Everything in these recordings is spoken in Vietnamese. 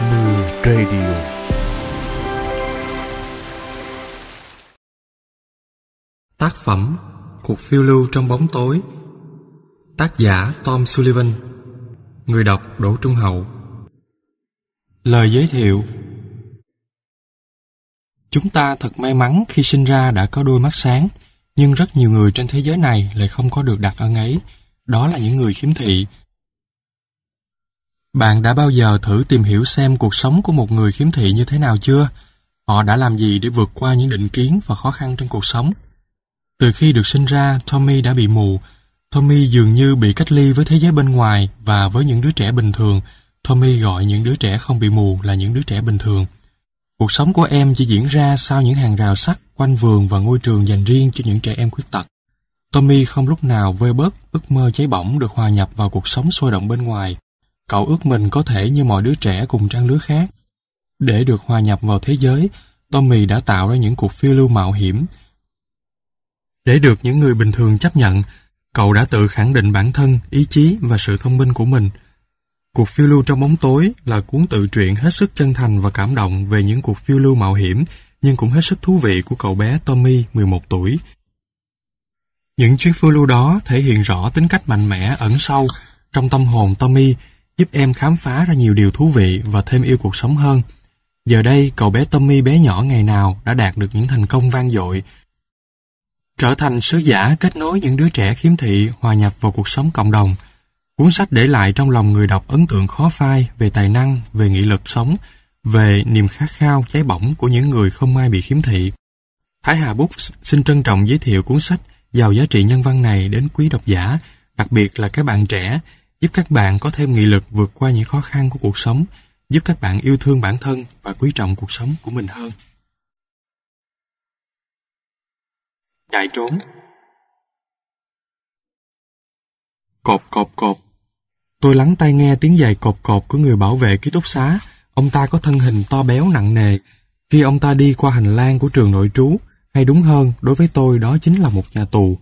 Mưa Radio Tác phẩm Cuộc phiêu lưu trong bóng tối Tác giả Tom Sullivan Người đọc Đỗ Trung Hậu Lời giới thiệu Chúng ta thật may mắn khi sinh ra đã có đôi mắt sáng Nhưng rất nhiều người trên thế giới này lại không có được đặt ân ấy Đó là những người khiếm thị bạn đã bao giờ thử tìm hiểu xem cuộc sống của một người khiếm thị như thế nào chưa? Họ đã làm gì để vượt qua những định kiến và khó khăn trong cuộc sống? Từ khi được sinh ra, Tommy đã bị mù. Tommy dường như bị cách ly với thế giới bên ngoài và với những đứa trẻ bình thường. Tommy gọi những đứa trẻ không bị mù là những đứa trẻ bình thường. Cuộc sống của em chỉ diễn ra sau những hàng rào sắt quanh vườn và ngôi trường dành riêng cho những trẻ em khuyết tật. Tommy không lúc nào vơi bớt ước mơ cháy bỏng được hòa nhập vào cuộc sống sôi động bên ngoài. Cậu ước mình có thể như mọi đứa trẻ cùng trang lứa khác. Để được hòa nhập vào thế giới, Tommy đã tạo ra những cuộc phiêu lưu mạo hiểm. Để được những người bình thường chấp nhận, cậu đã tự khẳng định bản thân, ý chí và sự thông minh của mình. Cuộc phiêu lưu trong bóng tối là cuốn tự truyện hết sức chân thành và cảm động về những cuộc phiêu lưu mạo hiểm nhưng cũng hết sức thú vị của cậu bé Tommy 11 tuổi. Những chuyến phiêu lưu đó thể hiện rõ tính cách mạnh mẽ ẩn sâu trong tâm hồn Tommy giúp em khám phá ra nhiều điều thú vị và thêm yêu cuộc sống hơn. Giờ đây, cậu bé Tommy bé nhỏ ngày nào đã đạt được những thành công vang dội, trở thành sứ giả kết nối những đứa trẻ khiếm thị hòa nhập vào cuộc sống cộng đồng. Cuốn sách để lại trong lòng người đọc ấn tượng khó phai về tài năng, về nghị lực sống, về niềm khát khao cháy bỏng của những người không ai bị khiếm thị. Thái Hà Books xin trân trọng giới thiệu cuốn sách giàu giá trị nhân văn này đến quý độc giả, đặc biệt là các bạn trẻ, giúp các bạn có thêm nghị lực vượt qua những khó khăn của cuộc sống, giúp các bạn yêu thương bản thân và quý trọng cuộc sống của mình hơn. Chạy trốn Cột cột cột Tôi lắng tai nghe tiếng giày cột cột của người bảo vệ ký túc xá. Ông ta có thân hình to béo nặng nề. Khi ông ta đi qua hành lang của trường nội trú, hay đúng hơn đối với tôi đó chính là một nhà tù,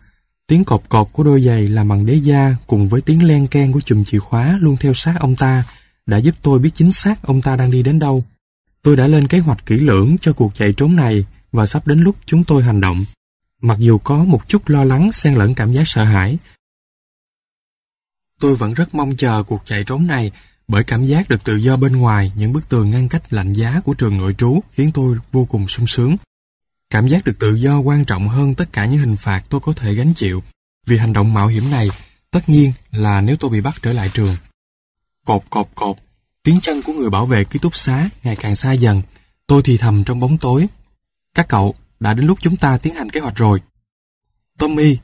Tiếng cọp cọp của đôi giày làm bằng đế da cùng với tiếng len keng của chùm chìa khóa luôn theo sát ông ta đã giúp tôi biết chính xác ông ta đang đi đến đâu. Tôi đã lên kế hoạch kỹ lưỡng cho cuộc chạy trốn này và sắp đến lúc chúng tôi hành động. Mặc dù có một chút lo lắng xen lẫn cảm giác sợ hãi, tôi vẫn rất mong chờ cuộc chạy trốn này bởi cảm giác được tự do bên ngoài những bức tường ngăn cách lạnh giá của trường nội trú khiến tôi vô cùng sung sướng. Cảm giác được tự do quan trọng hơn tất cả những hình phạt tôi có thể gánh chịu. Vì hành động mạo hiểm này, tất nhiên là nếu tôi bị bắt trở lại trường. Cột cột cột, tiếng chân của người bảo vệ ký túc xá ngày càng xa dần. Tôi thì thầm trong bóng tối. Các cậu, đã đến lúc chúng ta tiến hành kế hoạch rồi. Tommy,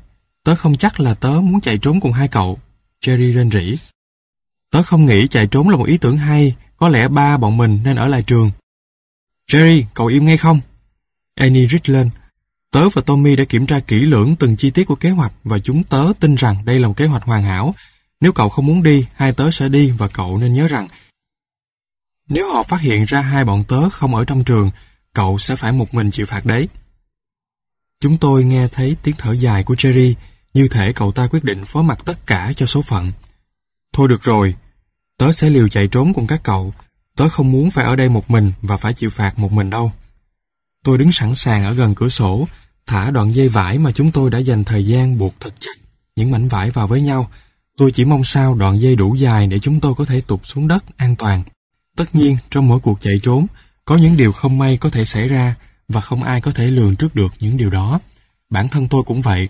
tớ không chắc là tớ muốn chạy trốn cùng hai cậu. Jerry rên rỉ. Tớ không nghĩ chạy trốn là một ý tưởng hay, có lẽ ba bọn mình nên ở lại trường. Jerry, cậu im ngay không? Annie rít lên. Tớ và Tommy đã kiểm tra kỹ lưỡng từng chi tiết của kế hoạch và chúng tớ tin rằng đây là một kế hoạch hoàn hảo. Nếu cậu không muốn đi, hai tớ sẽ đi và cậu nên nhớ rằng nếu họ phát hiện ra hai bọn tớ không ở trong trường, cậu sẽ phải một mình chịu phạt đấy. Chúng tôi nghe thấy tiếng thở dài của Jerry, như thể cậu ta quyết định phó mặc tất cả cho số phận. Thôi được rồi, tớ sẽ liều chạy trốn cùng các cậu. Tớ không muốn phải ở đây một mình và phải chịu phạt một mình đâu. Tôi đứng sẵn sàng ở gần cửa sổ, thả đoạn dây vải mà chúng tôi đã dành thời gian buộc thật chặt, những mảnh vải vào với nhau. Tôi chỉ mong sao đoạn dây đủ dài để chúng tôi có thể tụt xuống đất an toàn. Tất nhiên, trong mỗi cuộc chạy trốn, có những điều không may có thể xảy ra và không ai có thể lường trước được những điều đó. Bản thân tôi cũng vậy.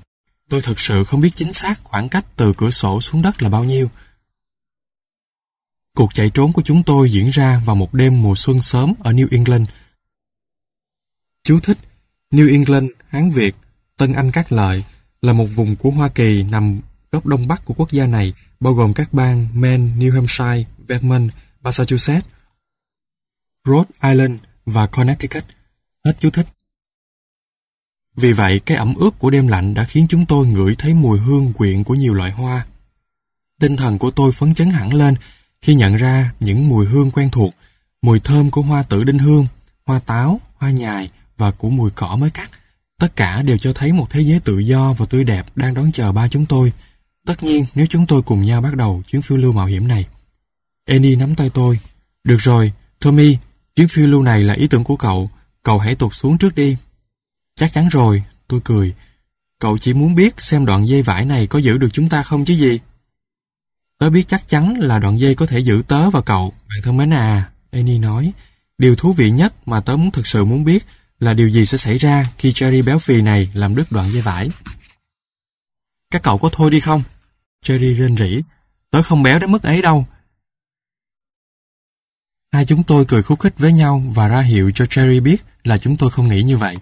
Tôi thật sự không biết chính xác khoảng cách từ cửa sổ xuống đất là bao nhiêu. Cuộc chạy trốn của chúng tôi diễn ra vào một đêm mùa xuân sớm ở New England, Chú thích New England, Hán Việt, Tân Anh các lợi là một vùng của Hoa Kỳ nằm góc đông bắc của quốc gia này, bao gồm các bang Maine, New Hampshire, Vermont, Massachusetts, Rhode Island và Connecticut. Hết chú thích. Vì vậy, cái ẩm ướt của đêm lạnh đã khiến chúng tôi ngửi thấy mùi hương quyện của nhiều loại hoa. Tinh thần của tôi phấn chấn hẳn lên khi nhận ra những mùi hương quen thuộc, mùi thơm của hoa tử đinh hương, hoa táo, hoa nhài, và của mùi cỏ mới cắt. Tất cả đều cho thấy một thế giới tự do và tươi đẹp đang đón chờ ba chúng tôi. Tất nhiên nếu chúng tôi cùng nhau bắt đầu chuyến phiêu lưu mạo hiểm này. Annie nắm tay tôi. Được rồi, Tommy, chuyến phiêu lưu này là ý tưởng của cậu. Cậu hãy tụt xuống trước đi. Chắc chắn rồi, tôi cười. Cậu chỉ muốn biết xem đoạn dây vải này có giữ được chúng ta không chứ gì. Tớ biết chắc chắn là đoạn dây có thể giữ tớ và cậu. Bạn thân mến à, Annie nói. Điều thú vị nhất mà tớ muốn thực sự muốn biết là điều gì sẽ xảy ra khi Jerry béo phì này làm đứt đoạn dây vải. Các cậu có thôi đi không? Jerry rên rỉ. Tớ không béo đến mức ấy đâu. Hai chúng tôi cười khúc khích với nhau và ra hiệu cho Jerry biết là chúng tôi không nghĩ như vậy.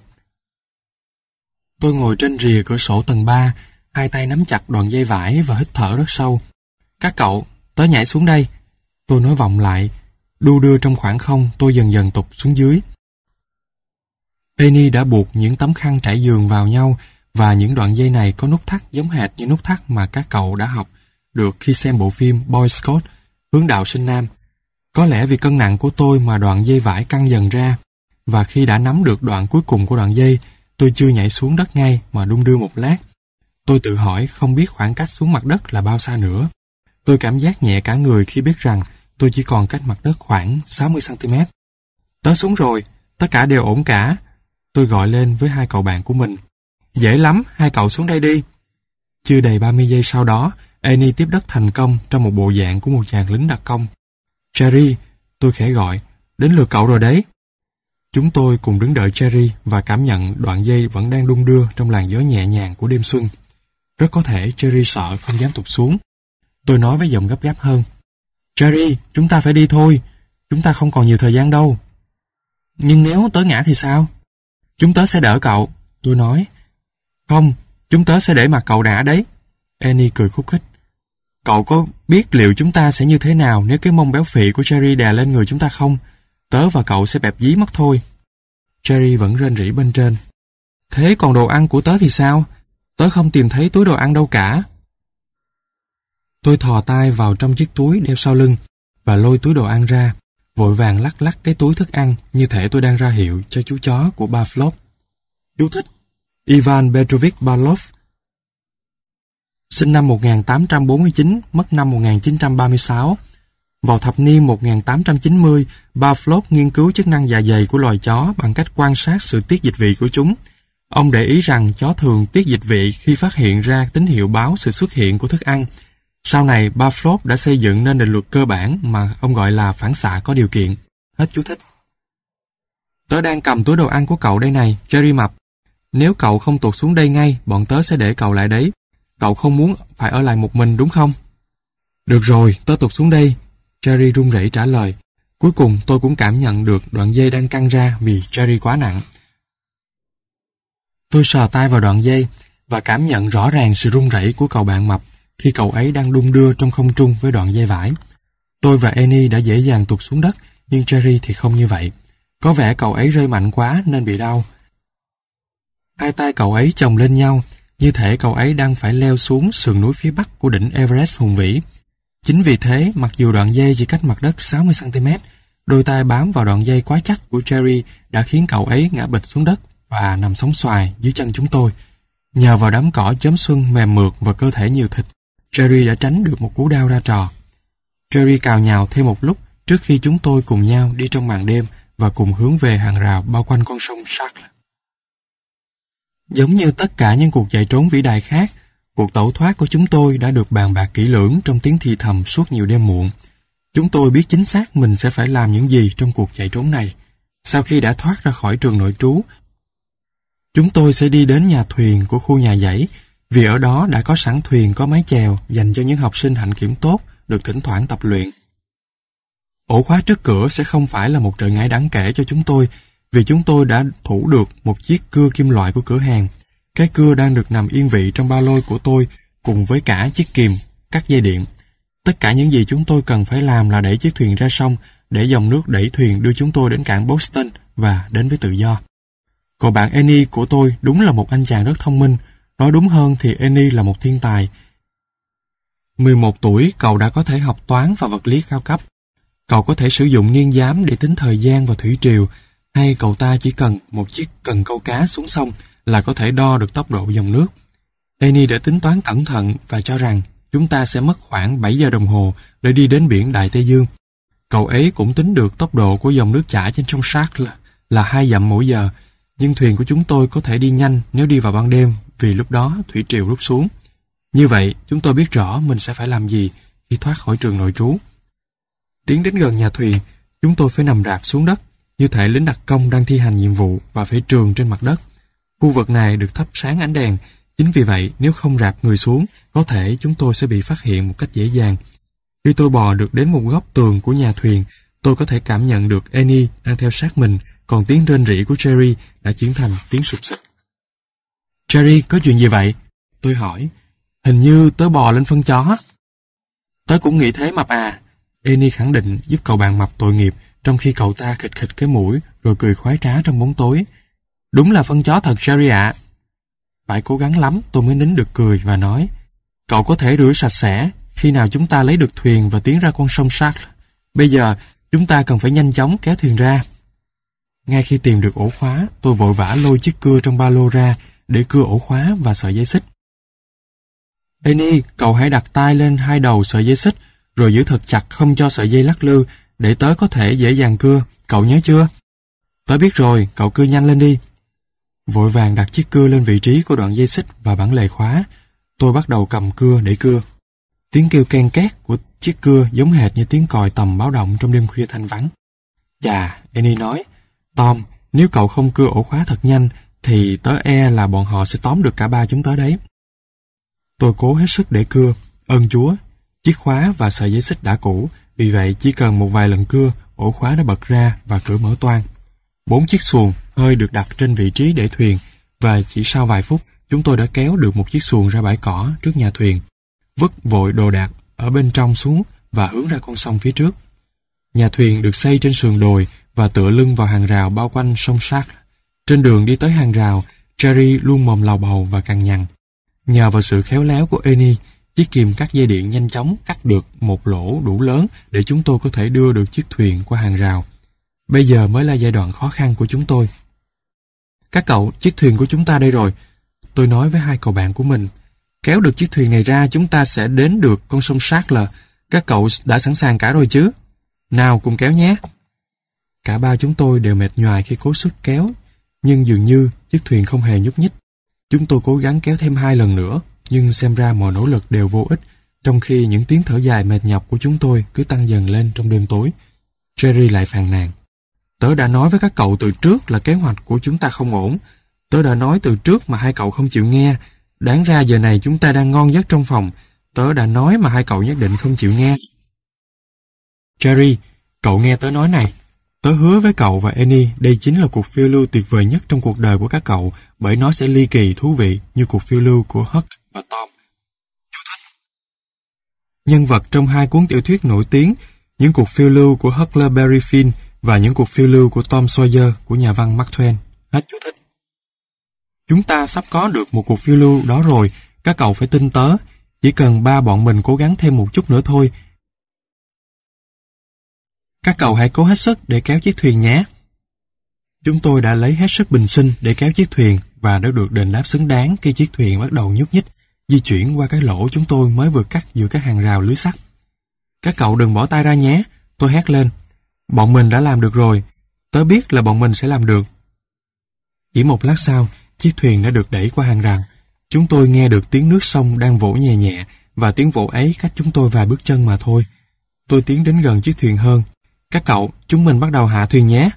Tôi ngồi trên rìa cửa sổ tầng 3, hai tay nắm chặt đoạn dây vải và hít thở rất sâu. Các cậu, tớ nhảy xuống đây. Tôi nói vọng lại. Đu đưa trong khoảng không, tôi dần dần tụt xuống dưới. Penny đã buộc những tấm khăn trải giường vào nhau và những đoạn dây này có nút thắt giống hệt như nút thắt mà các cậu đã học được khi xem bộ phim Boy Scout, hướng đạo sinh nam. Có lẽ vì cân nặng của tôi mà đoạn dây vải căng dần ra và khi đã nắm được đoạn cuối cùng của đoạn dây tôi chưa nhảy xuống đất ngay mà đung đưa một lát. Tôi tự hỏi không biết khoảng cách xuống mặt đất là bao xa nữa. Tôi cảm giác nhẹ cả người khi biết rằng tôi chỉ còn cách mặt đất khoảng 60cm. Tớ xuống rồi, tất cả đều ổn cả, Tôi gọi lên với hai cậu bạn của mình. Dễ lắm, hai cậu xuống đây đi. Chưa đầy 30 giây sau đó, Annie tiếp đất thành công trong một bộ dạng của một chàng lính đặc công. Cherry, tôi khẽ gọi, đến lượt cậu rồi đấy. Chúng tôi cùng đứng đợi Cherry và cảm nhận đoạn dây vẫn đang đung đưa trong làn gió nhẹ nhàng của đêm xuân. Rất có thể Cherry sợ không dám tụt xuống. Tôi nói với giọng gấp gáp hơn. Cherry, chúng ta phải đi thôi. Chúng ta không còn nhiều thời gian đâu. Nhưng nếu tới ngã thì sao? chúng tớ sẽ đỡ cậu. Tôi nói, không, chúng tớ sẽ để mặt cậu đã đấy. Annie cười khúc khích. Cậu có biết liệu chúng ta sẽ như thế nào nếu cái mông béo phì của Jerry đè lên người chúng ta không? Tớ và cậu sẽ bẹp dí mất thôi. Jerry vẫn rên rỉ bên trên. Thế còn đồ ăn của tớ thì sao? Tớ không tìm thấy túi đồ ăn đâu cả. Tôi thò tay vào trong chiếc túi đeo sau lưng và lôi túi đồ ăn ra vội vàng lắc lắc cái túi thức ăn như thể tôi đang ra hiệu cho chú chó của ba Flop. Chú thích Ivan Petrovich Barlov Sinh năm 1849, mất năm 1936. Vào thập niên 1890, ba Flop nghiên cứu chức năng dạ dày của loài chó bằng cách quan sát sự tiết dịch vị của chúng. Ông để ý rằng chó thường tiết dịch vị khi phát hiện ra tín hiệu báo sự xuất hiện của thức ăn – sau này, Barflod đã xây dựng nên định luật cơ bản mà ông gọi là phản xạ có điều kiện. Hết chú thích. Tớ đang cầm túi đồ ăn của cậu đây này, Jerry mập. Nếu cậu không tuột xuống đây ngay, bọn tớ sẽ để cậu lại đấy. Cậu không muốn phải ở lại một mình đúng không? Được rồi, tớ tuột xuống đây. Jerry run rẩy trả lời. Cuối cùng tôi cũng cảm nhận được đoạn dây đang căng ra vì Jerry quá nặng. Tôi sờ tay vào đoạn dây và cảm nhận rõ ràng sự run rẩy của cậu bạn mập khi cậu ấy đang đung đưa trong không trung với đoạn dây vải. Tôi và Annie đã dễ dàng tụt xuống đất, nhưng Jerry thì không như vậy. Có vẻ cậu ấy rơi mạnh quá nên bị đau. Hai tay cậu ấy chồng lên nhau, như thể cậu ấy đang phải leo xuống sườn núi phía bắc của đỉnh Everest hùng vĩ. Chính vì thế, mặc dù đoạn dây chỉ cách mặt đất 60cm, đôi tay bám vào đoạn dây quá chắc của Jerry đã khiến cậu ấy ngã bịch xuống đất và nằm sóng xoài dưới chân chúng tôi. Nhờ vào đám cỏ chấm xuân mềm mượt và cơ thể nhiều thịt Jerry đã tránh được một cú đao ra trò. Jerry cào nhào thêm một lúc trước khi chúng tôi cùng nhau đi trong màn đêm và cùng hướng về hàng rào bao quanh con sông Sark. Giống như tất cả những cuộc chạy trốn vĩ đại khác, cuộc tẩu thoát của chúng tôi đã được bàn bạc kỹ lưỡng trong tiếng thì thầm suốt nhiều đêm muộn. Chúng tôi biết chính xác mình sẽ phải làm những gì trong cuộc chạy trốn này. Sau khi đã thoát ra khỏi trường nội trú, chúng tôi sẽ đi đến nhà thuyền của khu nhà giấy vì ở đó đã có sẵn thuyền có mái chèo dành cho những học sinh hạnh kiểm tốt được thỉnh thoảng tập luyện. Ổ khóa trước cửa sẽ không phải là một trở ngại đáng kể cho chúng tôi vì chúng tôi đã thủ được một chiếc cưa kim loại của cửa hàng. Cái cưa đang được nằm yên vị trong ba lô của tôi cùng với cả chiếc kìm, các dây điện. Tất cả những gì chúng tôi cần phải làm là đẩy chiếc thuyền ra sông để dòng nước đẩy thuyền đưa chúng tôi đến cảng Boston và đến với tự do. Cậu bạn Annie của tôi đúng là một anh chàng rất thông minh, Nói đúng hơn thì Eni là một thiên tài. 11 tuổi, cậu đã có thể học toán và vật lý cao cấp. Cậu có thể sử dụng niên giám để tính thời gian và thủy triều, hay cậu ta chỉ cần một chiếc cần câu cá xuống sông là có thể đo được tốc độ dòng nước. Eni đã tính toán cẩn thận và cho rằng chúng ta sẽ mất khoảng 7 giờ đồng hồ để đi đến biển Đại Tây Dương. Cậu ấy cũng tính được tốc độ của dòng nước chảy trên sông Shark là, là 2 dặm mỗi giờ, nhưng thuyền của chúng tôi có thể đi nhanh nếu đi vào ban đêm vì lúc đó thủy triều rút xuống. Như vậy, chúng tôi biết rõ mình sẽ phải làm gì khi thoát khỏi trường nội trú. Tiến đến gần nhà thuyền, chúng tôi phải nằm rạp xuống đất, như thể lính đặc công đang thi hành nhiệm vụ và phải trường trên mặt đất. Khu vực này được thắp sáng ánh đèn, chính vì vậy nếu không rạp người xuống, có thể chúng tôi sẽ bị phát hiện một cách dễ dàng. Khi tôi bò được đến một góc tường của nhà thuyền, tôi có thể cảm nhận được Annie đang theo sát mình, còn tiếng rên rỉ của Jerry đã chuyển thành tiếng sụp sịch. Jerry, có chuyện gì vậy? Tôi hỏi. Hình như tớ bò lên phân chó. Tớ cũng nghĩ thế mập à. Eni khẳng định giúp cậu bạn mập tội nghiệp trong khi cậu ta khịch khịch cái mũi rồi cười khoái trá trong bóng tối. Đúng là phân chó thật Jerry ạ. À. Phải cố gắng lắm tôi mới nín được cười và nói Cậu có thể rửa sạch sẽ khi nào chúng ta lấy được thuyền và tiến ra con sông Shark. Bây giờ chúng ta cần phải nhanh chóng kéo thuyền ra. Ngay khi tìm được ổ khóa, tôi vội vã lôi chiếc cưa trong ba lô ra để cưa ổ khóa và sợi dây xích. Eni, cậu hãy đặt tay lên hai đầu sợi dây xích, rồi giữ thật chặt không cho sợi dây lắc lư, để tớ có thể dễ dàng cưa, cậu nhớ chưa? Tớ biết rồi, cậu cưa nhanh lên đi. Vội vàng đặt chiếc cưa lên vị trí của đoạn dây xích và bản lề khóa. Tôi bắt đầu cầm cưa để cưa. Tiếng kêu ken két của chiếc cưa giống hệt như tiếng còi tầm báo động trong đêm khuya thanh vắng. Dạ, Annie nói, Tom, nếu cậu không cưa ổ khóa thật nhanh thì tớ e là bọn họ sẽ tóm được cả ba chúng tớ đấy. Tôi cố hết sức để cưa, ơn chúa, chiếc khóa và sợi dây xích đã cũ, vì vậy chỉ cần một vài lần cưa, ổ khóa đã bật ra và cửa mở toang. Bốn chiếc xuồng hơi được đặt trên vị trí để thuyền, và chỉ sau vài phút, chúng tôi đã kéo được một chiếc xuồng ra bãi cỏ trước nhà thuyền, vứt vội đồ đạc ở bên trong xuống và hướng ra con sông phía trước. Nhà thuyền được xây trên sườn đồi và tựa lưng vào hàng rào bao quanh sông sát trên đường đi tới hàng rào, Jerry luôn mồm lào bầu và cằn nhằn. Nhờ vào sự khéo léo của Eni, chiếc kìm cắt dây điện nhanh chóng cắt được một lỗ đủ lớn để chúng tôi có thể đưa được chiếc thuyền qua hàng rào. Bây giờ mới là giai đoạn khó khăn của chúng tôi. Các cậu, chiếc thuyền của chúng ta đây rồi. Tôi nói với hai cậu bạn của mình. Kéo được chiếc thuyền này ra chúng ta sẽ đến được con sông Sát Các cậu đã sẵn sàng cả rồi chứ? Nào cùng kéo nhé. Cả ba chúng tôi đều mệt nhoài khi cố sức kéo nhưng dường như chiếc thuyền không hề nhúc nhích. Chúng tôi cố gắng kéo thêm hai lần nữa, nhưng xem ra mọi nỗ lực đều vô ích, trong khi những tiếng thở dài mệt nhọc của chúng tôi cứ tăng dần lên trong đêm tối. Jerry lại phàn nàn. Tớ đã nói với các cậu từ trước là kế hoạch của chúng ta không ổn. Tớ đã nói từ trước mà hai cậu không chịu nghe. Đáng ra giờ này chúng ta đang ngon giấc trong phòng. Tớ đã nói mà hai cậu nhất định không chịu nghe. Jerry, cậu nghe tớ nói này. Tớ hứa với cậu và Annie đây chính là cuộc phiêu lưu tuyệt vời nhất trong cuộc đời của các cậu bởi nó sẽ ly kỳ thú vị như cuộc phiêu lưu của Huck và Tom. Nhân vật trong hai cuốn tiểu thuyết nổi tiếng, những cuộc phiêu lưu của Huckleberry Finn và những cuộc phiêu lưu của Tom Sawyer của nhà văn Mark Twain. Hết chú thích. Chúng ta sắp có được một cuộc phiêu lưu đó rồi, các cậu phải tin tớ. Chỉ cần ba bọn mình cố gắng thêm một chút nữa thôi các cậu hãy cố hết sức để kéo chiếc thuyền nhé. Chúng tôi đã lấy hết sức bình sinh để kéo chiếc thuyền và đã được đền đáp xứng đáng khi chiếc thuyền bắt đầu nhúc nhích, di chuyển qua cái lỗ chúng tôi mới vừa cắt giữa các hàng rào lưới sắt. Các cậu đừng bỏ tay ra nhé, tôi hét lên. Bọn mình đã làm được rồi, tớ biết là bọn mình sẽ làm được. Chỉ một lát sau, chiếc thuyền đã được đẩy qua hàng rào. Chúng tôi nghe được tiếng nước sông đang vỗ nhẹ nhẹ và tiếng vỗ ấy cách chúng tôi vài bước chân mà thôi. Tôi tiến đến gần chiếc thuyền hơn các cậu, chúng mình bắt đầu hạ thuyền nhé.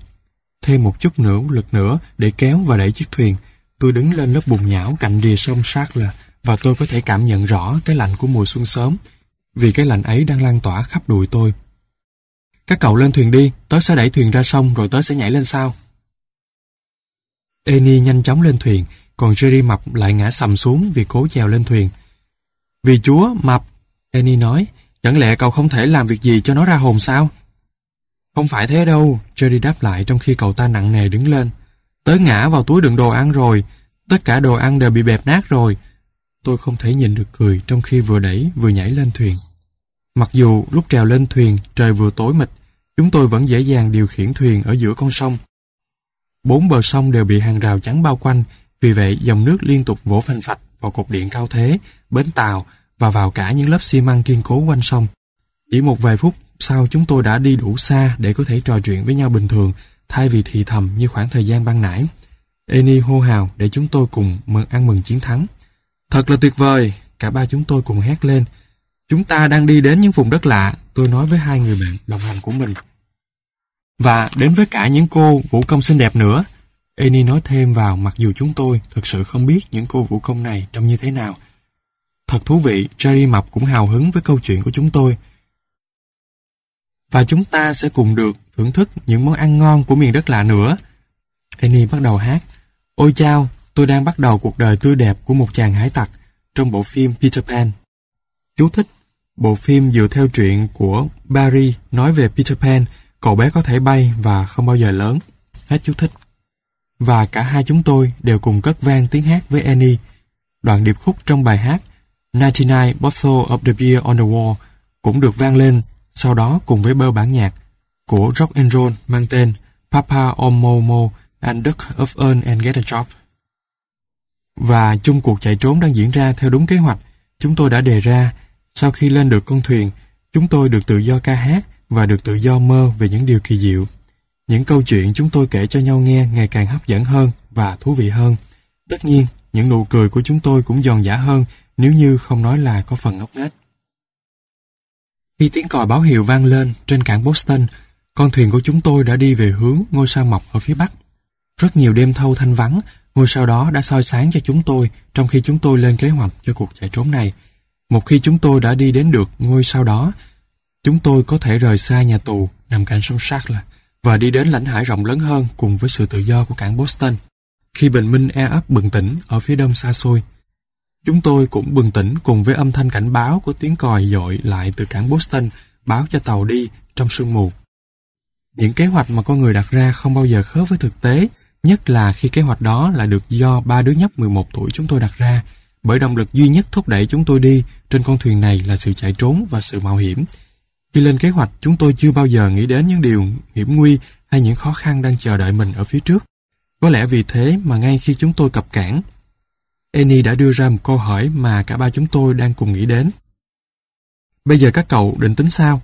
Thêm một chút nữa lực nữa để kéo và đẩy chiếc thuyền. Tôi đứng lên lớp bùn nhão cạnh rìa sông sát là và tôi có thể cảm nhận rõ cái lạnh của mùa xuân sớm vì cái lạnh ấy đang lan tỏa khắp đùi tôi. Các cậu lên thuyền đi, tớ sẽ đẩy thuyền ra sông rồi tớ sẽ nhảy lên sau. Eni nhanh chóng lên thuyền, còn Jerry mập lại ngã sầm xuống vì cố trèo lên thuyền. Vì chúa, mập, Eni nói, chẳng lẽ cậu không thể làm việc gì cho nó ra hồn sao? Không phải thế đâu, Jerry đáp lại trong khi cậu ta nặng nề đứng lên. Tớ ngã vào túi đựng đồ ăn rồi, tất cả đồ ăn đều bị bẹp nát rồi. Tôi không thể nhìn được cười trong khi vừa đẩy vừa nhảy lên thuyền. Mặc dù lúc trèo lên thuyền trời vừa tối mịt, chúng tôi vẫn dễ dàng điều khiển thuyền ở giữa con sông. Bốn bờ sông đều bị hàng rào chắn bao quanh, vì vậy dòng nước liên tục vỗ phanh phạch vào cột điện cao thế, bến tàu và vào cả những lớp xi măng kiên cố quanh sông. Chỉ một vài phút sau chúng tôi đã đi đủ xa để có thể trò chuyện với nhau bình thường thay vì thì thầm như khoảng thời gian ban nãy. Eni hô hào để chúng tôi cùng mừng ăn mừng chiến thắng. Thật là tuyệt vời, cả ba chúng tôi cùng hét lên. Chúng ta đang đi đến những vùng đất lạ, tôi nói với hai người bạn đồng hành của mình. Và đến với cả những cô vũ công xinh đẹp nữa. Eni nói thêm vào mặc dù chúng tôi thực sự không biết những cô vũ công này trông như thế nào. Thật thú vị, Jerry Mập cũng hào hứng với câu chuyện của chúng tôi và chúng ta sẽ cùng được thưởng thức những món ăn ngon của miền đất lạ nữa. Annie bắt đầu hát. Ôi chao, tôi đang bắt đầu cuộc đời tươi đẹp của một chàng hải tặc trong bộ phim Peter Pan. Chú thích, bộ phim dựa theo truyện của Barry nói về Peter Pan, cậu bé có thể bay và không bao giờ lớn. Hết chú thích. Và cả hai chúng tôi đều cùng cất vang tiếng hát với Annie. Đoạn điệp khúc trong bài hát 99 Bottle of the Beer on the Wall cũng được vang lên sau đó cùng với bơ bản nhạc của rock and roll mang tên Papa Omomo and Duck of Earn and Get a Job. Và chung cuộc chạy trốn đang diễn ra theo đúng kế hoạch chúng tôi đã đề ra. Sau khi lên được con thuyền, chúng tôi được tự do ca hát và được tự do mơ về những điều kỳ diệu. Những câu chuyện chúng tôi kể cho nhau nghe ngày càng hấp dẫn hơn và thú vị hơn. Tất nhiên, những nụ cười của chúng tôi cũng giòn giả hơn nếu như không nói là có phần ngốc nghếch. Khi tiếng còi báo hiệu vang lên trên cảng Boston, con thuyền của chúng tôi đã đi về hướng ngôi sao mọc ở phía bắc. Rất nhiều đêm thâu thanh vắng, ngôi sao đó đã soi sáng cho chúng tôi trong khi chúng tôi lên kế hoạch cho cuộc chạy trốn này. Một khi chúng tôi đã đi đến được ngôi sao đó, chúng tôi có thể rời xa nhà tù nằm cạnh sông Charles và đi đến lãnh hải rộng lớn hơn cùng với sự tự do của cảng Boston. Khi bình minh e ấp bừng tỉnh ở phía đông xa xôi, Chúng tôi cũng bừng tỉnh cùng với âm thanh cảnh báo của tiếng còi dội lại từ cảng Boston báo cho tàu đi trong sương mù. Những kế hoạch mà con người đặt ra không bao giờ khớp với thực tế, nhất là khi kế hoạch đó là được do ba đứa nhóc 11 tuổi chúng tôi đặt ra, bởi động lực duy nhất thúc đẩy chúng tôi đi trên con thuyền này là sự chạy trốn và sự mạo hiểm. Khi lên kế hoạch, chúng tôi chưa bao giờ nghĩ đến những điều hiểm nguy hay những khó khăn đang chờ đợi mình ở phía trước. Có lẽ vì thế mà ngay khi chúng tôi cập cảng, Annie đã đưa ra một câu hỏi mà cả ba chúng tôi đang cùng nghĩ đến. Bây giờ các cậu định tính sao?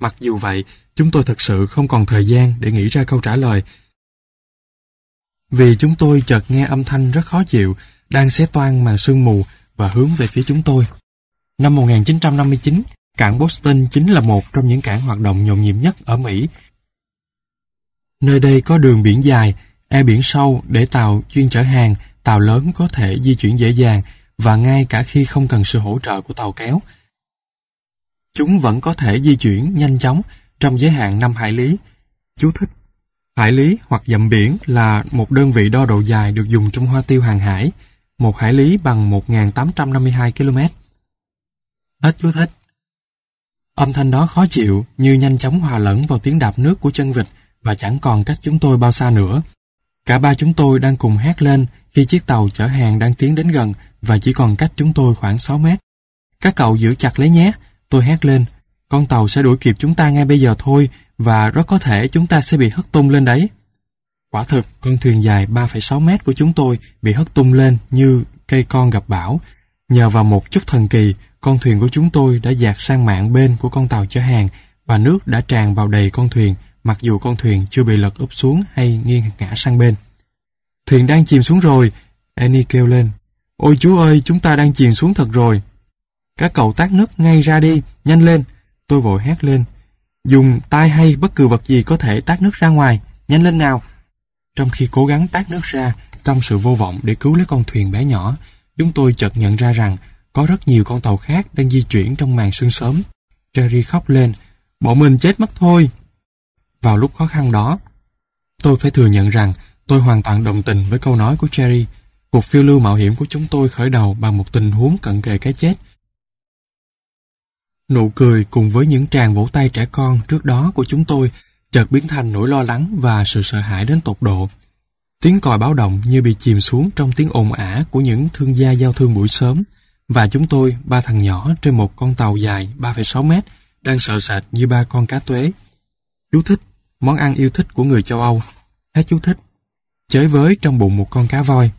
Mặc dù vậy, chúng tôi thật sự không còn thời gian để nghĩ ra câu trả lời. Vì chúng tôi chợt nghe âm thanh rất khó chịu, đang xé toan màn sương mù và hướng về phía chúng tôi. Năm 1959, cảng Boston chính là một trong những cảng hoạt động nhộn nhịp nhất ở Mỹ. Nơi đây có đường biển dài, e biển sâu để tàu chuyên chở hàng tàu lớn có thể di chuyển dễ dàng và ngay cả khi không cần sự hỗ trợ của tàu kéo. Chúng vẫn có thể di chuyển nhanh chóng trong giới hạn 5 hải lý. Chú thích Hải lý hoặc dặm biển là một đơn vị đo độ dài được dùng trong hoa tiêu hàng hải. Một hải lý bằng 1.852 km. Hết chú thích. Âm thanh đó khó chịu như nhanh chóng hòa lẫn vào tiếng đạp nước của chân vịt và chẳng còn cách chúng tôi bao xa nữa. Cả ba chúng tôi đang cùng hét lên khi chiếc tàu chở hàng đang tiến đến gần và chỉ còn cách chúng tôi khoảng 6 mét. Các cậu giữ chặt lấy nhé, tôi hét lên. Con tàu sẽ đuổi kịp chúng ta ngay bây giờ thôi và rất có thể chúng ta sẽ bị hất tung lên đấy. Quả thực, con thuyền dài 3,6 mét của chúng tôi bị hất tung lên như cây con gặp bão. Nhờ vào một chút thần kỳ, con thuyền của chúng tôi đã dạt sang mạng bên của con tàu chở hàng và nước đã tràn vào đầy con thuyền mặc dù con thuyền chưa bị lật úp xuống hay nghiêng ngã sang bên. Thuyền đang chìm xuống rồi, Annie kêu lên. Ôi chú ơi, chúng ta đang chìm xuống thật rồi. Các cậu tát nước ngay ra đi, nhanh lên. Tôi vội hét lên. Dùng tay hay bất cứ vật gì có thể tát nước ra ngoài, nhanh lên nào. Trong khi cố gắng tát nước ra, trong sự vô vọng để cứu lấy con thuyền bé nhỏ, chúng tôi chợt nhận ra rằng có rất nhiều con tàu khác đang di chuyển trong màn sương sớm. Jerry khóc lên, bọn mình chết mất thôi vào lúc khó khăn đó. Tôi phải thừa nhận rằng tôi hoàn toàn đồng tình với câu nói của Cherry. Cuộc phiêu lưu mạo hiểm của chúng tôi khởi đầu bằng một tình huống cận kề cái chết. Nụ cười cùng với những tràng vỗ tay trẻ con trước đó của chúng tôi chợt biến thành nỗi lo lắng và sự sợ hãi đến tột độ. Tiếng còi báo động như bị chìm xuống trong tiếng ồn ả của những thương gia giao thương buổi sớm và chúng tôi, ba thằng nhỏ trên một con tàu dài 3,6 mét đang sợ sệt như ba con cá tuế. Chú thích món ăn yêu thích của người châu Âu. Hết chú thích. Chới với trong bụng một con cá voi.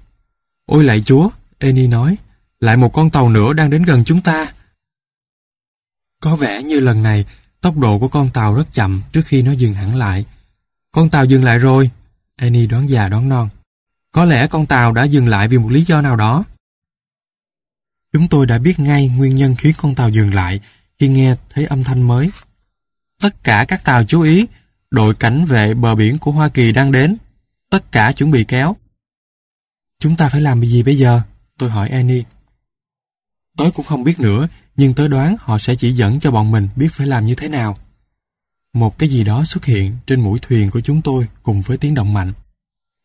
Ôi lạy chúa, Eni nói, lại một con tàu nữa đang đến gần chúng ta. Có vẻ như lần này, tốc độ của con tàu rất chậm trước khi nó dừng hẳn lại. Con tàu dừng lại rồi, Eni đoán già đoán non. Có lẽ con tàu đã dừng lại vì một lý do nào đó. Chúng tôi đã biết ngay nguyên nhân khiến con tàu dừng lại khi nghe thấy âm thanh mới. Tất cả các tàu chú ý, Đội cảnh vệ bờ biển của Hoa Kỳ đang đến. Tất cả chuẩn bị kéo. Chúng ta phải làm gì bây giờ? Tôi hỏi Annie. Tớ cũng không biết nữa, nhưng tớ đoán họ sẽ chỉ dẫn cho bọn mình biết phải làm như thế nào. Một cái gì đó xuất hiện trên mũi thuyền của chúng tôi cùng với tiếng động mạnh.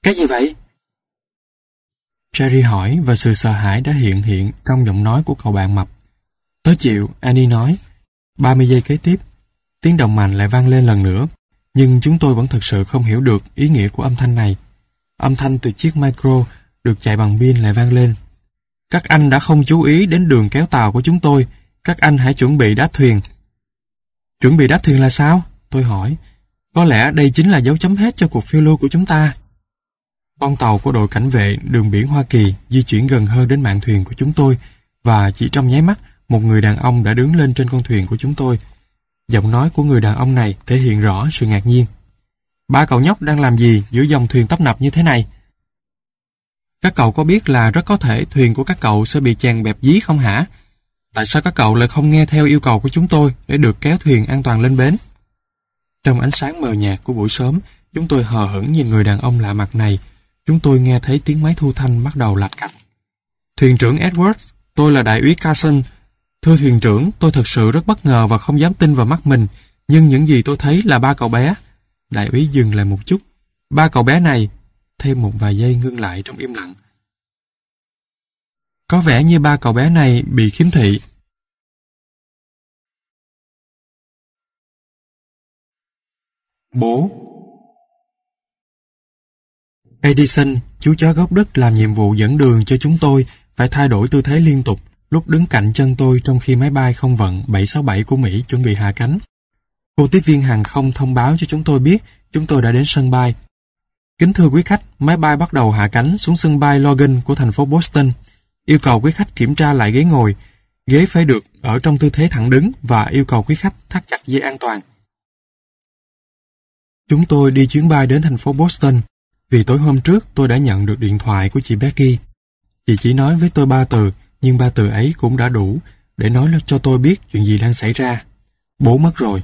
Cái gì vậy? Jerry hỏi và sự sợ hãi đã hiện hiện trong giọng nói của cậu bạn mập. Tớ chịu, Annie nói. 30 giây kế tiếp, tiếng động mạnh lại vang lên lần nữa nhưng chúng tôi vẫn thực sự không hiểu được ý nghĩa của âm thanh này. Âm thanh từ chiếc micro được chạy bằng pin lại vang lên. Các anh đã không chú ý đến đường kéo tàu của chúng tôi, các anh hãy chuẩn bị đáp thuyền. Chuẩn bị đáp thuyền là sao? Tôi hỏi. Có lẽ đây chính là dấu chấm hết cho cuộc phiêu lưu của chúng ta. Con tàu của đội cảnh vệ đường biển Hoa Kỳ di chuyển gần hơn đến mạn thuyền của chúng tôi và chỉ trong nháy mắt, một người đàn ông đã đứng lên trên con thuyền của chúng tôi, Giọng nói của người đàn ông này thể hiện rõ sự ngạc nhiên. Ba cậu nhóc đang làm gì giữa dòng thuyền tấp nập như thế này? Các cậu có biết là rất có thể thuyền của các cậu sẽ bị chèn bẹp dí không hả? Tại sao các cậu lại không nghe theo yêu cầu của chúng tôi để được kéo thuyền an toàn lên bến? Trong ánh sáng mờ nhạt của buổi sớm, chúng tôi hờ hững nhìn người đàn ông lạ mặt này. Chúng tôi nghe thấy tiếng máy thu thanh bắt đầu lạch cạch. Thuyền trưởng Edward, tôi là đại úy Carson, Thưa thuyền trưởng, tôi thật sự rất bất ngờ và không dám tin vào mắt mình, nhưng những gì tôi thấy là ba cậu bé. Đại úy dừng lại một chút. Ba cậu bé này, thêm một vài giây ngưng lại trong im lặng. Có vẻ như ba cậu bé này bị khiếm thị. Bố Edison, chú chó gốc đất làm nhiệm vụ dẫn đường cho chúng tôi phải thay đổi tư thế liên tục lúc đứng cạnh chân tôi trong khi máy bay không vận 767 của Mỹ chuẩn bị hạ cánh. Cô tiếp viên hàng không thông báo cho chúng tôi biết chúng tôi đã đến sân bay. Kính thưa quý khách, máy bay bắt đầu hạ cánh xuống sân bay Logan của thành phố Boston. Yêu cầu quý khách kiểm tra lại ghế ngồi. Ghế phải được ở trong tư thế thẳng đứng và yêu cầu quý khách thắt chặt dây an toàn. Chúng tôi đi chuyến bay đến thành phố Boston vì tối hôm trước tôi đã nhận được điện thoại của chị Becky. Chị chỉ nói với tôi ba từ nhưng ba từ ấy cũng đã đủ để nói cho tôi biết chuyện gì đang xảy ra. Bố mất rồi.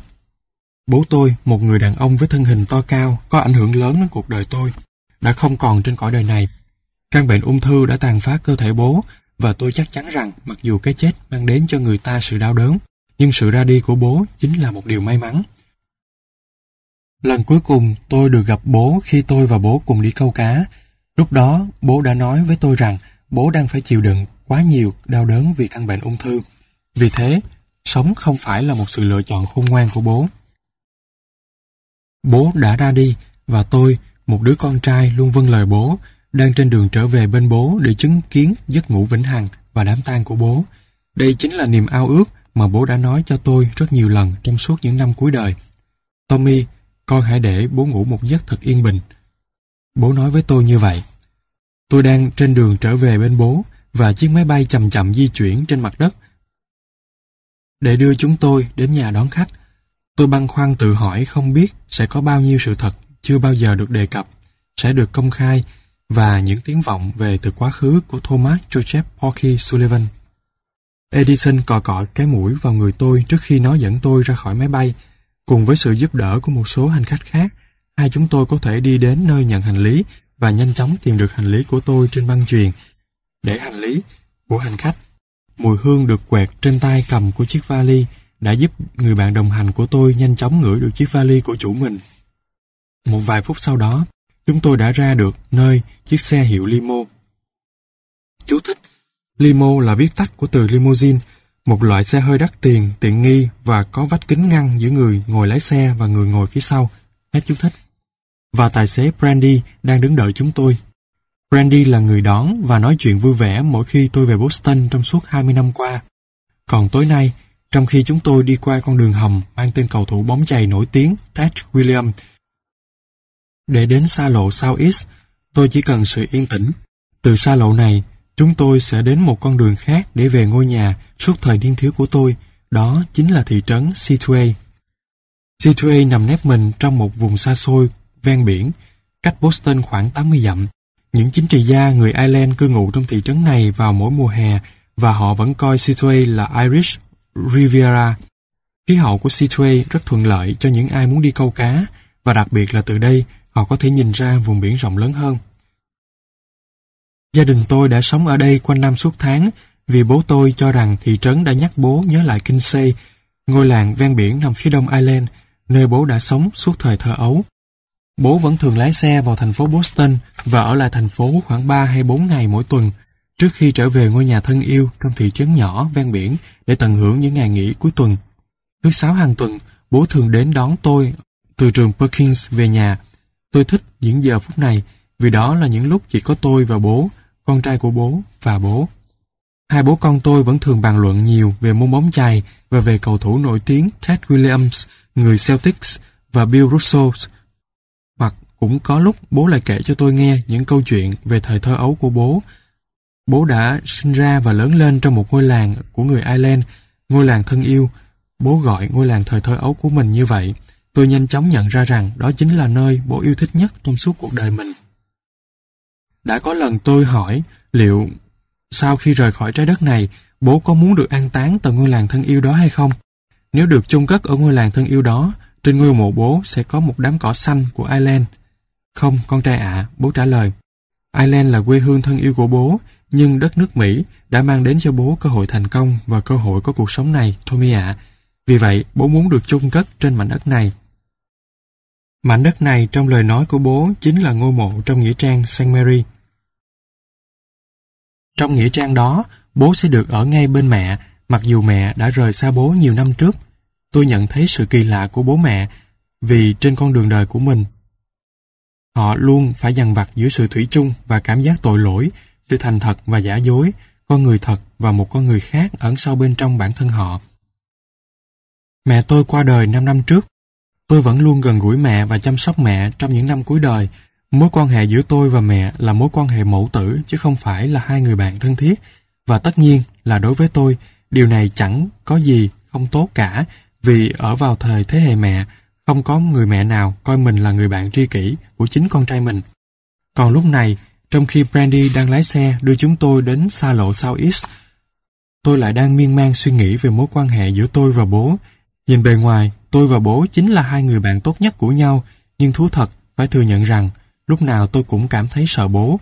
Bố tôi, một người đàn ông với thân hình to cao, có ảnh hưởng lớn đến cuộc đời tôi, đã không còn trên cõi đời này. Căn bệnh ung thư đã tàn phá cơ thể bố, và tôi chắc chắn rằng mặc dù cái chết mang đến cho người ta sự đau đớn, nhưng sự ra đi của bố chính là một điều may mắn. Lần cuối cùng tôi được gặp bố khi tôi và bố cùng đi câu cá. Lúc đó, bố đã nói với tôi rằng bố đang phải chịu đựng quá nhiều đau đớn vì căn bệnh ung thư. Vì thế, sống không phải là một sự lựa chọn khôn ngoan của bố. Bố đã ra đi và tôi, một đứa con trai luôn vâng lời bố, đang trên đường trở về bên bố để chứng kiến giấc ngủ vĩnh hằng và đám tang của bố. Đây chính là niềm ao ước mà bố đã nói cho tôi rất nhiều lần trong suốt những năm cuối đời. Tommy, con hãy để bố ngủ một giấc thật yên bình. Bố nói với tôi như vậy. Tôi đang trên đường trở về bên bố và chiếc máy bay chậm chậm di chuyển trên mặt đất để đưa chúng tôi đến nhà đón khách. Tôi băn khoăn tự hỏi không biết sẽ có bao nhiêu sự thật chưa bao giờ được đề cập, sẽ được công khai và những tiếng vọng về từ quá khứ của Thomas Joseph Porky Sullivan. Edison cò cọ cái mũi vào người tôi trước khi nó dẫn tôi ra khỏi máy bay. Cùng với sự giúp đỡ của một số hành khách khác, hai chúng tôi có thể đi đến nơi nhận hành lý và nhanh chóng tìm được hành lý của tôi trên băng truyền để hành lý của hành khách. Mùi hương được quẹt trên tay cầm của chiếc vali đã giúp người bạn đồng hành của tôi nhanh chóng ngửi được chiếc vali của chủ mình. Một vài phút sau đó, chúng tôi đã ra được nơi chiếc xe hiệu limo. Chú thích Limo là viết tắt của từ limousine, một loại xe hơi đắt tiền, tiện nghi và có vách kính ngăn giữa người ngồi lái xe và người ngồi phía sau. Hết chú thích. Và tài xế Brandy đang đứng đợi chúng tôi. Randy là người đón và nói chuyện vui vẻ mỗi khi tôi về Boston trong suốt 20 năm qua. Còn tối nay, trong khi chúng tôi đi qua con đường hầm mang tên cầu thủ bóng chày nổi tiếng Ted Williams, để đến xa lộ South East, tôi chỉ cần sự yên tĩnh. Từ xa lộ này, chúng tôi sẽ đến một con đường khác để về ngôi nhà suốt thời niên thiếu của tôi, đó chính là thị trấn Situate. Situate nằm nép mình trong một vùng xa xôi, ven biển, cách Boston khoảng 80 dặm. Những chính trị gia người Ireland cư ngụ trong thị trấn này vào mỗi mùa hè và họ vẫn coi Seaway là Irish Riviera. Khí hậu của Seaway rất thuận lợi cho những ai muốn đi câu cá và đặc biệt là từ đây họ có thể nhìn ra vùng biển rộng lớn hơn. Gia đình tôi đã sống ở đây quanh năm suốt tháng vì bố tôi cho rằng thị trấn đã nhắc bố nhớ lại Kinsey, ngôi làng ven biển nằm phía đông Ireland, nơi bố đã sống suốt thời thơ ấu. Bố vẫn thường lái xe vào thành phố Boston và ở lại thành phố khoảng 3 hay 4 ngày mỗi tuần trước khi trở về ngôi nhà thân yêu trong thị trấn nhỏ ven biển để tận hưởng những ngày nghỉ cuối tuần. Thứ sáu hàng tuần, bố thường đến đón tôi từ trường Perkins về nhà. Tôi thích những giờ phút này vì đó là những lúc chỉ có tôi và bố, con trai của bố và bố. Hai bố con tôi vẫn thường bàn luận nhiều về môn bóng chày và về cầu thủ nổi tiếng Ted Williams, người Celtics và Bill Russell, cũng có lúc bố lại kể cho tôi nghe những câu chuyện về thời thơ ấu của bố. Bố đã sinh ra và lớn lên trong một ngôi làng của người Ireland, ngôi làng thân yêu. Bố gọi ngôi làng thời thơ ấu của mình như vậy. Tôi nhanh chóng nhận ra rằng đó chính là nơi bố yêu thích nhất trong suốt cuộc đời mình. Đã có lần tôi hỏi liệu sau khi rời khỏi trái đất này, bố có muốn được an táng tại ngôi làng thân yêu đó hay không? Nếu được chôn cất ở ngôi làng thân yêu đó, trên ngôi mộ bố sẽ có một đám cỏ xanh của Ireland. Không, con trai ạ, bố trả lời. Ireland là quê hương thân yêu của bố, nhưng đất nước Mỹ đã mang đến cho bố cơ hội thành công và cơ hội có cuộc sống này, Tommy ạ. Vì vậy, bố muốn được chung cất trên mảnh đất này. Mảnh đất này trong lời nói của bố chính là ngôi mộ trong nghĩa trang St. Mary. Trong nghĩa trang đó, bố sẽ được ở ngay bên mẹ, mặc dù mẹ đã rời xa bố nhiều năm trước. Tôi nhận thấy sự kỳ lạ của bố mẹ vì trên con đường đời của mình Họ luôn phải dằn vặt giữa sự thủy chung và cảm giác tội lỗi, sự thành thật và giả dối, con người thật và một con người khác ẩn sâu bên trong bản thân họ. Mẹ tôi qua đời 5 năm trước. Tôi vẫn luôn gần gũi mẹ và chăm sóc mẹ trong những năm cuối đời. Mối quan hệ giữa tôi và mẹ là mối quan hệ mẫu tử chứ không phải là hai người bạn thân thiết. Và tất nhiên là đối với tôi, điều này chẳng có gì không tốt cả vì ở vào thời thế hệ mẹ, không có người mẹ nào coi mình là người bạn tri kỷ của chính con trai mình. Còn lúc này, trong khi Brandy đang lái xe đưa chúng tôi đến xa lộ South East, tôi lại đang miên man suy nghĩ về mối quan hệ giữa tôi và bố. Nhìn bề ngoài, tôi và bố chính là hai người bạn tốt nhất của nhau, nhưng thú thật, phải thừa nhận rằng, lúc nào tôi cũng cảm thấy sợ bố.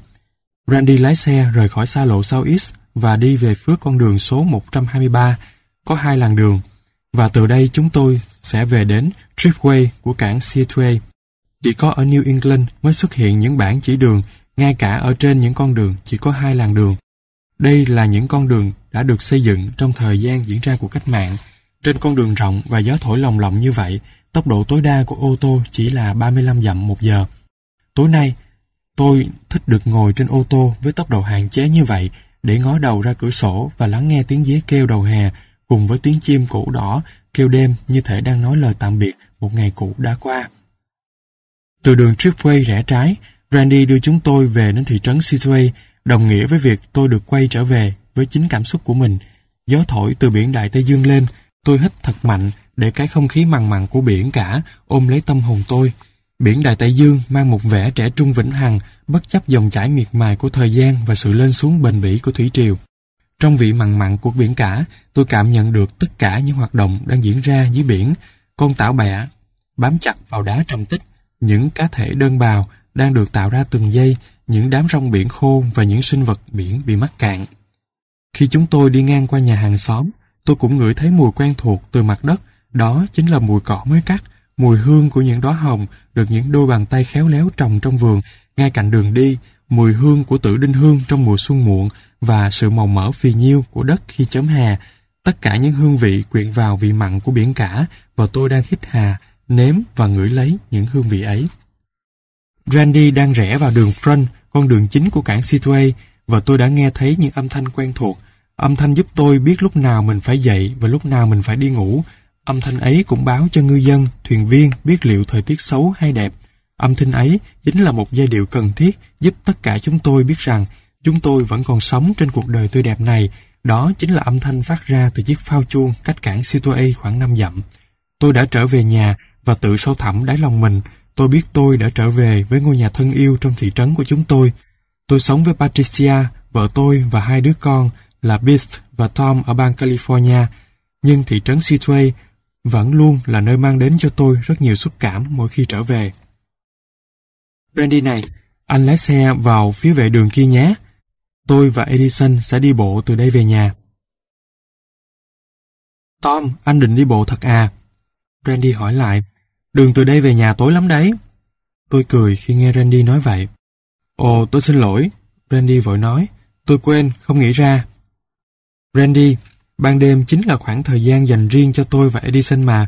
Brandy lái xe rời khỏi xa lộ South East và đi về phía con đường số 123, có hai làn đường, và từ đây chúng tôi sẽ về đến Tripway của cảng Seatway. Chỉ có ở New England mới xuất hiện những bảng chỉ đường, ngay cả ở trên những con đường chỉ có hai làn đường. Đây là những con đường đã được xây dựng trong thời gian diễn ra cuộc cách mạng. Trên con đường rộng và gió thổi lồng lộng như vậy, tốc độ tối đa của ô tô chỉ là 35 dặm một giờ. Tối nay, tôi thích được ngồi trên ô tô với tốc độ hạn chế như vậy để ngó đầu ra cửa sổ và lắng nghe tiếng dế kêu đầu hè cùng với tiếng chim cổ đỏ kêu đêm như thể đang nói lời tạm biệt một ngày cũ đã qua. Từ đường Tripway rẽ trái, Randy đưa chúng tôi về đến thị trấn Seaway, đồng nghĩa với việc tôi được quay trở về với chính cảm xúc của mình. Gió thổi từ biển Đại Tây Dương lên, tôi hít thật mạnh để cái không khí mặn mặn của biển cả ôm lấy tâm hồn tôi. Biển Đại Tây Dương mang một vẻ trẻ trung vĩnh hằng, bất chấp dòng chảy miệt mài của thời gian và sự lên xuống bền bỉ của thủy triều. Trong vị mặn mặn của biển cả, tôi cảm nhận được tất cả những hoạt động đang diễn ra dưới biển, con tảo bẹ bám chặt vào đá trầm tích, những cá thể đơn bào đang được tạo ra từng giây, những đám rong biển khô và những sinh vật biển bị mắc cạn. Khi chúng tôi đi ngang qua nhà hàng xóm, tôi cũng ngửi thấy mùi quen thuộc từ mặt đất, đó chính là mùi cỏ mới cắt, mùi hương của những đóa hồng được những đôi bàn tay khéo léo trồng trong vườn ngay cạnh đường đi, mùi hương của tử đinh hương trong mùa xuân muộn và sự màu mỡ phì nhiêu của đất khi chấm hà. Tất cả những hương vị quyện vào vị mặn của biển cả và tôi đang thích hà, nếm và ngửi lấy những hương vị ấy. Randy đang rẽ vào đường Front, con đường chính của cảng Seaway, và tôi đã nghe thấy những âm thanh quen thuộc. Âm thanh giúp tôi biết lúc nào mình phải dậy và lúc nào mình phải đi ngủ. Âm thanh ấy cũng báo cho ngư dân, thuyền viên biết liệu thời tiết xấu hay đẹp. Âm thanh ấy chính là một giai điệu cần thiết giúp tất cả chúng tôi biết rằng chúng tôi vẫn còn sống trên cuộc đời tươi đẹp này. Đó chính là âm thanh phát ra từ chiếc phao chuông cách cảng Sitoe khoảng 5 dặm. Tôi đã trở về nhà và tự sâu thẳm đáy lòng mình. Tôi biết tôi đã trở về với ngôi nhà thân yêu trong thị trấn của chúng tôi. Tôi sống với Patricia, vợ tôi và hai đứa con là Beth và Tom ở bang California. Nhưng thị trấn Sitoe vẫn luôn là nơi mang đến cho tôi rất nhiều xúc cảm mỗi khi trở về. Randy này, anh lái xe vào phía vệ đường kia nhé. Tôi và Edison sẽ đi bộ từ đây về nhà. Tom, anh định đi bộ thật à? Randy hỏi lại. Đường từ đây về nhà tối lắm đấy. Tôi cười khi nghe Randy nói vậy. Ồ, tôi xin lỗi. Randy vội nói. Tôi quên, không nghĩ ra. Randy, ban đêm chính là khoảng thời gian dành riêng cho tôi và Edison mà.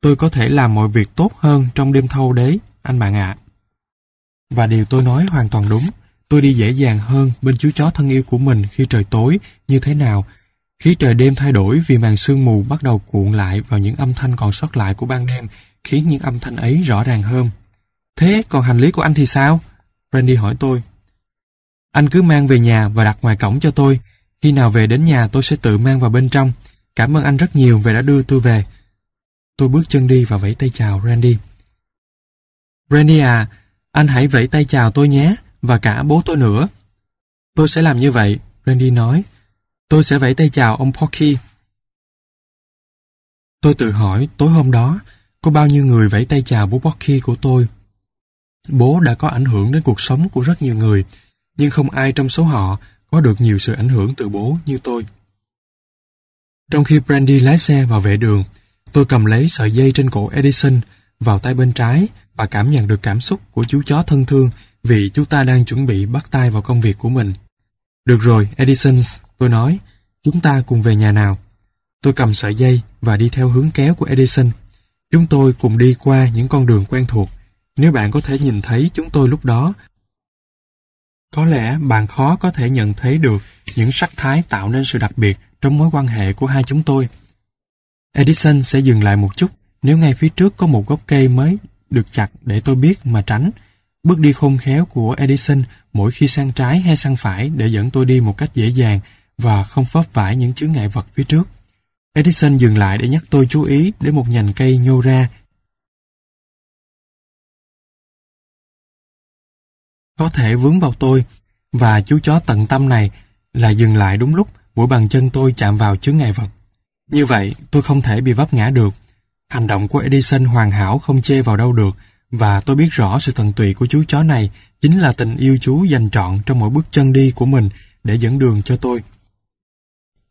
Tôi có thể làm mọi việc tốt hơn trong đêm thâu đấy, anh bạn ạ. À. Và điều tôi nói hoàn toàn đúng. Tôi đi dễ dàng hơn bên chú chó thân yêu của mình khi trời tối như thế nào. Khi trời đêm thay đổi vì màn sương mù bắt đầu cuộn lại vào những âm thanh còn sót lại của ban đêm, khiến những âm thanh ấy rõ ràng hơn. Thế còn hành lý của anh thì sao? Randy hỏi tôi. Anh cứ mang về nhà và đặt ngoài cổng cho tôi. Khi nào về đến nhà tôi sẽ tự mang vào bên trong. Cảm ơn anh rất nhiều vì đã đưa tôi về. Tôi bước chân đi và vẫy tay chào Randy. Randy à, anh hãy vẫy tay chào tôi nhé, và cả bố tôi nữa. Tôi sẽ làm như vậy, Randy nói. Tôi sẽ vẫy tay chào ông Porky. Tôi tự hỏi tối hôm đó, có bao nhiêu người vẫy tay chào bố Porky của tôi. Bố đã có ảnh hưởng đến cuộc sống của rất nhiều người, nhưng không ai trong số họ có được nhiều sự ảnh hưởng từ bố như tôi. Trong khi Brandy lái xe vào vệ đường, tôi cầm lấy sợi dây trên cổ Edison vào tay bên trái và cảm nhận được cảm xúc của chú chó thân thương vì chú ta đang chuẩn bị bắt tay vào công việc của mình. Được rồi, Edison, tôi nói, chúng ta cùng về nhà nào. Tôi cầm sợi dây và đi theo hướng kéo của Edison. Chúng tôi cùng đi qua những con đường quen thuộc. Nếu bạn có thể nhìn thấy chúng tôi lúc đó, có lẽ bạn khó có thể nhận thấy được những sắc thái tạo nên sự đặc biệt trong mối quan hệ của hai chúng tôi. Edison sẽ dừng lại một chút nếu ngay phía trước có một gốc cây mới được chặt để tôi biết mà tránh. Bước đi khôn khéo của Edison mỗi khi sang trái hay sang phải để dẫn tôi đi một cách dễ dàng và không vấp vải những chướng ngại vật phía trước. Edison dừng lại để nhắc tôi chú ý đến một nhành cây nhô ra. Có thể vướng vào tôi, và chú chó tận tâm này là dừng lại đúng lúc mỗi bàn chân tôi chạm vào chướng ngại vật. Như vậy, tôi không thể bị vấp ngã được Hành động của Edison hoàn hảo không chê vào đâu được và tôi biết rõ sự thần tụy của chú chó này chính là tình yêu chú dành trọn trong mỗi bước chân đi của mình để dẫn đường cho tôi.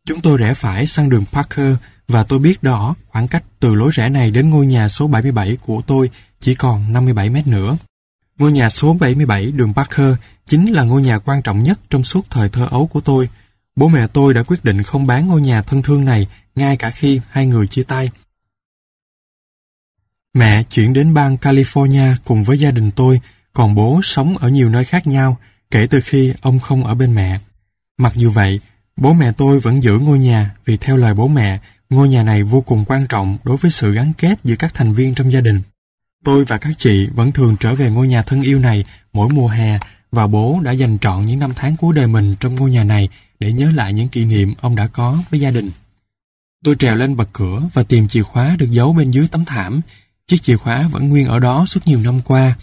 Chúng tôi rẽ phải sang đường Parker và tôi biết đó khoảng cách từ lối rẽ này đến ngôi nhà số 77 của tôi chỉ còn 57 mét nữa. Ngôi nhà số 77 đường Parker chính là ngôi nhà quan trọng nhất trong suốt thời thơ ấu của tôi. Bố mẹ tôi đã quyết định không bán ngôi nhà thân thương này ngay cả khi hai người chia tay Mẹ chuyển đến bang California cùng với gia đình tôi, còn bố sống ở nhiều nơi khác nhau kể từ khi ông không ở bên mẹ. Mặc dù vậy, bố mẹ tôi vẫn giữ ngôi nhà vì theo lời bố mẹ, ngôi nhà này vô cùng quan trọng đối với sự gắn kết giữa các thành viên trong gia đình. Tôi và các chị vẫn thường trở về ngôi nhà thân yêu này mỗi mùa hè và bố đã dành trọn những năm tháng cuối đời mình trong ngôi nhà này để nhớ lại những kỷ niệm ông đã có với gia đình. Tôi trèo lên bậc cửa và tìm chìa khóa được giấu bên dưới tấm thảm, Chiếc chìa khóa vẫn nguyên ở đó suốt nhiều năm qua.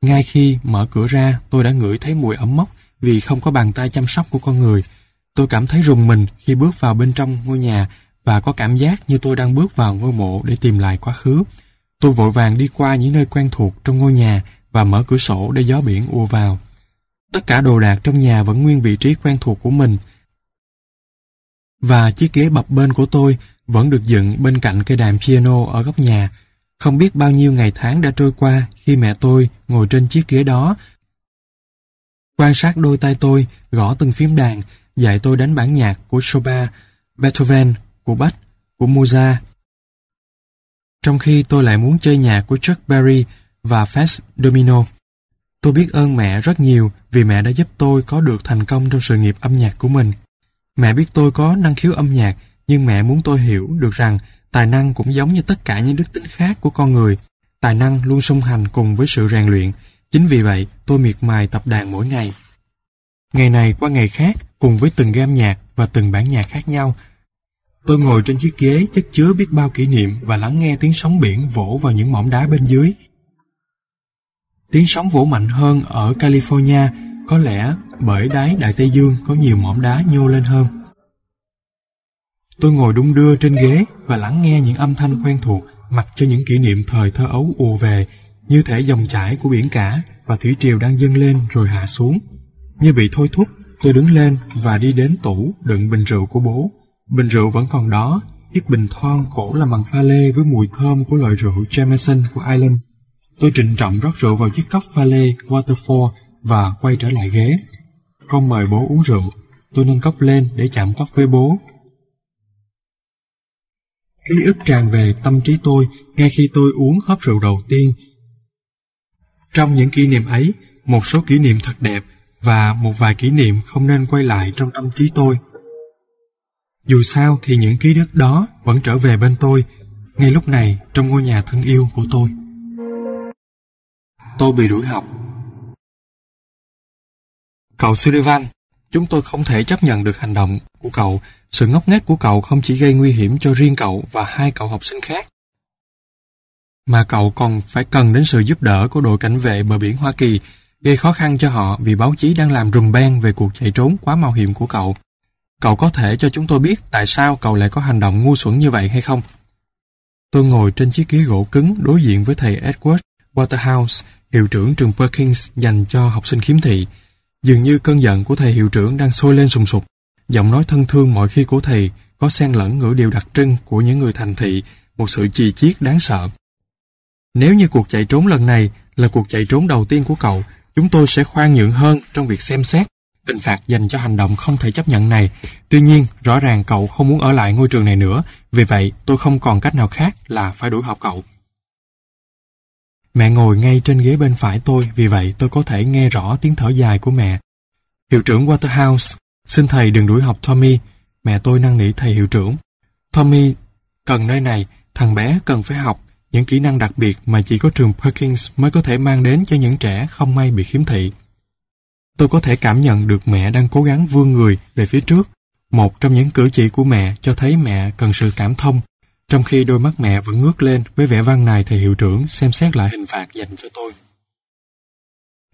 Ngay khi mở cửa ra, tôi đã ngửi thấy mùi ẩm mốc vì không có bàn tay chăm sóc của con người. Tôi cảm thấy rùng mình khi bước vào bên trong ngôi nhà và có cảm giác như tôi đang bước vào ngôi mộ để tìm lại quá khứ. Tôi vội vàng đi qua những nơi quen thuộc trong ngôi nhà và mở cửa sổ để gió biển ùa vào. Tất cả đồ đạc trong nhà vẫn nguyên vị trí quen thuộc của mình. Và chiếc ghế bập bên của tôi vẫn được dựng bên cạnh cây đàn piano ở góc nhà không biết bao nhiêu ngày tháng đã trôi qua khi mẹ tôi ngồi trên chiếc ghế đó, quan sát đôi tay tôi gõ từng phím đàn, dạy tôi đánh bản nhạc của Chopin, Beethoven, của Bach, của Mozart. Trong khi tôi lại muốn chơi nhạc của Chuck Berry và Fats Domino. Tôi biết ơn mẹ rất nhiều vì mẹ đã giúp tôi có được thành công trong sự nghiệp âm nhạc của mình. Mẹ biết tôi có năng khiếu âm nhạc nhưng mẹ muốn tôi hiểu được rằng Tài năng cũng giống như tất cả những đức tính khác của con người, tài năng luôn song hành cùng với sự rèn luyện. Chính vì vậy, tôi miệt mài tập đàn mỗi ngày. Ngày này qua ngày khác, cùng với từng gam nhạc và từng bản nhạc khác nhau, tôi ngồi trên chiếc ghế chất chứa biết bao kỷ niệm và lắng nghe tiếng sóng biển vỗ vào những mỏm đá bên dưới. Tiếng sóng vỗ mạnh hơn ở California, có lẽ bởi đáy Đại Tây Dương có nhiều mỏm đá nhô lên hơn. Tôi ngồi đung đưa trên ghế và lắng nghe những âm thanh quen thuộc mặc cho những kỷ niệm thời thơ ấu ùa về như thể dòng chảy của biển cả và thủy triều đang dâng lên rồi hạ xuống. Như bị thôi thúc, tôi đứng lên và đi đến tủ đựng bình rượu của bố. Bình rượu vẫn còn đó, chiếc bình thon cổ làm bằng pha lê với mùi thơm của loại rượu Jameson của Ireland. Tôi trịnh trọng rót rượu vào chiếc cốc pha lê Waterford và quay trở lại ghế. Con mời bố uống rượu. Tôi nâng cốc lên để chạm cốc với bố ký ức tràn về tâm trí tôi ngay khi tôi uống hớp rượu đầu tiên. Trong những kỷ niệm ấy, một số kỷ niệm thật đẹp và một vài kỷ niệm không nên quay lại trong tâm trí tôi. Dù sao thì những ký ức đó vẫn trở về bên tôi, ngay lúc này trong ngôi nhà thân yêu của tôi. Tôi bị đuổi học. Cậu Sullivan, chúng tôi không thể chấp nhận được hành động của cậu sự ngốc nghếch của cậu không chỉ gây nguy hiểm cho riêng cậu và hai cậu học sinh khác, mà cậu còn phải cần đến sự giúp đỡ của đội cảnh vệ bờ biển Hoa Kỳ, gây khó khăn cho họ vì báo chí đang làm rùm beng về cuộc chạy trốn quá mạo hiểm của cậu. Cậu có thể cho chúng tôi biết tại sao cậu lại có hành động ngu xuẩn như vậy hay không? Tôi ngồi trên chiếc ghế gỗ cứng đối diện với thầy Edward Waterhouse, hiệu trưởng trường Perkins dành cho học sinh khiếm thị. Dường như cơn giận của thầy hiệu trưởng đang sôi lên sùng sục. Giọng nói thân thương mọi khi của thầy có xen lẫn ngữ điệu đặc trưng của những người thành thị, một sự chì chiết đáng sợ. Nếu như cuộc chạy trốn lần này là cuộc chạy trốn đầu tiên của cậu, chúng tôi sẽ khoan nhượng hơn trong việc xem xét hình phạt dành cho hành động không thể chấp nhận này. Tuy nhiên, rõ ràng cậu không muốn ở lại ngôi trường này nữa, vì vậy tôi không còn cách nào khác là phải đuổi học cậu. Mẹ ngồi ngay trên ghế bên phải tôi, vì vậy tôi có thể nghe rõ tiếng thở dài của mẹ. Hiệu trưởng Waterhouse Xin thầy đừng đuổi học Tommy, mẹ tôi năn nỉ thầy hiệu trưởng. Tommy cần nơi này, thằng bé cần phải học những kỹ năng đặc biệt mà chỉ có trường Perkins mới có thể mang đến cho những trẻ không may bị khiếm thị. Tôi có thể cảm nhận được mẹ đang cố gắng vươn người về phía trước. Một trong những cử chỉ của mẹ cho thấy mẹ cần sự cảm thông, trong khi đôi mắt mẹ vẫn ngước lên với vẻ văn này thầy hiệu trưởng xem xét lại hình phạt dành cho tôi.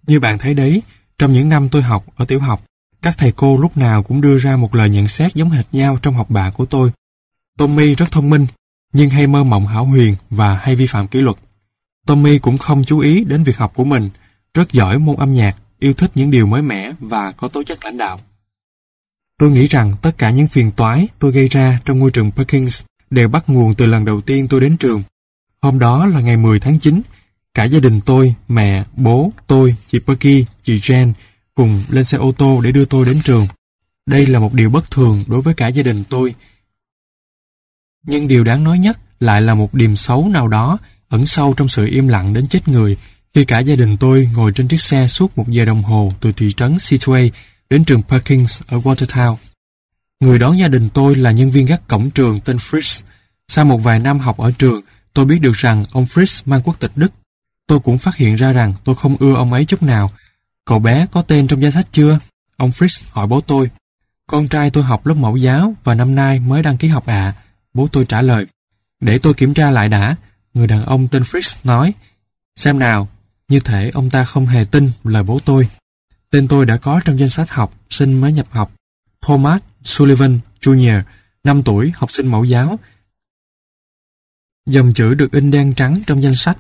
Như bạn thấy đấy, trong những năm tôi học ở tiểu học, các thầy cô lúc nào cũng đưa ra một lời nhận xét giống hệt nhau trong học bạ của tôi. Tommy rất thông minh, nhưng hay mơ mộng hảo huyền và hay vi phạm kỷ luật. Tommy cũng không chú ý đến việc học của mình, rất giỏi môn âm nhạc, yêu thích những điều mới mẻ và có tố chất lãnh đạo. Tôi nghĩ rằng tất cả những phiền toái tôi gây ra trong ngôi trường Perkins đều bắt nguồn từ lần đầu tiên tôi đến trường. Hôm đó là ngày 10 tháng 9, cả gia đình tôi, mẹ, bố, tôi, chị Perky, chị Jane cùng lên xe ô tô để đưa tôi đến trường. Đây là một điều bất thường đối với cả gia đình tôi. Nhưng điều đáng nói nhất lại là một điểm xấu nào đó ẩn sâu trong sự im lặng đến chết người khi cả gia đình tôi ngồi trên chiếc xe suốt một giờ đồng hồ từ thị trấn Seaway đến trường Perkins ở Watertown. Người đón gia đình tôi là nhân viên gác cổng trường tên Fritz. Sau một vài năm học ở trường, tôi biết được rằng ông Fritz mang quốc tịch Đức. Tôi cũng phát hiện ra rằng tôi không ưa ông ấy chút nào Cậu bé có tên trong danh sách chưa? Ông Fritz hỏi bố tôi. Con trai tôi học lớp mẫu giáo và năm nay mới đăng ký học ạ. À. Bố tôi trả lời. Để tôi kiểm tra lại đã. Người đàn ông tên Fritz nói. Xem nào. Như thể ông ta không hề tin lời bố tôi. Tên tôi đã có trong danh sách học sinh mới nhập học. Thomas Sullivan Jr., 5 tuổi, học sinh mẫu giáo. Dòng chữ được in đen trắng trong danh sách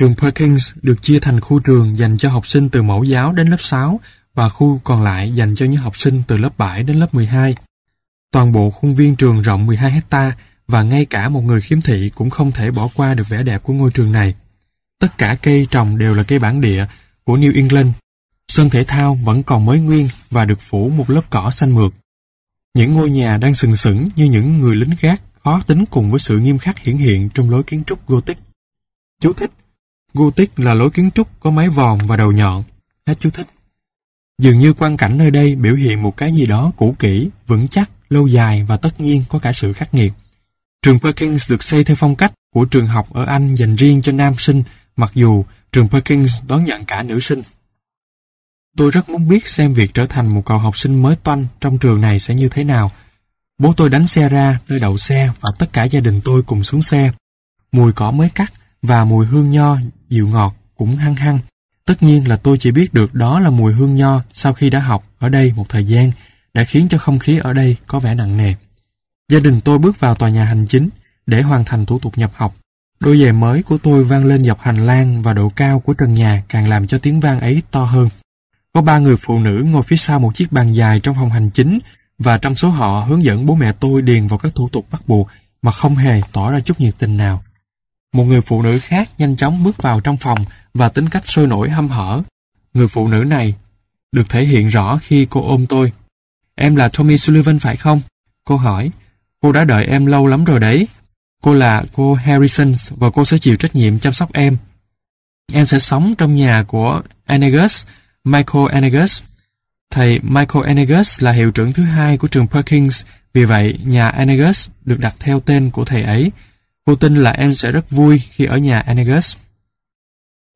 Trường Perkins được chia thành khu trường dành cho học sinh từ mẫu giáo đến lớp 6 và khu còn lại dành cho những học sinh từ lớp 7 đến lớp 12. Toàn bộ khuôn viên trường rộng 12 hecta và ngay cả một người khiếm thị cũng không thể bỏ qua được vẻ đẹp của ngôi trường này. Tất cả cây trồng đều là cây bản địa của New England. Sân thể thao vẫn còn mới nguyên và được phủ một lớp cỏ xanh mượt. Những ngôi nhà đang sừng sững như những người lính gác khó tính cùng với sự nghiêm khắc hiển hiện trong lối kiến trúc Gothic. Chú thích Gothic là lối kiến trúc có mái vòm và đầu nhọn. Hết chú thích. Dường như quan cảnh nơi đây biểu hiện một cái gì đó cũ kỹ, vững chắc, lâu dài và tất nhiên có cả sự khắc nghiệt. Trường Perkins được xây theo phong cách của trường học ở Anh dành riêng cho nam sinh, mặc dù trường Perkins đón nhận cả nữ sinh. Tôi rất muốn biết xem việc trở thành một cậu học sinh mới toanh trong trường này sẽ như thế nào. Bố tôi đánh xe ra nơi đậu xe và tất cả gia đình tôi cùng xuống xe. Mùi cỏ mới cắt và mùi hương nho dịu ngọt cũng hăng hăng. Tất nhiên là tôi chỉ biết được đó là mùi hương nho sau khi đã học ở đây một thời gian đã khiến cho không khí ở đây có vẻ nặng nề. Gia đình tôi bước vào tòa nhà hành chính để hoàn thành thủ tục nhập học. Đôi giày mới của tôi vang lên dọc hành lang và độ cao của trần nhà càng làm cho tiếng vang ấy to hơn. Có ba người phụ nữ ngồi phía sau một chiếc bàn dài trong phòng hành chính và trong số họ hướng dẫn bố mẹ tôi điền vào các thủ tục bắt buộc mà không hề tỏ ra chút nhiệt tình nào. Một người phụ nữ khác nhanh chóng bước vào trong phòng và tính cách sôi nổi hâm hở. Người phụ nữ này được thể hiện rõ khi cô ôm tôi. Em là Tommy Sullivan phải không? Cô hỏi. Cô đã đợi em lâu lắm rồi đấy. Cô là cô Harrison và cô sẽ chịu trách nhiệm chăm sóc em. Em sẽ sống trong nhà của Anegus, Michael Anegus. Thầy Michael Anegus là hiệu trưởng thứ hai của trường Perkins, vì vậy nhà Anegus được đặt theo tên của thầy ấy. Cô tin là em sẽ rất vui khi ở nhà Anegus.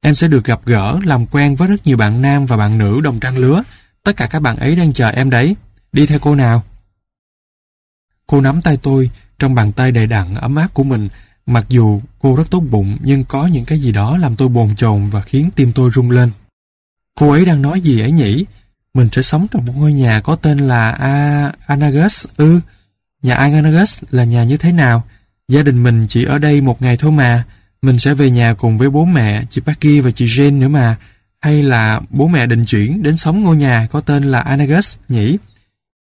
Em sẽ được gặp gỡ, làm quen với rất nhiều bạn nam và bạn nữ đồng trang lứa. Tất cả các bạn ấy đang chờ em đấy. Đi theo cô nào. Cô nắm tay tôi trong bàn tay đầy đặn ấm áp của mình. Mặc dù cô rất tốt bụng nhưng có những cái gì đó làm tôi bồn chồn và khiến tim tôi rung lên. Cô ấy đang nói gì ấy nhỉ? Mình sẽ sống trong một ngôi nhà có tên là A... Anagus. Ừ, nhà Anagus là nhà như thế nào? Gia đình mình chỉ ở đây một ngày thôi mà, mình sẽ về nhà cùng với bố mẹ, chị Paki và chị Jane nữa mà. Hay là bố mẹ định chuyển đến sống ngôi nhà có tên là Anagus nhỉ?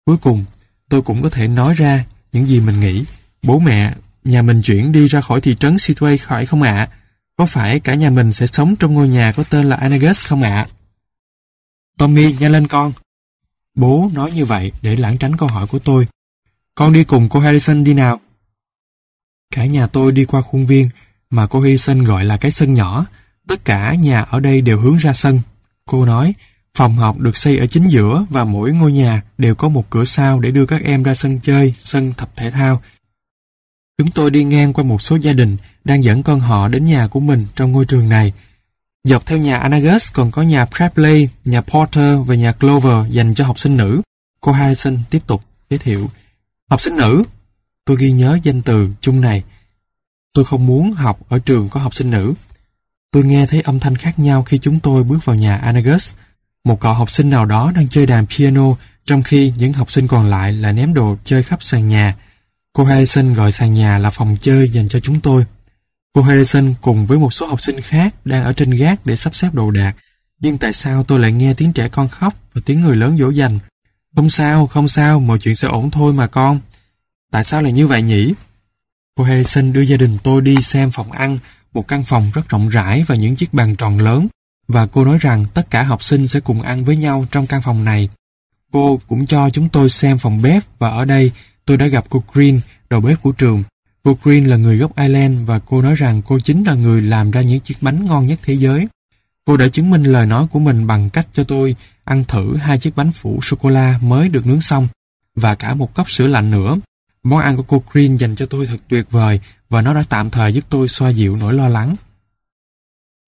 Cuối cùng, tôi cũng có thể nói ra những gì mình nghĩ. Bố mẹ, nhà mình chuyển đi ra khỏi thị trấn Situay khỏi không ạ? Có phải cả nhà mình sẽ sống trong ngôi nhà có tên là Anagus không ạ? Tommy, nhanh lên con! Bố nói như vậy để lãng tránh câu hỏi của tôi. Con đi cùng cô Harrison đi nào. Cả nhà tôi đi qua khuôn viên mà cô Hidison gọi là cái sân nhỏ. Tất cả nhà ở đây đều hướng ra sân. Cô nói, phòng học được xây ở chính giữa và mỗi ngôi nhà đều có một cửa sau để đưa các em ra sân chơi, sân tập thể thao. Chúng tôi đi ngang qua một số gia đình đang dẫn con họ đến nhà của mình trong ngôi trường này. Dọc theo nhà Anagus còn có nhà Prebley, nhà Porter và nhà Clover dành cho học sinh nữ. Cô Harrison tiếp tục giới thiệu. Học sinh nữ tôi ghi nhớ danh từ chung này. Tôi không muốn học ở trường có học sinh nữ. Tôi nghe thấy âm thanh khác nhau khi chúng tôi bước vào nhà Anagus. Một cậu học sinh nào đó đang chơi đàn piano trong khi những học sinh còn lại là ném đồ chơi khắp sàn nhà. Cô Harrison gọi sàn nhà là phòng chơi dành cho chúng tôi. Cô Harrison cùng với một số học sinh khác đang ở trên gác để sắp xếp đồ đạc. Nhưng tại sao tôi lại nghe tiếng trẻ con khóc và tiếng người lớn dỗ dành? Không sao, không sao, mọi chuyện sẽ ổn thôi mà con. Tại sao lại như vậy nhỉ? Cô Harrison đưa gia đình tôi đi xem phòng ăn, một căn phòng rất rộng rãi và những chiếc bàn tròn lớn, và cô nói rằng tất cả học sinh sẽ cùng ăn với nhau trong căn phòng này. Cô cũng cho chúng tôi xem phòng bếp và ở đây tôi đã gặp cô Green, đầu bếp của trường. Cô Green là người gốc Ireland và cô nói rằng cô chính là người làm ra những chiếc bánh ngon nhất thế giới. Cô đã chứng minh lời nói của mình bằng cách cho tôi ăn thử hai chiếc bánh phủ sô-cô-la mới được nướng xong và cả một cốc sữa lạnh nữa. Món ăn của cô Green dành cho tôi thật tuyệt vời và nó đã tạm thời giúp tôi xoa dịu nỗi lo lắng.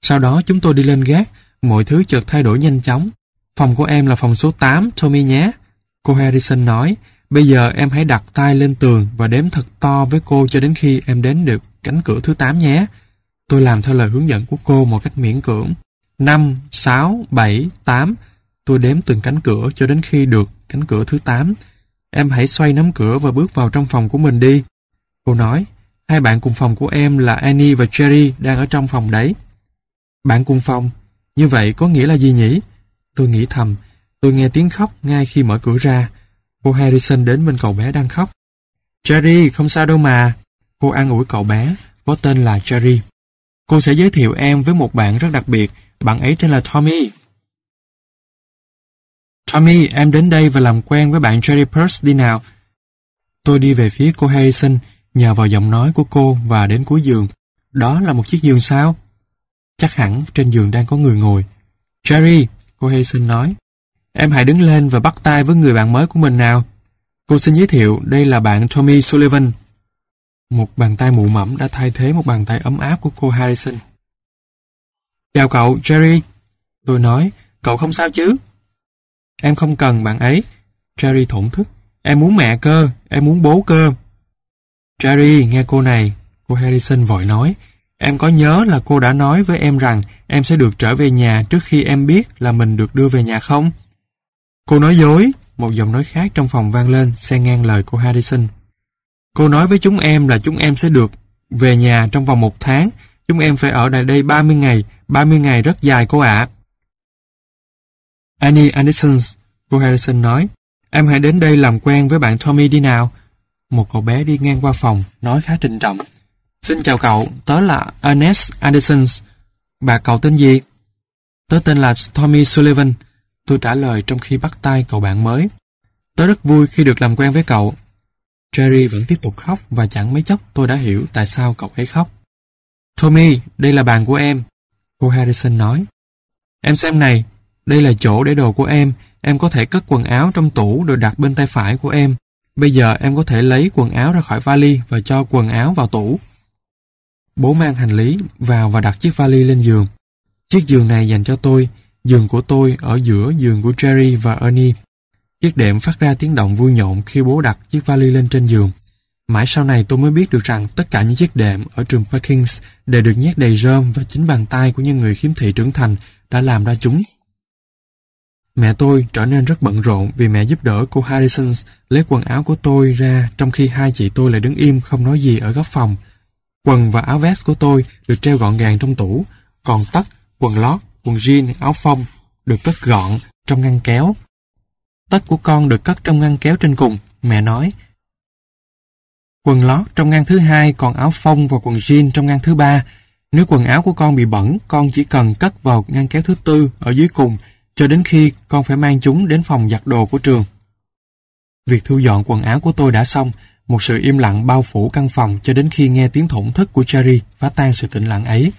Sau đó chúng tôi đi lên gác, mọi thứ chợt thay đổi nhanh chóng. Phòng của em là phòng số 8, Tommy nhé. Cô Harrison nói, bây giờ em hãy đặt tay lên tường và đếm thật to với cô cho đến khi em đến được cánh cửa thứ 8 nhé. Tôi làm theo lời hướng dẫn của cô một cách miễn cưỡng. 5, 6, 7, 8. Tôi đếm từng cánh cửa cho đến khi được cánh cửa thứ 8 em hãy xoay nắm cửa và bước vào trong phòng của mình đi. Cô nói, hai bạn cùng phòng của em là Annie và Jerry đang ở trong phòng đấy. Bạn cùng phòng? Như vậy có nghĩa là gì nhỉ? Tôi nghĩ thầm, tôi nghe tiếng khóc ngay khi mở cửa ra. Cô Harrison đến bên cậu bé đang khóc. Jerry, không sao đâu mà. Cô an ủi cậu bé, có tên là Jerry. Cô sẽ giới thiệu em với một bạn rất đặc biệt, bạn ấy tên là Tommy. Tommy, em đến đây và làm quen với bạn Jerry Purse đi nào. Tôi đi về phía cô Harrison, nhờ vào giọng nói của cô và đến cuối giường. Đó là một chiếc giường sao? Chắc hẳn trên giường đang có người ngồi. Jerry, cô Harrison nói, em hãy đứng lên và bắt tay với người bạn mới của mình nào. Cô xin giới thiệu, đây là bạn Tommy Sullivan. Một bàn tay mụ mẫm đã thay thế một bàn tay ấm áp của cô Harrison. Chào cậu, Jerry. Tôi nói, cậu không sao chứ? Em không cần bạn ấy. Jerry thổn thức. Em muốn mẹ cơ, em muốn bố cơ. Jerry, nghe cô này. Cô Harrison vội nói. Em có nhớ là cô đã nói với em rằng em sẽ được trở về nhà trước khi em biết là mình được đưa về nhà không? Cô nói dối. Một giọng nói khác trong phòng vang lên, xen ngang lời cô Harrison. Cô nói với chúng em là chúng em sẽ được về nhà trong vòng một tháng. Chúng em phải ở lại đây 30 ngày. 30 ngày rất dài cô ạ. À. Annie Anderson, cô Harrison nói, em hãy đến đây làm quen với bạn Tommy đi nào. Một cậu bé đi ngang qua phòng, nói khá trịnh trọng. Xin chào cậu, tớ là Ernest Anderson. Bà cậu tên gì? Tớ tên là Tommy Sullivan. Tôi trả lời trong khi bắt tay cậu bạn mới. Tớ rất vui khi được làm quen với cậu. Jerry vẫn tiếp tục khóc và chẳng mấy chốc tôi đã hiểu tại sao cậu ấy khóc. Tommy, đây là bàn của em. Cô Harrison nói. Em xem này, đây là chỗ để đồ của em, em có thể cất quần áo trong tủ rồi đặt bên tay phải của em. Bây giờ em có thể lấy quần áo ra khỏi vali và cho quần áo vào tủ. Bố mang hành lý vào và đặt chiếc vali lên giường. Chiếc giường này dành cho tôi, giường của tôi ở giữa giường của Jerry và Ernie. Chiếc đệm phát ra tiếng động vui nhộn khi bố đặt chiếc vali lên trên giường. Mãi sau này tôi mới biết được rằng tất cả những chiếc đệm ở trường Perkins đều được nhét đầy rơm và chính bàn tay của những người khiếm thị trưởng thành đã làm ra chúng. Mẹ tôi trở nên rất bận rộn vì mẹ giúp đỡ cô Harrison lấy quần áo của tôi ra trong khi hai chị tôi lại đứng im không nói gì ở góc phòng. Quần và áo vest của tôi được treo gọn gàng trong tủ, còn tất, quần lót, quần jean, áo phông được cất gọn trong ngăn kéo. Tất của con được cất trong ngăn kéo trên cùng, mẹ nói. Quần lót trong ngăn thứ hai còn áo phông và quần jean trong ngăn thứ ba. Nếu quần áo của con bị bẩn, con chỉ cần cất vào ngăn kéo thứ tư ở dưới cùng cho đến khi con phải mang chúng đến phòng giặt đồ của trường. Việc thu dọn quần áo của tôi đã xong, một sự im lặng bao phủ căn phòng cho đến khi nghe tiếng thổn thức của Cherry phá tan sự tĩnh lặng ấy.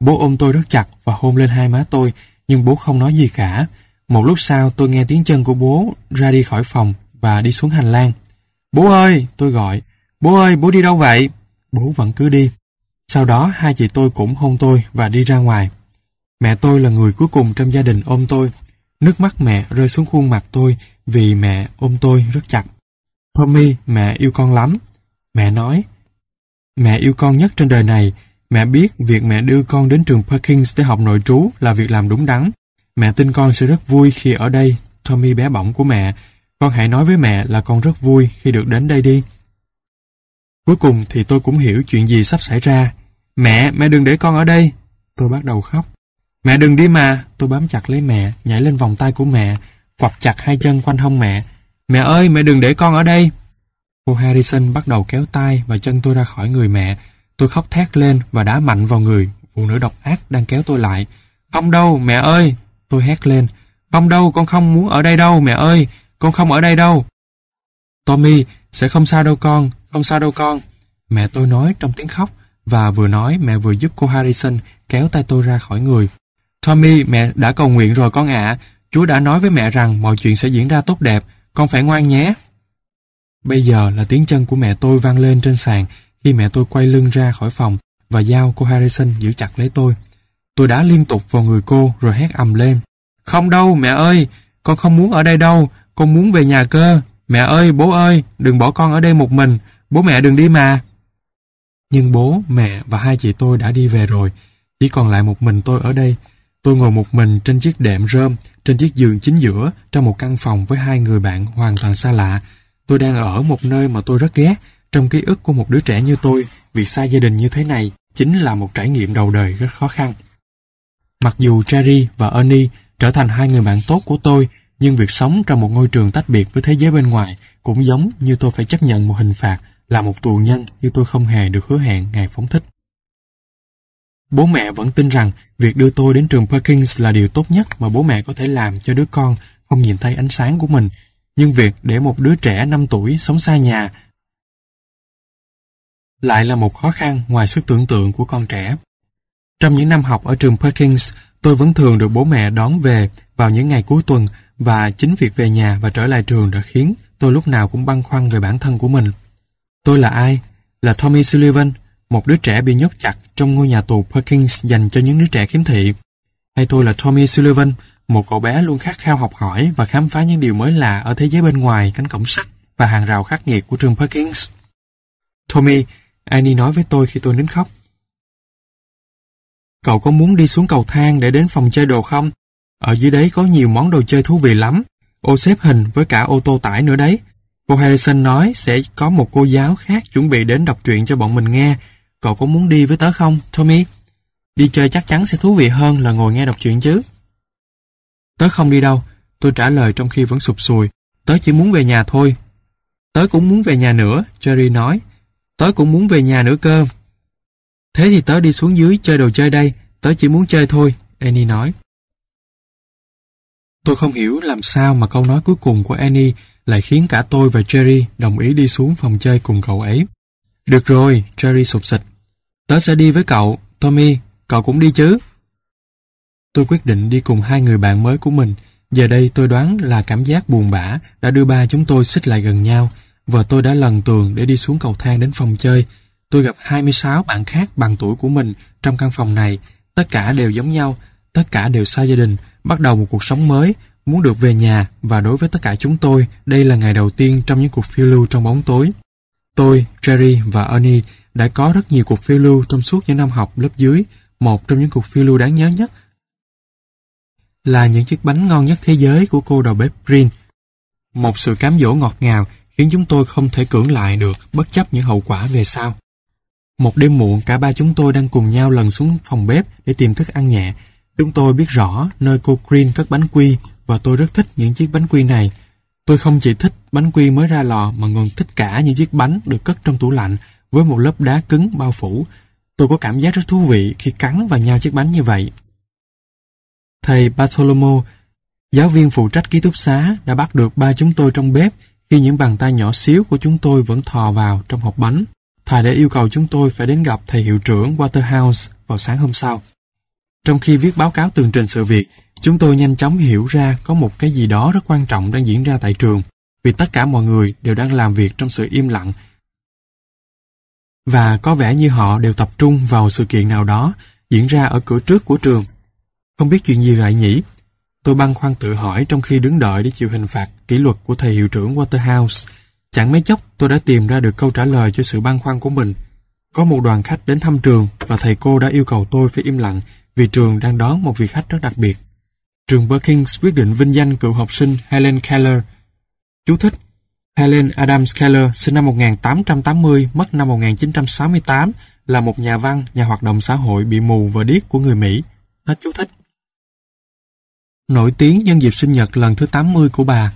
Bố ôm tôi rất chặt và hôn lên hai má tôi, nhưng bố không nói gì cả. Một lúc sau tôi nghe tiếng chân của bố ra đi khỏi phòng và đi xuống hành lang. Bố ơi, tôi gọi. Bố ơi, bố đi đâu vậy? Bố vẫn cứ đi. Sau đó hai chị tôi cũng hôn tôi và đi ra ngoài. Mẹ tôi là người cuối cùng trong gia đình ôm tôi Nước mắt mẹ rơi xuống khuôn mặt tôi vì mẹ ôm tôi rất chặt. Tommy, mẹ yêu con lắm. Mẹ nói, mẹ yêu con nhất trên đời này. Mẹ biết việc mẹ đưa con đến trường Perkins để học nội trú là việc làm đúng đắn. Mẹ tin con sẽ rất vui khi ở đây, Tommy bé bỏng của mẹ. Con hãy nói với mẹ là con rất vui khi được đến đây đi. Cuối cùng thì tôi cũng hiểu chuyện gì sắp xảy ra. Mẹ, mẹ đừng để con ở đây. Tôi bắt đầu khóc. Mẹ đừng đi mà, tôi bám chặt lấy mẹ, nhảy lên vòng tay của mẹ, quặp chặt hai chân quanh hông mẹ. Mẹ ơi, mẹ đừng để con ở đây. Cô Harrison bắt đầu kéo tay và chân tôi ra khỏi người mẹ. Tôi khóc thét lên và đá mạnh vào người. Phụ nữ độc ác đang kéo tôi lại. Không đâu, mẹ ơi! Tôi hét lên. Không đâu, con không muốn ở đây đâu, mẹ ơi! Con không ở đây đâu! Tommy, sẽ không sao đâu con, không sao đâu con. Mẹ tôi nói trong tiếng khóc và vừa nói mẹ vừa giúp cô Harrison kéo tay tôi ra khỏi người. Tommy, mẹ đã cầu nguyện rồi con ạ. Chúa đã nói với mẹ rằng mọi chuyện sẽ diễn ra tốt đẹp. Con phải ngoan nhé. Bây giờ là tiếng chân của mẹ tôi vang lên trên sàn khi mẹ tôi quay lưng ra khỏi phòng và dao của Harrison giữ chặt lấy tôi. Tôi đã liên tục vào người cô rồi hét ầm lên. Không đâu, mẹ ơi, con không muốn ở đây đâu, con muốn về nhà cơ. Mẹ ơi, bố ơi, đừng bỏ con ở đây một mình, bố mẹ đừng đi mà. Nhưng bố, mẹ và hai chị tôi đã đi về rồi, chỉ còn lại một mình tôi ở đây. Tôi ngồi một mình trên chiếc đệm rơm, trên chiếc giường chính giữa, trong một căn phòng với hai người bạn hoàn toàn xa lạ. Tôi đang ở một nơi mà tôi rất ghét. Trong ký ức của một đứa trẻ như tôi, việc xa gia đình như thế này chính là một trải nghiệm đầu đời rất khó khăn. Mặc dù Jerry và Ernie trở thành hai người bạn tốt của tôi, nhưng việc sống trong một ngôi trường tách biệt với thế giới bên ngoài cũng giống như tôi phải chấp nhận một hình phạt là một tù nhân như tôi không hề được hứa hẹn ngày phóng thích. Bố mẹ vẫn tin rằng việc đưa tôi đến trường Perkins là điều tốt nhất mà bố mẹ có thể làm cho đứa con không nhìn thấy ánh sáng của mình. Nhưng việc để một đứa trẻ 5 tuổi sống xa nhà lại là một khó khăn ngoài sức tưởng tượng của con trẻ. Trong những năm học ở trường Perkins, tôi vẫn thường được bố mẹ đón về vào những ngày cuối tuần và chính việc về nhà và trở lại trường đã khiến tôi lúc nào cũng băn khoăn về bản thân của mình. Tôi là ai? Là Tommy Sullivan một đứa trẻ bị nhốt chặt trong ngôi nhà tù Perkins dành cho những đứa trẻ khiếm thị. Hay tôi là Tommy Sullivan, một cậu bé luôn khát khao học hỏi và khám phá những điều mới lạ ở thế giới bên ngoài cánh cổng sắt và hàng rào khắc nghiệt của trường Perkins. Tommy, Annie nói với tôi khi tôi nín khóc. Cậu có muốn đi xuống cầu thang để đến phòng chơi đồ không? Ở dưới đấy có nhiều món đồ chơi thú vị lắm. Ô xếp hình với cả ô tô tải nữa đấy. Cô Harrison nói sẽ có một cô giáo khác chuẩn bị đến đọc truyện cho bọn mình nghe cậu có muốn đi với tớ không, Tommy? Đi chơi chắc chắn sẽ thú vị hơn là ngồi nghe đọc truyện chứ. Tớ không đi đâu, tôi trả lời trong khi vẫn sụp sùi. Tớ chỉ muốn về nhà thôi. Tớ cũng muốn về nhà nữa, Jerry nói. Tớ cũng muốn về nhà nữa cơ. Thế thì tớ đi xuống dưới chơi đồ chơi đây, tớ chỉ muốn chơi thôi, Annie nói. Tôi không hiểu làm sao mà câu nói cuối cùng của Annie lại khiến cả tôi và Jerry đồng ý đi xuống phòng chơi cùng cậu ấy. Được rồi, Jerry sụp sịch. Tớ sẽ đi với cậu, Tommy, cậu cũng đi chứ? Tôi quyết định đi cùng hai người bạn mới của mình. Giờ đây tôi đoán là cảm giác buồn bã đã đưa ba chúng tôi xích lại gần nhau và tôi đã lần tường để đi xuống cầu thang đến phòng chơi. Tôi gặp 26 bạn khác bằng tuổi của mình trong căn phòng này. Tất cả đều giống nhau, tất cả đều xa gia đình, bắt đầu một cuộc sống mới, muốn được về nhà và đối với tất cả chúng tôi, đây là ngày đầu tiên trong những cuộc phiêu lưu trong bóng tối. Tôi, Jerry và Ernie đã có rất nhiều cuộc phiêu lưu trong suốt những năm học lớp dưới. Một trong những cuộc phiêu lưu đáng nhớ nhất là những chiếc bánh ngon nhất thế giới của cô đầu bếp Green. Một sự cám dỗ ngọt ngào khiến chúng tôi không thể cưỡng lại được bất chấp những hậu quả về sau. Một đêm muộn cả ba chúng tôi đang cùng nhau lần xuống phòng bếp để tìm thức ăn nhẹ. Chúng tôi biết rõ nơi cô Green cất bánh quy và tôi rất thích những chiếc bánh quy này. Tôi không chỉ thích bánh quy mới ra lò mà còn thích cả những chiếc bánh được cất trong tủ lạnh với một lớp đá cứng bao phủ. Tôi có cảm giác rất thú vị khi cắn và nhai chiếc bánh như vậy. Thầy Bartholomew, giáo viên phụ trách ký túc xá đã bắt được ba chúng tôi trong bếp khi những bàn tay nhỏ xíu của chúng tôi vẫn thò vào trong hộp bánh. Thầy đã yêu cầu chúng tôi phải đến gặp thầy hiệu trưởng Waterhouse vào sáng hôm sau. Trong khi viết báo cáo tường trình sự việc, chúng tôi nhanh chóng hiểu ra có một cái gì đó rất quan trọng đang diễn ra tại trường, vì tất cả mọi người đều đang làm việc trong sự im lặng và có vẻ như họ đều tập trung vào sự kiện nào đó diễn ra ở cửa trước của trường. Không biết chuyện gì vậy nhỉ? Tôi băn khoăn tự hỏi trong khi đứng đợi để chịu hình phạt kỷ luật của thầy hiệu trưởng Waterhouse. Chẳng mấy chốc tôi đã tìm ra được câu trả lời cho sự băn khoăn của mình. Có một đoàn khách đến thăm trường và thầy cô đã yêu cầu tôi phải im lặng vì trường đang đón một vị khách rất đặc biệt. Trường Perkins quyết định vinh danh cựu học sinh Helen Keller. Chú thích Helen Adams Keller, sinh năm 1880, mất năm 1968, là một nhà văn, nhà hoạt động xã hội bị mù và điếc của người Mỹ. Hết chú thích. Nổi tiếng nhân dịp sinh nhật lần thứ 80 của bà.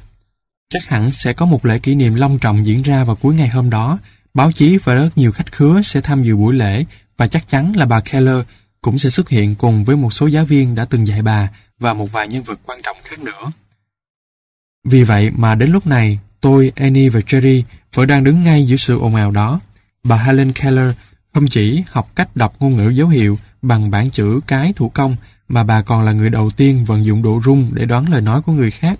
Chắc hẳn sẽ có một lễ kỷ niệm long trọng diễn ra vào cuối ngày hôm đó. Báo chí và rất nhiều khách khứa sẽ tham dự buổi lễ và chắc chắn là bà Keller cũng sẽ xuất hiện cùng với một số giáo viên đã từng dạy bà và một vài nhân vật quan trọng khác nữa. Vì vậy mà đến lúc này, Tôi, Annie và Jerry vẫn đang đứng ngay giữa sự ồn ào đó. Bà Helen Keller không chỉ học cách đọc ngôn ngữ dấu hiệu bằng bản chữ cái thủ công mà bà còn là người đầu tiên vận dụng độ rung để đoán lời nói của người khác.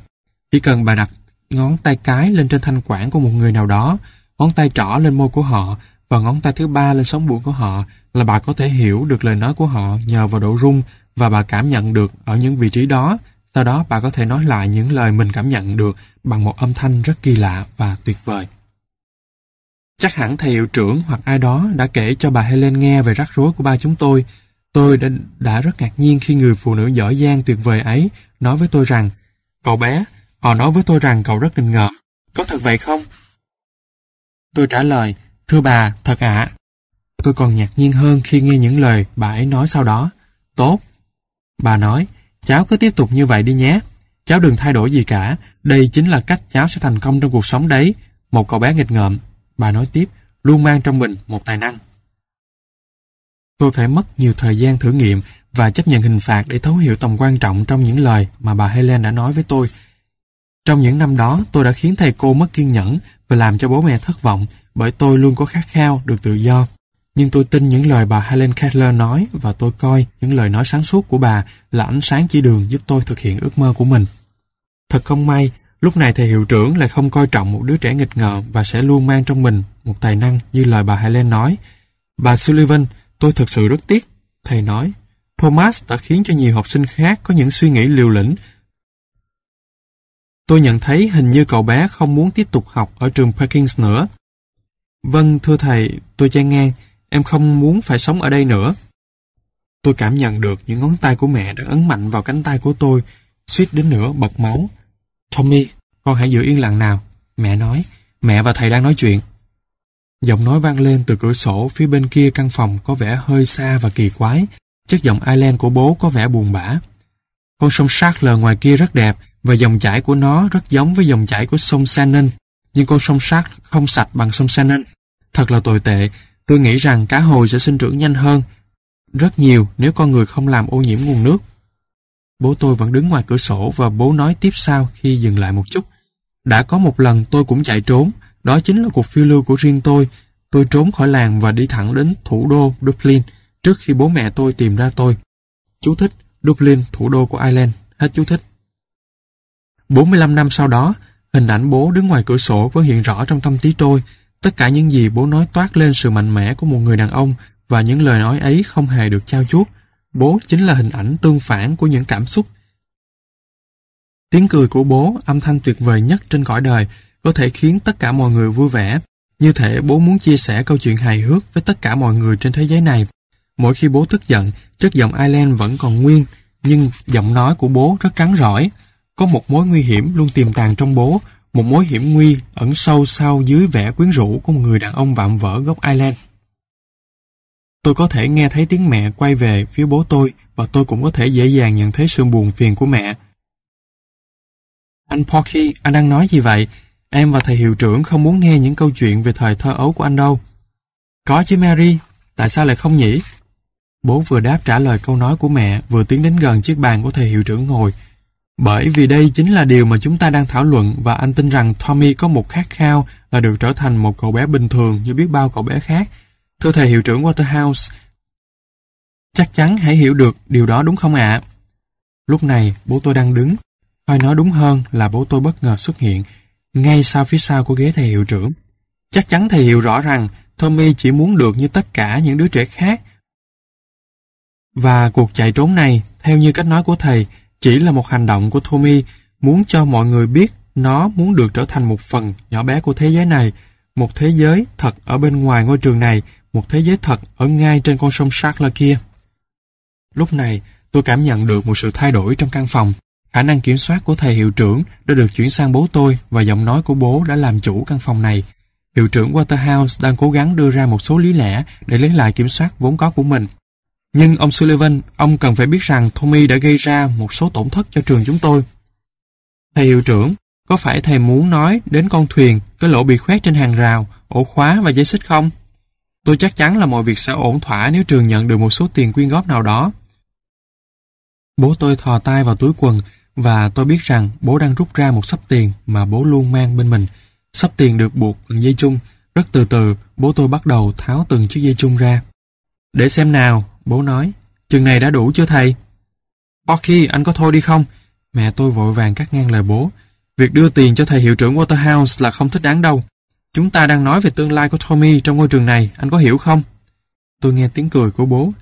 Chỉ cần bà đặt ngón tay cái lên trên thanh quản của một người nào đó, ngón tay trỏ lên môi của họ và ngón tay thứ ba lên sống mũi của họ là bà có thể hiểu được lời nói của họ nhờ vào độ rung và bà cảm nhận được ở những vị trí đó sau đó bà có thể nói lại những lời mình cảm nhận được bằng một âm thanh rất kỳ lạ và tuyệt vời. Chắc hẳn thầy hiệu trưởng hoặc ai đó đã kể cho bà Helen nghe về rắc rối của ba chúng tôi. Tôi đã, đã rất ngạc nhiên khi người phụ nữ giỏi giang tuyệt vời ấy nói với tôi rằng Cậu bé, họ nói với tôi rằng cậu rất kinh ngờ. Có thật vậy không? Tôi trả lời, thưa bà, thật ạ. Tôi còn ngạc nhiên hơn khi nghe những lời bà ấy nói sau đó. Tốt. Bà nói, Cháu cứ tiếp tục như vậy đi nhé. Cháu đừng thay đổi gì cả. Đây chính là cách cháu sẽ thành công trong cuộc sống đấy. Một cậu bé nghịch ngợm, bà nói tiếp, luôn mang trong mình một tài năng. Tôi phải mất nhiều thời gian thử nghiệm và chấp nhận hình phạt để thấu hiểu tầm quan trọng trong những lời mà bà Helen đã nói với tôi. Trong những năm đó, tôi đã khiến thầy cô mất kiên nhẫn và làm cho bố mẹ thất vọng bởi tôi luôn có khát khao được tự do nhưng tôi tin những lời bà Helen Keller nói và tôi coi những lời nói sáng suốt của bà là ánh sáng chỉ đường giúp tôi thực hiện ước mơ của mình. Thật không may, lúc này thầy hiệu trưởng lại không coi trọng một đứa trẻ nghịch ngợm và sẽ luôn mang trong mình một tài năng như lời bà Helen nói. Bà Sullivan, tôi thực sự rất tiếc, thầy nói. Thomas đã khiến cho nhiều học sinh khác có những suy nghĩ liều lĩnh. Tôi nhận thấy hình như cậu bé không muốn tiếp tục học ở trường Perkins nữa. Vâng, thưa thầy, tôi chen ngang, Em không muốn phải sống ở đây nữa. Tôi cảm nhận được những ngón tay của mẹ đã ấn mạnh vào cánh tay của tôi, suýt đến nửa bật máu. Tommy, con hãy giữ yên lặng nào. Mẹ nói, mẹ và thầy đang nói chuyện. Giọng nói vang lên từ cửa sổ phía bên kia căn phòng có vẻ hơi xa và kỳ quái. Chất giọng Ireland của bố có vẻ buồn bã. Con sông sát Sartler ngoài kia rất đẹp và dòng chảy của nó rất giống với dòng chảy của sông Shannon. Nhưng con sông sát không sạch bằng sông Shannon. Thật là tồi tệ, Tôi nghĩ rằng cá hồi sẽ sinh trưởng nhanh hơn, rất nhiều nếu con người không làm ô nhiễm nguồn nước. Bố tôi vẫn đứng ngoài cửa sổ và bố nói tiếp sau khi dừng lại một chút. Đã có một lần tôi cũng chạy trốn, đó chính là cuộc phiêu lưu của riêng tôi. Tôi trốn khỏi làng và đi thẳng đến thủ đô Dublin trước khi bố mẹ tôi tìm ra tôi. Chú thích Dublin, thủ đô của Ireland. Hết chú thích. 45 năm sau đó, hình ảnh bố đứng ngoài cửa sổ vẫn hiện rõ trong tâm trí tôi. Tất cả những gì bố nói toát lên sự mạnh mẽ của một người đàn ông và những lời nói ấy không hề được trao chuốt. Bố chính là hình ảnh tương phản của những cảm xúc. Tiếng cười của bố, âm thanh tuyệt vời nhất trên cõi đời, có thể khiến tất cả mọi người vui vẻ. Như thể bố muốn chia sẻ câu chuyện hài hước với tất cả mọi người trên thế giới này. Mỗi khi bố tức giận, chất giọng Ireland vẫn còn nguyên, nhưng giọng nói của bố rất trắng rõi. Có một mối nguy hiểm luôn tiềm tàng trong bố, một mối hiểm nguy ẩn sâu sau dưới vẻ quyến rũ của một người đàn ông vạm vỡ gốc Ireland. Tôi có thể nghe thấy tiếng mẹ quay về phía bố tôi và tôi cũng có thể dễ dàng nhận thấy sự buồn phiền của mẹ. Anh Porky, anh đang nói gì vậy? Em và thầy hiệu trưởng không muốn nghe những câu chuyện về thời thơ ấu của anh đâu. Có chứ Mary, tại sao lại không nhỉ? Bố vừa đáp trả lời câu nói của mẹ vừa tiến đến gần chiếc bàn của thầy hiệu trưởng ngồi bởi vì đây chính là điều mà chúng ta đang thảo luận và anh tin rằng Tommy có một khát khao là được trở thành một cậu bé bình thường như biết bao cậu bé khác. Thưa thầy hiệu trưởng Waterhouse, chắc chắn hãy hiểu được điều đó đúng không ạ? Lúc này, bố tôi đang đứng. Hay nói đúng hơn là bố tôi bất ngờ xuất hiện, ngay sau phía sau của ghế thầy hiệu trưởng. Chắc chắn thầy hiểu rõ rằng Tommy chỉ muốn được như tất cả những đứa trẻ khác. Và cuộc chạy trốn này, theo như cách nói của thầy, chỉ là một hành động của Tommy muốn cho mọi người biết nó muốn được trở thành một phần nhỏ bé của thế giới này, một thế giới thật ở bên ngoài ngôi trường này, một thế giới thật ở ngay trên con sông Charles kia. Lúc này, tôi cảm nhận được một sự thay đổi trong căn phòng. Khả năng kiểm soát của thầy hiệu trưởng đã được chuyển sang bố tôi và giọng nói của bố đã làm chủ căn phòng này. Hiệu trưởng Waterhouse đang cố gắng đưa ra một số lý lẽ để lấy lại kiểm soát vốn có của mình. Nhưng ông Sullivan, ông cần phải biết rằng Tommy đã gây ra một số tổn thất cho trường chúng tôi. Thầy hiệu trưởng, có phải thầy muốn nói đến con thuyền, cái lỗ bị khoét trên hàng rào, ổ khóa và dây xích không? Tôi chắc chắn là mọi việc sẽ ổn thỏa nếu trường nhận được một số tiền quyên góp nào đó. Bố tôi thò tay vào túi quần và tôi biết rằng bố đang rút ra một sắp tiền mà bố luôn mang bên mình. Sắp tiền được buộc bằng dây chung. Rất từ từ, bố tôi bắt đầu tháo từng chiếc dây chung ra. Để xem nào, Bố nói, chừng này đã đủ chưa thầy? Orky, anh có thôi đi không? Mẹ tôi vội vàng cắt ngang lời bố. Việc đưa tiền cho thầy hiệu trưởng Waterhouse là không thích đáng đâu. Chúng ta đang nói về tương lai của Tommy trong ngôi trường này, anh có hiểu không? Tôi nghe tiếng cười của bố.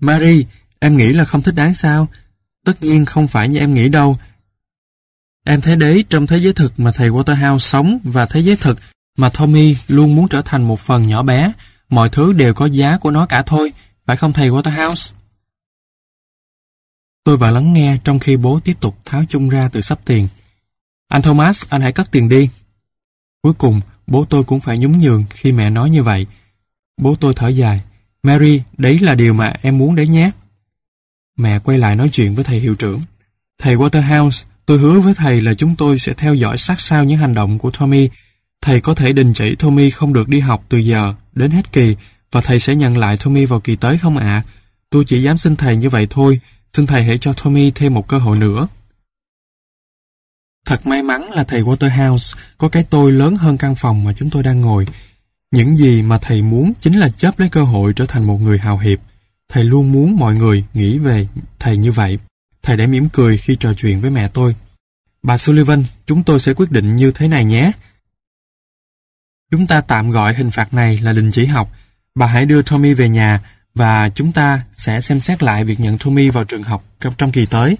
Mary, em nghĩ là không thích đáng sao? Tất nhiên không phải như em nghĩ đâu. Em thấy đấy trong thế giới thực mà thầy Waterhouse sống và thế giới thực mà Tommy luôn muốn trở thành một phần nhỏ bé, Mọi thứ đều có giá của nó cả thôi, phải không thầy Waterhouse? Tôi và lắng nghe trong khi bố tiếp tục tháo chung ra từ sắp tiền. Anh Thomas, anh hãy cất tiền đi. Cuối cùng, bố tôi cũng phải nhún nhường khi mẹ nói như vậy. Bố tôi thở dài. Mary, đấy là điều mà em muốn đấy nhé. Mẹ quay lại nói chuyện với thầy hiệu trưởng. Thầy Waterhouse, tôi hứa với thầy là chúng tôi sẽ theo dõi sát sao những hành động của Tommy Thầy có thể đình chỉ Tommy không được đi học từ giờ đến hết kỳ và thầy sẽ nhận lại Tommy vào kỳ tới không ạ? Tôi chỉ dám xin thầy như vậy thôi, xin thầy hãy cho Tommy thêm một cơ hội nữa. Thật may mắn là thầy Waterhouse có cái tôi lớn hơn căn phòng mà chúng tôi đang ngồi. Những gì mà thầy muốn chính là chớp lấy cơ hội trở thành một người hào hiệp. Thầy luôn muốn mọi người nghĩ về thầy như vậy. Thầy đã mỉm cười khi trò chuyện với mẹ tôi. Bà Sullivan, chúng tôi sẽ quyết định như thế này nhé. Chúng ta tạm gọi hình phạt này là đình chỉ học. Bà hãy đưa Tommy về nhà và chúng ta sẽ xem xét lại việc nhận Tommy vào trường học trong kỳ tới.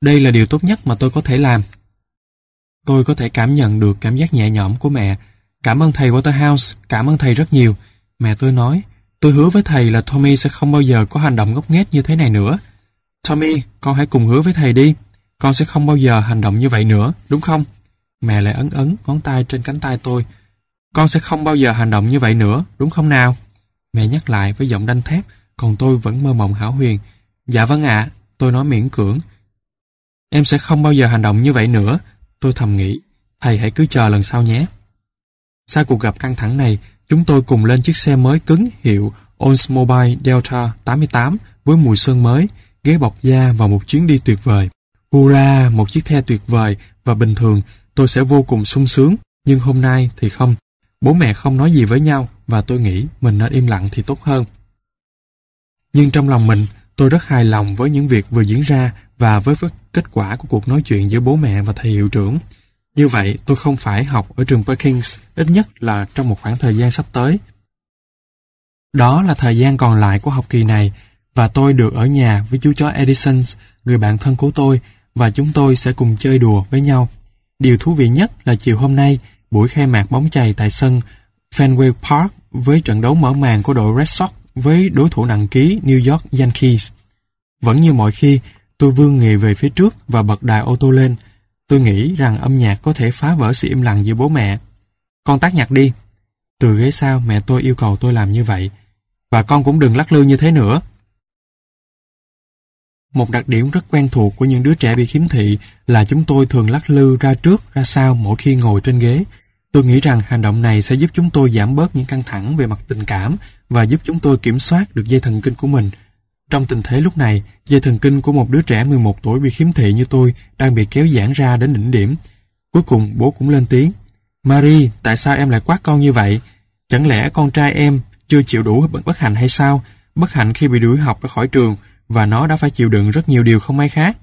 Đây là điều tốt nhất mà tôi có thể làm. Tôi có thể cảm nhận được cảm giác nhẹ nhõm của mẹ. Cảm ơn thầy Waterhouse, cảm ơn thầy rất nhiều. Mẹ tôi nói, tôi hứa với thầy là Tommy sẽ không bao giờ có hành động ngốc nghếch như thế này nữa. Tommy, con hãy cùng hứa với thầy đi. Con sẽ không bao giờ hành động như vậy nữa, đúng không? Mẹ lại ấn ấn ngón tay trên cánh tay tôi con sẽ không bao giờ hành động như vậy nữa, đúng không nào? Mẹ nhắc lại với giọng đanh thép, còn tôi vẫn mơ mộng hảo huyền. Dạ vâng ạ, tôi nói miễn cưỡng. Em sẽ không bao giờ hành động như vậy nữa, tôi thầm nghĩ. Thầy hãy cứ chờ lần sau nhé. Sau cuộc gặp căng thẳng này, chúng tôi cùng lên chiếc xe mới cứng hiệu Oldsmobile Delta 88 với mùi sơn mới, ghế bọc da và một chuyến đi tuyệt vời. Hurra, một chiếc xe tuyệt vời và bình thường tôi sẽ vô cùng sung sướng, nhưng hôm nay thì không. Bố mẹ không nói gì với nhau và tôi nghĩ mình nên im lặng thì tốt hơn. Nhưng trong lòng mình, tôi rất hài lòng với những việc vừa diễn ra và với kết quả của cuộc nói chuyện giữa bố mẹ và thầy hiệu trưởng. Như vậy, tôi không phải học ở trường Perkins, ít nhất là trong một khoảng thời gian sắp tới. Đó là thời gian còn lại của học kỳ này, và tôi được ở nhà với chú chó Edison, người bạn thân của tôi, và chúng tôi sẽ cùng chơi đùa với nhau. Điều thú vị nhất là chiều hôm nay, buổi khai mạc bóng chày tại sân Fenway Park với trận đấu mở màn của đội Red Sox với đối thủ nặng ký New York Yankees. Vẫn như mọi khi, tôi vươn người về phía trước và bật đài ô tô lên. Tôi nghĩ rằng âm nhạc có thể phá vỡ sự im lặng giữa bố mẹ. Con tắt nhạc đi. Từ ghế sau mẹ tôi yêu cầu tôi làm như vậy. Và con cũng đừng lắc lư như thế nữa. Một đặc điểm rất quen thuộc của những đứa trẻ bị khiếm thị là chúng tôi thường lắc lư ra trước ra sau mỗi khi ngồi trên ghế. Tôi nghĩ rằng hành động này sẽ giúp chúng tôi giảm bớt những căng thẳng về mặt tình cảm và giúp chúng tôi kiểm soát được dây thần kinh của mình. Trong tình thế lúc này, dây thần kinh của một đứa trẻ 11 tuổi bị khiếm thị như tôi đang bị kéo giãn ra đến đỉnh điểm. Cuối cùng bố cũng lên tiếng. Marie, tại sao em lại quát con như vậy? Chẳng lẽ con trai em chưa chịu đủ bất hạnh hay sao? Bất hạnh khi bị đuổi học ra khỏi trường và nó đã phải chịu đựng rất nhiều điều không may khác.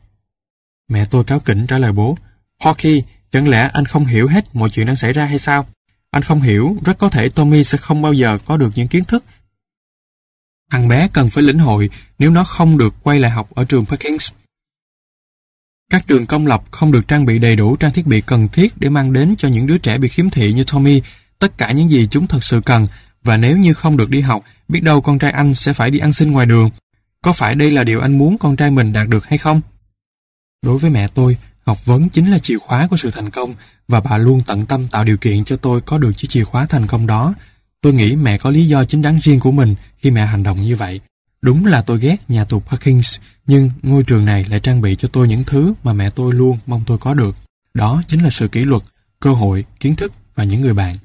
Mẹ tôi cáo kỉnh trả lời bố, Hockey, chẳng lẽ anh không hiểu hết mọi chuyện đang xảy ra hay sao? Anh không hiểu, rất có thể Tommy sẽ không bao giờ có được những kiến thức. Thằng bé cần phải lĩnh hội nếu nó không được quay lại học ở trường Perkins. Các trường công lập không được trang bị đầy đủ trang thiết bị cần thiết để mang đến cho những đứa trẻ bị khiếm thị như Tommy tất cả những gì chúng thật sự cần và nếu như không được đi học, biết đâu con trai anh sẽ phải đi ăn xin ngoài đường. Có phải đây là điều anh muốn con trai mình đạt được hay không? Đối với mẹ tôi, học vấn chính là chìa khóa của sự thành công và bà luôn tận tâm tạo điều kiện cho tôi có được chiếc chìa khóa thành công đó. Tôi nghĩ mẹ có lý do chính đáng riêng của mình khi mẹ hành động như vậy. Đúng là tôi ghét nhà tù Parkins, nhưng ngôi trường này lại trang bị cho tôi những thứ mà mẹ tôi luôn mong tôi có được. Đó chính là sự kỷ luật, cơ hội, kiến thức và những người bạn.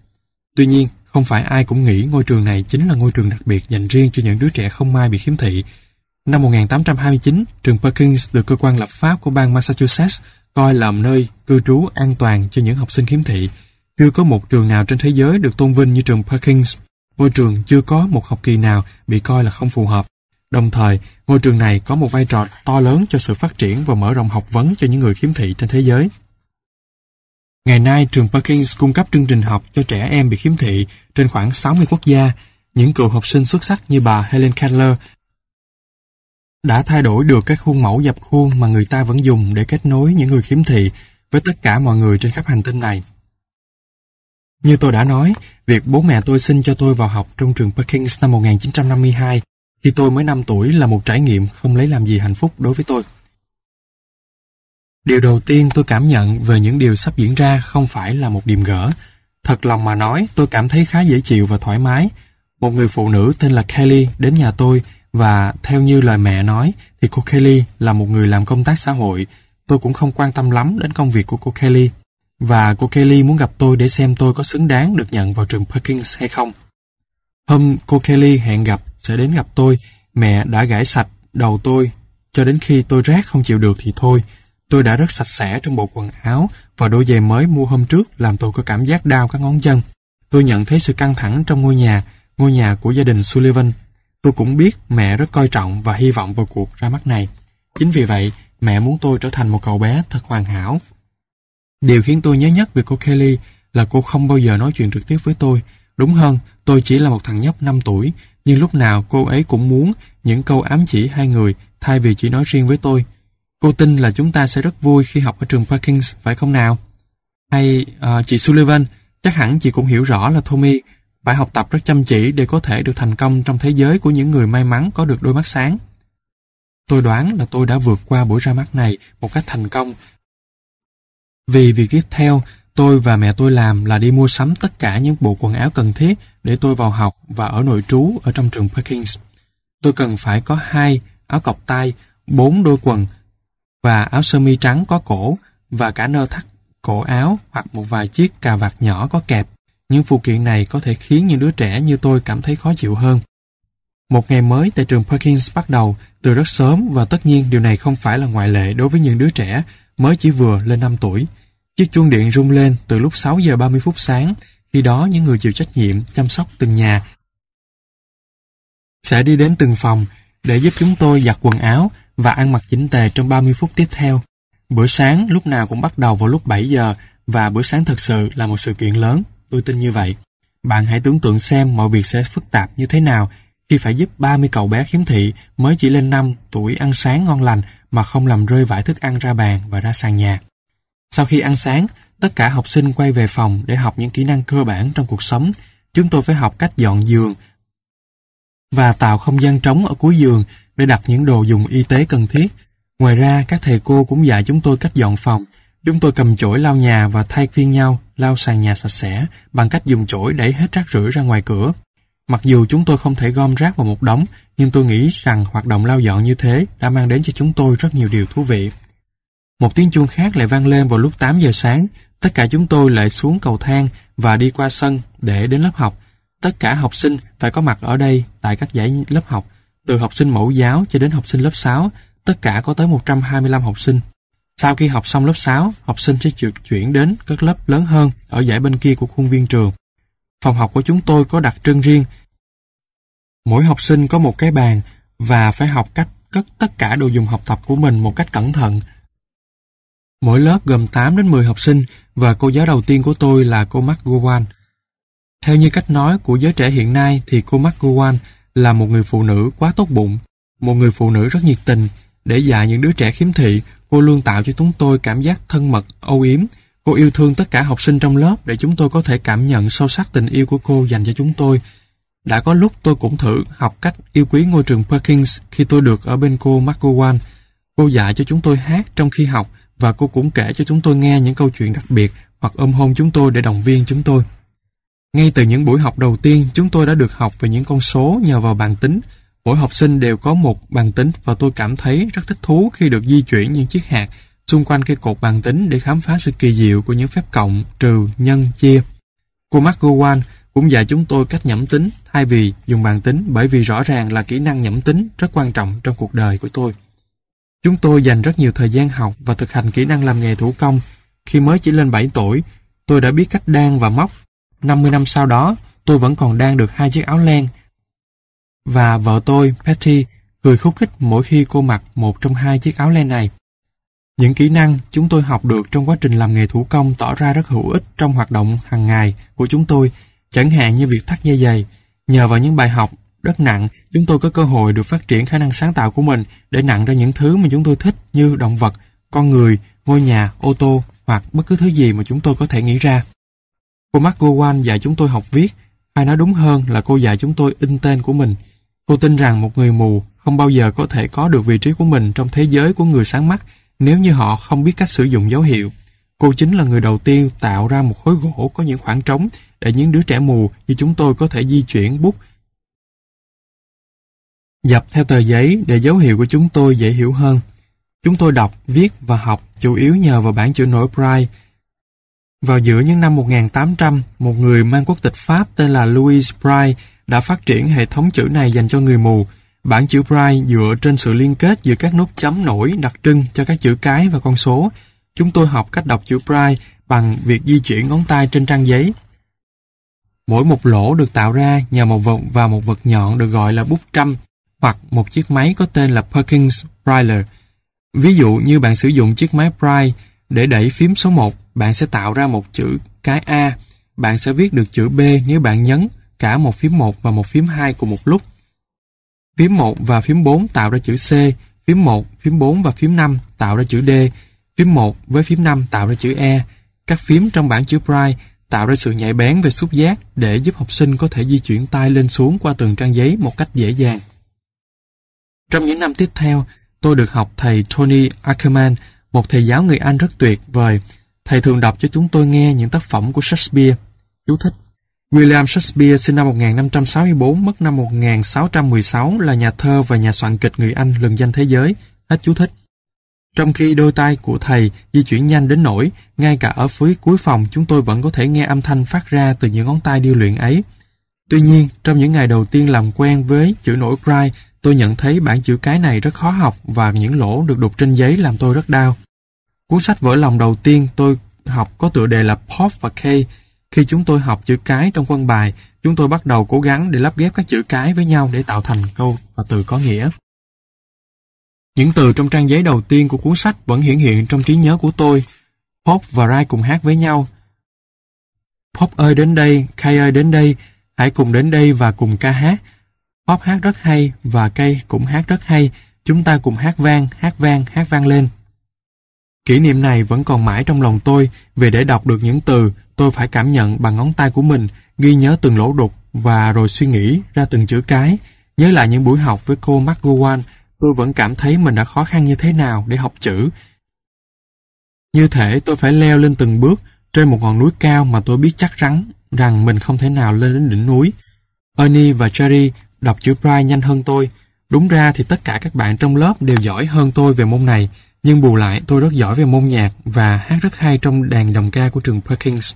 Tuy nhiên, không phải ai cũng nghĩ ngôi trường này chính là ngôi trường đặc biệt dành riêng cho những đứa trẻ không may bị khiếm thị Năm 1829, trường Perkins được cơ quan lập pháp của bang Massachusetts coi làm nơi cư trú an toàn cho những học sinh khiếm thị. Chưa có một trường nào trên thế giới được tôn vinh như trường Perkins. Ngôi trường chưa có một học kỳ nào bị coi là không phù hợp. Đồng thời, ngôi trường này có một vai trò to lớn cho sự phát triển và mở rộng học vấn cho những người khiếm thị trên thế giới. Ngày nay, trường Perkins cung cấp chương trình học cho trẻ em bị khiếm thị trên khoảng 60 quốc gia. Những cựu học sinh xuất sắc như bà Helen Keller đã thay đổi được cái khuôn mẫu dập khuôn mà người ta vẫn dùng để kết nối những người khiếm thị với tất cả mọi người trên khắp hành tinh này. Như tôi đã nói, việc bố mẹ tôi xin cho tôi vào học trong trường Perkins năm 1952 khi tôi mới 5 tuổi là một trải nghiệm không lấy làm gì hạnh phúc đối với tôi. Điều đầu tiên tôi cảm nhận về những điều sắp diễn ra không phải là một điểm gỡ. Thật lòng mà nói, tôi cảm thấy khá dễ chịu và thoải mái. Một người phụ nữ tên là Kelly đến nhà tôi và theo như lời mẹ nói thì cô Kelly là một người làm công tác xã hội. Tôi cũng không quan tâm lắm đến công việc của cô Kelly. Và cô Kelly muốn gặp tôi để xem tôi có xứng đáng được nhận vào trường Perkins hay không. Hôm cô Kelly hẹn gặp sẽ đến gặp tôi, mẹ đã gãi sạch đầu tôi cho đến khi tôi rác không chịu được thì thôi. Tôi đã rất sạch sẽ trong bộ quần áo và đôi giày mới mua hôm trước làm tôi có cảm giác đau các ngón chân. Tôi nhận thấy sự căng thẳng trong ngôi nhà, ngôi nhà của gia đình Sullivan Tôi cũng biết mẹ rất coi trọng và hy vọng vào cuộc ra mắt này. Chính vì vậy, mẹ muốn tôi trở thành một cậu bé thật hoàn hảo. Điều khiến tôi nhớ nhất về cô Kelly là cô không bao giờ nói chuyện trực tiếp với tôi. Đúng hơn, tôi chỉ là một thằng nhóc 5 tuổi, nhưng lúc nào cô ấy cũng muốn những câu ám chỉ hai người thay vì chỉ nói riêng với tôi. Cô tin là chúng ta sẽ rất vui khi học ở trường Parkins, phải không nào? Hay uh, chị Sullivan, chắc hẳn chị cũng hiểu rõ là Tommy phải học tập rất chăm chỉ để có thể được thành công trong thế giới của những người may mắn có được đôi mắt sáng. Tôi đoán là tôi đã vượt qua buổi ra mắt này một cách thành công. Vì việc tiếp theo, tôi và mẹ tôi làm là đi mua sắm tất cả những bộ quần áo cần thiết để tôi vào học và ở nội trú ở trong trường Perkins. Tôi cần phải có hai áo cọc tay, bốn đôi quần và áo sơ mi trắng có cổ và cả nơ thắt cổ áo hoặc một vài chiếc cà vạt nhỏ có kẹp. Những phụ kiện này có thể khiến những đứa trẻ như tôi cảm thấy khó chịu hơn. Một ngày mới tại trường Perkins bắt đầu từ rất sớm và tất nhiên điều này không phải là ngoại lệ đối với những đứa trẻ mới chỉ vừa lên 5 tuổi. Chiếc chuông điện rung lên từ lúc 6 giờ 30 phút sáng, khi đó những người chịu trách nhiệm chăm sóc từng nhà sẽ đi đến từng phòng để giúp chúng tôi giặt quần áo và ăn mặc chỉnh tề trong 30 phút tiếp theo. Bữa sáng lúc nào cũng bắt đầu vào lúc 7 giờ và bữa sáng thật sự là một sự kiện lớn. Tôi tin như vậy. Bạn hãy tưởng tượng xem mọi việc sẽ phức tạp như thế nào khi phải giúp 30 cậu bé khiếm thị mới chỉ lên 5 tuổi ăn sáng ngon lành mà không làm rơi vải thức ăn ra bàn và ra sàn nhà. Sau khi ăn sáng, tất cả học sinh quay về phòng để học những kỹ năng cơ bản trong cuộc sống. Chúng tôi phải học cách dọn giường và tạo không gian trống ở cuối giường để đặt những đồ dùng y tế cần thiết. Ngoài ra, các thầy cô cũng dạy chúng tôi cách dọn phòng. Chúng tôi cầm chổi lau nhà và thay phiên nhau lau sàn nhà sạch sẽ bằng cách dùng chổi đẩy hết rác rưởi ra ngoài cửa. Mặc dù chúng tôi không thể gom rác vào một đống, nhưng tôi nghĩ rằng hoạt động lau dọn như thế đã mang đến cho chúng tôi rất nhiều điều thú vị. Một tiếng chuông khác lại vang lên vào lúc 8 giờ sáng, tất cả chúng tôi lại xuống cầu thang và đi qua sân để đến lớp học. Tất cả học sinh phải có mặt ở đây tại các giải lớp học, từ học sinh mẫu giáo cho đến học sinh lớp 6, tất cả có tới 125 học sinh. Sau khi học xong lớp 6, học sinh sẽ được chuyển đến các lớp lớn hơn ở giải bên kia của khuôn viên trường. Phòng học của chúng tôi có đặc trưng riêng. Mỗi học sinh có một cái bàn và phải học cách cất tất cả đồ dùng học tập của mình một cách cẩn thận. Mỗi lớp gồm 8 đến 10 học sinh và cô giáo đầu tiên của tôi là cô McGowan. Theo như cách nói của giới trẻ hiện nay thì cô McGowan là một người phụ nữ quá tốt bụng, một người phụ nữ rất nhiệt tình để dạy những đứa trẻ khiếm thị, cô luôn tạo cho chúng tôi cảm giác thân mật, âu yếm. Cô yêu thương tất cả học sinh trong lớp để chúng tôi có thể cảm nhận sâu sắc tình yêu của cô dành cho chúng tôi. Đã có lúc tôi cũng thử học cách yêu quý ngôi trường Perkins khi tôi được ở bên cô McGowan. Cô dạy cho chúng tôi hát trong khi học và cô cũng kể cho chúng tôi nghe những câu chuyện đặc biệt hoặc ôm hôn chúng tôi để động viên chúng tôi. Ngay từ những buổi học đầu tiên, chúng tôi đã được học về những con số nhờ vào bàn tính, Mỗi học sinh đều có một bàn tính và tôi cảm thấy rất thích thú khi được di chuyển những chiếc hạt xung quanh cây cột bàn tính để khám phá sự kỳ diệu của những phép cộng, trừ, nhân, chia. Cô McGowan cũng dạy chúng tôi cách nhẩm tính thay vì dùng bàn tính bởi vì rõ ràng là kỹ năng nhẩm tính rất quan trọng trong cuộc đời của tôi. Chúng tôi dành rất nhiều thời gian học và thực hành kỹ năng làm nghề thủ công. Khi mới chỉ lên 7 tuổi, tôi đã biết cách đan và móc. 50 năm sau đó, tôi vẫn còn đan được hai chiếc áo len, và vợ tôi, Patty, cười khúc khích mỗi khi cô mặc một trong hai chiếc áo len này. Những kỹ năng chúng tôi học được trong quá trình làm nghề thủ công tỏ ra rất hữu ích trong hoạt động hàng ngày của chúng tôi, chẳng hạn như việc thắt dây giày. Nhờ vào những bài học rất nặng, chúng tôi có cơ hội được phát triển khả năng sáng tạo của mình để nặng ra những thứ mà chúng tôi thích như động vật, con người, ngôi nhà, ô tô hoặc bất cứ thứ gì mà chúng tôi có thể nghĩ ra. Cô Mark Gowan dạy chúng tôi học viết, hay nói đúng hơn là cô dạy chúng tôi in tên của mình – Cô tin rằng một người mù không bao giờ có thể có được vị trí của mình trong thế giới của người sáng mắt nếu như họ không biết cách sử dụng dấu hiệu. Cô chính là người đầu tiên tạo ra một khối gỗ có những khoảng trống để những đứa trẻ mù như chúng tôi có thể di chuyển bút dập theo tờ giấy để dấu hiệu của chúng tôi dễ hiểu hơn. Chúng tôi đọc, viết và học chủ yếu nhờ vào bản chữ nổi Braille. Vào giữa những năm 1800, một người mang quốc tịch Pháp tên là Louis Braille đã phát triển hệ thống chữ này dành cho người mù. Bản chữ Braille dựa trên sự liên kết giữa các nút chấm nổi đặc trưng cho các chữ cái và con số. Chúng tôi học cách đọc chữ Braille bằng việc di chuyển ngón tay trên trang giấy. Mỗi một lỗ được tạo ra nhờ một vật và một vật nhọn được gọi là bút trăm hoặc một chiếc máy có tên là Perkins Brailler. Ví dụ như bạn sử dụng chiếc máy Braille để đẩy phím số 1, bạn sẽ tạo ra một chữ cái A. Bạn sẽ viết được chữ B nếu bạn nhấn cả một phím 1 và một phím 2 cùng một lúc. Phím 1 và phím 4 tạo ra chữ C, phím 1, phím 4 và phím 5 tạo ra chữ D, phím 1 với phím 5 tạo ra chữ E. Các phím trong bảng chữ Braille tạo ra sự nhạy bén về xúc giác để giúp học sinh có thể di chuyển tay lên xuống qua từng trang giấy một cách dễ dàng. Trong những năm tiếp theo, tôi được học thầy Tony Ackerman, một thầy giáo người Anh rất tuyệt vời. Thầy thường đọc cho chúng tôi nghe những tác phẩm của Shakespeare. Chú thích William Shakespeare sinh năm 1564, mất năm 1616 là nhà thơ và nhà soạn kịch người Anh lừng danh thế giới. Hết chú thích. Trong khi đôi tay của thầy di chuyển nhanh đến nỗi, ngay cả ở phía cuối phòng chúng tôi vẫn có thể nghe âm thanh phát ra từ những ngón tay điêu luyện ấy. Tuy nhiên, trong những ngày đầu tiên làm quen với chữ nổi cry, tôi nhận thấy bản chữ cái này rất khó học và những lỗ được đục trên giấy làm tôi rất đau. Cuốn sách vỡ lòng đầu tiên tôi học có tựa đề là Pop và Kay, khi chúng tôi học chữ cái trong quân bài, chúng tôi bắt đầu cố gắng để lắp ghép các chữ cái với nhau để tạo thành câu và từ có nghĩa. Những từ trong trang giấy đầu tiên của cuốn sách vẫn hiển hiện trong trí nhớ của tôi. Pop và Rai cùng hát với nhau. Pop ơi đến đây, Kay ơi đến đây, hãy cùng đến đây và cùng ca hát. Pop hát rất hay và Kay cũng hát rất hay, chúng ta cùng hát vang, hát vang, hát vang lên. Kỷ niệm này vẫn còn mãi trong lòng tôi vì để đọc được những từ Tôi phải cảm nhận bằng ngón tay của mình, ghi nhớ từng lỗ đục và rồi suy nghĩ ra từng chữ cái. Nhớ lại những buổi học với cô McGowan, tôi vẫn cảm thấy mình đã khó khăn như thế nào để học chữ. Như thể tôi phải leo lên từng bước trên một ngọn núi cao mà tôi biết chắc chắn rằng mình không thể nào lên đến đỉnh núi. Ernie và Jerry đọc chữ pride nhanh hơn tôi. Đúng ra thì tất cả các bạn trong lớp đều giỏi hơn tôi về môn này, nhưng bù lại tôi rất giỏi về môn nhạc và hát rất hay trong đàn đồng ca của trường Perkins.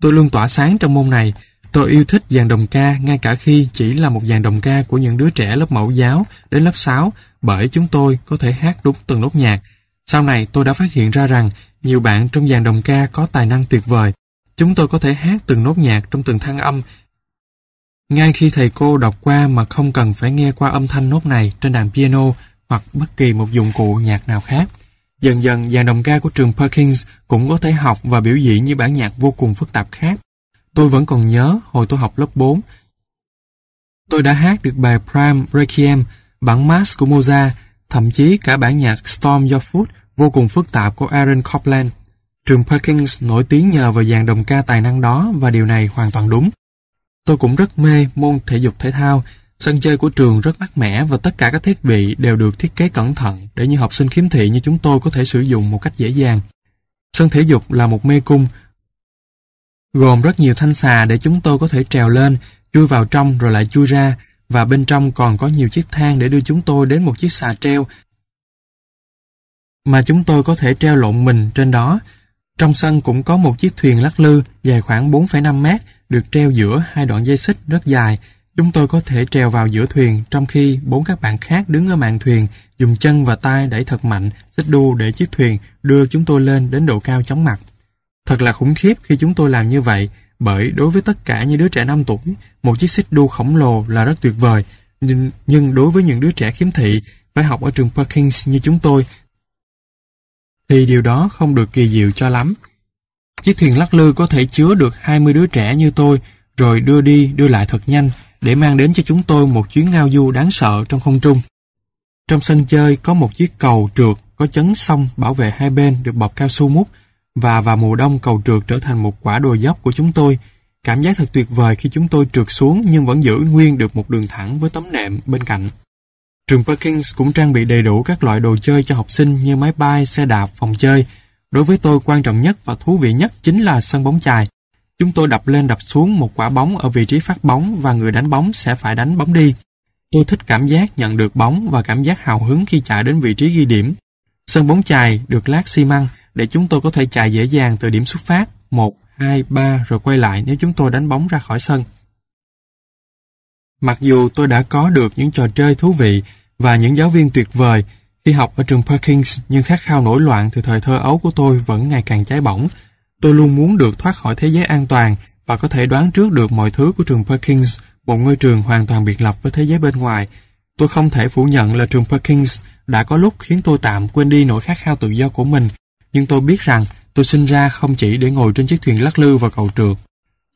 Tôi luôn tỏa sáng trong môn này. Tôi yêu thích dàn đồng ca ngay cả khi chỉ là một dàn đồng ca của những đứa trẻ lớp mẫu giáo đến lớp 6 bởi chúng tôi có thể hát đúng từng nốt nhạc. Sau này tôi đã phát hiện ra rằng nhiều bạn trong dàn đồng ca có tài năng tuyệt vời. Chúng tôi có thể hát từng nốt nhạc trong từng thăng âm ngay khi thầy cô đọc qua mà không cần phải nghe qua âm thanh nốt này trên đàn piano hoặc bất kỳ một dụng cụ nhạc nào khác. Dần dần, dàn đồng ca của trường Perkins cũng có thể học và biểu diễn như bản nhạc vô cùng phức tạp khác. Tôi vẫn còn nhớ hồi tôi học lớp 4, tôi đã hát được bài Prime Requiem, bản Mass của Mozart, thậm chí cả bản nhạc Storm Your Foot vô cùng phức tạp của Aaron Copland. Trường Perkins nổi tiếng nhờ vào dàn đồng ca tài năng đó và điều này hoàn toàn đúng. Tôi cũng rất mê môn thể dục thể thao, Sân chơi của trường rất mát mẻ và tất cả các thiết bị đều được thiết kế cẩn thận để những học sinh khiếm thị như chúng tôi có thể sử dụng một cách dễ dàng. Sân thể dục là một mê cung, gồm rất nhiều thanh xà để chúng tôi có thể trèo lên, chui vào trong rồi lại chui ra, và bên trong còn có nhiều chiếc thang để đưa chúng tôi đến một chiếc xà treo mà chúng tôi có thể treo lộn mình trên đó. Trong sân cũng có một chiếc thuyền lắc lư dài khoảng 4,5 mét được treo giữa hai đoạn dây xích rất dài Chúng tôi có thể trèo vào giữa thuyền trong khi bốn các bạn khác đứng ở mạn thuyền dùng chân và tay đẩy thật mạnh xích đu để chiếc thuyền đưa chúng tôi lên đến độ cao chóng mặt. Thật là khủng khiếp khi chúng tôi làm như vậy bởi đối với tất cả những đứa trẻ 5 tuổi một chiếc xích đu khổng lồ là rất tuyệt vời nhưng, nhưng đối với những đứa trẻ khiếm thị phải học ở trường Perkins như chúng tôi thì điều đó không được kỳ diệu cho lắm. Chiếc thuyền lắc lư có thể chứa được 20 đứa trẻ như tôi rồi đưa đi đưa lại thật nhanh để mang đến cho chúng tôi một chuyến ngao du đáng sợ trong không trung. Trong sân chơi có một chiếc cầu trượt có chấn sông bảo vệ hai bên được bọc cao su mút và vào mùa đông cầu trượt trở thành một quả đồi dốc của chúng tôi. Cảm giác thật tuyệt vời khi chúng tôi trượt xuống nhưng vẫn giữ nguyên được một đường thẳng với tấm nệm bên cạnh. Trường Perkins cũng trang bị đầy đủ các loại đồ chơi cho học sinh như máy bay, xe đạp, phòng chơi. Đối với tôi quan trọng nhất và thú vị nhất chính là sân bóng chài. Chúng tôi đập lên đập xuống một quả bóng ở vị trí phát bóng và người đánh bóng sẽ phải đánh bóng đi. Tôi thích cảm giác nhận được bóng và cảm giác hào hứng khi chạy đến vị trí ghi điểm. Sân bóng chài được lát xi măng để chúng tôi có thể chạy dễ dàng từ điểm xuất phát 1, 2, 3 rồi quay lại nếu chúng tôi đánh bóng ra khỏi sân. Mặc dù tôi đã có được những trò chơi thú vị và những giáo viên tuyệt vời khi học ở trường Perkins nhưng khát khao nổi loạn từ thời thơ ấu của tôi vẫn ngày càng cháy bỏng Tôi luôn muốn được thoát khỏi thế giới an toàn và có thể đoán trước được mọi thứ của trường Perkins, một ngôi trường hoàn toàn biệt lập với thế giới bên ngoài. Tôi không thể phủ nhận là trường Perkins đã có lúc khiến tôi tạm quên đi nỗi khát khao tự do của mình, nhưng tôi biết rằng tôi sinh ra không chỉ để ngồi trên chiếc thuyền lắc lư và cầu trượt.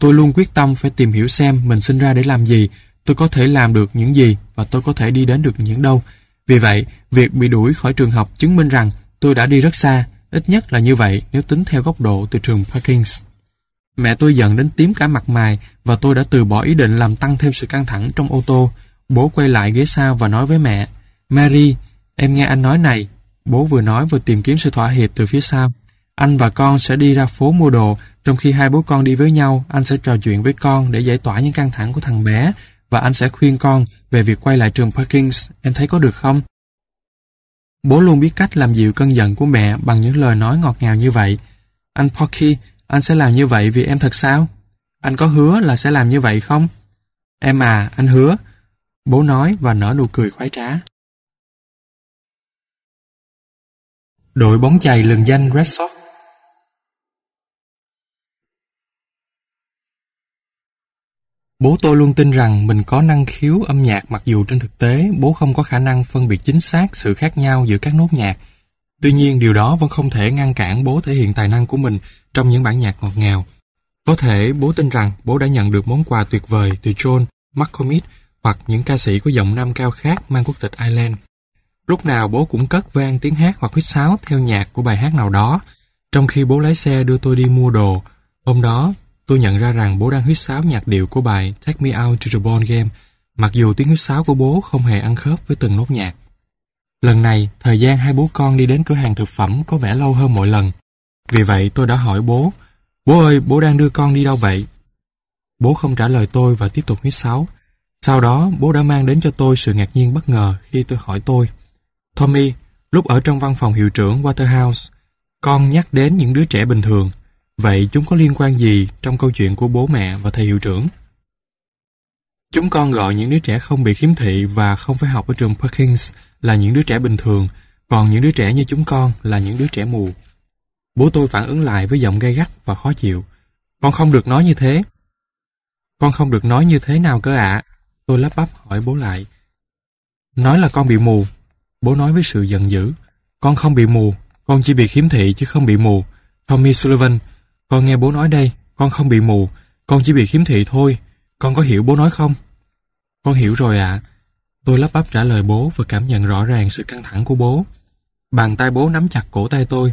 Tôi luôn quyết tâm phải tìm hiểu xem mình sinh ra để làm gì, tôi có thể làm được những gì và tôi có thể đi đến được những đâu. Vì vậy, việc bị đuổi khỏi trường học chứng minh rằng tôi đã đi rất xa, Ít nhất là như vậy nếu tính theo góc độ từ trường Parkins. Mẹ tôi giận đến tím cả mặt mày và tôi đã từ bỏ ý định làm tăng thêm sự căng thẳng trong ô tô. Bố quay lại ghế sau và nói với mẹ Mary, em nghe anh nói này. Bố vừa nói vừa tìm kiếm sự thỏa hiệp từ phía sau. Anh và con sẽ đi ra phố mua đồ trong khi hai bố con đi với nhau anh sẽ trò chuyện với con để giải tỏa những căng thẳng của thằng bé và anh sẽ khuyên con về việc quay lại trường Parkins em thấy có được không? Bố luôn biết cách làm dịu cơn giận của mẹ bằng những lời nói ngọt ngào như vậy. Anh Porky, anh sẽ làm như vậy vì em thật sao? Anh có hứa là sẽ làm như vậy không? Em à, anh hứa. Bố nói và nở nụ cười khoái trá. Đội bóng chày lừng danh Red Sox Bố tôi luôn tin rằng mình có năng khiếu âm nhạc mặc dù trên thực tế bố không có khả năng phân biệt chính xác sự khác nhau giữa các nốt nhạc. Tuy nhiên điều đó vẫn không thể ngăn cản bố thể hiện tài năng của mình trong những bản nhạc ngọt ngào. Có thể bố tin rằng bố đã nhận được món quà tuyệt vời từ John, McCormick hoặc những ca sĩ có giọng nam cao khác mang quốc tịch Ireland. Lúc nào bố cũng cất vang tiếng hát hoặc huýt sáo theo nhạc của bài hát nào đó, trong khi bố lái xe đưa tôi đi mua đồ. Hôm đó, Tôi nhận ra rằng bố đang huýt sáo nhạc điệu của bài Take Me Out to the Ball Game, mặc dù tiếng huýt sáo của bố không hề ăn khớp với từng nốt nhạc. Lần này, thời gian hai bố con đi đến cửa hàng thực phẩm có vẻ lâu hơn mọi lần. Vì vậy tôi đã hỏi bố, Bố ơi, bố đang đưa con đi đâu vậy? Bố không trả lời tôi và tiếp tục huýt sáo. Sau đó, bố đã mang đến cho tôi sự ngạc nhiên bất ngờ khi tôi hỏi tôi. Tommy, lúc ở trong văn phòng hiệu trưởng Waterhouse, con nhắc đến những đứa trẻ bình thường, Vậy chúng có liên quan gì trong câu chuyện của bố mẹ và thầy hiệu trưởng? Chúng con gọi những đứa trẻ không bị khiếm thị và không phải học ở trường Perkins là những đứa trẻ bình thường, còn những đứa trẻ như chúng con là những đứa trẻ mù. Bố tôi phản ứng lại với giọng gay gắt và khó chịu. Con không được nói như thế. Con không được nói như thế nào cơ ạ? Tôi lắp bắp hỏi bố lại. Nói là con bị mù. Bố nói với sự giận dữ. Con không bị mù, con chỉ bị khiếm thị chứ không bị mù. Tommy Sullivan, con nghe bố nói đây, con không bị mù, con chỉ bị khiếm thị thôi. Con có hiểu bố nói không? Con hiểu rồi ạ. Tôi lắp bắp trả lời bố và cảm nhận rõ ràng sự căng thẳng của bố. Bàn tay bố nắm chặt cổ tay tôi.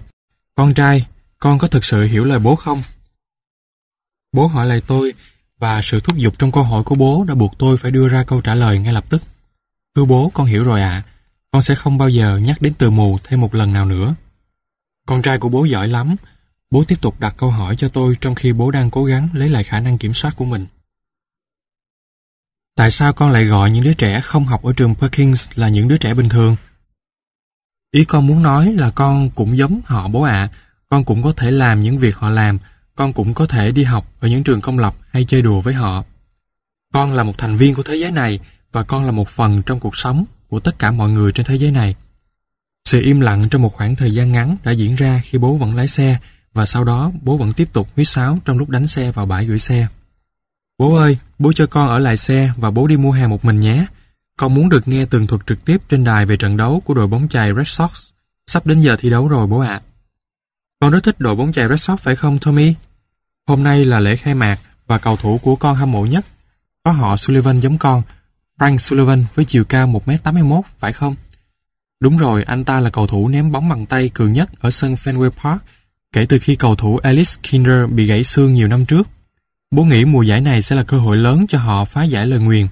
Con trai, con có thực sự hiểu lời bố không? Bố hỏi lại tôi và sự thúc giục trong câu hỏi của bố đã buộc tôi phải đưa ra câu trả lời ngay lập tức. Thưa bố, con hiểu rồi ạ. Con sẽ không bao giờ nhắc đến từ mù thêm một lần nào nữa. Con trai của bố giỏi lắm, Bố tiếp tục đặt câu hỏi cho tôi trong khi bố đang cố gắng lấy lại khả năng kiểm soát của mình. Tại sao con lại gọi những đứa trẻ không học ở trường Perkins là những đứa trẻ bình thường? Ý con muốn nói là con cũng giống họ bố ạ, con cũng có thể làm những việc họ làm, con cũng có thể đi học ở những trường công lập hay chơi đùa với họ. Con là một thành viên của thế giới này và con là một phần trong cuộc sống của tất cả mọi người trên thế giới này. Sự im lặng trong một khoảng thời gian ngắn đã diễn ra khi bố vẫn lái xe và sau đó bố vẫn tiếp tục huýt sáo trong lúc đánh xe vào bãi gửi xe. Bố ơi, bố cho con ở lại xe và bố đi mua hàng một mình nhé. Con muốn được nghe tường thuật trực tiếp trên đài về trận đấu của đội bóng chày Red Sox. Sắp đến giờ thi đấu rồi bố ạ. Con rất thích đội bóng chày Red Sox phải không Tommy? Hôm nay là lễ khai mạc và cầu thủ của con hâm mộ nhất. Có họ Sullivan giống con, Frank Sullivan với chiều cao 1m81 phải không? Đúng rồi, anh ta là cầu thủ ném bóng bằng tay cường nhất ở sân Fenway Park kể từ khi cầu thủ Alice Kinder bị gãy xương nhiều năm trước. Bố nghĩ mùa giải này sẽ là cơ hội lớn cho họ phá giải lời nguyền.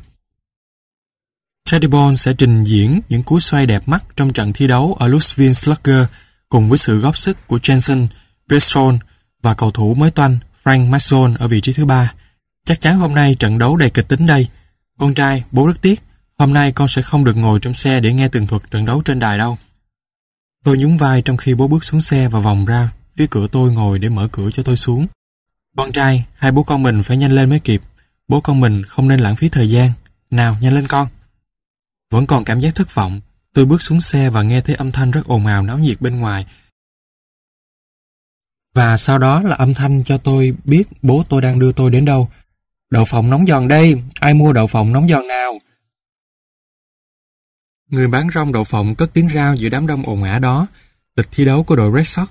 Teddy Ball sẽ trình diễn những cú xoay đẹp mắt trong trận thi đấu ở Louisville Slugger cùng với sự góp sức của Jensen, Besson và cầu thủ mới toanh Frank Mason ở vị trí thứ ba. Chắc chắn hôm nay trận đấu đầy kịch tính đây. Con trai, bố rất tiếc, hôm nay con sẽ không được ngồi trong xe để nghe tường thuật trận đấu trên đài đâu. Tôi nhún vai trong khi bố bước xuống xe và vòng ra phía cửa tôi ngồi để mở cửa cho tôi xuống. Con trai, hai bố con mình phải nhanh lên mới kịp. Bố con mình không nên lãng phí thời gian. Nào, nhanh lên con. Vẫn còn cảm giác thất vọng, tôi bước xuống xe và nghe thấy âm thanh rất ồn ào náo nhiệt bên ngoài. Và sau đó là âm thanh cho tôi biết bố tôi đang đưa tôi đến đâu. Đậu phộng nóng giòn đây, ai mua đậu phộng nóng giòn nào? Người bán rong đậu phộng cất tiếng rao giữa đám đông ồn ả đó. Lịch thi đấu của đội Red Sox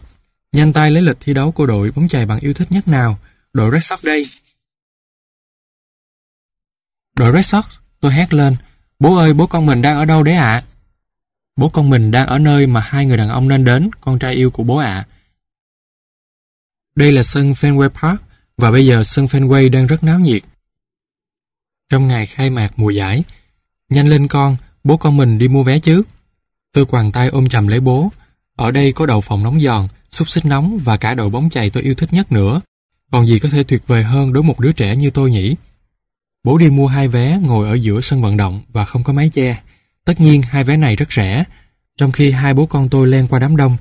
Nhanh tay lấy lịch thi đấu của đội bóng chày bạn yêu thích nhất nào, đội Red Sox đây. Đội Red Sox, tôi hét lên, bố ơi bố con mình đang ở đâu đấy ạ? Bố con mình đang ở nơi mà hai người đàn ông nên đến, con trai yêu của bố ạ. Đây là sân Fenway Park và bây giờ sân Fenway đang rất náo nhiệt. Trong ngày khai mạc mùa giải, nhanh lên con, bố con mình đi mua vé chứ. Tôi quàng tay ôm chầm lấy bố, ở đây có đầu phòng nóng giòn, xúc xích nóng và cả đội bóng chày tôi yêu thích nhất nữa. Còn gì có thể tuyệt vời hơn đối một đứa trẻ như tôi nhỉ? Bố đi mua hai vé ngồi ở giữa sân vận động và không có mái che. Tất nhiên hai vé này rất rẻ, trong khi hai bố con tôi len qua đám đông.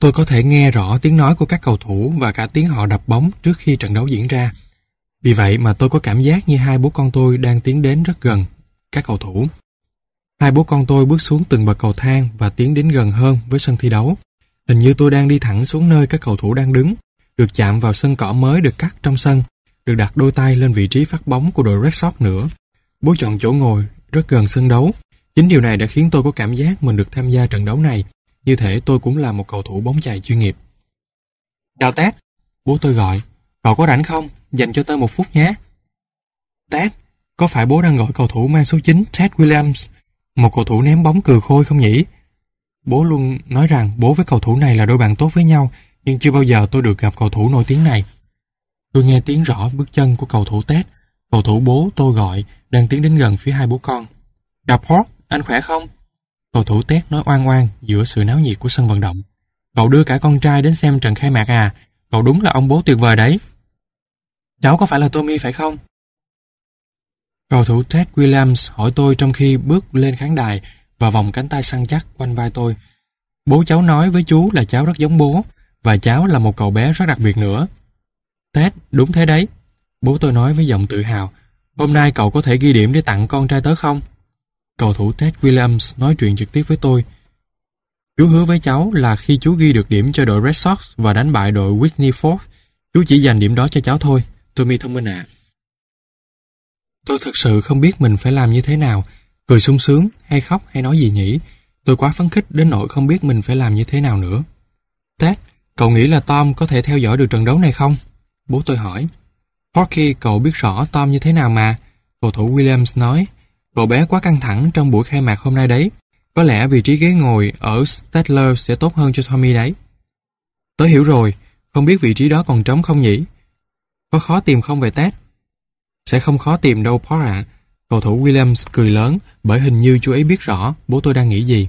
Tôi có thể nghe rõ tiếng nói của các cầu thủ và cả tiếng họ đập bóng trước khi trận đấu diễn ra. Vì vậy mà tôi có cảm giác như hai bố con tôi đang tiến đến rất gần các cầu thủ. Hai bố con tôi bước xuống từng bậc cầu thang và tiến đến gần hơn với sân thi đấu. Hình như tôi đang đi thẳng xuống nơi các cầu thủ đang đứng, được chạm vào sân cỏ mới được cắt trong sân, được đặt đôi tay lên vị trí phát bóng của đội Red Sox nữa. Bố chọn chỗ ngồi rất gần sân đấu. Chính điều này đã khiến tôi có cảm giác mình được tham gia trận đấu này, như thể tôi cũng là một cầu thủ bóng chày chuyên nghiệp. Chào Tát, bố tôi gọi. Cậu có rảnh không? Dành cho tôi một phút nhé. Tát, có phải bố đang gọi cầu thủ mang số 9 Ted Williams, một cầu thủ ném bóng cừ khôi không nhỉ? Bố luôn nói rằng bố với cầu thủ này là đôi bạn tốt với nhau, nhưng chưa bao giờ tôi được gặp cầu thủ nổi tiếng này. Tôi nghe tiếng rõ bước chân của cầu thủ Tết. Cầu thủ bố tôi gọi, đang tiến đến gần phía hai bố con. Chào Port, anh khỏe không? Cầu thủ Tết nói oan oan giữa sự náo nhiệt của sân vận động. Cậu đưa cả con trai đến xem trận khai mạc à, cậu đúng là ông bố tuyệt vời đấy. Cháu có phải là Tommy phải không? Cầu thủ Ted Williams hỏi tôi trong khi bước lên khán đài và vòng cánh tay săn chắc quanh vai tôi. Bố cháu nói với chú là cháu rất giống bố, và cháu là một cậu bé rất đặc biệt nữa. ted đúng thế đấy. Bố tôi nói với giọng tự hào, hôm nay cậu có thể ghi điểm để tặng con trai tớ không? Cầu thủ Ted Williams nói chuyện trực tiếp với tôi. Chú hứa với cháu là khi chú ghi được điểm cho đội Red Sox và đánh bại đội Whitney Ford, chú chỉ dành điểm đó cho cháu thôi. Tommy thông minh ạ. Tôi thật sự không biết mình phải làm như thế nào Cười sung sướng, hay khóc hay nói gì nhỉ? Tôi quá phấn khích đến nỗi không biết mình phải làm như thế nào nữa. Ted, cậu nghĩ là Tom có thể theo dõi được trận đấu này không? Bố tôi hỏi. Porky, cậu biết rõ Tom như thế nào mà. Cầu thủ Williams nói, cậu bé quá căng thẳng trong buổi khai mạc hôm nay đấy. Có lẽ vị trí ghế ngồi ở Stadler sẽ tốt hơn cho Tommy đấy. Tớ hiểu rồi, không biết vị trí đó còn trống không nhỉ? Có khó tìm không về Ted? Sẽ không khó tìm đâu Paul ạ. À. Cầu thủ Williams cười lớn bởi hình như chú ấy biết rõ bố tôi đang nghĩ gì.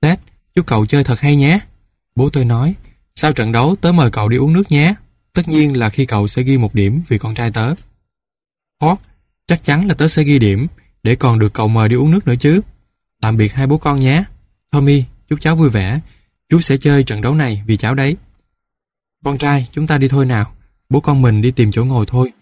Ted, chú cậu chơi thật hay nhé. Bố tôi nói, sau trận đấu tớ mời cậu đi uống nước nhé. Tất nhiên là khi cậu sẽ ghi một điểm vì con trai tớ. Hốt, chắc chắn là tớ sẽ ghi điểm để còn được cậu mời đi uống nước nữa chứ. Tạm biệt hai bố con nhé. Tommy, chúc cháu vui vẻ. Chú sẽ chơi trận đấu này vì cháu đấy. Con trai, chúng ta đi thôi nào. Bố con mình đi tìm chỗ ngồi thôi.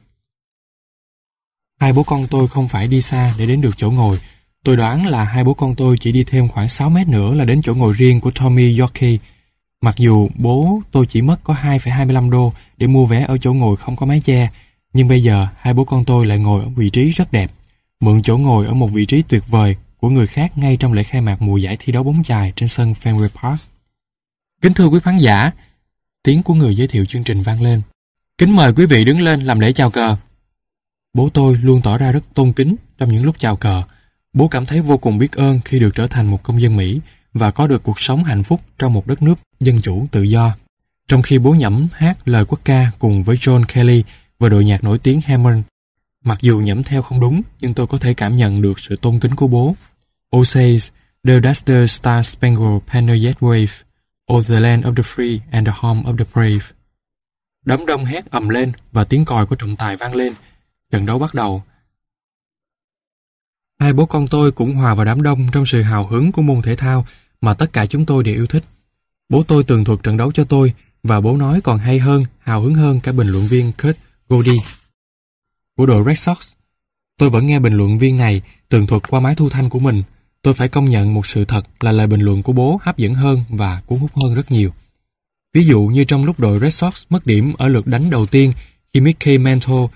Hai bố con tôi không phải đi xa để đến được chỗ ngồi. Tôi đoán là hai bố con tôi chỉ đi thêm khoảng 6 mét nữa là đến chỗ ngồi riêng của Tommy Yorkie. Mặc dù bố tôi chỉ mất có 2,25 đô để mua vé ở chỗ ngồi không có mái che, nhưng bây giờ hai bố con tôi lại ngồi ở vị trí rất đẹp. Mượn chỗ ngồi ở một vị trí tuyệt vời của người khác ngay trong lễ khai mạc mùa giải thi đấu bóng chày trên sân Fenway Park. Kính thưa quý khán giả, tiếng của người giới thiệu chương trình vang lên. Kính mời quý vị đứng lên làm lễ chào cờ. Bố tôi luôn tỏ ra rất tôn kính trong những lúc chào cờ. Bố cảm thấy vô cùng biết ơn khi được trở thành một công dân Mỹ và có được cuộc sống hạnh phúc trong một đất nước dân chủ tự do. Trong khi bố nhẩm hát lời quốc ca cùng với John Kelly và đội nhạc nổi tiếng Hammond. Mặc dù nhẩm theo không đúng, nhưng tôi có thể cảm nhận được sự tôn kính của bố. O says, The Duster Star Spangled Banner Yet Wave, O the land of the free and the home of the brave. Đám đông hét ầm lên và tiếng còi của trọng tài vang lên, Trận đấu bắt đầu. Hai bố con tôi cũng hòa vào đám đông trong sự hào hứng của môn thể thao mà tất cả chúng tôi đều yêu thích. Bố tôi tường thuật trận đấu cho tôi và bố nói còn hay hơn, hào hứng hơn cả bình luận viên Kurt Goldie của đội Red Sox. Tôi vẫn nghe bình luận viên này tường thuật qua máy thu thanh của mình. Tôi phải công nhận một sự thật là lời bình luận của bố hấp dẫn hơn và cuốn hút hơn rất nhiều. Ví dụ như trong lúc đội Red Sox mất điểm ở lượt đánh đầu tiên khi Mickey Mantle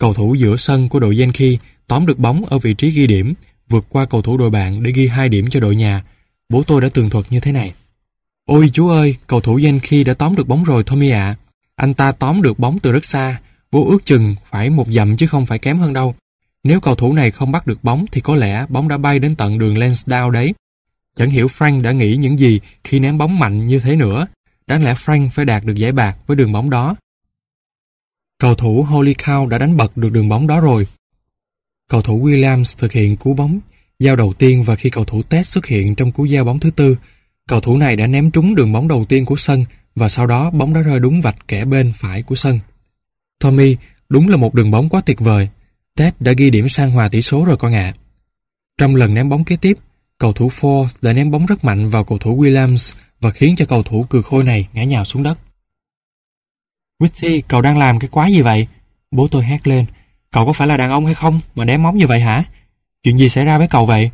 Cầu thủ giữa sân của đội Yankee tóm được bóng ở vị trí ghi điểm, vượt qua cầu thủ đội bạn để ghi hai điểm cho đội nhà. Bố tôi đã tường thuật như thế này. Ôi chú ơi, cầu thủ Yankee đã tóm được bóng rồi Tommy ạ. À. Anh ta tóm được bóng từ rất xa, bố ước chừng phải một dặm chứ không phải kém hơn đâu. Nếu cầu thủ này không bắt được bóng thì có lẽ bóng đã bay đến tận đường Lansdowne đấy. Chẳng hiểu Frank đã nghĩ những gì khi ném bóng mạnh như thế nữa. Đáng lẽ Frank phải đạt được giải bạc với đường bóng đó Cầu thủ Holy Cow đã đánh bật được đường bóng đó rồi. Cầu thủ Williams thực hiện cú bóng giao đầu tiên và khi cầu thủ Ted xuất hiện trong cú giao bóng thứ tư, cầu thủ này đã ném trúng đường bóng đầu tiên của sân và sau đó bóng đã rơi đúng vạch kẻ bên phải của sân. Tommy, đúng là một đường bóng quá tuyệt vời. Ted đã ghi điểm sang hòa tỷ số rồi con ạ. Trong lần ném bóng kế tiếp, cầu thủ Ford đã ném bóng rất mạnh vào cầu thủ Williams và khiến cho cầu thủ cừ khôi này ngã nhào xuống đất. Witty, cậu đang làm cái quái gì vậy? Bố tôi hét lên. Cậu có phải là đàn ông hay không mà ném móng như vậy hả? Chuyện gì xảy ra với cậu vậy?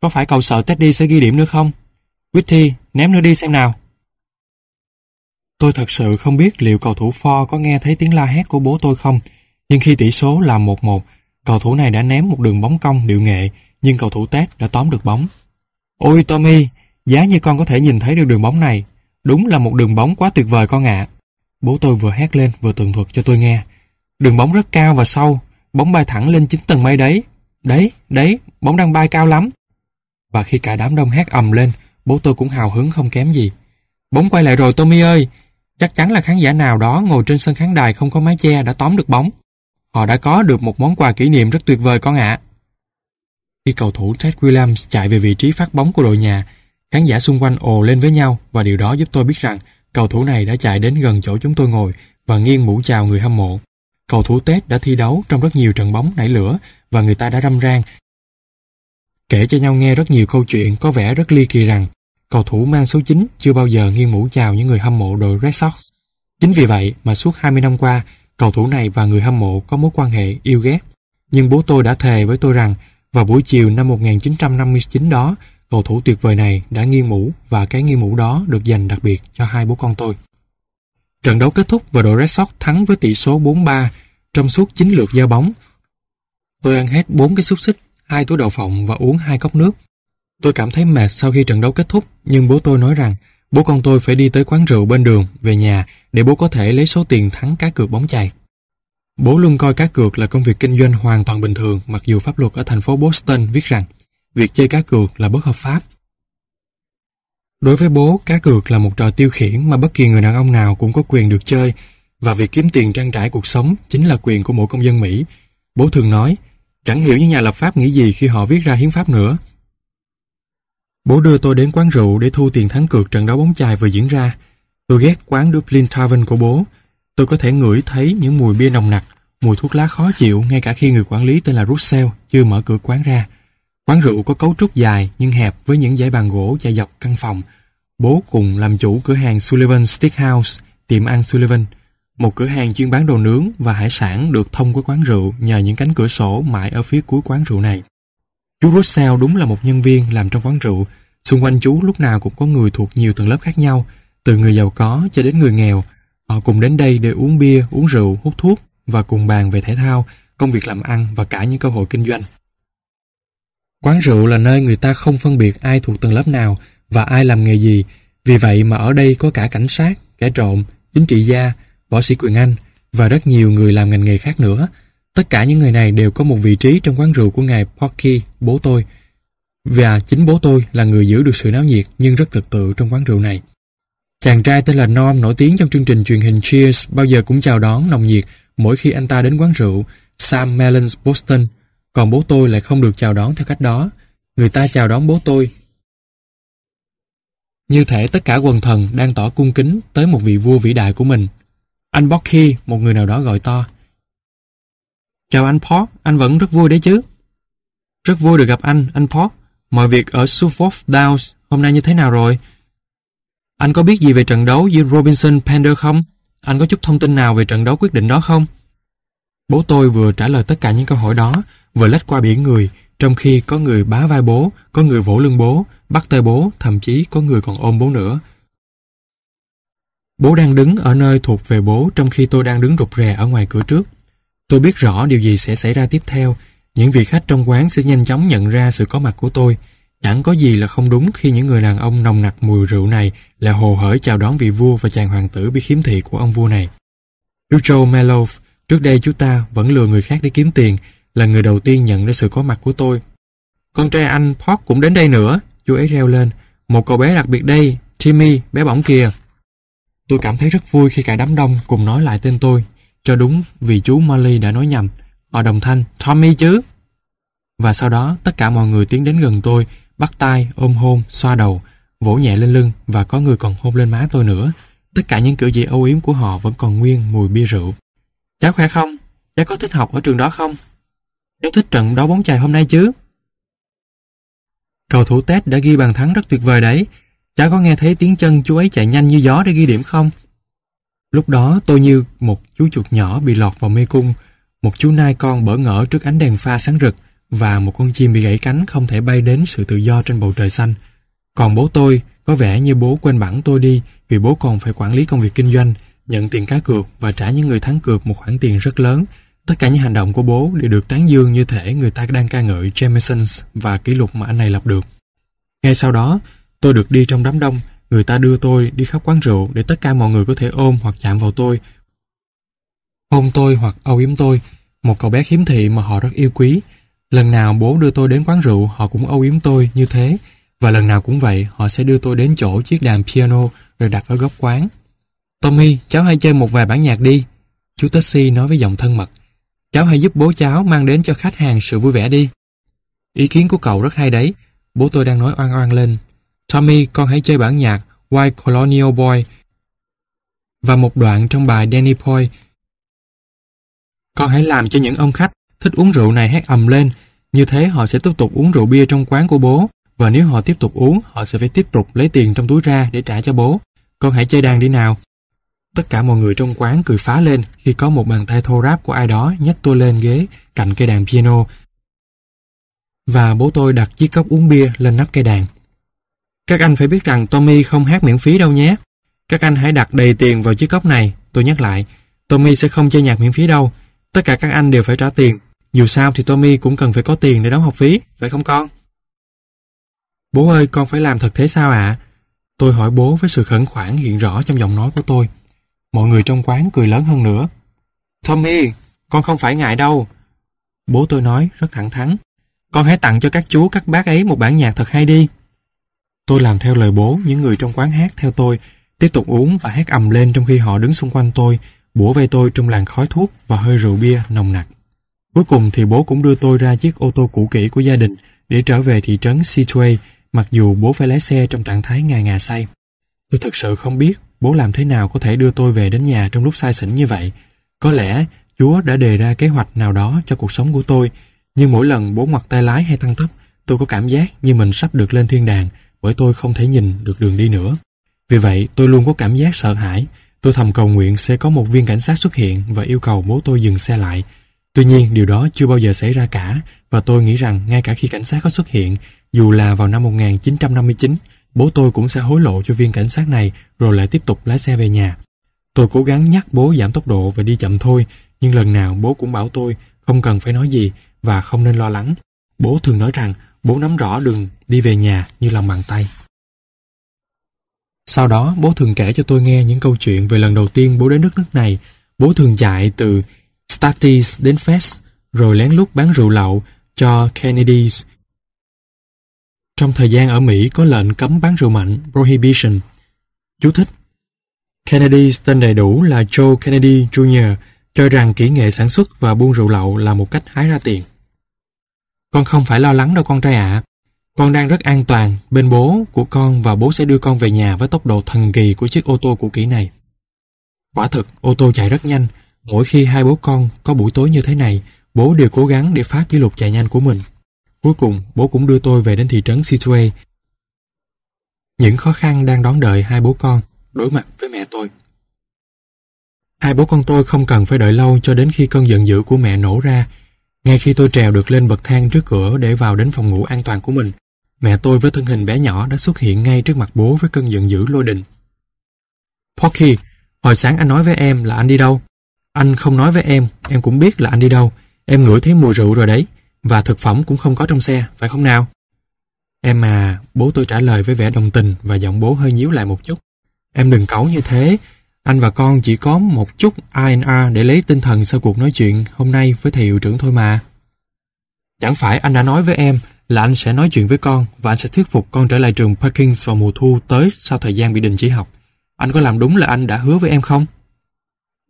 Có phải cậu sợ Teddy sẽ ghi điểm nữa không? Witty, ném nữa đi xem nào. Tôi thật sự không biết liệu cầu thủ Ford có nghe thấy tiếng la hét của bố tôi không, nhưng khi tỷ số là 1-1, cầu thủ này đã ném một đường bóng cong điệu nghệ, nhưng cầu thủ Ted đã tóm được bóng. Ôi Tommy, giá như con có thể nhìn thấy được đường bóng này, đúng là một đường bóng quá tuyệt vời con ạ. À. Bố tôi vừa hét lên vừa tường thuật cho tôi nghe. Đường bóng rất cao và sâu, bóng bay thẳng lên chín tầng mây đấy. Đấy, đấy, bóng đang bay cao lắm. Và khi cả đám đông hét ầm lên, bố tôi cũng hào hứng không kém gì. Bóng quay lại rồi Tommy ơi! Chắc chắn là khán giả nào đó ngồi trên sân khán đài không có mái che đã tóm được bóng. Họ đã có được một món quà kỷ niệm rất tuyệt vời con ạ. Khi cầu thủ Ted Williams chạy về vị trí phát bóng của đội nhà, khán giả xung quanh ồ lên với nhau và điều đó giúp tôi biết rằng Cầu thủ này đã chạy đến gần chỗ chúng tôi ngồi và nghiêng mũ chào người hâm mộ. Cầu thủ Tết đã thi đấu trong rất nhiều trận bóng nảy lửa và người ta đã râm ran. Kể cho nhau nghe rất nhiều câu chuyện có vẻ rất ly kỳ rằng cầu thủ mang số 9 chưa bao giờ nghiêng mũ chào những người hâm mộ đội Red Sox. Chính vì vậy mà suốt 20 năm qua, cầu thủ này và người hâm mộ có mối quan hệ yêu ghét. Nhưng bố tôi đã thề với tôi rằng vào buổi chiều năm 1959 đó, Cầu thủ tuyệt vời này đã nghiêng mũ và cái nghiêng mũ đó được dành đặc biệt cho hai bố con tôi. Trận đấu kết thúc và đội Red Sox thắng với tỷ số 4-3 trong suốt 9 lượt giao bóng. Tôi ăn hết 4 cái xúc xích, hai túi đậu phộng và uống hai cốc nước. Tôi cảm thấy mệt sau khi trận đấu kết thúc, nhưng bố tôi nói rằng bố con tôi phải đi tới quán rượu bên đường về nhà để bố có thể lấy số tiền thắng cá cược bóng chày. Bố luôn coi cá cược là công việc kinh doanh hoàn toàn bình thường mặc dù pháp luật ở thành phố Boston viết rằng việc chơi cá cược là bất hợp pháp. Đối với bố, cá cược là một trò tiêu khiển mà bất kỳ người đàn ông nào cũng có quyền được chơi và việc kiếm tiền trang trải cuộc sống chính là quyền của mỗi công dân Mỹ. Bố thường nói, chẳng hiểu những nhà lập pháp nghĩ gì khi họ viết ra hiến pháp nữa. Bố đưa tôi đến quán rượu để thu tiền thắng cược trận đấu bóng chày vừa diễn ra. Tôi ghét quán Dublin Tavern của bố. Tôi có thể ngửi thấy những mùi bia nồng nặc, mùi thuốc lá khó chịu ngay cả khi người quản lý tên là Russell chưa mở cửa quán ra. Quán rượu có cấu trúc dài nhưng hẹp với những dãy bàn gỗ dài dọc căn phòng. Bố cùng làm chủ cửa hàng Sullivan Steakhouse, tiệm ăn Sullivan, một cửa hàng chuyên bán đồ nướng và hải sản được thông qua quán rượu nhờ những cánh cửa sổ mãi ở phía cuối quán rượu này. Chú Russell đúng là một nhân viên làm trong quán rượu. Xung quanh chú lúc nào cũng có người thuộc nhiều tầng lớp khác nhau, từ người giàu có cho đến người nghèo. Họ cùng đến đây để uống bia, uống rượu, hút thuốc và cùng bàn về thể thao, công việc làm ăn và cả những cơ hội kinh doanh. Quán rượu là nơi người ta không phân biệt ai thuộc tầng lớp nào và ai làm nghề gì, vì vậy mà ở đây có cả cảnh sát, kẻ trộm, chính trị gia, võ sĩ quyền Anh và rất nhiều người làm ngành nghề khác nữa. Tất cả những người này đều có một vị trí trong quán rượu của ngài Porky, bố tôi. Và chính bố tôi là người giữ được sự náo nhiệt nhưng rất lực tự trong quán rượu này. Chàng trai tên là Norm nổi tiếng trong chương trình truyền hình Cheers bao giờ cũng chào đón nồng nhiệt mỗi khi anh ta đến quán rượu Sam Mellon's Boston còn bố tôi lại không được chào đón theo cách đó Người ta chào đón bố tôi Như thể tất cả quần thần đang tỏ cung kính Tới một vị vua vĩ đại của mình Anh Bocky, một người nào đó gọi to Chào anh Pop, anh vẫn rất vui đấy chứ Rất vui được gặp anh, anh Pop Mọi việc ở Suffolk Downs hôm nay như thế nào rồi? Anh có biết gì về trận đấu giữa Robinson Pender không? Anh có chút thông tin nào về trận đấu quyết định đó không? Bố tôi vừa trả lời tất cả những câu hỏi đó vừa lách qua biển người, trong khi có người bá vai bố, có người vỗ lưng bố, bắt tay bố, thậm chí có người còn ôm bố nữa. Bố đang đứng ở nơi thuộc về bố trong khi tôi đang đứng rụt rè ở ngoài cửa trước. Tôi biết rõ điều gì sẽ xảy ra tiếp theo. Những vị khách trong quán sẽ nhanh chóng nhận ra sự có mặt của tôi. Chẳng có gì là không đúng khi những người đàn ông nồng nặc mùi rượu này là hồ hởi chào đón vị vua và chàng hoàng tử bị khiếm thị của ông vua này. Ucho Melov, trước đây chúng ta vẫn lừa người khác để kiếm tiền, là người đầu tiên nhận ra sự có mặt của tôi. Con trai anh Park cũng đến đây nữa, chú ấy reo lên. Một cậu bé đặc biệt đây, Timmy, bé bỏng kìa. Tôi cảm thấy rất vui khi cả đám đông cùng nói lại tên tôi. Cho đúng vì chú Molly đã nói nhầm, họ đồng thanh, Tommy chứ. Và sau đó, tất cả mọi người tiến đến gần tôi, bắt tay, ôm hôn, xoa đầu, vỗ nhẹ lên lưng và có người còn hôn lên má tôi nữa. Tất cả những cử chỉ âu yếm của họ vẫn còn nguyên mùi bia rượu. Cháu khỏe không? Cháu có thích học ở trường đó không? rất thích trận đấu bóng chày hôm nay chứ. Cầu thủ Tết đã ghi bàn thắng rất tuyệt vời đấy. Chả có nghe thấy tiếng chân chú ấy chạy nhanh như gió để ghi điểm không? Lúc đó tôi như một chú chuột nhỏ bị lọt vào mê cung, một chú nai con bỡ ngỡ trước ánh đèn pha sáng rực và một con chim bị gãy cánh không thể bay đến sự tự do trên bầu trời xanh. Còn bố tôi có vẻ như bố quên bẵng tôi đi vì bố còn phải quản lý công việc kinh doanh, nhận tiền cá cược và trả những người thắng cược một khoản tiền rất lớn Tất cả những hành động của bố đều được tán dương như thể người ta đang ca ngợi Jameson và kỷ lục mà anh này lập được. Ngay sau đó, tôi được đi trong đám đông, người ta đưa tôi đi khắp quán rượu để tất cả mọi người có thể ôm hoặc chạm vào tôi, hôn tôi hoặc âu yếm tôi, một cậu bé khiếm thị mà họ rất yêu quý. Lần nào bố đưa tôi đến quán rượu họ cũng âu yếm tôi như thế, và lần nào cũng vậy họ sẽ đưa tôi đến chỗ chiếc đàn piano rồi đặt ở góc quán. Tommy, cháu hãy chơi một vài bản nhạc đi, chú Tessie nói với giọng thân mật. Cháu hãy giúp bố cháu mang đến cho khách hàng sự vui vẻ đi. Ý kiến của cậu rất hay đấy. Bố tôi đang nói oan oan lên. Tommy, con hãy chơi bản nhạc White Colonial Boy và một đoạn trong bài Danny Boy. Con hãy làm cho những ông khách thích uống rượu này hét ầm lên. Như thế họ sẽ tiếp tục uống rượu bia trong quán của bố và nếu họ tiếp tục uống, họ sẽ phải tiếp tục lấy tiền trong túi ra để trả cho bố. Con hãy chơi đàn đi nào. Tất cả mọi người trong quán cười phá lên khi có một bàn tay thô ráp của ai đó nhấc tôi lên ghế cạnh cây đàn piano. Và bố tôi đặt chiếc cốc uống bia lên nắp cây đàn. Các anh phải biết rằng Tommy không hát miễn phí đâu nhé. Các anh hãy đặt đầy tiền vào chiếc cốc này, tôi nhắc lại. Tommy sẽ không chơi nhạc miễn phí đâu. Tất cả các anh đều phải trả tiền. Dù sao thì Tommy cũng cần phải có tiền để đóng học phí, phải không con? Bố ơi, con phải làm thật thế sao ạ? Tôi hỏi bố với sự khẩn khoản hiện rõ trong giọng nói của tôi. Mọi người trong quán cười lớn hơn nữa. Tommy, con không phải ngại đâu. Bố tôi nói rất thẳng thắn. Con hãy tặng cho các chú các bác ấy một bản nhạc thật hay đi. Tôi làm theo lời bố, những người trong quán hát theo tôi, tiếp tục uống và hát ầm lên trong khi họ đứng xung quanh tôi, bủa vây tôi trong làn khói thuốc và hơi rượu bia nồng nặc. Cuối cùng thì bố cũng đưa tôi ra chiếc ô tô cũ kỹ của gia đình để trở về thị trấn Seatway, mặc dù bố phải lái xe trong trạng thái ngà ngà say. Tôi thật sự không biết bố làm thế nào có thể đưa tôi về đến nhà trong lúc say sỉnh như vậy. Có lẽ Chúa đã đề ra kế hoạch nào đó cho cuộc sống của tôi, nhưng mỗi lần bố ngoặt tay lái hay tăng tốc, tôi có cảm giác như mình sắp được lên thiên đàng bởi tôi không thể nhìn được đường đi nữa. Vì vậy, tôi luôn có cảm giác sợ hãi. Tôi thầm cầu nguyện sẽ có một viên cảnh sát xuất hiện và yêu cầu bố tôi dừng xe lại. Tuy nhiên, điều đó chưa bao giờ xảy ra cả và tôi nghĩ rằng ngay cả khi cảnh sát có xuất hiện, dù là vào năm 1959 bố tôi cũng sẽ hối lộ cho viên cảnh sát này rồi lại tiếp tục lái xe về nhà. Tôi cố gắng nhắc bố giảm tốc độ và đi chậm thôi, nhưng lần nào bố cũng bảo tôi không cần phải nói gì và không nên lo lắng. Bố thường nói rằng bố nắm rõ đường đi về nhà như lòng bàn tay. Sau đó, bố thường kể cho tôi nghe những câu chuyện về lần đầu tiên bố đến đất nước này. Bố thường chạy từ Statis đến Fest, rồi lén lút bán rượu lậu cho Kennedy's trong thời gian ở Mỹ có lệnh cấm bán rượu mạnh, prohibition. Chú thích Kennedy tên đầy đủ là Joe Kennedy Jr. cho rằng kỹ nghệ sản xuất và buôn rượu lậu là một cách hái ra tiền. Con không phải lo lắng đâu con trai ạ. À. Con đang rất an toàn bên bố của con và bố sẽ đưa con về nhà với tốc độ thần kỳ của chiếc ô tô cũ kỹ này. Quả thực, ô tô chạy rất nhanh. Mỗi khi hai bố con có buổi tối như thế này, bố đều cố gắng để phá kỷ lục chạy nhanh của mình. Cuối cùng, bố cũng đưa tôi về đến thị trấn Situate. Những khó khăn đang đón đợi hai bố con đối mặt với mẹ tôi. Hai bố con tôi không cần phải đợi lâu cho đến khi cơn giận dữ của mẹ nổ ra. Ngay khi tôi trèo được lên bậc thang trước cửa để vào đến phòng ngủ an toàn của mình, mẹ tôi với thân hình bé nhỏ đã xuất hiện ngay trước mặt bố với cơn giận dữ lôi đình. Porky, hồi sáng anh nói với em là anh đi đâu? Anh không nói với em, em cũng biết là anh đi đâu. Em ngửi thấy mùi rượu rồi đấy và thực phẩm cũng không có trong xe, phải không nào? Em à, bố tôi trả lời với vẻ đồng tình và giọng bố hơi nhíu lại một chút. Em đừng cẩu như thế, anh và con chỉ có một chút INR để lấy tinh thần sau cuộc nói chuyện hôm nay với thầy hiệu trưởng thôi mà. Chẳng phải anh đã nói với em là anh sẽ nói chuyện với con và anh sẽ thuyết phục con trở lại trường Perkins vào mùa thu tới sau thời gian bị đình chỉ học. Anh có làm đúng là anh đã hứa với em không?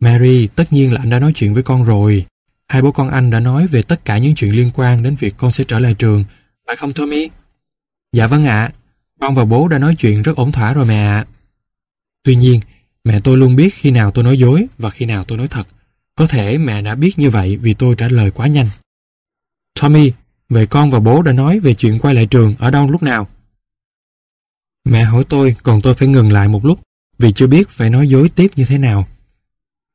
Mary, tất nhiên là anh đã nói chuyện với con rồi. Hai bố con anh đã nói về tất cả những chuyện liên quan đến việc con sẽ trở lại trường, phải không Tommy? Dạ vâng ạ, con và bố đã nói chuyện rất ổn thỏa rồi mẹ ạ. Tuy nhiên, mẹ tôi luôn biết khi nào tôi nói dối và khi nào tôi nói thật. Có thể mẹ đã biết như vậy vì tôi trả lời quá nhanh. Tommy, vậy con và bố đã nói về chuyện quay lại trường ở đâu lúc nào? Mẹ hỏi tôi, còn tôi phải ngừng lại một lúc vì chưa biết phải nói dối tiếp như thế nào.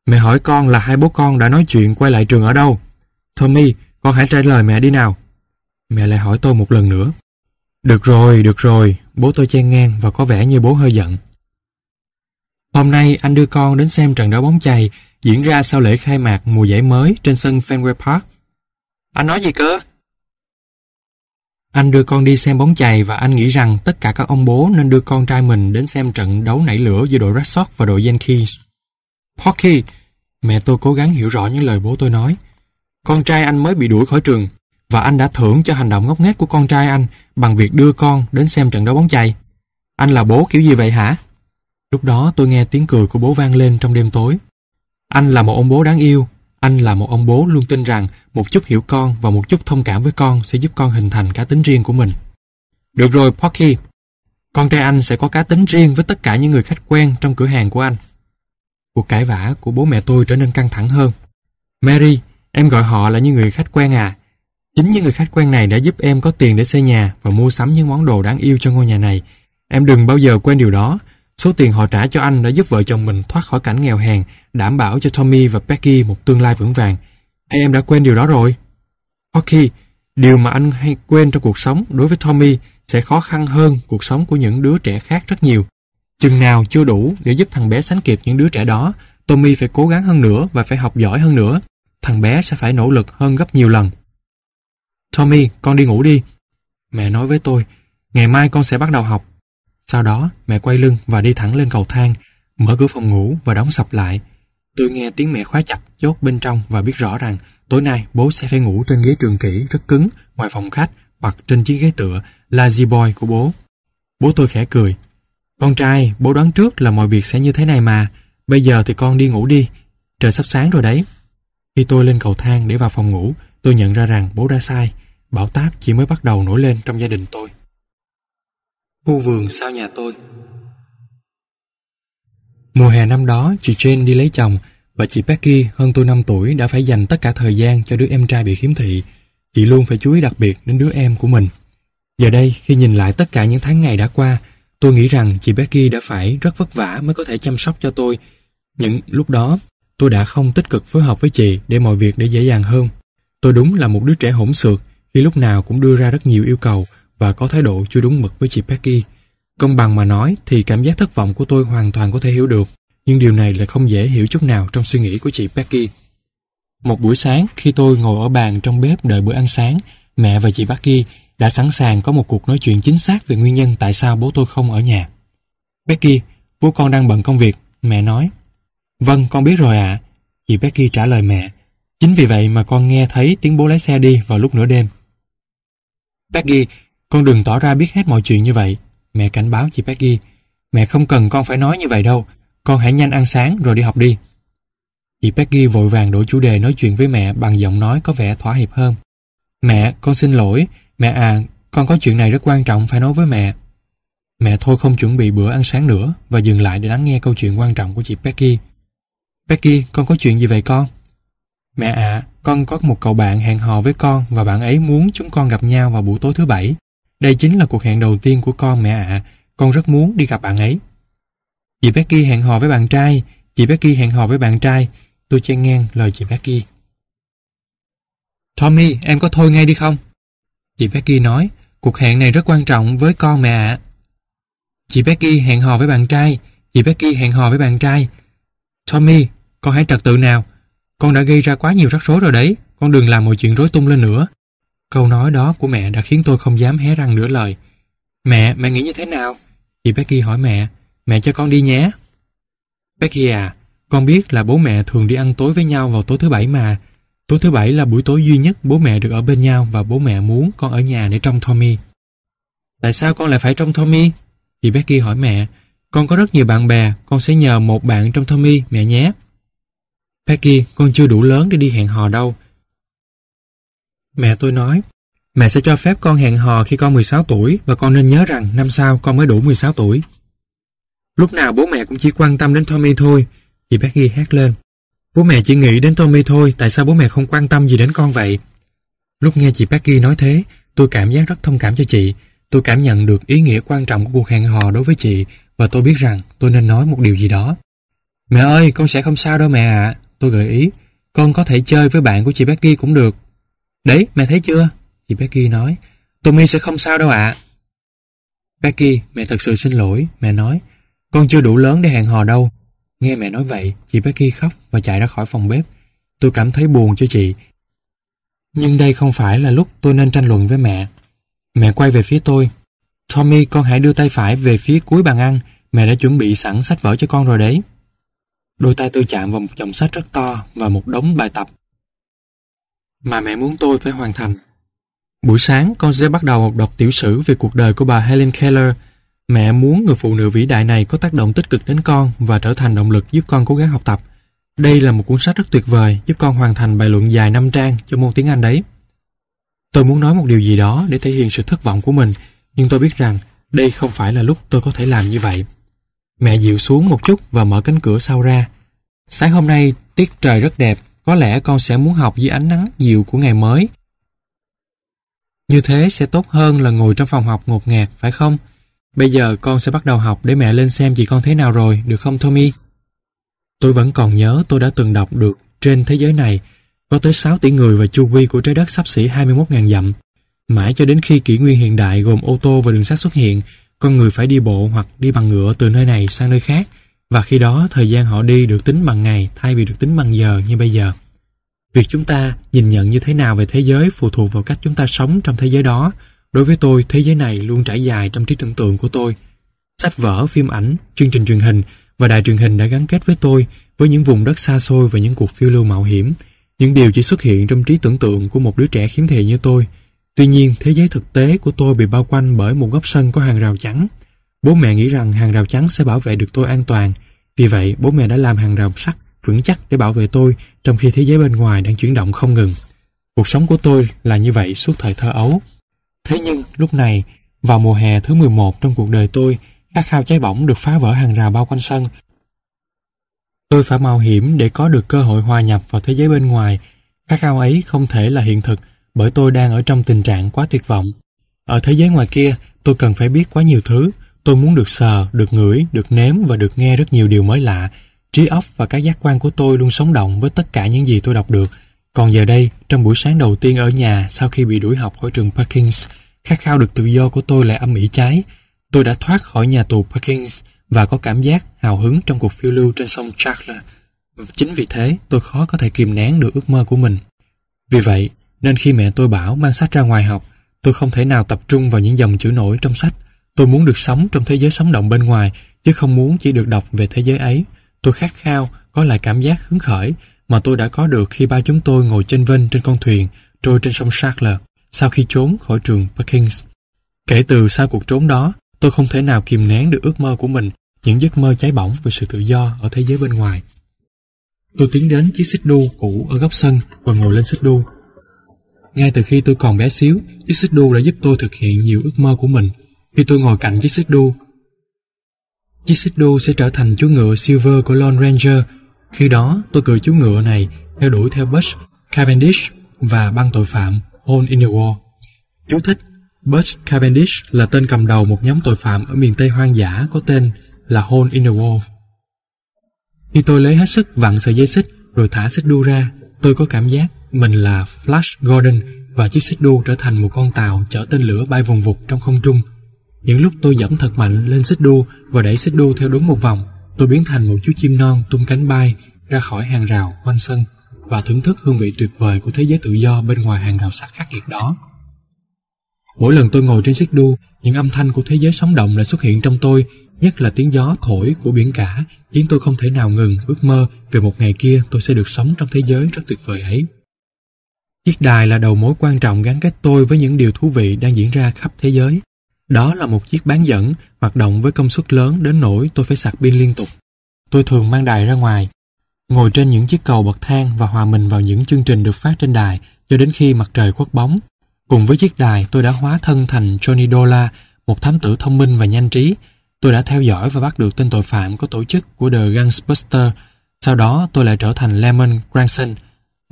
Mẹ hỏi con là hai bố con đã nói chuyện quay lại trường ở đâu. Tommy, con hãy trả lời mẹ đi nào. Mẹ lại hỏi tôi một lần nữa. Được rồi, được rồi, bố tôi chen ngang và có vẻ như bố hơi giận. Hôm nay anh đưa con đến xem trận đấu bóng chày diễn ra sau lễ khai mạc mùa giải mới trên sân Fenway Park. Anh nói gì cơ? Anh đưa con đi xem bóng chày và anh nghĩ rằng tất cả các ông bố nên đưa con trai mình đến xem trận đấu nảy lửa giữa đội Red Sox và đội Yankees. Porky, mẹ tôi cố gắng hiểu rõ những lời bố tôi nói. Con trai anh mới bị đuổi khỏi trường và anh đã thưởng cho hành động ngốc nghếch của con trai anh bằng việc đưa con đến xem trận đấu bóng chày. Anh là bố kiểu gì vậy hả? Lúc đó tôi nghe tiếng cười của bố vang lên trong đêm tối. Anh là một ông bố đáng yêu. Anh là một ông bố luôn tin rằng một chút hiểu con và một chút thông cảm với con sẽ giúp con hình thành cá tính riêng của mình. Được rồi, Porky. Con trai anh sẽ có cá tính riêng với tất cả những người khách quen trong cửa hàng của anh. Cuộc cãi vã của bố mẹ tôi trở nên căng thẳng hơn. Mary, em gọi họ là những người khách quen à. Chính những người khách quen này đã giúp em có tiền để xây nhà và mua sắm những món đồ đáng yêu cho ngôi nhà này. Em đừng bao giờ quên điều đó. Số tiền họ trả cho anh đã giúp vợ chồng mình thoát khỏi cảnh nghèo hèn, đảm bảo cho Tommy và Becky một tương lai vững vàng. Hay em đã quên điều đó rồi? Ok. điều mà anh hay quên trong cuộc sống đối với Tommy sẽ khó khăn hơn cuộc sống của những đứa trẻ khác rất nhiều. Chừng nào chưa đủ để giúp thằng bé sánh kịp những đứa trẻ đó, Tommy phải cố gắng hơn nữa và phải học giỏi hơn nữa. Thằng bé sẽ phải nỗ lực hơn gấp nhiều lần. Tommy, con đi ngủ đi. Mẹ nói với tôi, ngày mai con sẽ bắt đầu học. Sau đó, mẹ quay lưng và đi thẳng lên cầu thang, mở cửa phòng ngủ và đóng sập lại. Tôi nghe tiếng mẹ khóa chặt, chốt bên trong và biết rõ rằng tối nay bố sẽ phải ngủ trên ghế trường kỷ rất cứng, ngoài phòng khách hoặc trên chiếc ghế tựa, Lazy boy của bố. Bố tôi khẽ cười, con trai, bố đoán trước là mọi việc sẽ như thế này mà. Bây giờ thì con đi ngủ đi. Trời sắp sáng rồi đấy. Khi tôi lên cầu thang để vào phòng ngủ, tôi nhận ra rằng bố đã sai. Bão táp chỉ mới bắt đầu nổi lên trong gia đình tôi. Khu vườn sau nhà tôi Mùa hè năm đó, chị Jane đi lấy chồng và chị Becky hơn tôi 5 tuổi đã phải dành tất cả thời gian cho đứa em trai bị khiếm thị. Chị luôn phải chú ý đặc biệt đến đứa em của mình. Giờ đây, khi nhìn lại tất cả những tháng ngày đã qua, Tôi nghĩ rằng chị Becky đã phải rất vất vả mới có thể chăm sóc cho tôi. Những lúc đó, tôi đã không tích cực phối hợp với chị để mọi việc để dễ dàng hơn. Tôi đúng là một đứa trẻ hỗn xược khi lúc nào cũng đưa ra rất nhiều yêu cầu và có thái độ chưa đúng mực với chị Becky. Công bằng mà nói thì cảm giác thất vọng của tôi hoàn toàn có thể hiểu được, nhưng điều này là không dễ hiểu chút nào trong suy nghĩ của chị Becky. Một buổi sáng khi tôi ngồi ở bàn trong bếp đợi bữa ăn sáng, mẹ và chị Becky đã sẵn sàng có một cuộc nói chuyện chính xác về nguyên nhân tại sao bố tôi không ở nhà. Becky, bố con đang bận công việc, mẹ nói. Vâng, con biết rồi ạ. Chị Becky trả lời mẹ. Chính vì vậy mà con nghe thấy tiếng bố lái xe đi vào lúc nửa đêm. Becky, con đừng tỏ ra biết hết mọi chuyện như vậy. Mẹ cảnh báo chị Becky. Mẹ không cần con phải nói như vậy đâu. Con hãy nhanh ăn sáng rồi đi học đi. Chị Becky vội vàng đổi chủ đề nói chuyện với mẹ bằng giọng nói có vẻ thỏa hiệp hơn. Mẹ, con xin lỗi, Mẹ à, con có chuyện này rất quan trọng phải nói với mẹ. Mẹ thôi không chuẩn bị bữa ăn sáng nữa và dừng lại để lắng nghe câu chuyện quan trọng của chị Becky. Becky, con có chuyện gì vậy con? Mẹ ạ, à, con có một cậu bạn hẹn hò với con và bạn ấy muốn chúng con gặp nhau vào buổi tối thứ bảy. Đây chính là cuộc hẹn đầu tiên của con mẹ ạ. À. Con rất muốn đi gặp bạn ấy. Chị Becky hẹn hò với bạn trai. Chị Becky hẹn hò với bạn trai. Tôi chen ngang lời chị Becky. Tommy, em có thôi ngay đi không? Chị Becky nói, cuộc hẹn này rất quan trọng với con mẹ ạ. Chị Becky hẹn hò với bạn trai, chị Becky hẹn hò với bạn trai. Tommy, con hãy trật tự nào. Con đã gây ra quá nhiều rắc rối rồi đấy, con đừng làm mọi chuyện rối tung lên nữa. Câu nói đó của mẹ đã khiến tôi không dám hé răng nửa lời. Mẹ, mẹ nghĩ như thế nào? Chị Becky hỏi mẹ, mẹ cho con đi nhé. Becky à, con biết là bố mẹ thường đi ăn tối với nhau vào tối thứ bảy mà, Tối thứ bảy là buổi tối duy nhất bố mẹ được ở bên nhau và bố mẹ muốn con ở nhà để trông Tommy. Tại sao con lại phải trông Tommy? Chị Becky hỏi mẹ, con có rất nhiều bạn bè, con sẽ nhờ một bạn trong Tommy, mẹ nhé. Becky, con chưa đủ lớn để đi hẹn hò đâu. Mẹ tôi nói, mẹ sẽ cho phép con hẹn hò khi con 16 tuổi và con nên nhớ rằng năm sau con mới đủ 16 tuổi. Lúc nào bố mẹ cũng chỉ quan tâm đến Tommy thôi, chị Becky hét lên. Bố mẹ chỉ nghĩ đến Tommy thôi, tại sao bố mẹ không quan tâm gì đến con vậy? Lúc nghe chị Becky nói thế, tôi cảm giác rất thông cảm cho chị. Tôi cảm nhận được ý nghĩa quan trọng của cuộc hẹn hò đối với chị và tôi biết rằng tôi nên nói một điều gì đó. Mẹ ơi, con sẽ không sao đâu mẹ ạ. Tôi gợi ý, con có thể chơi với bạn của chị Becky cũng được. Đấy, mẹ thấy chưa? Chị Becky nói, Tommy sẽ không sao đâu ạ. Becky, mẹ thật sự xin lỗi, mẹ nói, con chưa đủ lớn để hẹn hò đâu, Nghe mẹ nói vậy, chị Becky khóc và chạy ra khỏi phòng bếp. Tôi cảm thấy buồn cho chị. Nhưng đây không phải là lúc tôi nên tranh luận với mẹ. Mẹ quay về phía tôi. Tommy, con hãy đưa tay phải về phía cuối bàn ăn. Mẹ đã chuẩn bị sẵn sách vở cho con rồi đấy. Đôi tay tôi chạm vào một chồng sách rất to và một đống bài tập mà mẹ muốn tôi phải hoàn thành. Buổi sáng, con sẽ bắt đầu một đọc tiểu sử về cuộc đời của bà Helen Keller, Mẹ muốn người phụ nữ vĩ đại này có tác động tích cực đến con và trở thành động lực giúp con cố gắng học tập. Đây là một cuốn sách rất tuyệt vời giúp con hoàn thành bài luận dài 5 trang cho môn tiếng Anh đấy. Tôi muốn nói một điều gì đó để thể hiện sự thất vọng của mình, nhưng tôi biết rằng đây không phải là lúc tôi có thể làm như vậy. Mẹ dịu xuống một chút và mở cánh cửa sau ra. Sáng hôm nay, tiết trời rất đẹp, có lẽ con sẽ muốn học dưới ánh nắng dịu của ngày mới. Như thế sẽ tốt hơn là ngồi trong phòng học ngột ngạt, phải không? Bây giờ con sẽ bắt đầu học để mẹ lên xem chị con thế nào rồi, được không Tommy? Tôi vẫn còn nhớ tôi đã từng đọc được trên thế giới này có tới 6 tỷ người và chu vi của trái đất sắp xỉ 21.000 dặm. Mãi cho đến khi kỷ nguyên hiện đại gồm ô tô và đường sắt xuất hiện, con người phải đi bộ hoặc đi bằng ngựa từ nơi này sang nơi khác và khi đó thời gian họ đi được tính bằng ngày thay vì được tính bằng giờ như bây giờ. Việc chúng ta nhìn nhận như thế nào về thế giới phụ thuộc vào cách chúng ta sống trong thế giới đó Đối với tôi, thế giới này luôn trải dài trong trí tưởng tượng của tôi. Sách vở, phim ảnh, chương trình truyền hình và đài truyền hình đã gắn kết với tôi với những vùng đất xa xôi và những cuộc phiêu lưu mạo hiểm, những điều chỉ xuất hiện trong trí tưởng tượng của một đứa trẻ khiếm thị như tôi. Tuy nhiên, thế giới thực tế của tôi bị bao quanh bởi một góc sân có hàng rào chắn Bố mẹ nghĩ rằng hàng rào chắn sẽ bảo vệ được tôi an toàn, vì vậy bố mẹ đã làm hàng rào sắt vững chắc để bảo vệ tôi trong khi thế giới bên ngoài đang chuyển động không ngừng. Cuộc sống của tôi là như vậy suốt thời thơ ấu. Thế nhưng lúc này, vào mùa hè thứ 11 trong cuộc đời tôi, khát khao cháy bỏng được phá vỡ hàng rào bao quanh sân. Tôi phải mạo hiểm để có được cơ hội hòa nhập vào thế giới bên ngoài. Khát khao ấy không thể là hiện thực bởi tôi đang ở trong tình trạng quá tuyệt vọng. Ở thế giới ngoài kia, tôi cần phải biết quá nhiều thứ. Tôi muốn được sờ, được ngửi, được nếm và được nghe rất nhiều điều mới lạ. Trí óc và các giác quan của tôi luôn sống động với tất cả những gì tôi đọc được – còn giờ đây, trong buổi sáng đầu tiên ở nhà sau khi bị đuổi học khỏi trường Parkins, khát khao được tự do của tôi lại âm ỉ cháy. Tôi đã thoát khỏi nhà tù Parkins và có cảm giác hào hứng trong cuộc phiêu lưu trên sông Charles. Chính vì thế, tôi khó có thể kìm nén được ước mơ của mình. Vì vậy, nên khi mẹ tôi bảo mang sách ra ngoài học, tôi không thể nào tập trung vào những dòng chữ nổi trong sách. Tôi muốn được sống trong thế giới sống động bên ngoài, chứ không muốn chỉ được đọc về thế giới ấy. Tôi khát khao, có lại cảm giác hứng khởi mà tôi đã có được khi ba chúng tôi ngồi trên vinh trên con thuyền trôi trên sông Charles sau khi trốn khỏi trường Perkins. Kể từ sau cuộc trốn đó, tôi không thể nào kìm nén được ước mơ của mình, những giấc mơ cháy bỏng về sự tự do ở thế giới bên ngoài. Tôi tiến đến chiếc xích đu cũ ở góc sân và ngồi lên xích đu. Ngay từ khi tôi còn bé xíu, chiếc xích đu đã giúp tôi thực hiện nhiều ước mơ của mình. Khi tôi ngồi cạnh chiếc xích đu, chiếc xích đu sẽ trở thành chú ngựa Silver của Lone Ranger khi đó, tôi cười chú ngựa này theo đuổi theo Bush, Cavendish và băng tội phạm Hole in the Wall. Chú thích Bush Cavendish là tên cầm đầu một nhóm tội phạm ở miền Tây hoang dã có tên là Hole in the Wall. Khi tôi lấy hết sức vặn sợi dây xích rồi thả xích đu ra, tôi có cảm giác mình là Flash Gordon và chiếc xích đu trở thành một con tàu chở tên lửa bay vùng vụt trong không trung. Những lúc tôi dẫm thật mạnh lên xích đu và đẩy xích đu theo đúng một vòng, Tôi biến thành một chú chim non tung cánh bay ra khỏi hàng rào quanh sân và thưởng thức hương vị tuyệt vời của thế giới tự do bên ngoài hàng rào sắt khắc nghiệt đó. Mỗi lần tôi ngồi trên xích đu, những âm thanh của thế giới sống động lại xuất hiện trong tôi, nhất là tiếng gió thổi của biển cả, khiến tôi không thể nào ngừng ước mơ về một ngày kia tôi sẽ được sống trong thế giới rất tuyệt vời ấy. Chiếc đài là đầu mối quan trọng gắn kết tôi với những điều thú vị đang diễn ra khắp thế giới. Đó là một chiếc bán dẫn hoạt động với công suất lớn đến nỗi tôi phải sạc pin liên tục. Tôi thường mang đài ra ngoài, ngồi trên những chiếc cầu bậc thang và hòa mình vào những chương trình được phát trên đài cho đến khi mặt trời khuất bóng. Cùng với chiếc đài tôi đã hóa thân thành Johnny Dollar, một thám tử thông minh và nhanh trí. Tôi đã theo dõi và bắt được tên tội phạm có tổ chức của The Gangbuster. Sau đó tôi lại trở thành Lemon Granson,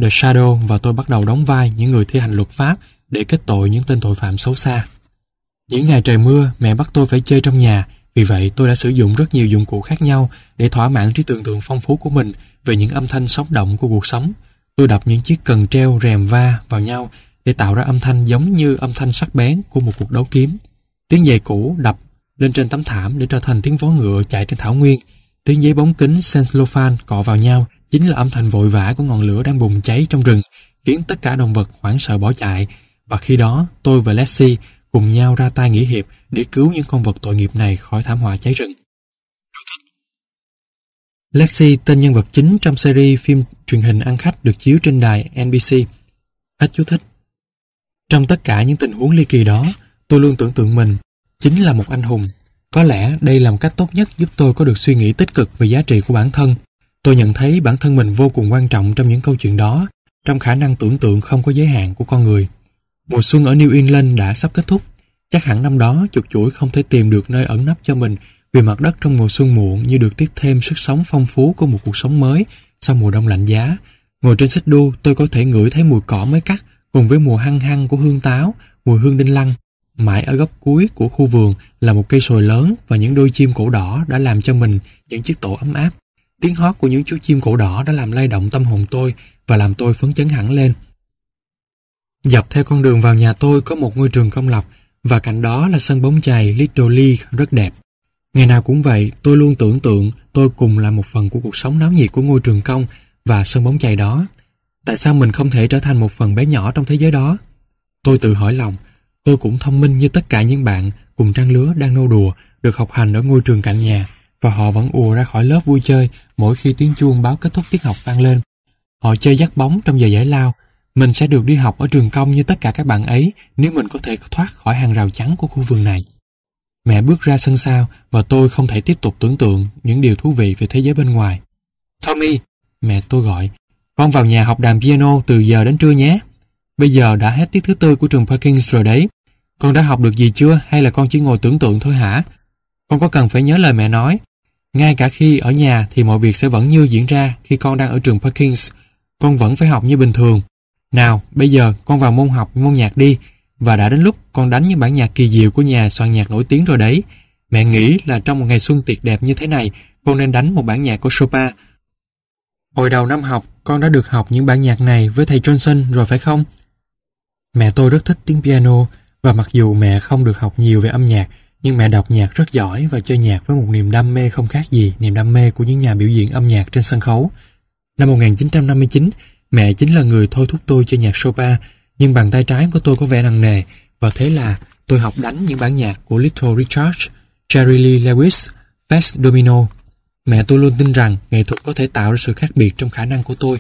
The Shadow và tôi bắt đầu đóng vai những người thi hành luật pháp để kết tội những tên tội phạm xấu xa. Những ngày trời mưa, mẹ bắt tôi phải chơi trong nhà, vì vậy tôi đã sử dụng rất nhiều dụng cụ khác nhau để thỏa mãn trí tưởng tượng phong phú của mình về những âm thanh sống động của cuộc sống. Tôi đập những chiếc cần treo rèm va vào nhau để tạo ra âm thanh giống như âm thanh sắc bén của một cuộc đấu kiếm. Tiếng giày cũ đập lên trên tấm thảm để trở thành tiếng vó ngựa chạy trên thảo nguyên. Tiếng giấy bóng kính senslofan cọ vào nhau chính là âm thanh vội vã của ngọn lửa đang bùng cháy trong rừng, khiến tất cả động vật hoảng sợ bỏ chạy. Và khi đó, tôi và Leslie cùng nhau ra tay nghĩa hiệp để cứu những con vật tội nghiệp này khỏi thảm họa cháy rừng. Lexi, tên nhân vật chính trong series phim truyền hình ăn khách được chiếu trên đài NBC. Hết chú thích. Trong tất cả những tình huống ly kỳ đó, tôi luôn tưởng tượng mình chính là một anh hùng. Có lẽ đây là một cách tốt nhất giúp tôi có được suy nghĩ tích cực về giá trị của bản thân. Tôi nhận thấy bản thân mình vô cùng quan trọng trong những câu chuyện đó, trong khả năng tưởng tượng không có giới hạn của con người. Mùa xuân ở New England đã sắp kết thúc. Chắc hẳn năm đó chuột chuỗi không thể tìm được nơi ẩn nấp cho mình vì mặt đất trong mùa xuân muộn như được tiếp thêm sức sống phong phú của một cuộc sống mới sau mùa đông lạnh giá. Ngồi trên xích đu, tôi có thể ngửi thấy mùi cỏ mới cắt cùng với mùa hăng hăng của hương táo, mùi hương đinh lăng. Mãi ở góc cuối của khu vườn là một cây sồi lớn và những đôi chim cổ đỏ đã làm cho mình những chiếc tổ ấm áp. Tiếng hót của những chú chim cổ đỏ đã làm lay động tâm hồn tôi và làm tôi phấn chấn hẳn lên Dọc theo con đường vào nhà tôi có một ngôi trường công lập và cạnh đó là sân bóng chày Little League rất đẹp. Ngày nào cũng vậy, tôi luôn tưởng tượng tôi cùng là một phần của cuộc sống náo nhiệt của ngôi trường công và sân bóng chày đó. Tại sao mình không thể trở thành một phần bé nhỏ trong thế giới đó? Tôi tự hỏi lòng, tôi cũng thông minh như tất cả những bạn cùng trang lứa đang nô đùa được học hành ở ngôi trường cạnh nhà và họ vẫn ùa ra khỏi lớp vui chơi mỗi khi tiếng chuông báo kết thúc tiết học vang lên. Họ chơi dắt bóng trong giờ giải lao mình sẽ được đi học ở trường công như tất cả các bạn ấy nếu mình có thể thoát khỏi hàng rào chắn của khu vườn này. Mẹ bước ra sân sau và tôi không thể tiếp tục tưởng tượng những điều thú vị về thế giới bên ngoài. Tommy, mẹ tôi gọi, con vào nhà học đàn piano từ giờ đến trưa nhé. Bây giờ đã hết tiết thứ tư của trường Parkins rồi đấy. Con đã học được gì chưa hay là con chỉ ngồi tưởng tượng thôi hả? Con có cần phải nhớ lời mẹ nói. Ngay cả khi ở nhà thì mọi việc sẽ vẫn như diễn ra khi con đang ở trường Parkins. Con vẫn phải học như bình thường. Nào, bây giờ con vào môn học, môn nhạc đi. Và đã đến lúc con đánh những bản nhạc kỳ diệu của nhà soạn nhạc nổi tiếng rồi đấy. Mẹ nghĩ là trong một ngày xuân tuyệt đẹp như thế này, con nên đánh một bản nhạc của Chopin. Hồi đầu năm học, con đã được học những bản nhạc này với thầy Johnson rồi phải không? Mẹ tôi rất thích tiếng piano và mặc dù mẹ không được học nhiều về âm nhạc, nhưng mẹ đọc nhạc rất giỏi và chơi nhạc với một niềm đam mê không khác gì niềm đam mê của những nhà biểu diễn âm nhạc trên sân khấu. Năm 1959, Mẹ chính là người thôi thúc tôi chơi nhạc Chopin, nhưng bàn tay trái của tôi có vẻ nặng nề, và thế là tôi học đánh những bản nhạc của Little Richard, Jerry Lee Lewis, Fats Domino. Mẹ tôi luôn tin rằng nghệ thuật có thể tạo ra sự khác biệt trong khả năng của tôi,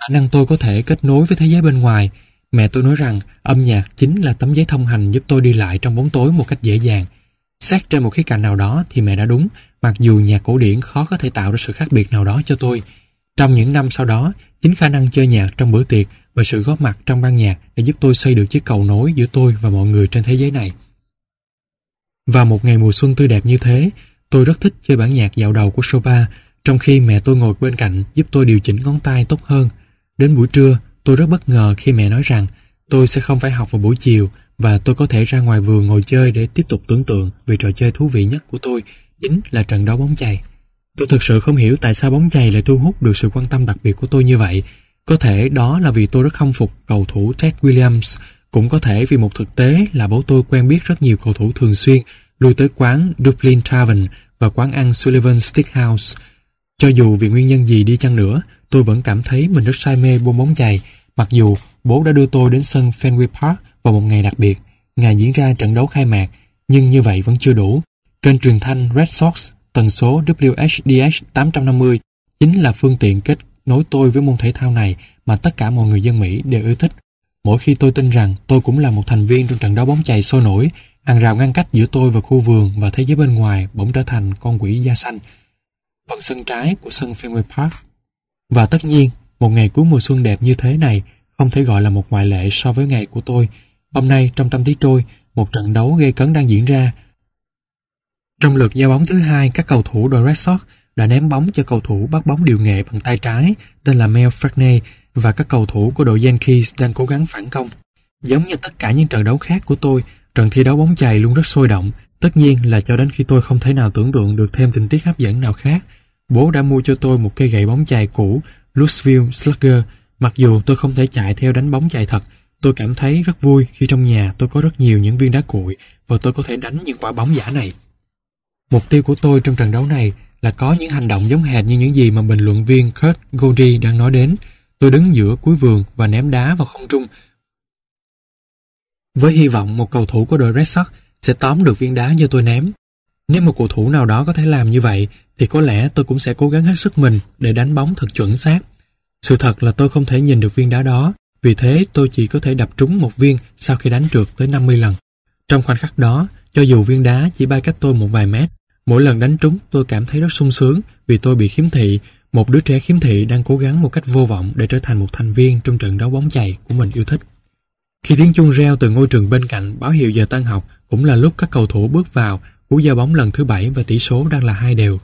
khả năng tôi có thể kết nối với thế giới bên ngoài. Mẹ tôi nói rằng âm nhạc chính là tấm giấy thông hành giúp tôi đi lại trong bóng tối một cách dễ dàng. Xét trên một khía cạnh nào đó thì mẹ đã đúng, mặc dù nhạc cổ điển khó có thể tạo ra sự khác biệt nào đó cho tôi. Trong những năm sau đó, chính khả năng chơi nhạc trong bữa tiệc và sự góp mặt trong ban nhạc đã giúp tôi xây được chiếc cầu nối giữa tôi và mọi người trên thế giới này. Và một ngày mùa xuân tươi đẹp như thế, tôi rất thích chơi bản nhạc dạo đầu của Chopin, trong khi mẹ tôi ngồi bên cạnh giúp tôi điều chỉnh ngón tay tốt hơn. Đến buổi trưa, tôi rất bất ngờ khi mẹ nói rằng tôi sẽ không phải học vào buổi chiều và tôi có thể ra ngoài vườn ngồi chơi để tiếp tục tưởng tượng về trò chơi thú vị nhất của tôi, chính là trận đấu bóng chày. Tôi thực sự không hiểu tại sao bóng chày lại thu hút được sự quan tâm đặc biệt của tôi như vậy. Có thể đó là vì tôi rất khâm phục cầu thủ Ted Williams, cũng có thể vì một thực tế là bố tôi quen biết rất nhiều cầu thủ thường xuyên lui tới quán Dublin Tavern và quán ăn Sullivan Steakhouse. Cho dù vì nguyên nhân gì đi chăng nữa, tôi vẫn cảm thấy mình rất say mê buôn bóng chày, mặc dù bố đã đưa tôi đến sân Fenway Park vào một ngày đặc biệt, ngày diễn ra trận đấu khai mạc, nhưng như vậy vẫn chưa đủ. Kênh truyền thanh Red Sox Tần số WHDH 850 chính là phương tiện kết nối tôi với môn thể thao này mà tất cả mọi người dân Mỹ đều yêu thích. Mỗi khi tôi tin rằng tôi cũng là một thành viên trong trận đấu bóng chày sôi nổi, hàng rào ngăn cách giữa tôi và khu vườn và thế giới bên ngoài bỗng trở thành con quỷ da xanh, phần sân trái của sân Fenway Park. Và tất nhiên, một ngày cuối mùa xuân đẹp như thế này không thể gọi là một ngoại lệ so với ngày của tôi. Hôm nay, trong tâm trí trôi, một trận đấu gây cấn đang diễn ra trong lượt giao bóng thứ hai, các cầu thủ đội Red Sox đã ném bóng cho cầu thủ bắt bóng điều nghệ bằng tay trái tên là Mel Fragney và các cầu thủ của đội Yankees đang cố gắng phản công. Giống như tất cả những trận đấu khác của tôi, trận thi đấu bóng chày luôn rất sôi động. Tất nhiên là cho đến khi tôi không thể nào tưởng tượng được thêm tình tiết hấp dẫn nào khác. Bố đã mua cho tôi một cây gậy bóng chày cũ Louisville Slugger. Mặc dù tôi không thể chạy theo đánh bóng chày thật, tôi cảm thấy rất vui khi trong nhà tôi có rất nhiều những viên đá cuội và tôi có thể đánh những quả bóng giả này. Mục tiêu của tôi trong trận đấu này là có những hành động giống hệt như những gì mà bình luận viên Kurt Godry đang nói đến. Tôi đứng giữa cuối vườn và ném đá vào không trung với hy vọng một cầu thủ của đội Red Sox sẽ tóm được viên đá do tôi ném. Nếu một cầu thủ nào đó có thể làm như vậy thì có lẽ tôi cũng sẽ cố gắng hết sức mình để đánh bóng thật chuẩn xác. Sự thật là tôi không thể nhìn được viên đá đó, vì thế tôi chỉ có thể đập trúng một viên sau khi đánh trượt tới 50 lần. Trong khoảnh khắc đó, cho dù viên đá chỉ bay cách tôi một vài mét, Mỗi lần đánh trúng tôi cảm thấy rất sung sướng vì tôi bị khiếm thị, một đứa trẻ khiếm thị đang cố gắng một cách vô vọng để trở thành một thành viên trong trận đấu bóng chày của mình yêu thích. Khi tiếng chuông reo từ ngôi trường bên cạnh báo hiệu giờ tan học cũng là lúc các cầu thủ bước vào cú giao bóng lần thứ bảy và tỷ số đang là hai đều.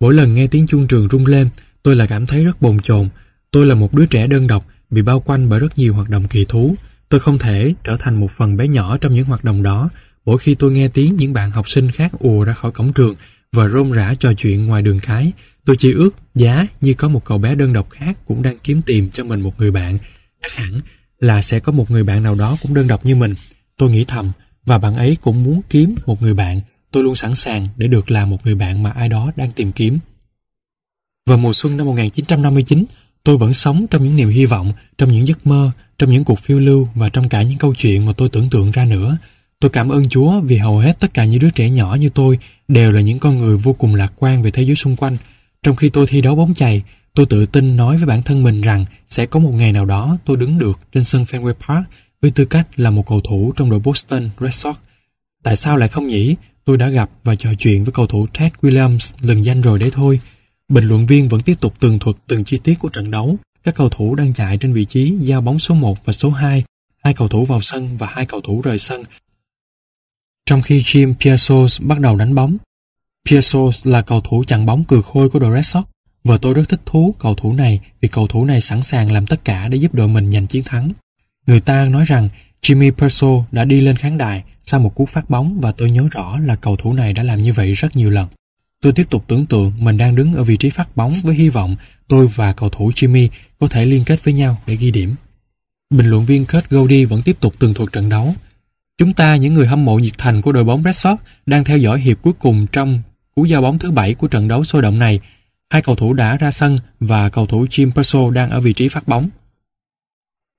Mỗi lần nghe tiếng chuông trường rung lên, tôi là cảm thấy rất bồn chồn. Tôi là một đứa trẻ đơn độc, bị bao quanh bởi rất nhiều hoạt động kỳ thú. Tôi không thể trở thành một phần bé nhỏ trong những hoạt động đó, Mỗi khi tôi nghe tiếng những bạn học sinh khác ùa ra khỏi cổng trường và rôm rã trò chuyện ngoài đường cái, tôi chỉ ước giá như có một cậu bé đơn độc khác cũng đang kiếm tìm cho mình một người bạn. Chắc hẳn là sẽ có một người bạn nào đó cũng đơn độc như mình. Tôi nghĩ thầm và bạn ấy cũng muốn kiếm một người bạn. Tôi luôn sẵn sàng để được là một người bạn mà ai đó đang tìm kiếm. Vào mùa xuân năm 1959, tôi vẫn sống trong những niềm hy vọng, trong những giấc mơ, trong những cuộc phiêu lưu và trong cả những câu chuyện mà tôi tưởng tượng ra nữa. Tôi cảm ơn Chúa vì hầu hết tất cả những đứa trẻ nhỏ như tôi đều là những con người vô cùng lạc quan về thế giới xung quanh. Trong khi tôi thi đấu bóng chày, tôi tự tin nói với bản thân mình rằng sẽ có một ngày nào đó tôi đứng được trên sân Fenway Park với tư cách là một cầu thủ trong đội Boston Red Sox. Tại sao lại không nhỉ? Tôi đã gặp và trò chuyện với cầu thủ Ted Williams lần danh rồi đấy thôi. Bình luận viên vẫn tiếp tục tường thuật từng chi tiết của trận đấu. Các cầu thủ đang chạy trên vị trí giao bóng số 1 và số 2. Hai cầu thủ vào sân và hai cầu thủ rời sân trong khi Jim Pearsos bắt đầu đánh bóng, Pearsos là cầu thủ chặn bóng cừ khôi của đội Red Sox và tôi rất thích thú cầu thủ này vì cầu thủ này sẵn sàng làm tất cả để giúp đội mình giành chiến thắng. Người ta nói rằng Jimmy Perso đã đi lên khán đài sau một cú phát bóng và tôi nhớ rõ là cầu thủ này đã làm như vậy rất nhiều lần. Tôi tiếp tục tưởng tượng mình đang đứng ở vị trí phát bóng với hy vọng tôi và cầu thủ Jimmy có thể liên kết với nhau để ghi điểm. Bình luận viên Kurt Goldie vẫn tiếp tục tường thuật trận đấu Chúng ta, những người hâm mộ nhiệt thành của đội bóng Red Sox, đang theo dõi hiệp cuối cùng trong cú giao bóng thứ bảy của trận đấu sôi động này. Hai cầu thủ đã ra sân và cầu thủ Jim Perso đang ở vị trí phát bóng.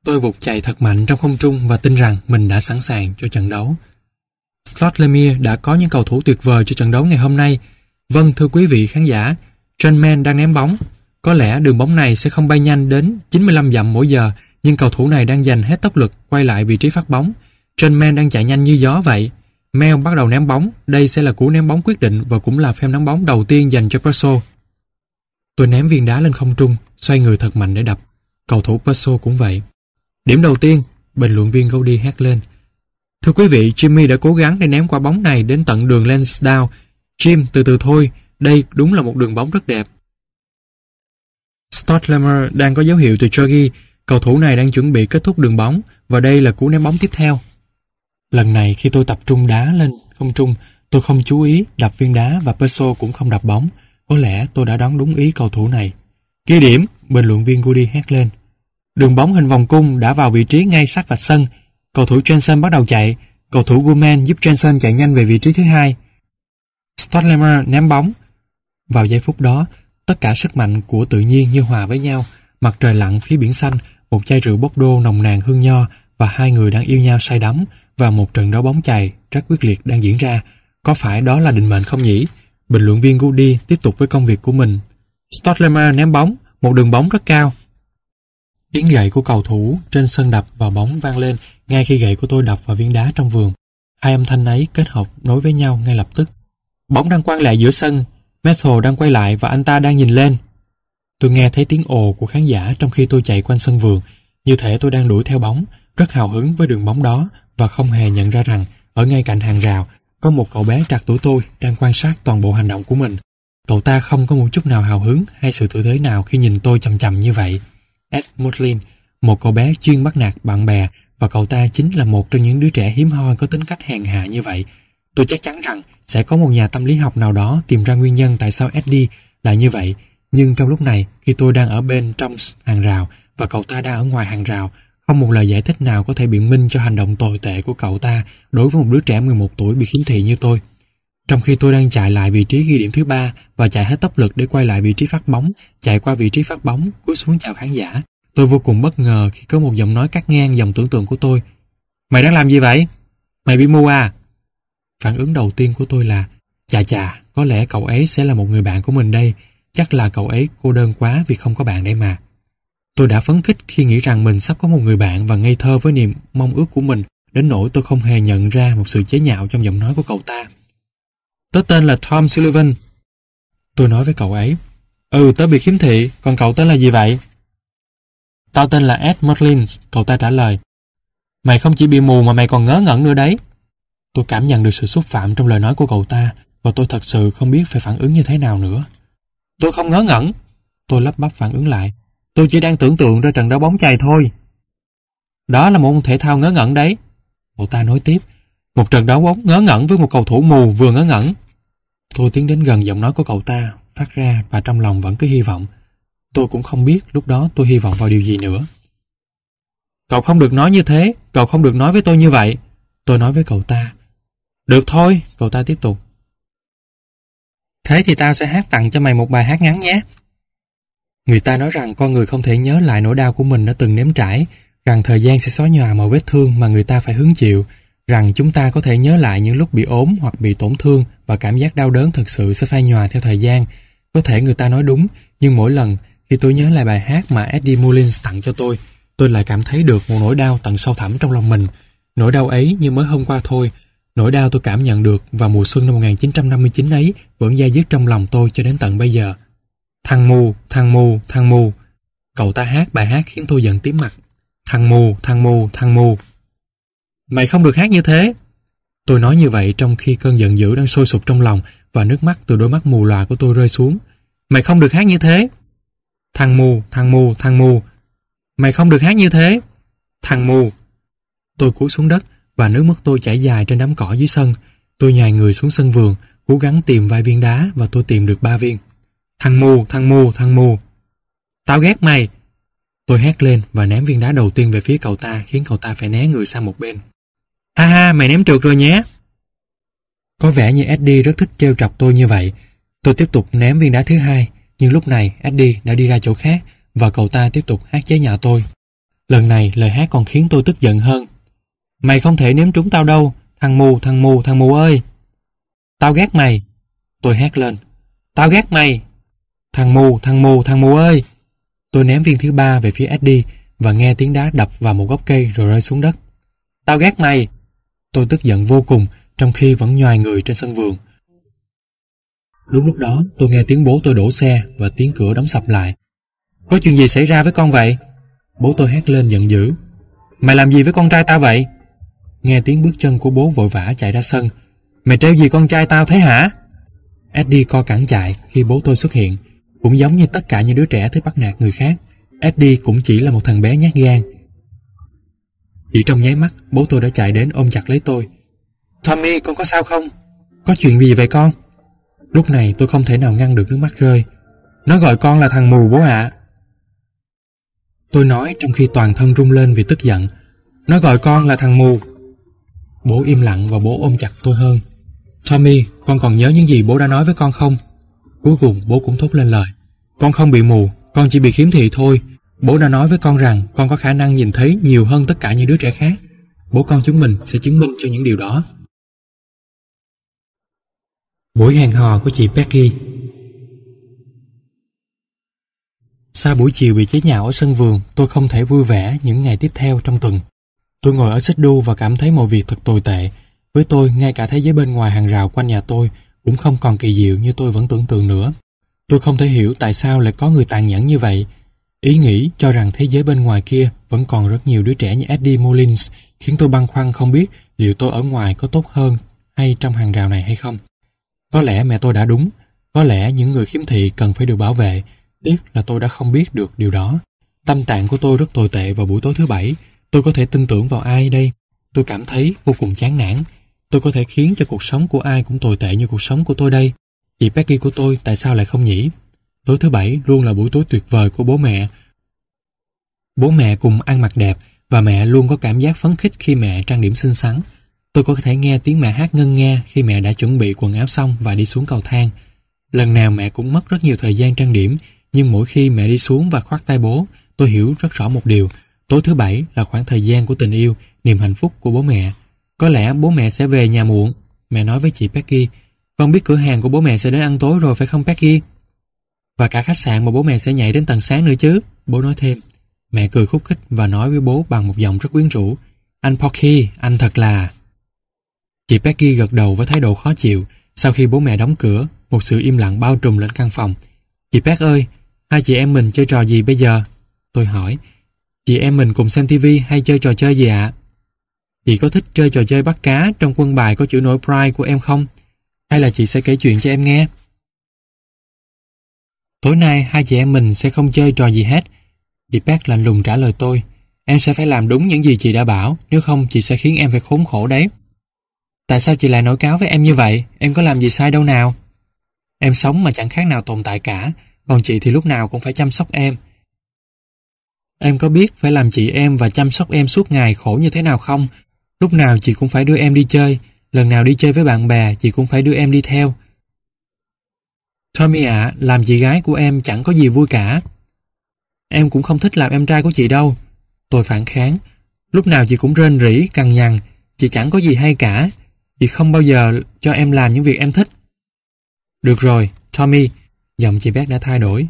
Tôi vụt chạy thật mạnh trong không trung và tin rằng mình đã sẵn sàng cho trận đấu. Slot Lemire đã có những cầu thủ tuyệt vời cho trận đấu ngày hôm nay. Vâng thưa quý vị khán giả, Trentman đang ném bóng. Có lẽ đường bóng này sẽ không bay nhanh đến 95 dặm mỗi giờ, nhưng cầu thủ này đang dành hết tốc lực quay lại vị trí phát bóng. John Man đang chạy nhanh như gió vậy. Mel bắt đầu ném bóng, đây sẽ là cú ném bóng quyết định và cũng là phem ném bóng đầu tiên dành cho Perso. Tôi ném viên đá lên không trung, xoay người thật mạnh để đập. Cầu thủ Perso cũng vậy. Điểm đầu tiên, bình luận viên Goldie hét lên. Thưa quý vị, Jimmy đã cố gắng để ném quả bóng này đến tận đường Lansdowne. Jim, từ từ thôi, đây đúng là một đường bóng rất đẹp. Stott đang có dấu hiệu từ Jorgi, cầu thủ này đang chuẩn bị kết thúc đường bóng và đây là cú ném bóng tiếp theo. Lần này khi tôi tập trung đá lên không trung, tôi không chú ý đập viên đá và Peso cũng không đập bóng. Có lẽ tôi đã đoán đúng ý cầu thủ này. Ghi điểm, bình luận viên Goody hét lên. Đường bóng hình vòng cung đã vào vị trí ngay sát vạch sân. Cầu thủ Jensen bắt đầu chạy. Cầu thủ Guman giúp Jensen chạy nhanh về vị trí thứ hai. Stotlemer ném bóng. Vào giây phút đó, tất cả sức mạnh của tự nhiên như hòa với nhau. Mặt trời lặn phía biển xanh, một chai rượu bốc đô nồng nàn hương nho và hai người đang yêu nhau say đắm và một trận đấu bóng chày rất quyết liệt đang diễn ra. Có phải đó là định mệnh không nhỉ? Bình luận viên Goody tiếp tục với công việc của mình. Stottlemyre ném bóng, một đường bóng rất cao. Tiếng gậy của cầu thủ trên sân đập vào bóng vang lên ngay khi gậy của tôi đập vào viên đá trong vườn. Hai âm thanh ấy kết hợp nối với nhau ngay lập tức. Bóng đang quang lại giữa sân, Metal đang quay lại và anh ta đang nhìn lên. Tôi nghe thấy tiếng ồ của khán giả trong khi tôi chạy quanh sân vườn, như thể tôi đang đuổi theo bóng, rất hào hứng với đường bóng đó và không hề nhận ra rằng ở ngay cạnh hàng rào có một cậu bé trạc tuổi tôi đang quan sát toàn bộ hành động của mình. Cậu ta không có một chút nào hào hứng hay sự tử tế nào khi nhìn tôi chầm chầm như vậy. Ed Motlin, một cậu bé chuyên bắt nạt bạn bè và cậu ta chính là một trong những đứa trẻ hiếm hoi có tính cách hèn hạ như vậy. Tôi chắc chắn rằng sẽ có một nhà tâm lý học nào đó tìm ra nguyên nhân tại sao Eddie lại như vậy. Nhưng trong lúc này, khi tôi đang ở bên trong hàng rào và cậu ta đang ở ngoài hàng rào, không một lời giải thích nào có thể biện minh cho hành động tồi tệ của cậu ta đối với một đứa trẻ 11 tuổi bị khiếm thị như tôi. Trong khi tôi đang chạy lại vị trí ghi điểm thứ ba và chạy hết tốc lực để quay lại vị trí phát bóng, chạy qua vị trí phát bóng, cúi xuống chào khán giả, tôi vô cùng bất ngờ khi có một giọng nói cắt ngang dòng tưởng tượng của tôi. Mày đang làm gì vậy? Mày bị mua à? Phản ứng đầu tiên của tôi là Chà chà, có lẽ cậu ấy sẽ là một người bạn của mình đây. Chắc là cậu ấy cô đơn quá vì không có bạn đây mà. Tôi đã phấn khích khi nghĩ rằng mình sắp có một người bạn và ngây thơ với niềm mong ước của mình, đến nỗi tôi không hề nhận ra một sự chế nhạo trong giọng nói của cậu ta. Tớ tên là Tom Sullivan. Tôi nói với cậu ấy. Ừ, tớ bị khiếm thị, còn cậu tên là gì vậy? Tao tên là Ed Merlins, cậu ta trả lời. Mày không chỉ bị mù mà mày còn ngớ ngẩn nữa đấy. Tôi cảm nhận được sự xúc phạm trong lời nói của cậu ta và tôi thật sự không biết phải phản ứng như thế nào nữa. Tôi không ngớ ngẩn. Tôi lắp bắp phản ứng lại Tôi chỉ đang tưởng tượng ra trận đá bóng chày thôi. Đó là môn thể thao ngớ ngẩn đấy. Cậu ta nói tiếp. Một trận đấu bóng ngớ ngẩn với một cầu thủ mù vừa ngớ ngẩn. Tôi tiến đến gần giọng nói của cậu ta, phát ra và trong lòng vẫn cứ hy vọng. Tôi cũng không biết lúc đó tôi hy vọng vào điều gì nữa. Cậu không được nói như thế, cậu không được nói với tôi như vậy. Tôi nói với cậu ta. Được thôi, cậu ta tiếp tục. Thế thì tao sẽ hát tặng cho mày một bài hát ngắn nhé. Người ta nói rằng con người không thể nhớ lại nỗi đau của mình đã từng nếm trải, rằng thời gian sẽ xóa nhòa mọi vết thương mà người ta phải hứng chịu, rằng chúng ta có thể nhớ lại những lúc bị ốm hoặc bị tổn thương và cảm giác đau đớn thực sự sẽ phai nhòa theo thời gian. Có thể người ta nói đúng, nhưng mỗi lần khi tôi nhớ lại bài hát mà Eddie Mullins tặng cho tôi, tôi lại cảm thấy được một nỗi đau tận sâu thẳm trong lòng mình. Nỗi đau ấy như mới hôm qua thôi, nỗi đau tôi cảm nhận được vào mùa xuân năm 1959 ấy vẫn dai dứt trong lòng tôi cho đến tận bây giờ. Thằng mù, thằng mù, thằng mù. Cậu ta hát bài hát khiến tôi giận tím mặt. Thằng mù, thằng mù, thằng mù. Mày không được hát như thế. Tôi nói như vậy trong khi cơn giận dữ đang sôi sục trong lòng và nước mắt từ đôi mắt mù lòa của tôi rơi xuống. Mày không được hát như thế. Thằng mù, thằng mù, thằng mù. Mày không được hát như thế. Thằng mù. Tôi cúi xuống đất và nước mắt tôi chảy dài trên đám cỏ dưới sân. Tôi nhài người xuống sân vườn, cố gắng tìm vài viên đá và tôi tìm được ba viên. Thằng mù, thằng mù, thằng mù. Tao ghét mày. Tôi hét lên và ném viên đá đầu tiên về phía cậu ta khiến cậu ta phải né người sang một bên. Ha ha, mày ném trượt rồi nhé. Có vẻ như Eddie rất thích trêu chọc tôi như vậy. Tôi tiếp tục ném viên đá thứ hai, nhưng lúc này Eddie đã đi ra chỗ khác và cậu ta tiếp tục hát chế nhạo tôi. Lần này lời hát còn khiến tôi tức giận hơn. Mày không thể ném trúng tao đâu, thằng mù, thằng mù, thằng mù ơi. Tao ghét mày. Tôi hét lên. Tao ghét mày, Thằng mù, thằng mù, thằng mù ơi! Tôi ném viên thứ ba về phía Eddie và nghe tiếng đá đập vào một gốc cây rồi rơi xuống đất. Tao ghét mày! Tôi tức giận vô cùng trong khi vẫn nhoài người trên sân vườn. Đúng lúc đó tôi nghe tiếng bố tôi đổ xe và tiếng cửa đóng sập lại. Có chuyện gì xảy ra với con vậy? Bố tôi hét lên giận dữ. Mày làm gì với con trai tao vậy? Nghe tiếng bước chân của bố vội vã chạy ra sân. Mày treo gì con trai tao thế hả? Eddie co cẳng chạy khi bố tôi xuất hiện. Cũng giống như tất cả những đứa trẻ thích bắt nạt người khác, Eddie cũng chỉ là một thằng bé nhát gan. Chỉ trong nháy mắt, bố tôi đã chạy đến ôm chặt lấy tôi. Tommy, con có sao không? Có chuyện gì vậy con? Lúc này tôi không thể nào ngăn được nước mắt rơi. Nó gọi con là thằng mù bố ạ. Tôi nói trong khi toàn thân rung lên vì tức giận. Nó gọi con là thằng mù. Bố im lặng và bố ôm chặt tôi hơn. Tommy, con còn nhớ những gì bố đã nói với con không? Cuối cùng bố cũng thốt lên lời Con không bị mù, con chỉ bị khiếm thị thôi Bố đã nói với con rằng con có khả năng nhìn thấy nhiều hơn tất cả những đứa trẻ khác Bố con chúng mình sẽ chứng minh cho những điều đó Buổi hẹn hò của chị Becky Sau buổi chiều bị chế nhạo ở sân vườn Tôi không thể vui vẻ những ngày tiếp theo trong tuần Tôi ngồi ở xích đu và cảm thấy mọi việc thật tồi tệ Với tôi, ngay cả thế giới bên ngoài hàng rào quanh nhà tôi cũng không còn kỳ diệu như tôi vẫn tưởng tượng nữa. Tôi không thể hiểu tại sao lại có người tàn nhẫn như vậy. Ý nghĩ cho rằng thế giới bên ngoài kia vẫn còn rất nhiều đứa trẻ như Eddie Mullins khiến tôi băn khoăn không biết liệu tôi ở ngoài có tốt hơn hay trong hàng rào này hay không. Có lẽ mẹ tôi đã đúng, có lẽ những người khiếm thị cần phải được bảo vệ, tiếc là tôi đã không biết được điều đó. Tâm trạng của tôi rất tồi tệ vào buổi tối thứ bảy, tôi có thể tin tưởng vào ai đây? Tôi cảm thấy vô cùng chán nản, Tôi có thể khiến cho cuộc sống của ai cũng tồi tệ như cuộc sống của tôi đây. Chị Becky của tôi tại sao lại không nhỉ? Tối thứ bảy luôn là buổi tối tuyệt vời của bố mẹ. Bố mẹ cùng ăn mặc đẹp và mẹ luôn có cảm giác phấn khích khi mẹ trang điểm xinh xắn. Tôi có thể nghe tiếng mẹ hát ngân nga khi mẹ đã chuẩn bị quần áo xong và đi xuống cầu thang. Lần nào mẹ cũng mất rất nhiều thời gian trang điểm, nhưng mỗi khi mẹ đi xuống và khoác tay bố, tôi hiểu rất rõ một điều. Tối thứ bảy là khoảng thời gian của tình yêu, niềm hạnh phúc của bố mẹ. Có lẽ bố mẹ sẽ về nhà muộn, mẹ nói với chị Peggy. Con biết cửa hàng của bố mẹ sẽ đến ăn tối rồi phải không Peggy? Và cả khách sạn mà bố mẹ sẽ nhảy đến tầng sáng nữa chứ, bố nói thêm. Mẹ cười khúc khích và nói với bố bằng một giọng rất quyến rũ. Anh Porky, anh thật là... Chị Peggy gật đầu với thái độ khó chịu. Sau khi bố mẹ đóng cửa, một sự im lặng bao trùm lên căn phòng. Chị Peg ơi, hai chị em mình chơi trò gì bây giờ? Tôi hỏi. Chị em mình cùng xem tivi hay chơi trò chơi gì ạ? À? Chị có thích chơi trò chơi bắt cá trong quân bài có chữ nổi Pride của em không? Hay là chị sẽ kể chuyện cho em nghe? Tối nay hai chị em mình sẽ không chơi trò gì hết. Chị Park lạnh lùng trả lời tôi. Em sẽ phải làm đúng những gì chị đã bảo, nếu không chị sẽ khiến em phải khốn khổ đấy. Tại sao chị lại nổi cáo với em như vậy? Em có làm gì sai đâu nào? Em sống mà chẳng khác nào tồn tại cả, còn chị thì lúc nào cũng phải chăm sóc em. Em có biết phải làm chị em và chăm sóc em suốt ngày khổ như thế nào không? Lúc nào chị cũng phải đưa em đi chơi, lần nào đi chơi với bạn bè chị cũng phải đưa em đi theo. Tommy ạ, làm chị gái của em chẳng có gì vui cả. Em cũng không thích làm em trai của chị đâu. Tôi phản kháng. Lúc nào chị cũng rên rỉ, cằn nhằn. Chị chẳng có gì hay cả. Chị không bao giờ cho em làm những việc em thích. Được rồi, Tommy. Giọng chị bé đã thay đổi.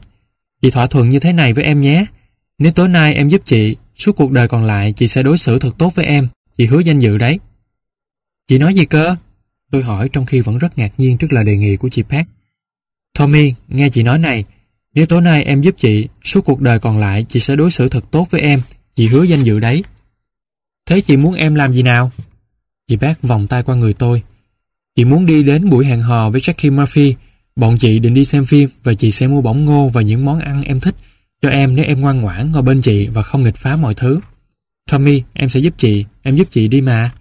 Chị thỏa thuận như thế này với em nhé. Nếu tối nay em giúp chị, suốt cuộc đời còn lại chị sẽ đối xử thật tốt với em. Chị hứa danh dự đấy. Chị nói gì cơ? Tôi hỏi trong khi vẫn rất ngạc nhiên trước lời đề nghị của chị Pat. Tommy, nghe chị nói này, nếu tối nay em giúp chị, suốt cuộc đời còn lại chị sẽ đối xử thật tốt với em, chị hứa danh dự đấy. Thế chị muốn em làm gì nào? Chị Pat vòng tay qua người tôi. Chị muốn đi đến buổi hẹn hò với Jackie Murphy, bọn chị định đi xem phim và chị sẽ mua bỏng ngô và những món ăn em thích cho em nếu em ngoan ngoãn ngồi bên chị và không nghịch phá mọi thứ. Tommy, em sẽ giúp chị, em giúp chị đi mà.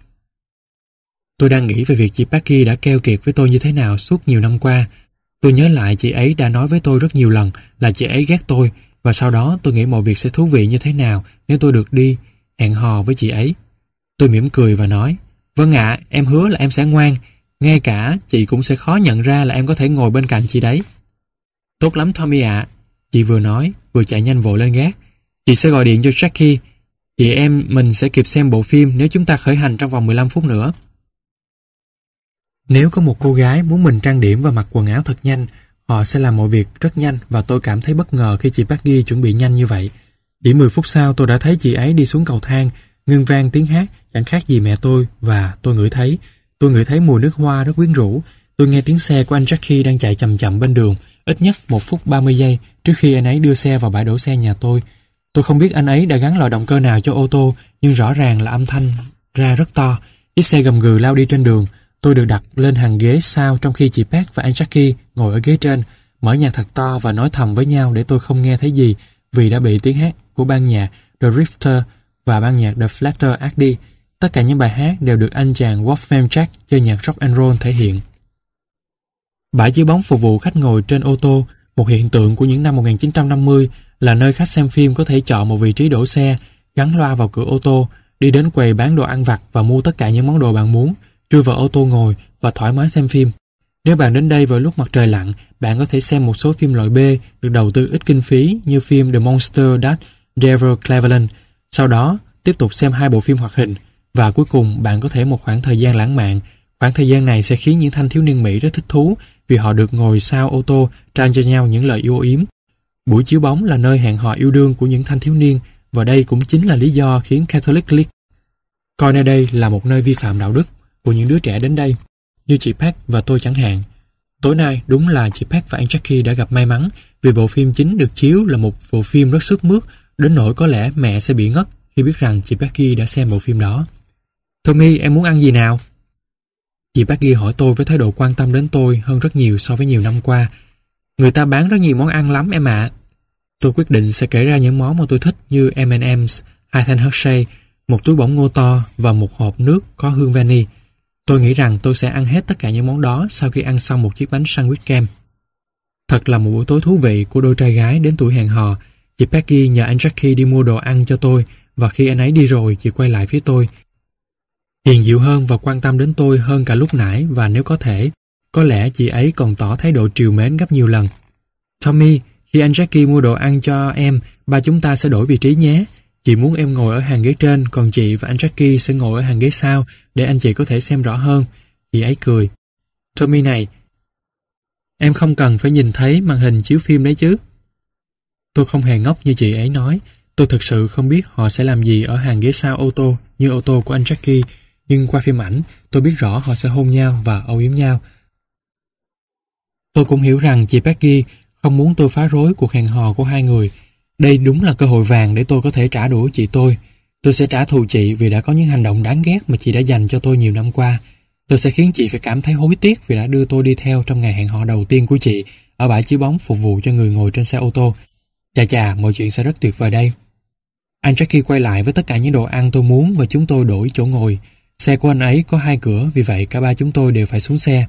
Tôi đang nghĩ về việc chị Paki đã keo kiệt với tôi như thế nào suốt nhiều năm qua. Tôi nhớ lại chị ấy đã nói với tôi rất nhiều lần là chị ấy ghét tôi và sau đó tôi nghĩ mọi việc sẽ thú vị như thế nào nếu tôi được đi, hẹn hò với chị ấy. Tôi mỉm cười và nói Vâng ạ, em hứa là em sẽ ngoan Ngay cả chị cũng sẽ khó nhận ra là em có thể ngồi bên cạnh chị đấy Tốt lắm Tommy ạ Chị vừa nói, vừa chạy nhanh vội lên gác Chị sẽ gọi điện cho Jackie Chị em mình sẽ kịp xem bộ phim nếu chúng ta khởi hành trong vòng 15 phút nữa. Nếu có một cô gái muốn mình trang điểm và mặc quần áo thật nhanh, họ sẽ làm mọi việc rất nhanh và tôi cảm thấy bất ngờ khi chị Bác Ghi chuẩn bị nhanh như vậy. Chỉ 10 phút sau tôi đã thấy chị ấy đi xuống cầu thang, ngân vang tiếng hát chẳng khác gì mẹ tôi và tôi ngửi thấy. Tôi ngửi thấy mùi nước hoa rất quyến rũ. Tôi nghe tiếng xe của anh Jackie đang chạy chậm chậm bên đường, ít nhất 1 phút 30 giây trước khi anh ấy đưa xe vào bãi đổ xe nhà tôi. Tôi không biết anh ấy đã gắn loại động cơ nào cho ô tô, nhưng rõ ràng là âm thanh ra rất to. Chiếc xe gầm gừ lao đi trên đường. Tôi được đặt lên hàng ghế sau trong khi chị Pat và anh Jackie ngồi ở ghế trên, mở nhạc thật to và nói thầm với nhau để tôi không nghe thấy gì vì đã bị tiếng hát của ban nhạc The Rifter và ban nhạc The Flatter ác đi. Tất cả những bài hát đều được anh chàng Wolfman Jack chơi nhạc rock and roll thể hiện. Bãi chiếu bóng phục vụ khách ngồi trên ô tô, một hiện tượng của những năm 1950 là nơi khách xem phim có thể chọn một vị trí đổ xe, gắn loa vào cửa ô tô, đi đến quầy bán đồ ăn vặt và mua tất cả những món đồ bạn muốn, chui vào ô tô ngồi và thoải mái xem phim. Nếu bạn đến đây vào lúc mặt trời lặn, bạn có thể xem một số phim loại B được đầu tư ít kinh phí như phim The Monster That Devil Cleveland. Sau đó, tiếp tục xem hai bộ phim hoạt hình và cuối cùng bạn có thể một khoảng thời gian lãng mạn. Khoảng thời gian này sẽ khiến những thanh thiếu niên Mỹ rất thích thú vì họ được ngồi sau ô tô trao cho nhau những lời yêu yếm Buổi chiếu bóng là nơi hẹn hò yêu đương của những thanh thiếu niên và đây cũng chính là lý do khiến Catholic League coi nơi đây là một nơi vi phạm đạo đức của những đứa trẻ đến đây, như chị Park và tôi chẳng hạn. Tối nay đúng là chị Park và anh Jackie đã gặp may mắn vì bộ phim chính được chiếu là một bộ phim rất sức mướt đến nỗi có lẽ mẹ sẽ bị ngất khi biết rằng chị Becky đã xem bộ phim đó. Tommy, em muốn ăn gì nào? Chị Becky hỏi tôi với thái độ quan tâm đến tôi hơn rất nhiều so với nhiều năm qua Người ta bán rất nhiều món ăn lắm em ạ. Tôi quyết định sẽ kể ra những món mà tôi thích như M&M's, hai thanh hớt một túi bỏng ngô to và một hộp nước có hương vani. Tôi nghĩ rằng tôi sẽ ăn hết tất cả những món đó sau khi ăn xong một chiếc bánh sandwich kem. Thật là một buổi tối thú vị của đôi trai gái đến tuổi hẹn hò. Chị Peggy nhờ anh Jackie đi mua đồ ăn cho tôi và khi anh ấy đi rồi chị quay lại phía tôi. Hiền dịu hơn và quan tâm đến tôi hơn cả lúc nãy và nếu có thể, có lẽ chị ấy còn tỏ thái độ triều mến gấp nhiều lần. Tommy, khi anh Jackie mua đồ ăn cho em, ba chúng ta sẽ đổi vị trí nhé. Chị muốn em ngồi ở hàng ghế trên, còn chị và anh Jackie sẽ ngồi ở hàng ghế sau để anh chị có thể xem rõ hơn. Chị ấy cười. Tommy này, em không cần phải nhìn thấy màn hình chiếu phim đấy chứ. Tôi không hề ngốc như chị ấy nói. Tôi thực sự không biết họ sẽ làm gì ở hàng ghế sau ô tô như ô tô của anh Jackie. Nhưng qua phim ảnh, tôi biết rõ họ sẽ hôn nhau và âu yếm nhau. Tôi cũng hiểu rằng chị Becky không muốn tôi phá rối cuộc hẹn hò của hai người. Đây đúng là cơ hội vàng để tôi có thể trả đũa chị tôi. Tôi sẽ trả thù chị vì đã có những hành động đáng ghét mà chị đã dành cho tôi nhiều năm qua. Tôi sẽ khiến chị phải cảm thấy hối tiếc vì đã đưa tôi đi theo trong ngày hẹn hò đầu tiên của chị ở bãi chiếu bóng phục vụ cho người ngồi trên xe ô tô. Chà chà, mọi chuyện sẽ rất tuyệt vời đây. Anh Jackie quay lại với tất cả những đồ ăn tôi muốn và chúng tôi đổi chỗ ngồi. Xe của anh ấy có hai cửa, vì vậy cả ba chúng tôi đều phải xuống xe.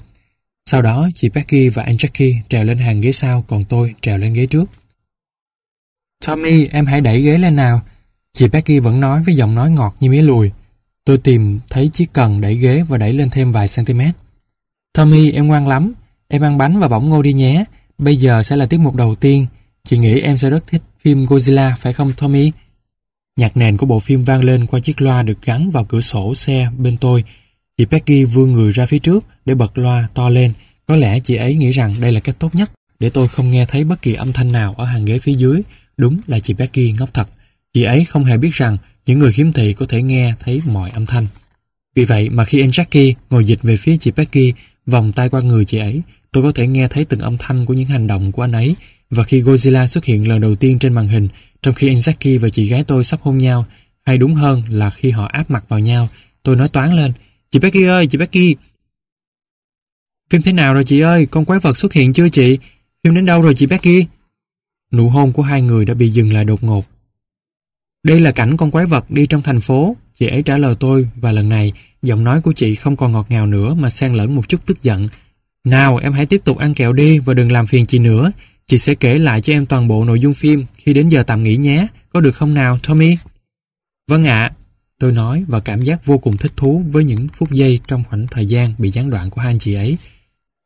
Sau đó, chị Becky và anh Jackie trèo lên hàng ghế sau, còn tôi trèo lên ghế trước. Tommy, em hãy đẩy ghế lên nào. Chị Becky vẫn nói với giọng nói ngọt như mía lùi. Tôi tìm thấy chiếc cần đẩy ghế và đẩy lên thêm vài cm. Tommy, em ngoan lắm. Em ăn bánh và bỏng ngô đi nhé. Bây giờ sẽ là tiết mục đầu tiên. Chị nghĩ em sẽ rất thích phim Godzilla, phải không Tommy? Nhạc nền của bộ phim vang lên qua chiếc loa được gắn vào cửa sổ xe bên tôi Chị Peggy vươn người ra phía trước để bật loa to lên. Có lẽ chị ấy nghĩ rằng đây là cách tốt nhất để tôi không nghe thấy bất kỳ âm thanh nào ở hàng ghế phía dưới. Đúng là chị Becky ngốc thật. Chị ấy không hề biết rằng những người khiếm thị có thể nghe thấy mọi âm thanh. Vì vậy mà khi anh Jackie ngồi dịch về phía chị Becky, vòng tay qua người chị ấy, tôi có thể nghe thấy từng âm thanh của những hành động của anh ấy. Và khi Godzilla xuất hiện lần đầu tiên trên màn hình, trong khi anh Jackie và chị gái tôi sắp hôn nhau, hay đúng hơn là khi họ áp mặt vào nhau, tôi nói toán lên, Chị Becky ơi, chị Becky! Phim thế nào rồi chị ơi, con quái vật xuất hiện chưa chị? Phim đến đâu rồi chị Becky? Nụ hôn của hai người đã bị dừng lại đột ngột. Đây là cảnh con quái vật đi trong thành phố, chị ấy trả lời tôi và lần này giọng nói của chị không còn ngọt ngào nữa mà xen lẫn một chút tức giận. Nào em hãy tiếp tục ăn kẹo đi và đừng làm phiền chị nữa. Chị sẽ kể lại cho em toàn bộ nội dung phim khi đến giờ tạm nghỉ nhé. Có được không nào Tommy? Vâng ạ, Tôi nói và cảm giác vô cùng thích thú với những phút giây trong khoảng thời gian bị gián đoạn của hai anh chị ấy.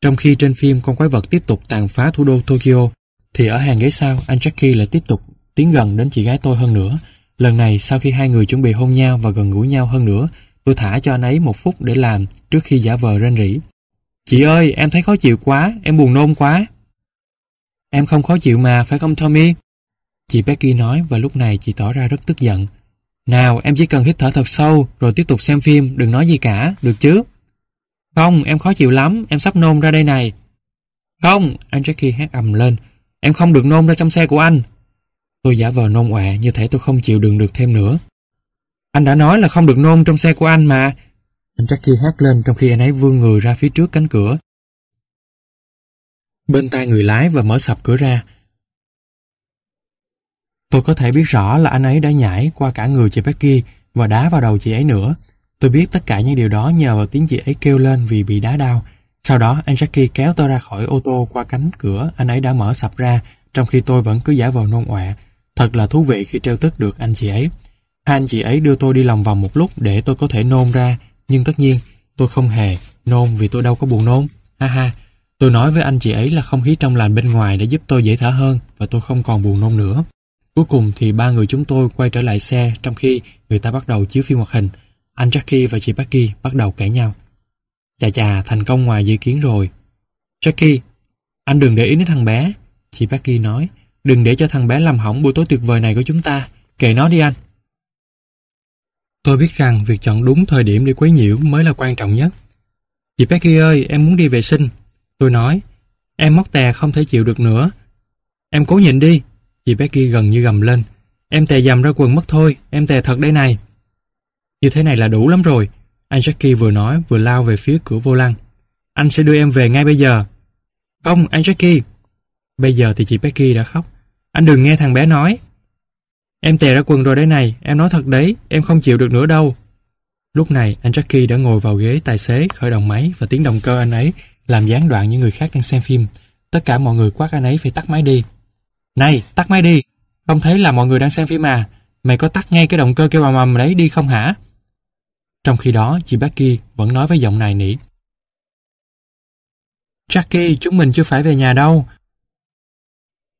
Trong khi trên phim con quái vật tiếp tục tàn phá thủ đô Tokyo, thì ở hàng ghế sau, anh Jackie lại tiếp tục tiến gần đến chị gái tôi hơn nữa. Lần này, sau khi hai người chuẩn bị hôn nhau và gần gũi nhau hơn nữa, tôi thả cho anh ấy một phút để làm trước khi giả vờ rên rỉ. Chị ơi, em thấy khó chịu quá, em buồn nôn quá. Em không khó chịu mà, phải không Tommy? Chị Becky nói và lúc này chị tỏ ra rất tức giận. Nào em chỉ cần hít thở thật sâu Rồi tiếp tục xem phim Đừng nói gì cả Được chứ Không em khó chịu lắm Em sắp nôn ra đây này Không Anh Jackie hét ầm lên Em không được nôn ra trong xe của anh Tôi giả vờ nôn ọe Như thể tôi không chịu đựng được thêm nữa Anh đã nói là không được nôn trong xe của anh mà Anh Jackie hét lên Trong khi anh ấy vươn người ra phía trước cánh cửa Bên tai người lái và mở sập cửa ra Tôi có thể biết rõ là anh ấy đã nhảy qua cả người chị Becky và đá vào đầu chị ấy nữa. Tôi biết tất cả những điều đó nhờ vào tiếng chị ấy kêu lên vì bị đá đau. Sau đó anh Jackie kéo tôi ra khỏi ô tô qua cánh cửa anh ấy đã mở sập ra trong khi tôi vẫn cứ giả vờ nôn ọe. Thật là thú vị khi trêu tức được anh chị ấy. Hai anh chị ấy đưa tôi đi lòng vòng một lúc để tôi có thể nôn ra nhưng tất nhiên tôi không hề nôn vì tôi đâu có buồn nôn. Ha ha, tôi nói với anh chị ấy là không khí trong lành bên ngoài đã giúp tôi dễ thở hơn và tôi không còn buồn nôn nữa. Cuối cùng thì ba người chúng tôi quay trở lại xe trong khi người ta bắt đầu chiếu phim hoạt hình. Anh Jackie và chị Becky bắt đầu cãi nhau. Chà chà, thành công ngoài dự kiến rồi. Jackie, anh đừng để ý đến thằng bé. Chị Becky nói, đừng để cho thằng bé làm hỏng buổi tối tuyệt vời này của chúng ta. Kệ nó đi anh. Tôi biết rằng việc chọn đúng thời điểm để quấy nhiễu mới là quan trọng nhất. Chị Becky ơi, em muốn đi vệ sinh. Tôi nói, em móc tè không thể chịu được nữa. Em cố nhịn đi, Dì Becky gần như gầm lên. Em tè dầm ra quần mất thôi, em tè thật đây này. Như thế này là đủ lắm rồi. Anh Jackie vừa nói vừa lao về phía cửa vô lăng. Anh sẽ đưa em về ngay bây giờ. Không, anh Jackie. Bây giờ thì chị Becky đã khóc. Anh đừng nghe thằng bé nói. Em tè ra quần rồi đấy này, em nói thật đấy, em không chịu được nữa đâu. Lúc này, anh Jackie đã ngồi vào ghế tài xế, khởi động máy và tiếng động cơ anh ấy làm gián đoạn những người khác đang xem phim. Tất cả mọi người quát anh ấy phải tắt máy đi. Này, tắt máy đi. Không thấy là mọi người đang xem phim à. Mày có tắt ngay cái động cơ kêu bà mầm đấy đi không hả? Trong khi đó, chị Becky vẫn nói với giọng này nỉ. Jackie, chúng mình chưa phải về nhà đâu.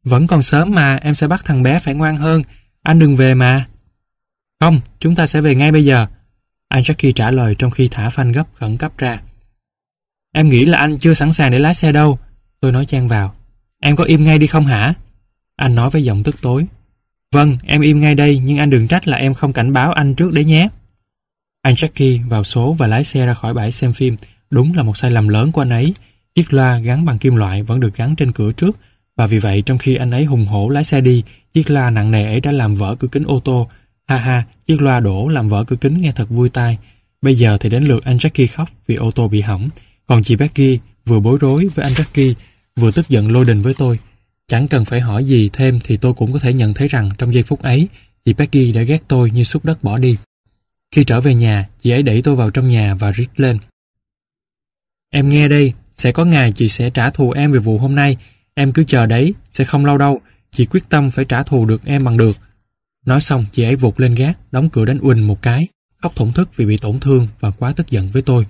Vẫn còn sớm mà, em sẽ bắt thằng bé phải ngoan hơn. Anh đừng về mà. Không, chúng ta sẽ về ngay bây giờ. Anh Jackie trả lời trong khi thả phanh gấp khẩn cấp ra. Em nghĩ là anh chưa sẵn sàng để lái xe đâu. Tôi nói chen vào. Em có im ngay đi không hả? Anh nói với giọng tức tối. Vâng, em im ngay đây nhưng anh đừng trách là em không cảnh báo anh trước đấy nhé. Anh Jackie vào số và lái xe ra khỏi bãi xem phim. Đúng là một sai lầm lớn của anh ấy. Chiếc loa gắn bằng kim loại vẫn được gắn trên cửa trước và vì vậy trong khi anh ấy hùng hổ lái xe đi, chiếc loa nặng nề ấy đã làm vỡ cửa kính ô tô. Ha ha, chiếc loa đổ làm vỡ cửa kính nghe thật vui tai. Bây giờ thì đến lượt anh Jackie khóc vì ô tô bị hỏng. Còn chị Becky vừa bối rối với anh Jackie, vừa tức giận lôi đình với tôi. Chẳng cần phải hỏi gì thêm thì tôi cũng có thể nhận thấy rằng trong giây phút ấy, chị Peggy đã ghét tôi như xúc đất bỏ đi. Khi trở về nhà, chị ấy đẩy tôi vào trong nhà và rít lên. Em nghe đây, sẽ có ngày chị sẽ trả thù em về vụ hôm nay. Em cứ chờ đấy, sẽ không lâu đâu. Chị quyết tâm phải trả thù được em bằng được. Nói xong, chị ấy vụt lên gác, đóng cửa đánh quỳnh một cái, khóc thổn thức vì bị tổn thương và quá tức giận với tôi.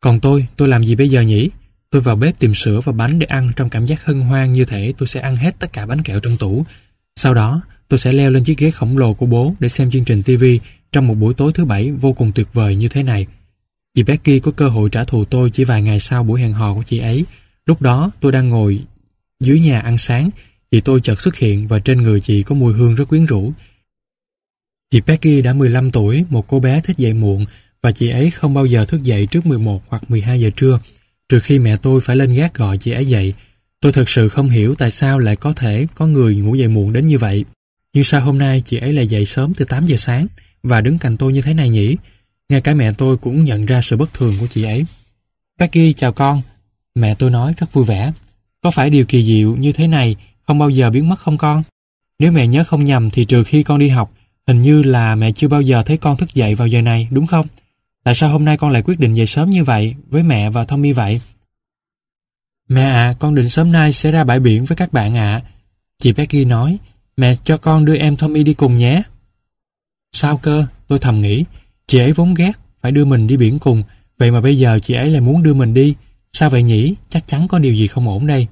Còn tôi, tôi làm gì bây giờ nhỉ? Tôi vào bếp tìm sữa và bánh để ăn trong cảm giác hân hoan như thể tôi sẽ ăn hết tất cả bánh kẹo trong tủ. Sau đó, tôi sẽ leo lên chiếc ghế khổng lồ của bố để xem chương trình TV trong một buổi tối thứ bảy vô cùng tuyệt vời như thế này. Chị Becky có cơ hội trả thù tôi chỉ vài ngày sau buổi hẹn hò của chị ấy. Lúc đó, tôi đang ngồi dưới nhà ăn sáng, chị tôi chợt xuất hiện và trên người chị có mùi hương rất quyến rũ. Chị Becky đã 15 tuổi, một cô bé thích dậy muộn và chị ấy không bao giờ thức dậy trước 11 hoặc 12 giờ trưa trừ khi mẹ tôi phải lên gác gọi chị ấy dậy. Tôi thật sự không hiểu tại sao lại có thể có người ngủ dậy muộn đến như vậy. Nhưng sao hôm nay chị ấy lại dậy sớm từ 8 giờ sáng và đứng cạnh tôi như thế này nhỉ? Ngay cả mẹ tôi cũng nhận ra sự bất thường của chị ấy. Becky chào con. Mẹ tôi nói rất vui vẻ. Có phải điều kỳ diệu như thế này không bao giờ biến mất không con? Nếu mẹ nhớ không nhầm thì trừ khi con đi học, hình như là mẹ chưa bao giờ thấy con thức dậy vào giờ này, đúng không? Tại sao hôm nay con lại quyết định về sớm như vậy Với mẹ và Tommy vậy Mẹ ạ, con định sớm nay sẽ ra bãi biển với các bạn ạ Chị Becky nói Mẹ cho con đưa em Tommy đi cùng nhé Sao cơ, tôi thầm nghĩ Chị ấy vốn ghét, phải đưa mình đi biển cùng Vậy mà bây giờ chị ấy lại muốn đưa mình đi Sao vậy nhỉ, chắc chắn có điều gì không ổn đây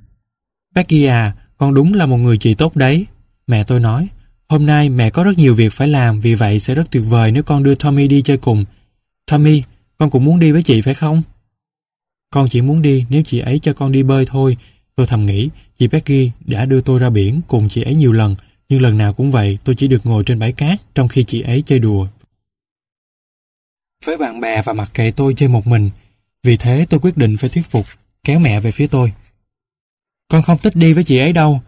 Becky à, con đúng là một người chị tốt đấy Mẹ tôi nói Hôm nay mẹ có rất nhiều việc phải làm Vì vậy sẽ rất tuyệt vời nếu con đưa Tommy đi chơi cùng Tommy, con cũng muốn đi với chị phải không? Con chỉ muốn đi nếu chị ấy cho con đi bơi thôi. Tôi thầm nghĩ, chị Becky đã đưa tôi ra biển cùng chị ấy nhiều lần, nhưng lần nào cũng vậy tôi chỉ được ngồi trên bãi cát trong khi chị ấy chơi đùa. Với bạn bè và mặc kệ tôi chơi một mình, vì thế tôi quyết định phải thuyết phục, kéo mẹ về phía tôi. Con không thích đi với chị ấy đâu.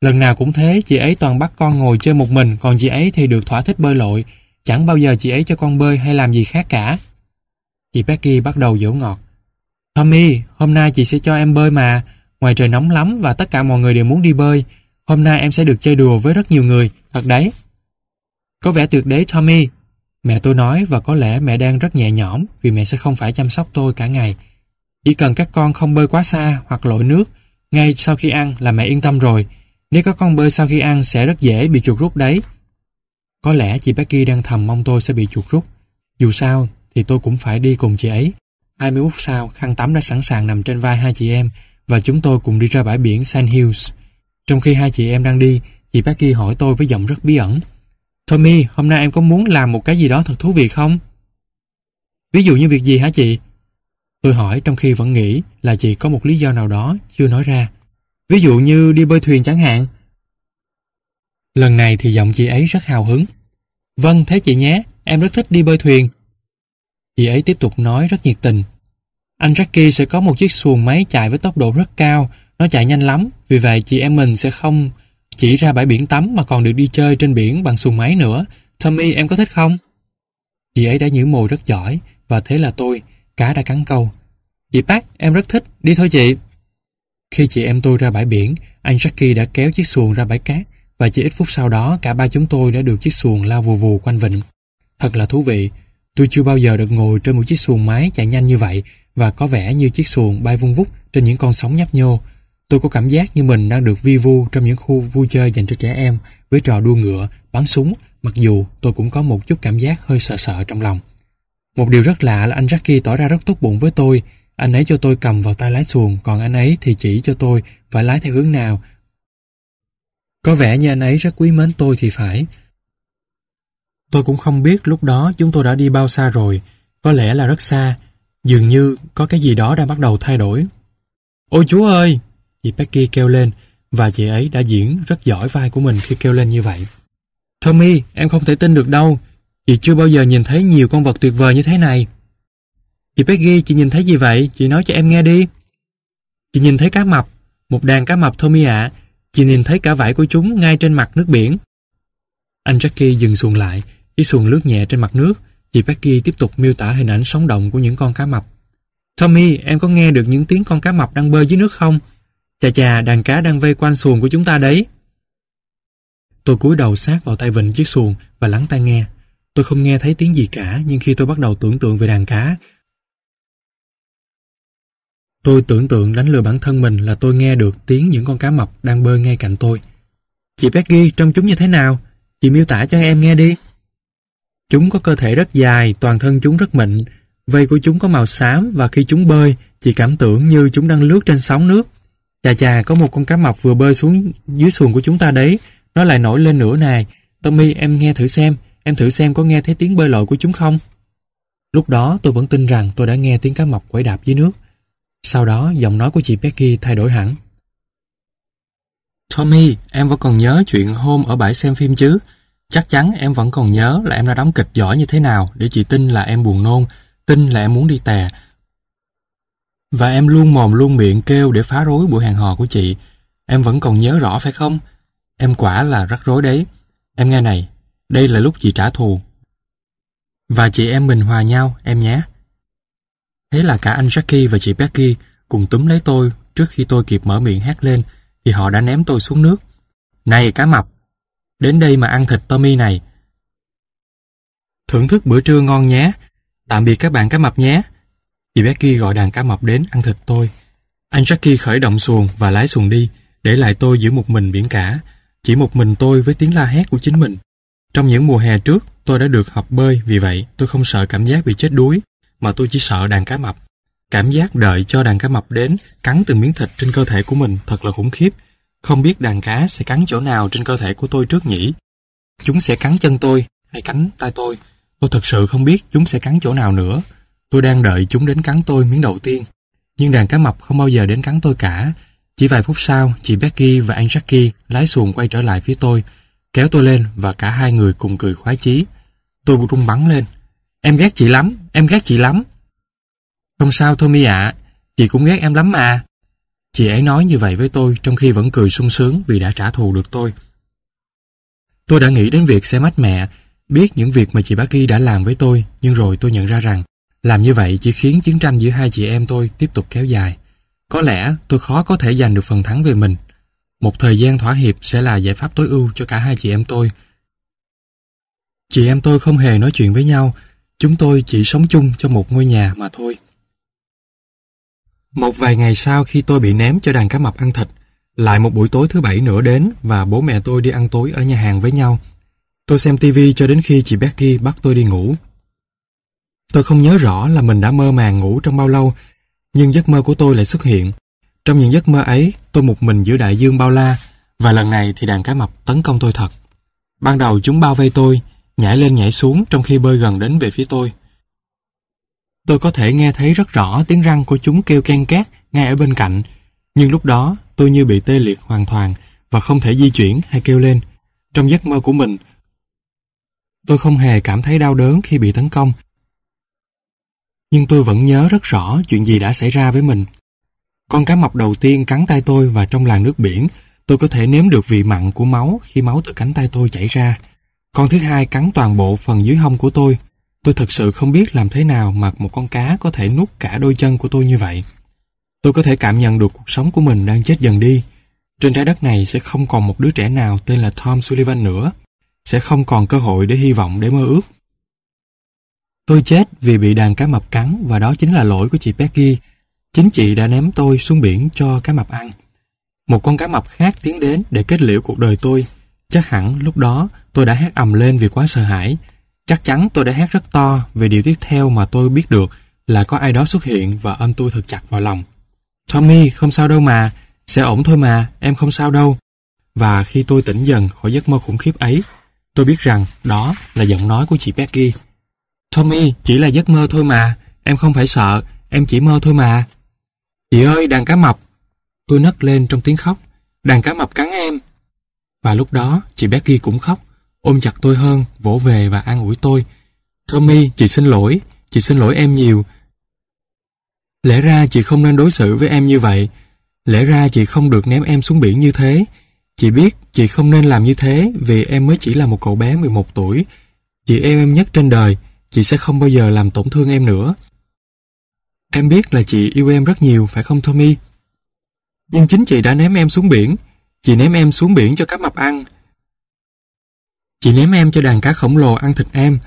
Lần nào cũng thế, chị ấy toàn bắt con ngồi chơi một mình, còn chị ấy thì được thỏa thích bơi lội. Chẳng bao giờ chị ấy cho con bơi hay làm gì khác cả. Chị Becky bắt đầu dỗ ngọt. Tommy, hôm nay chị sẽ cho em bơi mà. Ngoài trời nóng lắm và tất cả mọi người đều muốn đi bơi. Hôm nay em sẽ được chơi đùa với rất nhiều người, thật đấy. Có vẻ tuyệt đấy Tommy. Mẹ tôi nói và có lẽ mẹ đang rất nhẹ nhõm vì mẹ sẽ không phải chăm sóc tôi cả ngày. Chỉ cần các con không bơi quá xa hoặc lội nước ngay sau khi ăn là mẹ yên tâm rồi. Nếu có con bơi sau khi ăn sẽ rất dễ bị chuột rút đấy. Có lẽ chị Becky đang thầm mong tôi sẽ bị chuột rút. Dù sao thì tôi cũng phải đi cùng chị ấy. 20 phút sau, khăn tắm đã sẵn sàng nằm trên vai hai chị em và chúng tôi cùng đi ra bãi biển Sand Hills. Trong khi hai chị em đang đi, chị Becky hỏi tôi với giọng rất bí ẩn. Tommy, hôm nay em có muốn làm một cái gì đó thật thú vị không? Ví dụ như việc gì hả chị? Tôi hỏi trong khi vẫn nghĩ là chị có một lý do nào đó chưa nói ra. Ví dụ như đi bơi thuyền chẳng hạn, Lần này thì giọng chị ấy rất hào hứng. Vâng, thế chị nhé, em rất thích đi bơi thuyền. Chị ấy tiếp tục nói rất nhiệt tình. Anh Jackie sẽ có một chiếc xuồng máy chạy với tốc độ rất cao, nó chạy nhanh lắm, vì vậy chị em mình sẽ không chỉ ra bãi biển tắm mà còn được đi chơi trên biển bằng xuồng máy nữa. Tommy, em có thích không? Chị ấy đã nhử mồi rất giỏi, và thế là tôi, cá đã cắn câu. Chị Park, em rất thích, đi thôi chị. Khi chị em tôi ra bãi biển, anh Jackie đã kéo chiếc xuồng ra bãi cát và chỉ ít phút sau đó cả ba chúng tôi đã được chiếc xuồng lao vù vù quanh vịnh. Thật là thú vị, tôi chưa bao giờ được ngồi trên một chiếc xuồng máy chạy nhanh như vậy và có vẻ như chiếc xuồng bay vung vút trên những con sóng nhấp nhô. Tôi có cảm giác như mình đang được vi vu trong những khu vui chơi dành cho trẻ em với trò đua ngựa, bắn súng, mặc dù tôi cũng có một chút cảm giác hơi sợ sợ trong lòng. Một điều rất lạ là anh Jackie tỏ ra rất tốt bụng với tôi. Anh ấy cho tôi cầm vào tay lái xuồng, còn anh ấy thì chỉ cho tôi phải lái theo hướng nào có vẻ như anh ấy rất quý mến tôi thì phải. Tôi cũng không biết lúc đó chúng tôi đã đi bao xa rồi, có lẽ là rất xa, dường như có cái gì đó đang bắt đầu thay đổi. Ôi chúa ơi! Chị Becky kêu lên, và chị ấy đã diễn rất giỏi vai của mình khi kêu lên như vậy. Tommy, em không thể tin được đâu, chị chưa bao giờ nhìn thấy nhiều con vật tuyệt vời như thế này. Chị Peggy, chị nhìn thấy gì vậy? Chị nói cho em nghe đi. Chị nhìn thấy cá mập, một đàn cá mập Tommy ạ, Chị nhìn thấy cả vải của chúng ngay trên mặt nước biển. Anh Jackie dừng xuồng lại, chiếc xuồng lướt nhẹ trên mặt nước. Chị Becky tiếp tục miêu tả hình ảnh sống động của những con cá mập. Tommy, em có nghe được những tiếng con cá mập đang bơi dưới nước không? Chà chà, đàn cá đang vây quanh xuồng của chúng ta đấy. Tôi cúi đầu sát vào tay vịnh chiếc xuồng và lắng tai nghe. Tôi không nghe thấy tiếng gì cả, nhưng khi tôi bắt đầu tưởng tượng về đàn cá, Tôi tưởng tượng đánh lừa bản thân mình là tôi nghe được tiếng những con cá mập đang bơi ngay cạnh tôi. Chị Peggy trông chúng như thế nào? Chị miêu tả cho em nghe đi. Chúng có cơ thể rất dài, toàn thân chúng rất mịn. Vây của chúng có màu xám và khi chúng bơi, chị cảm tưởng như chúng đang lướt trên sóng nước. Chà chà, có một con cá mập vừa bơi xuống dưới xuồng của chúng ta đấy. Nó lại nổi lên nữa này. Tommy, em nghe thử xem. Em thử xem có nghe thấy tiếng bơi lội của chúng không? Lúc đó tôi vẫn tin rằng tôi đã nghe tiếng cá mập quẩy đạp dưới nước. Sau đó giọng nói của chị Becky thay đổi hẳn. Tommy, em vẫn còn nhớ chuyện hôm ở bãi xem phim chứ? Chắc chắn em vẫn còn nhớ là em đã đóng kịch giỏi như thế nào để chị tin là em buồn nôn, tin là em muốn đi tè. Và em luôn mồm luôn miệng kêu để phá rối buổi hẹn hò của chị. Em vẫn còn nhớ rõ phải không? Em quả là rắc rối đấy. Em nghe này, đây là lúc chị trả thù. Và chị em mình hòa nhau, em nhé. Thế là cả anh Jackie và chị Becky cùng túm lấy tôi trước khi tôi kịp mở miệng hét lên thì họ đã ném tôi xuống nước. Này cá mập, đến đây mà ăn thịt Tommy này. Thưởng thức bữa trưa ngon nhé. Tạm biệt các bạn cá mập nhé. Chị Becky gọi đàn cá mập đến ăn thịt tôi. Anh Jackie khởi động xuồng và lái xuồng đi, để lại tôi giữa một mình biển cả, chỉ một mình tôi với tiếng la hét của chính mình. Trong những mùa hè trước, tôi đã được học bơi, vì vậy tôi không sợ cảm giác bị chết đuối mà tôi chỉ sợ đàn cá mập. Cảm giác đợi cho đàn cá mập đến cắn từng miếng thịt trên cơ thể của mình thật là khủng khiếp. Không biết đàn cá sẽ cắn chỗ nào trên cơ thể của tôi trước nhỉ? Chúng sẽ cắn chân tôi hay cắn tay tôi? Tôi thật sự không biết chúng sẽ cắn chỗ nào nữa. Tôi đang đợi chúng đến cắn tôi miếng đầu tiên. Nhưng đàn cá mập không bao giờ đến cắn tôi cả. Chỉ vài phút sau, chị Becky và anh Jackie lái xuồng quay trở lại phía tôi, kéo tôi lên và cả hai người cùng cười khoái chí. Tôi rung bắn lên, Em ghét chị lắm, em ghét chị lắm. Không sao Tommy ạ, chị cũng ghét em lắm mà. Chị ấy nói như vậy với tôi trong khi vẫn cười sung sướng vì đã trả thù được tôi. Tôi đã nghĩ đến việc sẽ mách mẹ, biết những việc mà chị Baki đã làm với tôi, nhưng rồi tôi nhận ra rằng làm như vậy chỉ khiến chiến tranh giữa hai chị em tôi tiếp tục kéo dài. Có lẽ tôi khó có thể giành được phần thắng về mình. Một thời gian thỏa hiệp sẽ là giải pháp tối ưu cho cả hai chị em tôi. Chị em tôi không hề nói chuyện với nhau, Chúng tôi chỉ sống chung cho một ngôi nhà mà thôi. Một vài ngày sau khi tôi bị ném cho đàn cá mập ăn thịt, lại một buổi tối thứ bảy nữa đến và bố mẹ tôi đi ăn tối ở nhà hàng với nhau. Tôi xem tivi cho đến khi chị Becky bắt tôi đi ngủ. Tôi không nhớ rõ là mình đã mơ màng ngủ trong bao lâu, nhưng giấc mơ của tôi lại xuất hiện. Trong những giấc mơ ấy, tôi một mình giữa đại dương bao la, và lần này thì đàn cá mập tấn công tôi thật. Ban đầu chúng bao vây tôi, nhảy lên nhảy xuống trong khi bơi gần đến về phía tôi. Tôi có thể nghe thấy rất rõ tiếng răng của chúng kêu ken két ngay ở bên cạnh, nhưng lúc đó tôi như bị tê liệt hoàn toàn và không thể di chuyển hay kêu lên. Trong giấc mơ của mình, tôi không hề cảm thấy đau đớn khi bị tấn công. Nhưng tôi vẫn nhớ rất rõ chuyện gì đã xảy ra với mình. Con cá mập đầu tiên cắn tay tôi và trong làn nước biển, tôi có thể nếm được vị mặn của máu khi máu từ cánh tay tôi chảy ra. Con thứ hai cắn toàn bộ phần dưới hông của tôi. Tôi thật sự không biết làm thế nào mà một con cá có thể nuốt cả đôi chân của tôi như vậy. Tôi có thể cảm nhận được cuộc sống của mình đang chết dần đi. Trên trái đất này sẽ không còn một đứa trẻ nào tên là Tom Sullivan nữa. Sẽ không còn cơ hội để hy vọng để mơ ước. Tôi chết vì bị đàn cá mập cắn và đó chính là lỗi của chị Peggy. Chính chị đã ném tôi xuống biển cho cá mập ăn. Một con cá mập khác tiến đến để kết liễu cuộc đời tôi. Chắc hẳn lúc đó tôi đã hét ầm lên vì quá sợ hãi. Chắc chắn tôi đã hét rất to về điều tiếp theo mà tôi biết được là có ai đó xuất hiện và ôm tôi thật chặt vào lòng. Tommy, không sao đâu mà, sẽ ổn thôi mà, em không sao đâu. Và khi tôi tỉnh dần khỏi giấc mơ khủng khiếp ấy, tôi biết rằng đó là giọng nói của chị Becky. Tommy, chỉ là giấc mơ thôi mà, em không phải sợ, em chỉ mơ thôi mà. Chị ơi, đàn cá mập! Tôi nấc lên trong tiếng khóc. Đàn cá mập cắn em, và lúc đó, chị Becky cũng khóc, ôm chặt tôi hơn, vỗ về và an ủi tôi. Tommy, chị xin lỗi, chị xin lỗi em nhiều. Lẽ ra chị không nên đối xử với em như vậy. Lẽ ra chị không được ném em xuống biển như thế. Chị biết chị không nên làm như thế vì em mới chỉ là một cậu bé 11 tuổi. Chị yêu em nhất trên đời, chị sẽ không bao giờ làm tổn thương em nữa. Em biết là chị yêu em rất nhiều, phải không Tommy? Nhưng chính chị đã ném em xuống biển, Chị ném em xuống biển cho cá mập ăn. Chị ném em cho đàn cá khổng lồ ăn thịt em.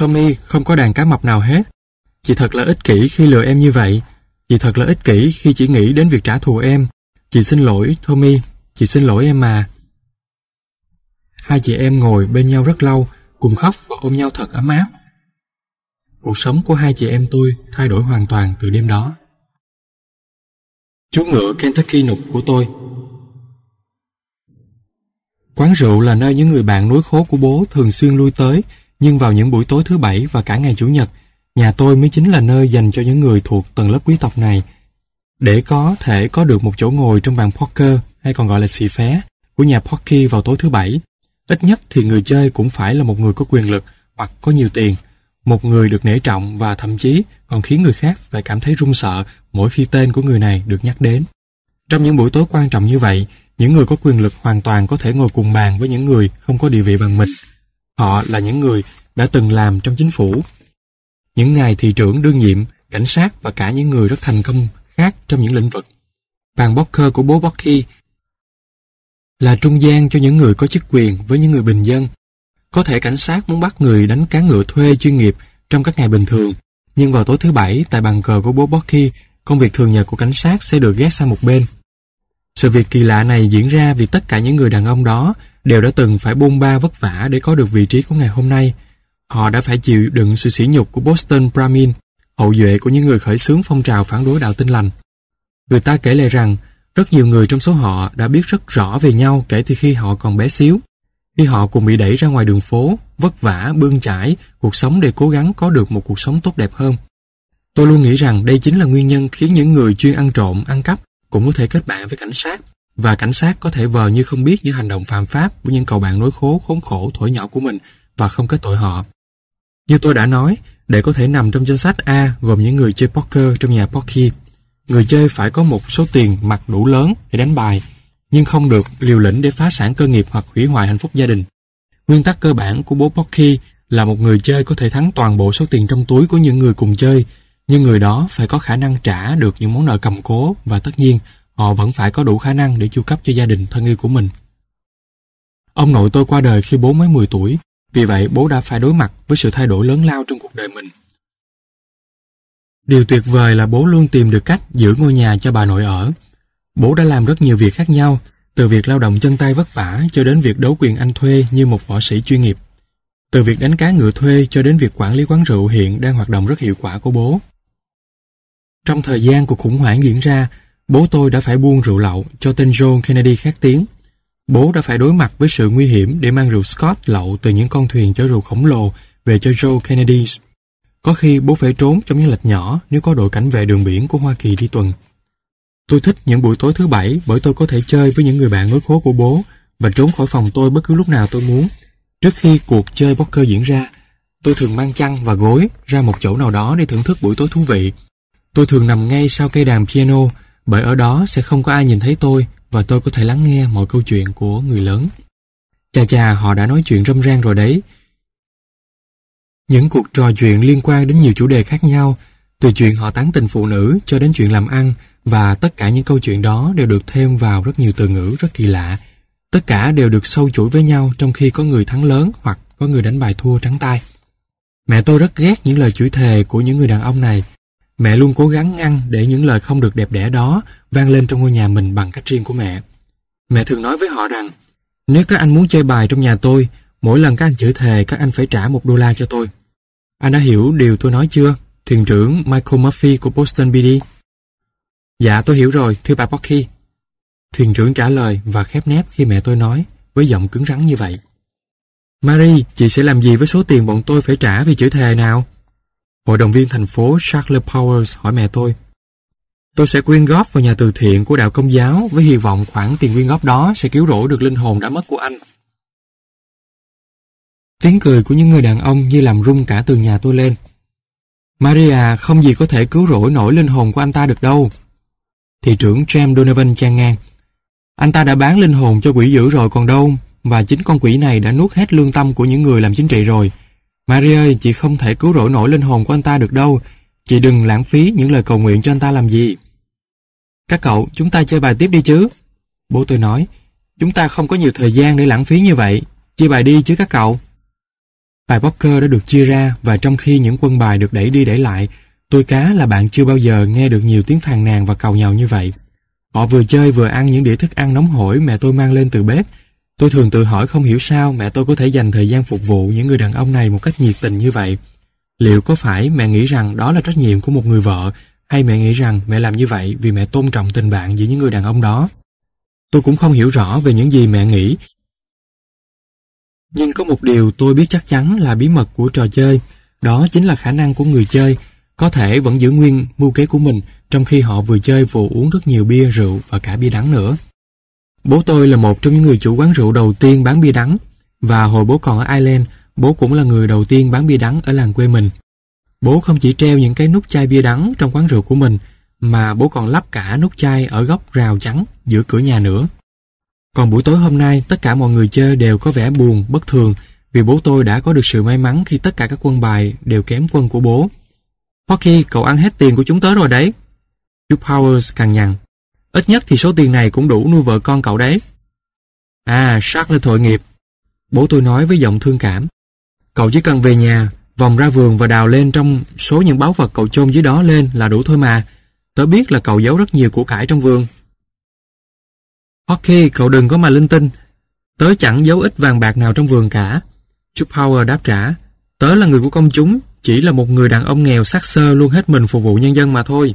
Tommy không có đàn cá mập nào hết. Chị thật là ích kỷ khi lừa em như vậy. Chị thật là ích kỷ khi chỉ nghĩ đến việc trả thù em. Chị xin lỗi, Tommy. Chị xin lỗi em mà. Hai chị em ngồi bên nhau rất lâu, cùng khóc và ôm nhau thật ấm áp. Cuộc sống của hai chị em tôi thay đổi hoàn toàn từ đêm đó. Chú ngựa Kentucky nục của tôi Quán rượu là nơi những người bạn nối khố của bố thường xuyên lui tới, nhưng vào những buổi tối thứ bảy và cả ngày chủ nhật, nhà tôi mới chính là nơi dành cho những người thuộc tầng lớp quý tộc này. Để có thể có được một chỗ ngồi trong bàn poker, hay còn gọi là xì phé, của nhà Pocky vào tối thứ bảy, ít nhất thì người chơi cũng phải là một người có quyền lực hoặc có nhiều tiền, một người được nể trọng và thậm chí còn khiến người khác phải cảm thấy run sợ mỗi khi tên của người này được nhắc đến. Trong những buổi tối quan trọng như vậy, những người có quyền lực hoàn toàn có thể ngồi cùng bàn với những người không có địa vị bằng mình. Họ là những người đã từng làm trong chính phủ. Những ngài thị trưởng đương nhiệm, cảnh sát và cả những người rất thành công khác trong những lĩnh vực. Bàn Bocker của bố Bocky là trung gian cho những người có chức quyền với những người bình dân. Có thể cảnh sát muốn bắt người đánh cá ngựa thuê chuyên nghiệp trong các ngày bình thường, nhưng vào tối thứ bảy tại bàn cờ của bố Bocky, công việc thường nhật của cảnh sát sẽ được ghét sang một bên. Sự việc kỳ lạ này diễn ra vì tất cả những người đàn ông đó đều đã từng phải bôn ba vất vả để có được vị trí của ngày hôm nay. Họ đã phải chịu đựng sự sỉ nhục của Boston Brahmin, hậu duệ của những người khởi xướng phong trào phản đối đạo tin lành. Người ta kể lại rằng, rất nhiều người trong số họ đã biết rất rõ về nhau kể từ khi họ còn bé xíu. Khi họ cùng bị đẩy ra ngoài đường phố, vất vả, bươn chải, cuộc sống để cố gắng có được một cuộc sống tốt đẹp hơn. Tôi luôn nghĩ rằng đây chính là nguyên nhân khiến những người chuyên ăn trộm, ăn cắp cũng có thể kết bạn với cảnh sát và cảnh sát có thể vờ như không biết những hành động phạm pháp của những cậu bạn nối khố khốn khổ thổi nhỏ của mình và không kết tội họ. Như tôi đã nói, để có thể nằm trong danh sách A gồm những người chơi poker trong nhà poker người chơi phải có một số tiền mặt đủ lớn để đánh bài, nhưng không được liều lĩnh để phá sản cơ nghiệp hoặc hủy hoại hạnh phúc gia đình. Nguyên tắc cơ bản của bố poker là một người chơi có thể thắng toàn bộ số tiền trong túi của những người cùng chơi nhưng người đó phải có khả năng trả được những món nợ cầm cố và tất nhiên họ vẫn phải có đủ khả năng để chu cấp cho gia đình thân yêu của mình. Ông nội tôi qua đời khi bố mới 10 tuổi, vì vậy bố đã phải đối mặt với sự thay đổi lớn lao trong cuộc đời mình. Điều tuyệt vời là bố luôn tìm được cách giữ ngôi nhà cho bà nội ở. Bố đã làm rất nhiều việc khác nhau, từ việc lao động chân tay vất vả cho đến việc đấu quyền anh thuê như một võ sĩ chuyên nghiệp. Từ việc đánh cá ngựa thuê cho đến việc quản lý quán rượu hiện đang hoạt động rất hiệu quả của bố. Trong thời gian cuộc khủng hoảng diễn ra, bố tôi đã phải buôn rượu lậu cho tên John Kennedy khát tiếng. Bố đã phải đối mặt với sự nguy hiểm để mang rượu Scott lậu từ những con thuyền chở rượu khổng lồ về cho Joe Kennedy. Có khi bố phải trốn trong những lệch nhỏ nếu có đội cảnh vệ đường biển của Hoa Kỳ đi tuần. Tôi thích những buổi tối thứ bảy bởi tôi có thể chơi với những người bạn nối khố của bố và trốn khỏi phòng tôi bất cứ lúc nào tôi muốn. Trước khi cuộc chơi poker diễn ra, tôi thường mang chăn và gối ra một chỗ nào đó để thưởng thức buổi tối thú vị Tôi thường nằm ngay sau cây đàn piano, bởi ở đó sẽ không có ai nhìn thấy tôi và tôi có thể lắng nghe mọi câu chuyện của người lớn. Chà chà, họ đã nói chuyện râm rang rồi đấy. Những cuộc trò chuyện liên quan đến nhiều chủ đề khác nhau, từ chuyện họ tán tình phụ nữ cho đến chuyện làm ăn và tất cả những câu chuyện đó đều được thêm vào rất nhiều từ ngữ rất kỳ lạ. Tất cả đều được sâu chuỗi với nhau trong khi có người thắng lớn hoặc có người đánh bài thua trắng tay. Mẹ tôi rất ghét những lời chửi thề của những người đàn ông này Mẹ luôn cố gắng ngăn để những lời không được đẹp đẽ đó vang lên trong ngôi nhà mình bằng cách riêng của mẹ. Mẹ thường nói với họ rằng, nếu các anh muốn chơi bài trong nhà tôi, mỗi lần các anh chửi thề các anh phải trả một đô la cho tôi. Anh đã hiểu điều tôi nói chưa? Thuyền trưởng Michael Murphy của Boston BD. Dạ tôi hiểu rồi, thưa bà Pocky. Thuyền trưởng trả lời và khép nép khi mẹ tôi nói, với giọng cứng rắn như vậy. Marie, chị sẽ làm gì với số tiền bọn tôi phải trả vì chữ thề nào? Hội đồng viên thành phố Charles Powers hỏi mẹ tôi Tôi sẽ quyên góp vào nhà từ thiện của đạo công giáo với hy vọng khoản tiền quyên góp đó sẽ cứu rỗi được linh hồn đã mất của anh. Tiếng cười của những người đàn ông như làm rung cả tường nhà tôi lên. Maria không gì có thể cứu rỗi nổi linh hồn của anh ta được đâu. Thị trưởng James Donovan chan ngang. Anh ta đã bán linh hồn cho quỷ dữ rồi còn đâu, và chính con quỷ này đã nuốt hết lương tâm của những người làm chính trị rồi, Maria ơi, chị không thể cứu rỗi nổi linh hồn của anh ta được đâu. Chị đừng lãng phí những lời cầu nguyện cho anh ta làm gì. Các cậu, chúng ta chơi bài tiếp đi chứ. Bố tôi nói, chúng ta không có nhiều thời gian để lãng phí như vậy. Chia bài đi chứ các cậu. Bài poker đã được chia ra và trong khi những quân bài được đẩy đi đẩy lại, tôi cá là bạn chưa bao giờ nghe được nhiều tiếng phàn nàn và cầu nhàu như vậy. Họ vừa chơi vừa ăn những đĩa thức ăn nóng hổi mẹ tôi mang lên từ bếp, Tôi thường tự hỏi không hiểu sao mẹ tôi có thể dành thời gian phục vụ những người đàn ông này một cách nhiệt tình như vậy. Liệu có phải mẹ nghĩ rằng đó là trách nhiệm của một người vợ hay mẹ nghĩ rằng mẹ làm như vậy vì mẹ tôn trọng tình bạn giữa những người đàn ông đó? Tôi cũng không hiểu rõ về những gì mẹ nghĩ. Nhưng có một điều tôi biết chắc chắn là bí mật của trò chơi, đó chính là khả năng của người chơi có thể vẫn giữ nguyên mưu kế của mình trong khi họ vừa chơi vừa uống rất nhiều bia rượu và cả bia đắng nữa. Bố tôi là một trong những người chủ quán rượu đầu tiên bán bia đắng và hồi bố còn ở Ireland, bố cũng là người đầu tiên bán bia đắng ở làng quê mình. Bố không chỉ treo những cái nút chai bia đắng trong quán rượu của mình mà bố còn lắp cả nút chai ở góc rào trắng giữa cửa nhà nữa. Còn buổi tối hôm nay, tất cả mọi người chơi đều có vẻ buồn, bất thường vì bố tôi đã có được sự may mắn khi tất cả các quân bài đều kém quân của bố. Pocky, cậu ăn hết tiền của chúng tớ rồi đấy. Chú Powers càng nhằn. Ít nhất thì số tiền này cũng đủ nuôi vợ con cậu đấy. À, là thội nghiệp. Bố tôi nói với giọng thương cảm. Cậu chỉ cần về nhà, vòng ra vườn và đào lên trong số những báu vật cậu chôn dưới đó lên là đủ thôi mà. Tớ biết là cậu giấu rất nhiều của cải trong vườn. Ok, cậu đừng có mà linh tinh. Tớ chẳng giấu ít vàng bạc nào trong vườn cả. Chúc Power đáp trả. Tớ là người của công chúng, chỉ là một người đàn ông nghèo xác sơ luôn hết mình phục vụ nhân dân mà thôi.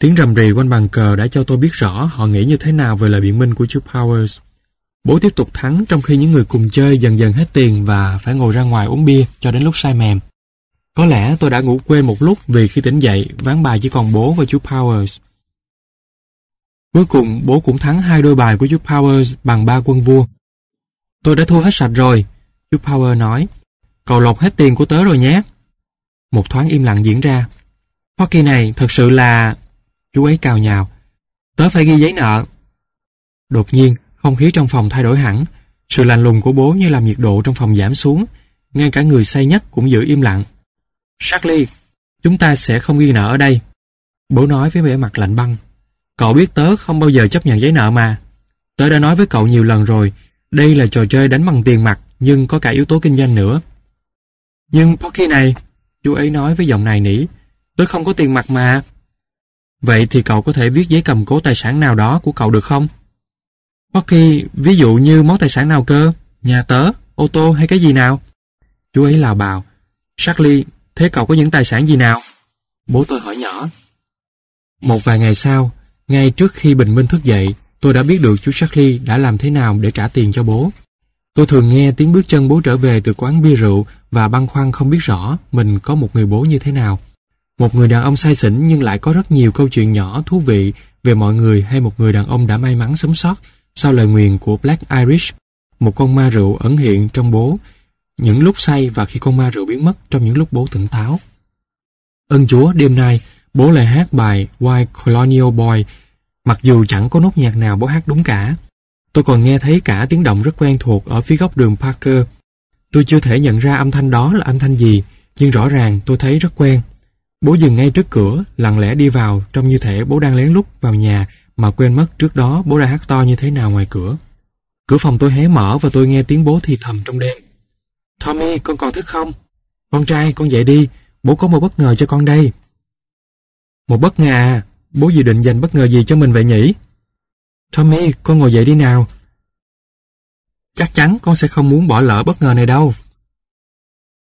Tiếng rầm rì quanh bàn cờ đã cho tôi biết rõ họ nghĩ như thế nào về lời biện minh của chú Powers. Bố tiếp tục thắng trong khi những người cùng chơi dần dần hết tiền và phải ngồi ra ngoài uống bia cho đến lúc say mềm. Có lẽ tôi đã ngủ quên một lúc vì khi tỉnh dậy, ván bài chỉ còn bố và chú Powers. Cuối cùng, bố cũng thắng hai đôi bài của chú Powers bằng ba quân vua. Tôi đã thua hết sạch rồi, chú powers nói. Cậu lột hết tiền của tớ rồi nhé. Một thoáng im lặng diễn ra. kỳ này thật sự là... Chú ấy cào nhào. Tớ phải ghi giấy nợ. Đột nhiên, không khí trong phòng thay đổi hẳn. Sự lạnh lùng của bố như làm nhiệt độ trong phòng giảm xuống. Ngay cả người say nhất cũng giữ im lặng. Charlie, chúng ta sẽ không ghi nợ ở đây. Bố nói với vẻ mặt lạnh băng. Cậu biết tớ không bao giờ chấp nhận giấy nợ mà. Tớ đã nói với cậu nhiều lần rồi, đây là trò chơi đánh bằng tiền mặt nhưng có cả yếu tố kinh doanh nữa. Nhưng Pocky này, chú ấy nói với giọng này nỉ, tớ không có tiền mặt mà. Vậy thì cậu có thể viết giấy cầm cố tài sản nào đó của cậu được không? Có khi, ví dụ như món tài sản nào cơ? Nhà tớ, ô tô hay cái gì nào? Chú ấy lào bào. Charlie, thế cậu có những tài sản gì nào? Bố tôi hỏi nhỏ. Một vài ngày sau, ngay trước khi Bình Minh thức dậy, tôi đã biết được chú Charlie đã làm thế nào để trả tiền cho bố. Tôi thường nghe tiếng bước chân bố trở về từ quán bia rượu và băn khoăn không biết rõ mình có một người bố như thế nào. Một người đàn ông say xỉn nhưng lại có rất nhiều câu chuyện nhỏ thú vị về mọi người hay một người đàn ông đã may mắn sống sót sau lời nguyền của Black Irish, một con ma rượu ẩn hiện trong bố, những lúc say và khi con ma rượu biến mất trong những lúc bố tỉnh táo. Ơn Chúa, đêm nay, bố lại hát bài Why Colonial Boy, mặc dù chẳng có nốt nhạc nào bố hát đúng cả. Tôi còn nghe thấy cả tiếng động rất quen thuộc ở phía góc đường Parker. Tôi chưa thể nhận ra âm thanh đó là âm thanh gì, nhưng rõ ràng tôi thấy rất quen Bố dừng ngay trước cửa, lặng lẽ đi vào, trông như thể bố đang lén lút vào nhà mà quên mất trước đó bố đã hát to như thế nào ngoài cửa. Cửa phòng tôi hé mở và tôi nghe tiếng bố thì thầm trong đêm. Tommy, con còn thức không? Con trai, con dậy đi, bố có một bất ngờ cho con đây. Một bất ngờ à? Bố dự định dành bất ngờ gì cho mình vậy nhỉ? Tommy, con ngồi dậy đi nào. Chắc chắn con sẽ không muốn bỏ lỡ bất ngờ này đâu.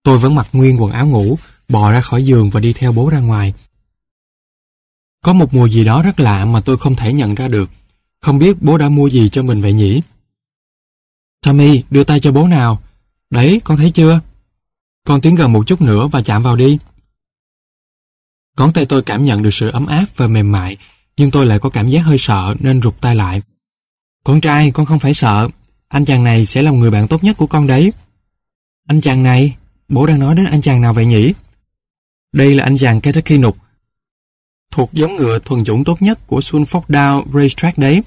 Tôi vẫn mặc nguyên quần áo ngủ, bò ra khỏi giường và đi theo bố ra ngoài. Có một mùi gì đó rất lạ mà tôi không thể nhận ra được. Không biết bố đã mua gì cho mình vậy nhỉ? Tommy, đưa tay cho bố nào. Đấy, con thấy chưa? Con tiến gần một chút nữa và chạm vào đi. Ngón tay tôi cảm nhận được sự ấm áp và mềm mại, nhưng tôi lại có cảm giác hơi sợ nên rụt tay lại. Con trai, con không phải sợ. Anh chàng này sẽ là người bạn tốt nhất của con đấy. Anh chàng này, bố đang nói đến anh chàng nào vậy nhỉ? Đây là anh chàng Kentucky nục, thuộc giống ngựa thuần dũng tốt nhất của Sunfork Down Racetrack đấy.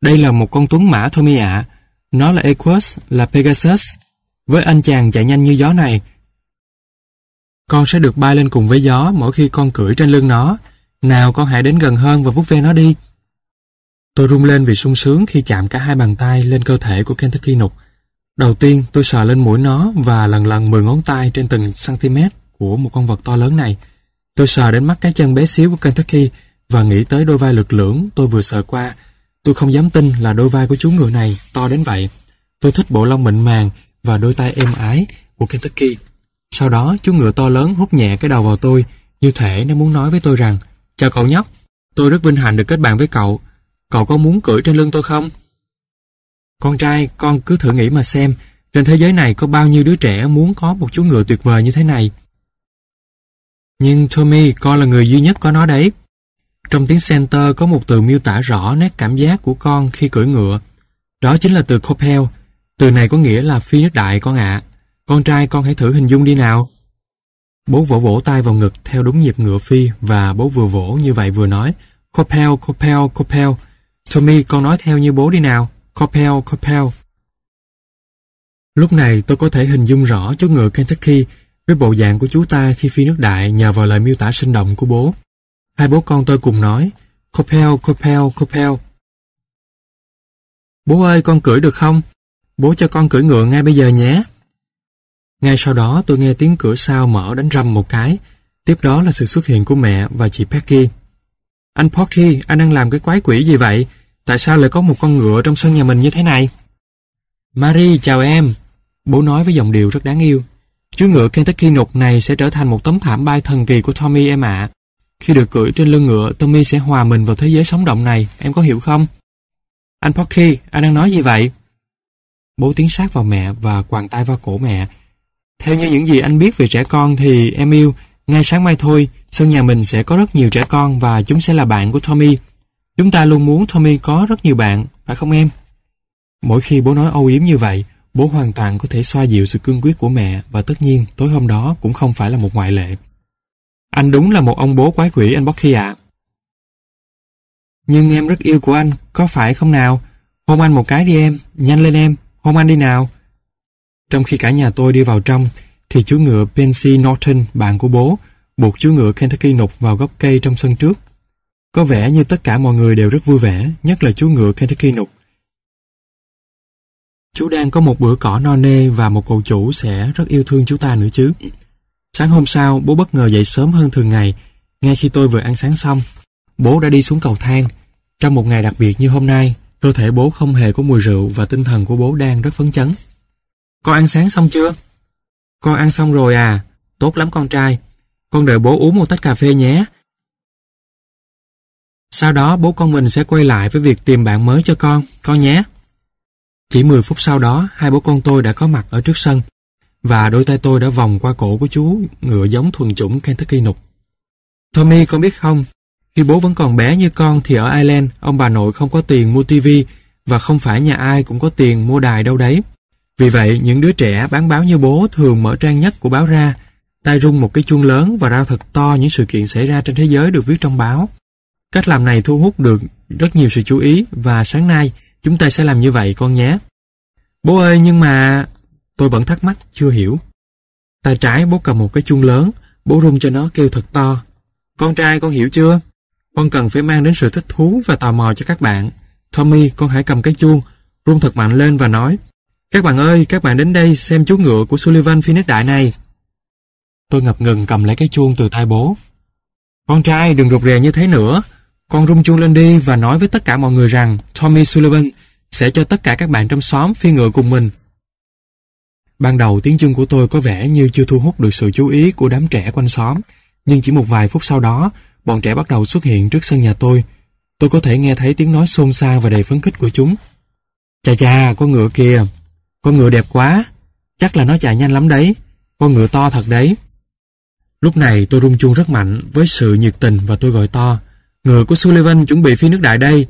Đây là một con tuấn mã thôi Tommy ạ. À. Nó là Equus, là Pegasus. Với anh chàng chạy nhanh như gió này, con sẽ được bay lên cùng với gió mỗi khi con cưỡi trên lưng nó. Nào con hãy đến gần hơn và vuốt ve nó đi. Tôi rung lên vì sung sướng khi chạm cả hai bàn tay lên cơ thể của Kentucky nục. Đầu tiên tôi sờ lên mũi nó và lần lần mười ngón tay trên từng cm của một con vật to lớn này. Tôi sờ đến mắt cái chân bé xíu của Kentucky và nghĩ tới đôi vai lực lưỡng tôi vừa sờ qua. Tôi không dám tin là đôi vai của chú ngựa này to đến vậy. Tôi thích bộ lông mịn màng và đôi tay êm ái của Kentucky. Sau đó chú ngựa to lớn hút nhẹ cái đầu vào tôi như thể nó muốn nói với tôi rằng Chào cậu nhóc, tôi rất vinh hạnh được kết bạn với cậu. Cậu có muốn cưỡi trên lưng tôi không? Con trai, con cứ thử nghĩ mà xem, trên thế giới này có bao nhiêu đứa trẻ muốn có một chú ngựa tuyệt vời như thế này. Nhưng Tommy, con là người duy nhất có nó đấy. Trong tiếng center có một từ miêu tả rõ nét cảm giác của con khi cưỡi ngựa. Đó chính là từ Coppel. Từ này có nghĩa là phi nước đại con ạ. Con trai con hãy thử hình dung đi nào. Bố vỗ vỗ tay vào ngực theo đúng nhịp ngựa phi và bố vừa vỗ như vậy vừa nói Coppel, Coppel, Coppel. Tommy, con nói theo như bố đi nào. Coppel, Coppel. Lúc này tôi có thể hình dung rõ chú ngựa Kentucky với bộ dạng của chú ta khi phi nước đại nhờ vào lời miêu tả sinh động của bố. Hai bố con tôi cùng nói, Copel, Copel, Copel. Bố ơi, con cưỡi được không? Bố cho con cưỡi ngựa ngay bây giờ nhé. Ngay sau đó tôi nghe tiếng cửa sau mở đánh rầm một cái, tiếp đó là sự xuất hiện của mẹ và chị Peggy. Anh Porky, anh đang làm cái quái quỷ gì vậy? Tại sao lại có một con ngựa trong sân nhà mình như thế này? Marie, chào em. Bố nói với giọng điệu rất đáng yêu. Chú ngựa Kentucky nục này sẽ trở thành một tấm thảm bay thần kỳ của Tommy em ạ. Khi được cưỡi trên lưng ngựa, Tommy sẽ hòa mình vào thế giới sống động này, em có hiểu không? Anh Pocky, anh đang nói gì vậy? Bố tiến sát vào mẹ và quàng tay vào cổ mẹ. Theo như những gì anh biết về trẻ con thì em yêu, ngay sáng mai thôi, sân nhà mình sẽ có rất nhiều trẻ con và chúng sẽ là bạn của Tommy. Chúng ta luôn muốn Tommy có rất nhiều bạn, phải không em? Mỗi khi bố nói âu yếm như vậy, Bố hoàn toàn có thể xoa dịu sự cương quyết của mẹ và tất nhiên tối hôm đó cũng không phải là một ngoại lệ. Anh đúng là một ông bố quái quỷ anh Bocky ạ. Nhưng em rất yêu của anh, có phải không nào? Hôn anh một cái đi em, nhanh lên em, hôn anh đi nào. Trong khi cả nhà tôi đi vào trong, thì chú ngựa pensy Norton, bạn của bố, buộc chú ngựa Kentucky nục vào gốc cây trong sân trước. Có vẻ như tất cả mọi người đều rất vui vẻ, nhất là chú ngựa Kentucky nục. Chú đang có một bữa cỏ no nê và một cậu chủ sẽ rất yêu thương chú ta nữa chứ. Sáng hôm sau, bố bất ngờ dậy sớm hơn thường ngày. Ngay khi tôi vừa ăn sáng xong, bố đã đi xuống cầu thang. Trong một ngày đặc biệt như hôm nay, cơ thể bố không hề có mùi rượu và tinh thần của bố đang rất phấn chấn. Con ăn sáng xong chưa? Con ăn xong rồi à? Tốt lắm con trai. Con đợi bố uống một tách cà phê nhé. Sau đó bố con mình sẽ quay lại với việc tìm bạn mới cho con, con nhé. Chỉ 10 phút sau đó, hai bố con tôi đã có mặt ở trước sân, và đôi tay tôi đã vòng qua cổ của chú ngựa giống thuần chủng Kentucky nục. Tommy, con biết không, khi bố vẫn còn bé như con thì ở Ireland, ông bà nội không có tiền mua tivi và không phải nhà ai cũng có tiền mua đài đâu đấy. Vì vậy, những đứa trẻ bán báo như bố thường mở trang nhất của báo ra, tay rung một cái chuông lớn và rao thật to những sự kiện xảy ra trên thế giới được viết trong báo. Cách làm này thu hút được rất nhiều sự chú ý và sáng nay, chúng ta sẽ làm như vậy con nhé. Bố ơi nhưng mà... Tôi vẫn thắc mắc, chưa hiểu. Tay trái bố cầm một cái chuông lớn, bố rung cho nó kêu thật to. Con trai con hiểu chưa? Con cần phải mang đến sự thích thú và tò mò cho các bạn. Tommy, con hãy cầm cái chuông, rung thật mạnh lên và nói Các bạn ơi, các bạn đến đây xem chú ngựa của Sullivan Phoenix Đại này. Tôi ngập ngừng cầm lấy cái chuông từ tay bố. Con trai, đừng rụt rè như thế nữa, con rung chuông lên đi và nói với tất cả mọi người rằng Tommy Sullivan sẽ cho tất cả các bạn trong xóm phi ngựa cùng mình. Ban đầu tiếng chuông của tôi có vẻ như chưa thu hút được sự chú ý của đám trẻ quanh xóm, nhưng chỉ một vài phút sau đó, bọn trẻ bắt đầu xuất hiện trước sân nhà tôi. Tôi có thể nghe thấy tiếng nói xôn xao và đầy phấn khích của chúng. Chà chà, con ngựa kìa, con ngựa đẹp quá, chắc là nó chạy nhanh lắm đấy, con ngựa to thật đấy. Lúc này tôi rung chuông rất mạnh với sự nhiệt tình và tôi gọi to. Ngựa của Sullivan chuẩn bị phi nước đại đây.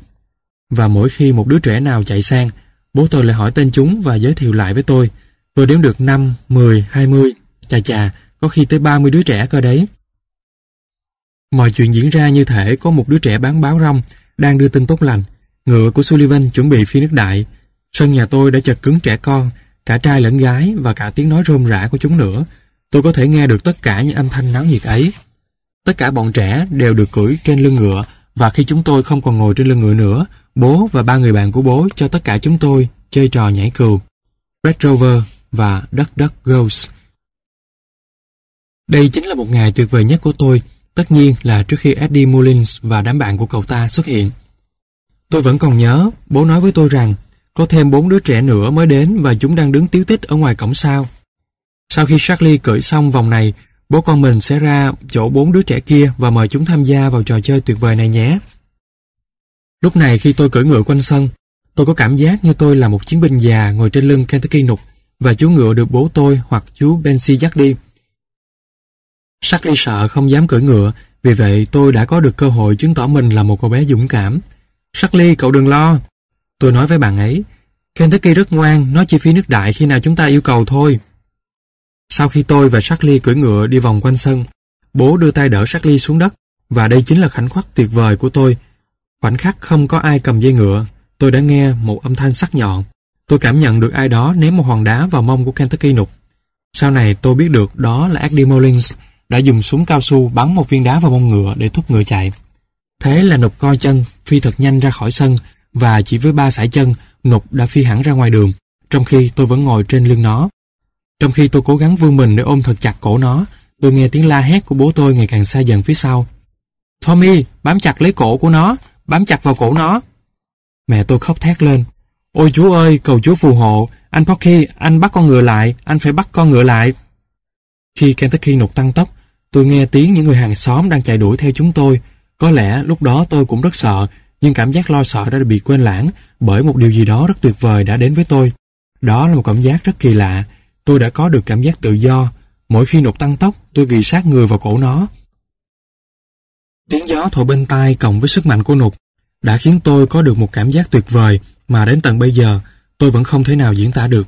Và mỗi khi một đứa trẻ nào chạy sang, bố tôi lại hỏi tên chúng và giới thiệu lại với tôi. Vừa đếm được 5, 10, 20, chà chà, có khi tới 30 đứa trẻ cơ đấy. Mọi chuyện diễn ra như thể có một đứa trẻ bán báo rong đang đưa tin tốt lành. Ngựa của Sullivan chuẩn bị phi nước đại. Sân nhà tôi đã chật cứng trẻ con, cả trai lẫn gái và cả tiếng nói rôm rã của chúng nữa. Tôi có thể nghe được tất cả những âm thanh náo nhiệt ấy. Tất cả bọn trẻ đều được cưỡi trên lưng ngựa và khi chúng tôi không còn ngồi trên lưng ngựa nữa, bố và ba người bạn của bố cho tất cả chúng tôi chơi trò nhảy cừu, Red Rover và Duck Duck Goes. Đây chính là một ngày tuyệt vời nhất của tôi, tất nhiên là trước khi Eddie Mullins và đám bạn của cậu ta xuất hiện. Tôi vẫn còn nhớ, bố nói với tôi rằng có thêm bốn đứa trẻ nữa mới đến và chúng đang đứng tiếu tích ở ngoài cổng sao Sau khi Charlie cởi xong vòng này, Bố con mình sẽ ra chỗ bốn đứa trẻ kia và mời chúng tham gia vào trò chơi tuyệt vời này nhé. Lúc này khi tôi cưỡi ngựa quanh sân, tôi có cảm giác như tôi là một chiến binh già ngồi trên lưng Kentucky nục và chú ngựa được bố tôi hoặc chú Bensi dắt đi. Sally sợ không dám cưỡi ngựa, vì vậy tôi đã có được cơ hội chứng tỏ mình là một cô bé dũng cảm. Sally, cậu đừng lo. Tôi nói với bạn ấy, Kentucky rất ngoan, nó chỉ phí nước đại khi nào chúng ta yêu cầu thôi. Sau khi tôi và Charlie cưỡi ngựa đi vòng quanh sân, bố đưa tay đỡ Charlie xuống đất và đây chính là khoảnh khắc tuyệt vời của tôi. Khoảnh khắc không có ai cầm dây ngựa, tôi đã nghe một âm thanh sắc nhọn. Tôi cảm nhận được ai đó ném một hòn đá vào mông của Kentucky nục. Sau này tôi biết được đó là Eddie Mullins đã dùng súng cao su bắn một viên đá vào mông ngựa để thúc ngựa chạy. Thế là nục coi chân, phi thật nhanh ra khỏi sân và chỉ với ba sải chân, nục đã phi hẳn ra ngoài đường, trong khi tôi vẫn ngồi trên lưng nó. Trong khi tôi cố gắng vươn mình để ôm thật chặt cổ nó, tôi nghe tiếng la hét của bố tôi ngày càng xa dần phía sau. Tommy, bám chặt lấy cổ của nó, bám chặt vào cổ nó. Mẹ tôi khóc thét lên. Ôi chú ơi, cầu chú phù hộ, anh Pocky, anh bắt con ngựa lại, anh phải bắt con ngựa lại. Khi Kentucky nục tăng tốc, tôi nghe tiếng những người hàng xóm đang chạy đuổi theo chúng tôi. Có lẽ lúc đó tôi cũng rất sợ, nhưng cảm giác lo sợ đã bị quên lãng bởi một điều gì đó rất tuyệt vời đã đến với tôi. Đó là một cảm giác rất kỳ lạ, tôi đã có được cảm giác tự do. Mỗi khi nụt tăng tốc, tôi ghi sát người vào cổ nó. Tiếng gió thổi bên tai cộng với sức mạnh của nụt đã khiến tôi có được một cảm giác tuyệt vời mà đến tận bây giờ tôi vẫn không thể nào diễn tả được.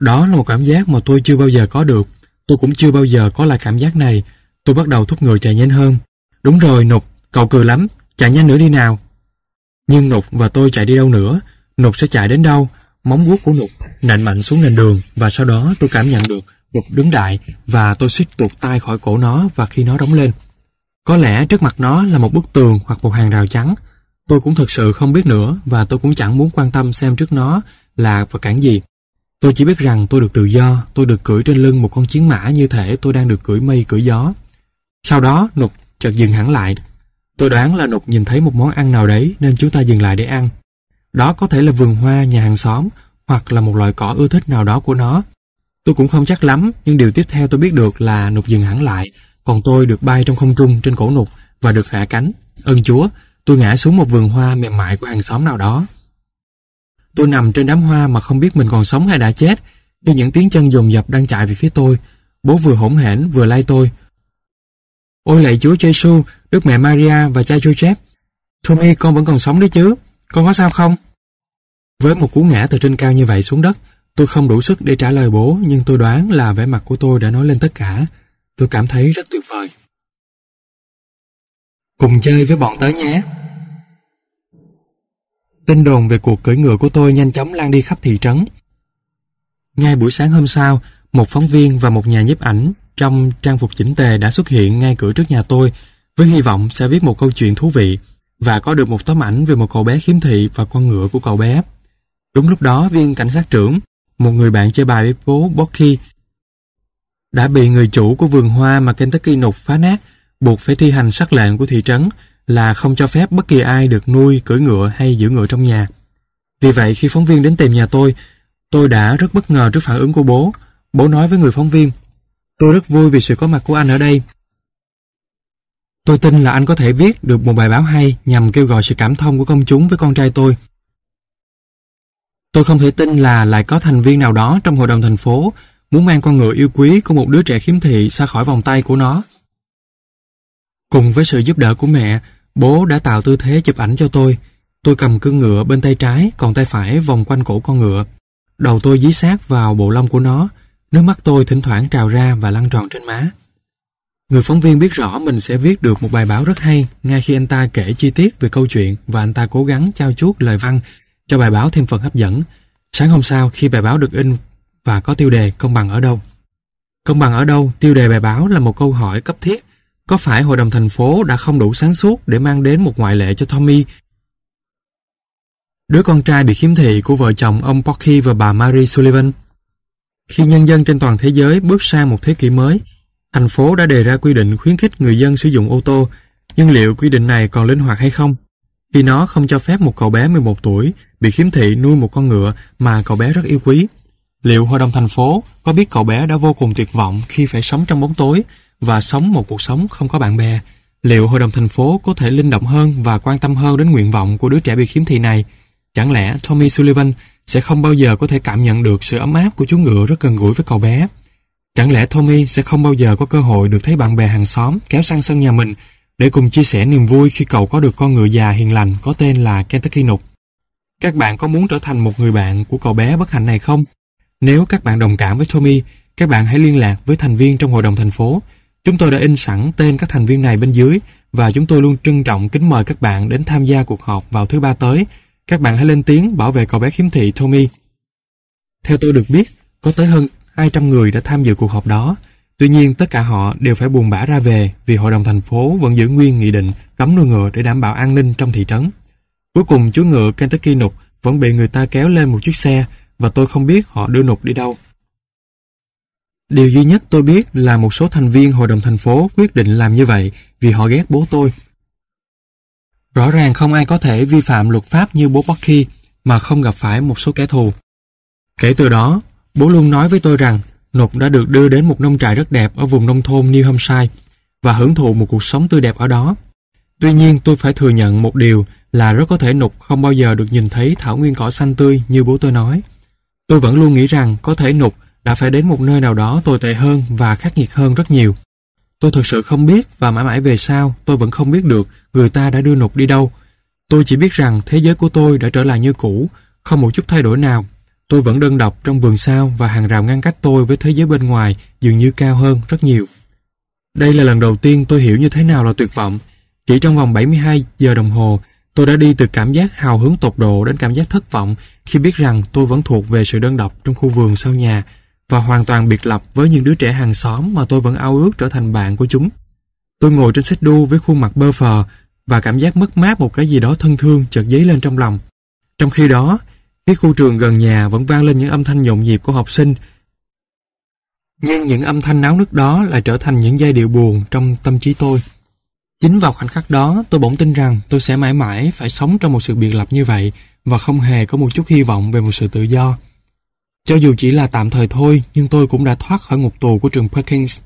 Đó là một cảm giác mà tôi chưa bao giờ có được. Tôi cũng chưa bao giờ có lại cảm giác này. Tôi bắt đầu thúc người chạy nhanh hơn. Đúng rồi, nụt cậu cười lắm, chạy nhanh nữa đi nào. Nhưng nụt và tôi chạy đi đâu nữa, nụt sẽ chạy đến đâu, Móng vuốt của Lục nạnh mạnh xuống nền đường và sau đó tôi cảm nhận được Lục đứng đại và tôi suýt tuột tay khỏi cổ nó và khi nó đóng lên. Có lẽ trước mặt nó là một bức tường hoặc một hàng rào trắng. Tôi cũng thật sự không biết nữa và tôi cũng chẳng muốn quan tâm xem trước nó là vật cản gì. Tôi chỉ biết rằng tôi được tự do, tôi được cưỡi trên lưng một con chiến mã như thể tôi đang được cưỡi mây cưỡi gió. Sau đó, Nục chợt dừng hẳn lại. Tôi đoán là Nục nhìn thấy một món ăn nào đấy nên chúng ta dừng lại để ăn. Đó có thể là vườn hoa nhà hàng xóm hoặc là một loại cỏ ưa thích nào đó của nó. Tôi cũng không chắc lắm, nhưng điều tiếp theo tôi biết được là nục dừng hẳn lại, còn tôi được bay trong không trung trên cổ nục và được hạ cánh. Ơn Chúa, tôi ngã xuống một vườn hoa mềm mại của hàng xóm nào đó. Tôi nằm trên đám hoa mà không biết mình còn sống hay đã chết, khi những tiếng chân dồn dập đang chạy về phía tôi. Bố vừa hỗn hển vừa lay tôi. Ôi lạy Chúa Jesus, Đức mẹ Maria và cha Joseph. Tommy, con vẫn còn sống đấy chứ? Con có sao không? Với một cú ngã từ trên cao như vậy xuống đất, tôi không đủ sức để trả lời bố nhưng tôi đoán là vẻ mặt của tôi đã nói lên tất cả. Tôi cảm thấy rất tuyệt vời. Cùng chơi với bọn tới nhé. Tin đồn về cuộc cưỡi ngựa của tôi nhanh chóng lan đi khắp thị trấn. Ngay buổi sáng hôm sau, một phóng viên và một nhà nhiếp ảnh trong trang phục chỉnh tề đã xuất hiện ngay cửa trước nhà tôi với hy vọng sẽ viết một câu chuyện thú vị và có được một tấm ảnh về một cậu bé khiếm thị và con ngựa của cậu bé. Đúng lúc đó, viên cảnh sát trưởng, một người bạn chơi bài với bố Bocky, đã bị người chủ của vườn hoa mà Kentucky nục phá nát, buộc phải thi hành sắc lệnh của thị trấn là không cho phép bất kỳ ai được nuôi, cưỡi ngựa hay giữ ngựa trong nhà. Vì vậy, khi phóng viên đến tìm nhà tôi, tôi đã rất bất ngờ trước phản ứng của bố. Bố nói với người phóng viên, Tôi rất vui vì sự có mặt của anh ở đây Tôi tin là anh có thể viết được một bài báo hay nhằm kêu gọi sự cảm thông của công chúng với con trai tôi. Tôi không thể tin là lại có thành viên nào đó trong hội đồng thành phố muốn mang con ngựa yêu quý của một đứa trẻ khiếm thị xa khỏi vòng tay của nó. Cùng với sự giúp đỡ của mẹ, bố đã tạo tư thế chụp ảnh cho tôi. Tôi cầm cương ngựa bên tay trái, còn tay phải vòng quanh cổ con ngựa. Đầu tôi dí sát vào bộ lông của nó, nước mắt tôi thỉnh thoảng trào ra và lăn tròn trên má. Người phóng viên biết rõ mình sẽ viết được một bài báo rất hay ngay khi anh ta kể chi tiết về câu chuyện và anh ta cố gắng trao chuốt lời văn cho bài báo thêm phần hấp dẫn. Sáng hôm sau khi bài báo được in và có tiêu đề công bằng ở đâu. Công bằng ở đâu, tiêu đề bài báo là một câu hỏi cấp thiết. Có phải hội đồng thành phố đã không đủ sáng suốt để mang đến một ngoại lệ cho Tommy? Đứa con trai bị khiếm thị của vợ chồng ông Porky và bà Mary Sullivan. Khi nhân dân trên toàn thế giới bước sang một thế kỷ mới, Thành phố đã đề ra quy định khuyến khích người dân sử dụng ô tô, nhưng liệu quy định này còn linh hoạt hay không? Khi nó không cho phép một cậu bé 11 tuổi bị khiếm thị nuôi một con ngựa mà cậu bé rất yêu quý, liệu hội đồng thành phố có biết cậu bé đã vô cùng tuyệt vọng khi phải sống trong bóng tối và sống một cuộc sống không có bạn bè? Liệu hội đồng thành phố có thể linh động hơn và quan tâm hơn đến nguyện vọng của đứa trẻ bị khiếm thị này? Chẳng lẽ Tommy Sullivan sẽ không bao giờ có thể cảm nhận được sự ấm áp của chú ngựa rất gần gũi với cậu bé? Chẳng lẽ Tommy sẽ không bao giờ có cơ hội được thấy bạn bè hàng xóm kéo sang sân nhà mình để cùng chia sẻ niềm vui khi cậu có được con ngựa già hiền lành có tên là Kentucky Nục? Các bạn có muốn trở thành một người bạn của cậu bé bất hạnh này không? Nếu các bạn đồng cảm với Tommy, các bạn hãy liên lạc với thành viên trong hội đồng thành phố. Chúng tôi đã in sẵn tên các thành viên này bên dưới và chúng tôi luôn trân trọng kính mời các bạn đến tham gia cuộc họp vào thứ ba tới. Các bạn hãy lên tiếng bảo vệ cậu bé khiếm thị Tommy. Theo tôi được biết, có tới hơn 200 người đã tham dự cuộc họp đó. Tuy nhiên, tất cả họ đều phải buồn bã ra về vì hội đồng thành phố vẫn giữ nguyên nghị định cấm nuôi ngựa để đảm bảo an ninh trong thị trấn. Cuối cùng, chú ngựa Kentucky Nục vẫn bị người ta kéo lên một chiếc xe và tôi không biết họ đưa Nục đi đâu. Điều duy nhất tôi biết là một số thành viên hội đồng thành phố quyết định làm như vậy vì họ ghét bố tôi. Rõ ràng không ai có thể vi phạm luật pháp như bố Bucky mà không gặp phải một số kẻ thù. Kể từ đó, Bố luôn nói với tôi rằng Nục đã được đưa đến một nông trại rất đẹp ở vùng nông thôn New Hampshire và hưởng thụ một cuộc sống tươi đẹp ở đó. Tuy nhiên tôi phải thừa nhận một điều là rất có thể Nục không bao giờ được nhìn thấy thảo nguyên cỏ xanh tươi như bố tôi nói. Tôi vẫn luôn nghĩ rằng có thể Nục đã phải đến một nơi nào đó tồi tệ hơn và khắc nghiệt hơn rất nhiều. Tôi thực sự không biết và mãi mãi về sau tôi vẫn không biết được người ta đã đưa Nục đi đâu. Tôi chỉ biết rằng thế giới của tôi đã trở lại như cũ, không một chút thay đổi nào Tôi vẫn đơn độc trong vườn sao và hàng rào ngăn cách tôi với thế giới bên ngoài dường như cao hơn rất nhiều. Đây là lần đầu tiên tôi hiểu như thế nào là tuyệt vọng. Chỉ trong vòng 72 giờ đồng hồ, tôi đã đi từ cảm giác hào hứng tột độ đến cảm giác thất vọng khi biết rằng tôi vẫn thuộc về sự đơn độc trong khu vườn sau nhà và hoàn toàn biệt lập với những đứa trẻ hàng xóm mà tôi vẫn ao ước trở thành bạn của chúng. Tôi ngồi trên xích đu với khuôn mặt bơ phờ và cảm giác mất mát một cái gì đó thân thương chợt dấy lên trong lòng. Trong khi đó, Phía khu trường gần nhà vẫn vang lên những âm thanh nhộn nhịp của học sinh. Nhưng những âm thanh náo nức đó lại trở thành những giai điệu buồn trong tâm trí tôi. Chính vào khoảnh khắc đó, tôi bỗng tin rằng tôi sẽ mãi mãi phải sống trong một sự biệt lập như vậy và không hề có một chút hy vọng về một sự tự do. Cho dù chỉ là tạm thời thôi, nhưng tôi cũng đã thoát khỏi ngục tù của trường Perkins.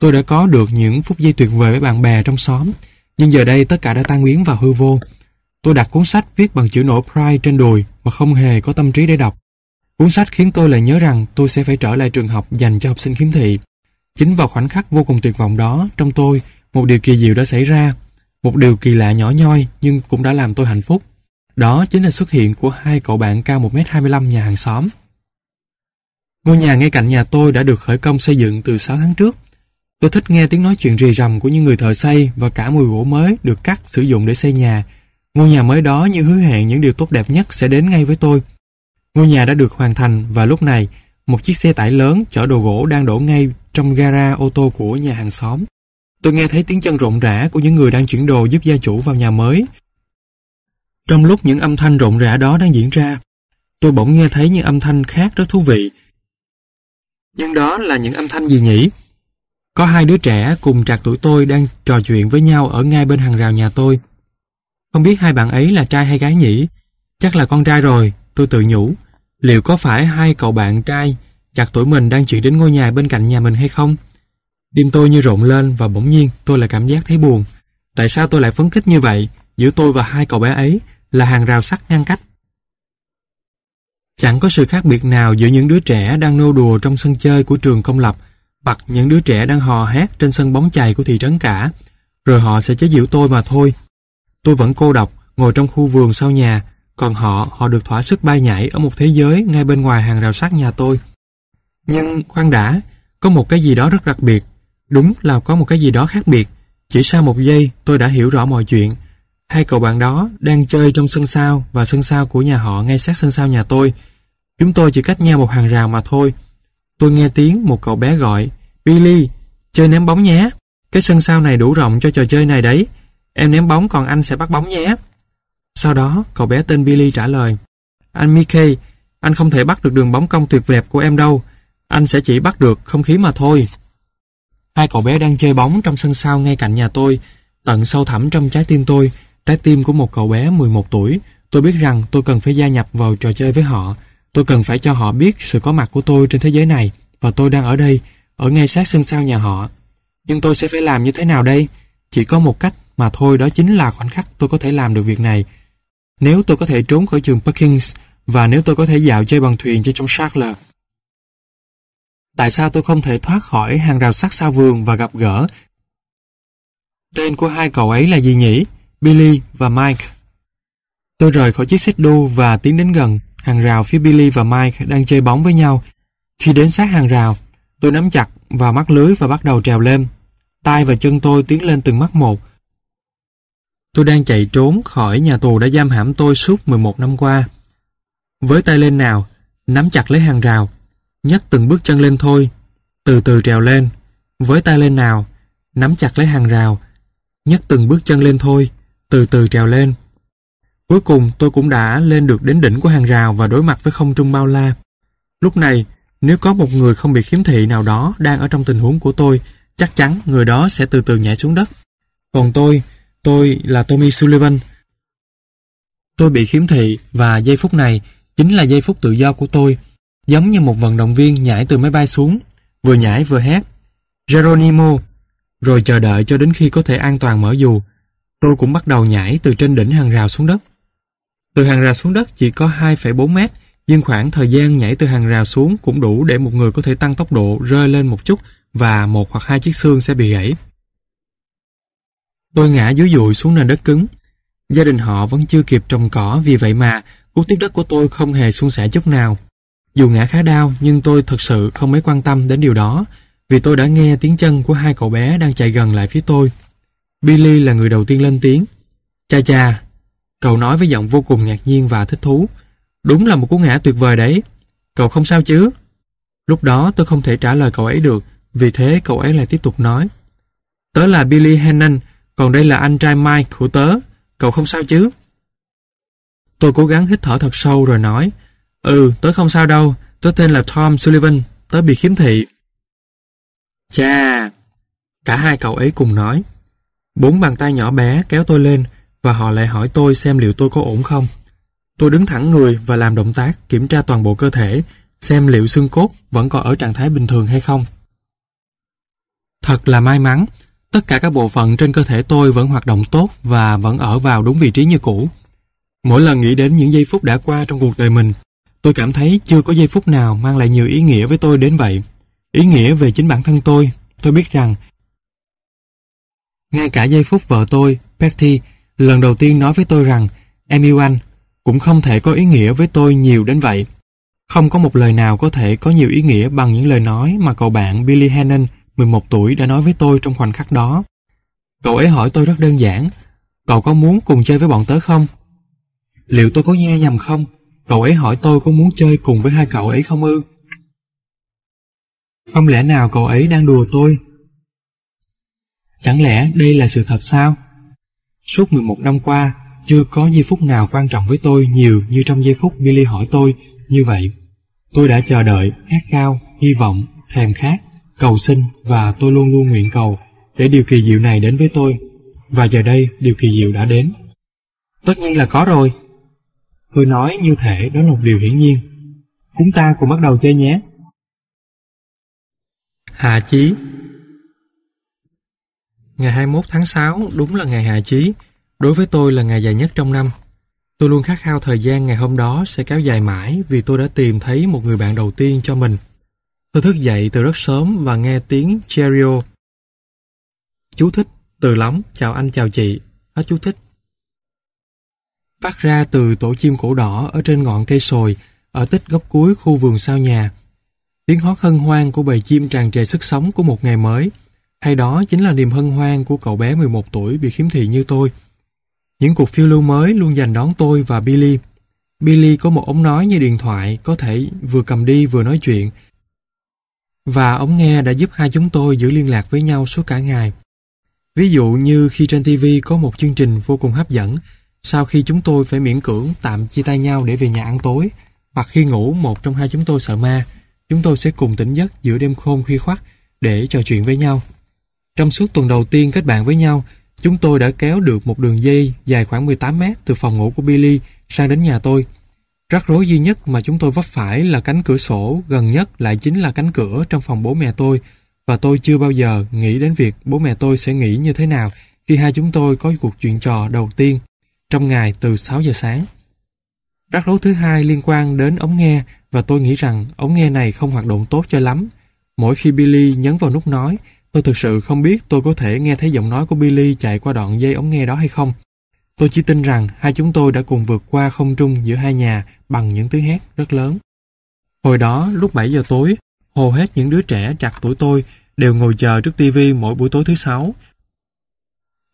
Tôi đã có được những phút giây tuyệt vời với bạn bè trong xóm, nhưng giờ đây tất cả đã tan biến vào hư vô. Tôi đặt cuốn sách viết bằng chữ nổi Pride trên đùi mà không hề có tâm trí để đọc. Cuốn sách khiến tôi lại nhớ rằng tôi sẽ phải trở lại trường học dành cho học sinh khiếm thị. Chính vào khoảnh khắc vô cùng tuyệt vọng đó, trong tôi, một điều kỳ diệu đã xảy ra. Một điều kỳ lạ nhỏ nhoi nhưng cũng đã làm tôi hạnh phúc. Đó chính là xuất hiện của hai cậu bạn cao 1m25 nhà hàng xóm. Ngôi nhà ngay cạnh nhà tôi đã được khởi công xây dựng từ 6 tháng trước. Tôi thích nghe tiếng nói chuyện rì rầm của những người thợ xây và cả mùi gỗ mới được cắt sử dụng để xây nhà Ngôi nhà mới đó như hứa hẹn những điều tốt đẹp nhất sẽ đến ngay với tôi. Ngôi nhà đã được hoàn thành và lúc này, một chiếc xe tải lớn chở đồ gỗ đang đổ ngay trong gara ô tô của nhà hàng xóm. Tôi nghe thấy tiếng chân rộn rã của những người đang chuyển đồ giúp gia chủ vào nhà mới. Trong lúc những âm thanh rộn rã đó đang diễn ra, tôi bỗng nghe thấy những âm thanh khác rất thú vị. Nhưng đó là những âm thanh gì nhỉ? Có hai đứa trẻ cùng trạc tuổi tôi đang trò chuyện với nhau ở ngay bên hàng rào nhà tôi. Không biết hai bạn ấy là trai hay gái nhỉ? Chắc là con trai rồi, tôi tự nhủ. Liệu có phải hai cậu bạn trai chặt tuổi mình đang chuyển đến ngôi nhà bên cạnh nhà mình hay không? Tim tôi như rộn lên và bỗng nhiên tôi lại cảm giác thấy buồn. Tại sao tôi lại phấn khích như vậy? Giữa tôi và hai cậu bé ấy là hàng rào sắt ngăn cách. Chẳng có sự khác biệt nào giữa những đứa trẻ đang nô đùa trong sân chơi của trường công lập hoặc những đứa trẻ đang hò hét trên sân bóng chày của thị trấn cả. Rồi họ sẽ chế giễu tôi mà thôi, Tôi vẫn cô độc, ngồi trong khu vườn sau nhà, còn họ, họ được thỏa sức bay nhảy ở một thế giới ngay bên ngoài hàng rào sắt nhà tôi. Nhưng khoan đã, có một cái gì đó rất đặc biệt. Đúng là có một cái gì đó khác biệt. Chỉ sau một giây tôi đã hiểu rõ mọi chuyện. Hai cậu bạn đó đang chơi trong sân sau và sân sau của nhà họ ngay sát sân sau nhà tôi. Chúng tôi chỉ cách nhau một hàng rào mà thôi. Tôi nghe tiếng một cậu bé gọi Billy, chơi ném bóng nhé. Cái sân sau này đủ rộng cho trò chơi này đấy. Em ném bóng còn anh sẽ bắt bóng nhé. Sau đó, cậu bé tên Billy trả lời. Anh Mickey, anh không thể bắt được đường bóng cong tuyệt đẹp của em đâu. Anh sẽ chỉ bắt được không khí mà thôi. Hai cậu bé đang chơi bóng trong sân sau ngay cạnh nhà tôi. Tận sâu thẳm trong trái tim tôi, trái tim của một cậu bé 11 tuổi. Tôi biết rằng tôi cần phải gia nhập vào trò chơi với họ. Tôi cần phải cho họ biết sự có mặt của tôi trên thế giới này và tôi đang ở đây, ở ngay sát sân sau nhà họ. Nhưng tôi sẽ phải làm như thế nào đây? Chỉ có một cách mà thôi đó chính là khoảnh khắc tôi có thể làm được việc này. Nếu tôi có thể trốn khỏi trường Perkins và nếu tôi có thể dạo chơi bằng thuyền trên sông Charles. Tại sao tôi không thể thoát khỏi hàng rào sắt sau vườn và gặp gỡ? Tên của hai cậu ấy là gì nhỉ? Billy và Mike. Tôi rời khỏi chiếc xích đu và tiến đến gần hàng rào phía Billy và Mike đang chơi bóng với nhau. Khi đến sát hàng rào, tôi nắm chặt vào mắt lưới và bắt đầu trèo lên. Tay và chân tôi tiến lên từng mắt một, Tôi đang chạy trốn khỏi nhà tù đã giam hãm tôi suốt 11 năm qua. Với tay lên nào, nắm chặt lấy hàng rào, nhấc từng bước chân lên thôi, từ từ trèo lên. Với tay lên nào, nắm chặt lấy hàng rào, nhấc từng bước chân lên thôi, từ từ trèo lên. Cuối cùng tôi cũng đã lên được đến đỉnh của hàng rào và đối mặt với không trung bao la. Lúc này, nếu có một người không bị khiếm thị nào đó đang ở trong tình huống của tôi, chắc chắn người đó sẽ từ từ nhảy xuống đất. Còn tôi, Tôi là Tommy Sullivan. Tôi bị khiếm thị và giây phút này chính là giây phút tự do của tôi, giống như một vận động viên nhảy từ máy bay xuống, vừa nhảy vừa hét. Geronimo! Rồi chờ đợi cho đến khi có thể an toàn mở dù, tôi cũng bắt đầu nhảy từ trên đỉnh hàng rào xuống đất. Từ hàng rào xuống đất chỉ có 2,4 mét, nhưng khoảng thời gian nhảy từ hàng rào xuống cũng đủ để một người có thể tăng tốc độ rơi lên một chút và một hoặc hai chiếc xương sẽ bị gãy. Tôi ngã dúi dụi xuống nền đất cứng. Gia đình họ vẫn chưa kịp trồng cỏ vì vậy mà cú tiếp đất của tôi không hề suôn sẻ chút nào. Dù ngã khá đau nhưng tôi thật sự không mấy quan tâm đến điều đó vì tôi đã nghe tiếng chân của hai cậu bé đang chạy gần lại phía tôi. Billy là người đầu tiên lên tiếng. Cha cha, cậu nói với giọng vô cùng ngạc nhiên và thích thú. Đúng là một cú ngã tuyệt vời đấy. Cậu không sao chứ? Lúc đó tôi không thể trả lời cậu ấy được vì thế cậu ấy lại tiếp tục nói. Tớ là Billy Hennan, còn đây là anh trai Mike của tớ, cậu không sao chứ? Tôi cố gắng hít thở thật sâu rồi nói, Ừ, tớ không sao đâu, tớ tên là Tom Sullivan, tớ bị khiếm thị. Chà! Cả hai cậu ấy cùng nói. Bốn bàn tay nhỏ bé kéo tôi lên và họ lại hỏi tôi xem liệu tôi có ổn không. Tôi đứng thẳng người và làm động tác kiểm tra toàn bộ cơ thể, xem liệu xương cốt vẫn còn ở trạng thái bình thường hay không. Thật là may mắn, Tất cả các bộ phận trên cơ thể tôi vẫn hoạt động tốt và vẫn ở vào đúng vị trí như cũ. Mỗi lần nghĩ đến những giây phút đã qua trong cuộc đời mình, tôi cảm thấy chưa có giây phút nào mang lại nhiều ý nghĩa với tôi đến vậy. Ý nghĩa về chính bản thân tôi, tôi biết rằng ngay cả giây phút vợ tôi, Patty, lần đầu tiên nói với tôi rằng em yêu anh, cũng không thể có ý nghĩa với tôi nhiều đến vậy. Không có một lời nào có thể có nhiều ý nghĩa bằng những lời nói mà cậu bạn Billy Hannon 11 tuổi đã nói với tôi trong khoảnh khắc đó. Cậu ấy hỏi tôi rất đơn giản, cậu có muốn cùng chơi với bọn tớ không? Liệu tôi có nghe nhầm không? Cậu ấy hỏi tôi có muốn chơi cùng với hai cậu ấy không ư? Không lẽ nào cậu ấy đang đùa tôi? Chẳng lẽ đây là sự thật sao? Suốt 11 năm qua, chưa có giây phút nào quan trọng với tôi nhiều như trong giây phút Billy hỏi tôi như vậy. Tôi đã chờ đợi, khát khao, hy vọng, thèm khát cầu xin và tôi luôn luôn nguyện cầu để điều kỳ diệu này đến với tôi. Và giờ đây điều kỳ diệu đã đến. Tất nhiên là có rồi. Tôi nói như thể đó là một điều hiển nhiên. Chúng ta cùng bắt đầu chơi nhé. Hạ Chí Ngày 21 tháng 6 đúng là ngày Hạ Chí. Đối với tôi là ngày dài nhất trong năm. Tôi luôn khát khao thời gian ngày hôm đó sẽ kéo dài mãi vì tôi đã tìm thấy một người bạn đầu tiên cho mình. Tôi thức dậy từ rất sớm và nghe tiếng cheerio. Chú thích, từ lắm, chào anh chào chị, hết chú thích. Phát ra từ tổ chim cổ đỏ ở trên ngọn cây sồi, ở tích góc cuối khu vườn sau nhà. Tiếng hót hân hoan của bầy chim tràn trề sức sống của một ngày mới, hay đó chính là niềm hân hoan của cậu bé 11 tuổi bị khiếm thị như tôi. Những cuộc phiêu lưu mới luôn dành đón tôi và Billy. Billy có một ống nói như điện thoại, có thể vừa cầm đi vừa nói chuyện, và ống nghe đã giúp hai chúng tôi giữ liên lạc với nhau suốt cả ngày. Ví dụ như khi trên TV có một chương trình vô cùng hấp dẫn, sau khi chúng tôi phải miễn cưỡng tạm chia tay nhau để về nhà ăn tối, hoặc khi ngủ một trong hai chúng tôi sợ ma, chúng tôi sẽ cùng tỉnh giấc giữa đêm khôn khuya khoắt để trò chuyện với nhau. Trong suốt tuần đầu tiên kết bạn với nhau, chúng tôi đã kéo được một đường dây dài khoảng 18 mét từ phòng ngủ của Billy sang đến nhà tôi. Rắc rối duy nhất mà chúng tôi vấp phải là cánh cửa sổ gần nhất lại chính là cánh cửa trong phòng bố mẹ tôi và tôi chưa bao giờ nghĩ đến việc bố mẹ tôi sẽ nghĩ như thế nào khi hai chúng tôi có cuộc chuyện trò đầu tiên trong ngày từ 6 giờ sáng. Rắc rối thứ hai liên quan đến ống nghe và tôi nghĩ rằng ống nghe này không hoạt động tốt cho lắm. Mỗi khi Billy nhấn vào nút nói, tôi thực sự không biết tôi có thể nghe thấy giọng nói của Billy chạy qua đoạn dây ống nghe đó hay không. Tôi chỉ tin rằng hai chúng tôi đã cùng vượt qua không trung giữa hai nhà bằng những tiếng hét rất lớn. Hồi đó, lúc 7 giờ tối, hầu hết những đứa trẻ trạc tuổi tôi đều ngồi chờ trước tivi mỗi buổi tối thứ sáu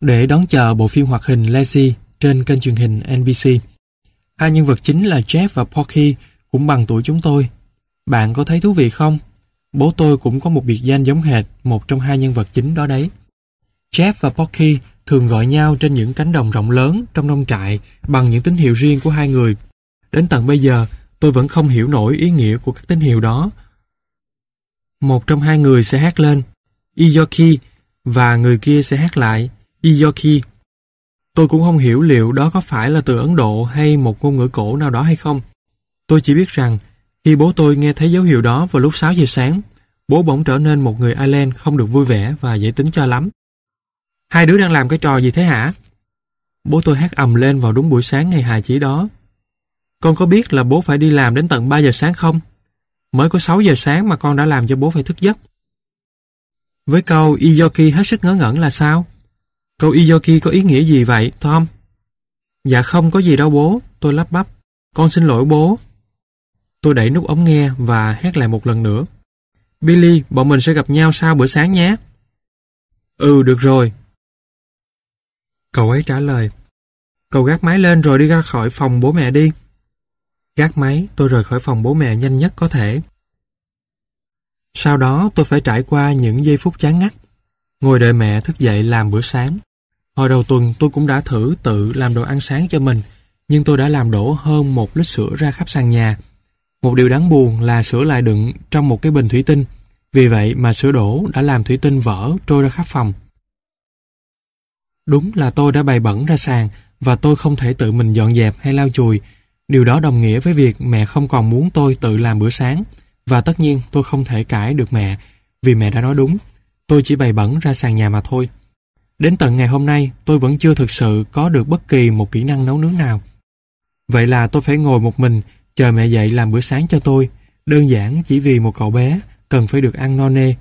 để đón chờ bộ phim hoạt hình lazy trên kênh truyền hình NBC. Hai nhân vật chính là Jeff và Porky cũng bằng tuổi chúng tôi. Bạn có thấy thú vị không? Bố tôi cũng có một biệt danh giống hệt một trong hai nhân vật chính đó đấy. Jeff và Porky thường gọi nhau trên những cánh đồng rộng lớn trong nông trại bằng những tín hiệu riêng của hai người. Đến tận bây giờ, tôi vẫn không hiểu nổi ý nghĩa của các tín hiệu đó. Một trong hai người sẽ hát lên Iyoki và người kia sẽ hát lại Iyoki. Tôi cũng không hiểu liệu đó có phải là từ Ấn Độ hay một ngôn ngữ cổ nào đó hay không. Tôi chỉ biết rằng khi bố tôi nghe thấy dấu hiệu đó vào lúc 6 giờ sáng, bố bỗng trở nên một người Ireland không được vui vẻ và dễ tính cho lắm. Hai đứa đang làm cái trò gì thế hả? Bố tôi hát ầm lên vào đúng buổi sáng ngày hài chỉ đó. Con có biết là bố phải đi làm đến tận 3 giờ sáng không? Mới có 6 giờ sáng mà con đã làm cho bố phải thức giấc. Với câu Iyoki hết sức ngớ ngẩn là sao? Câu Iyoki có ý nghĩa gì vậy, Tom? Dạ không có gì đâu bố, tôi lắp bắp. Con xin lỗi bố. Tôi đẩy nút ống nghe và hát lại một lần nữa. Billy, bọn mình sẽ gặp nhau sau bữa sáng nhé. Ừ, được rồi, Cậu ấy trả lời, cậu gác máy lên rồi đi ra khỏi phòng bố mẹ đi. Gác máy, tôi rời khỏi phòng bố mẹ nhanh nhất có thể. Sau đó tôi phải trải qua những giây phút chán ngắt. Ngồi đợi mẹ thức dậy làm bữa sáng. Hồi đầu tuần tôi cũng đã thử tự làm đồ ăn sáng cho mình, nhưng tôi đã làm đổ hơn một lít sữa ra khắp sàn nhà. Một điều đáng buồn là sữa lại đựng trong một cái bình thủy tinh, vì vậy mà sữa đổ đã làm thủy tinh vỡ trôi ra khắp phòng. Đúng là tôi đã bày bẩn ra sàn và tôi không thể tự mình dọn dẹp hay lau chùi. Điều đó đồng nghĩa với việc mẹ không còn muốn tôi tự làm bữa sáng. Và tất nhiên tôi không thể cãi được mẹ vì mẹ đã nói đúng. Tôi chỉ bày bẩn ra sàn nhà mà thôi. Đến tận ngày hôm nay tôi vẫn chưa thực sự có được bất kỳ một kỹ năng nấu nướng nào. Vậy là tôi phải ngồi một mình chờ mẹ dậy làm bữa sáng cho tôi đơn giản chỉ vì một cậu bé cần phải được ăn no nê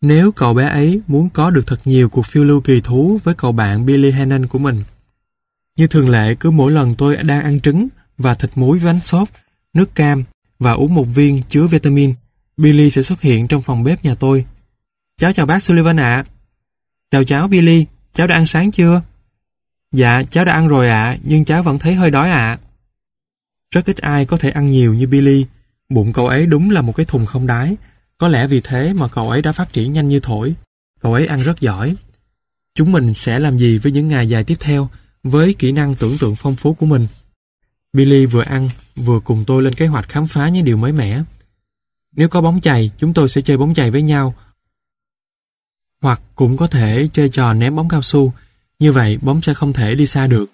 nếu cậu bé ấy muốn có được thật nhiều cuộc phiêu lưu kỳ thú với cậu bạn Billy Hannon của mình. Như thường lệ, cứ mỗi lần tôi đang ăn trứng và thịt muối với bánh xốp, nước cam và uống một viên chứa vitamin, Billy sẽ xuất hiện trong phòng bếp nhà tôi. Cháu chào bác Sullivan ạ. À. Chào cháu Billy, cháu đã ăn sáng chưa? Dạ, cháu đã ăn rồi ạ, nhưng cháu vẫn thấy hơi đói ạ. À. Rất ít ai có thể ăn nhiều như Billy. Bụng cậu ấy đúng là một cái thùng không đáy, có lẽ vì thế mà cậu ấy đã phát triển nhanh như thổi. Cậu ấy ăn rất giỏi. Chúng mình sẽ làm gì với những ngày dài tiếp theo với kỹ năng tưởng tượng phong phú của mình? Billy vừa ăn, vừa cùng tôi lên kế hoạch khám phá những điều mới mẻ. Nếu có bóng chày, chúng tôi sẽ chơi bóng chày với nhau. Hoặc cũng có thể chơi trò ném bóng cao su, như vậy bóng sẽ không thể đi xa được.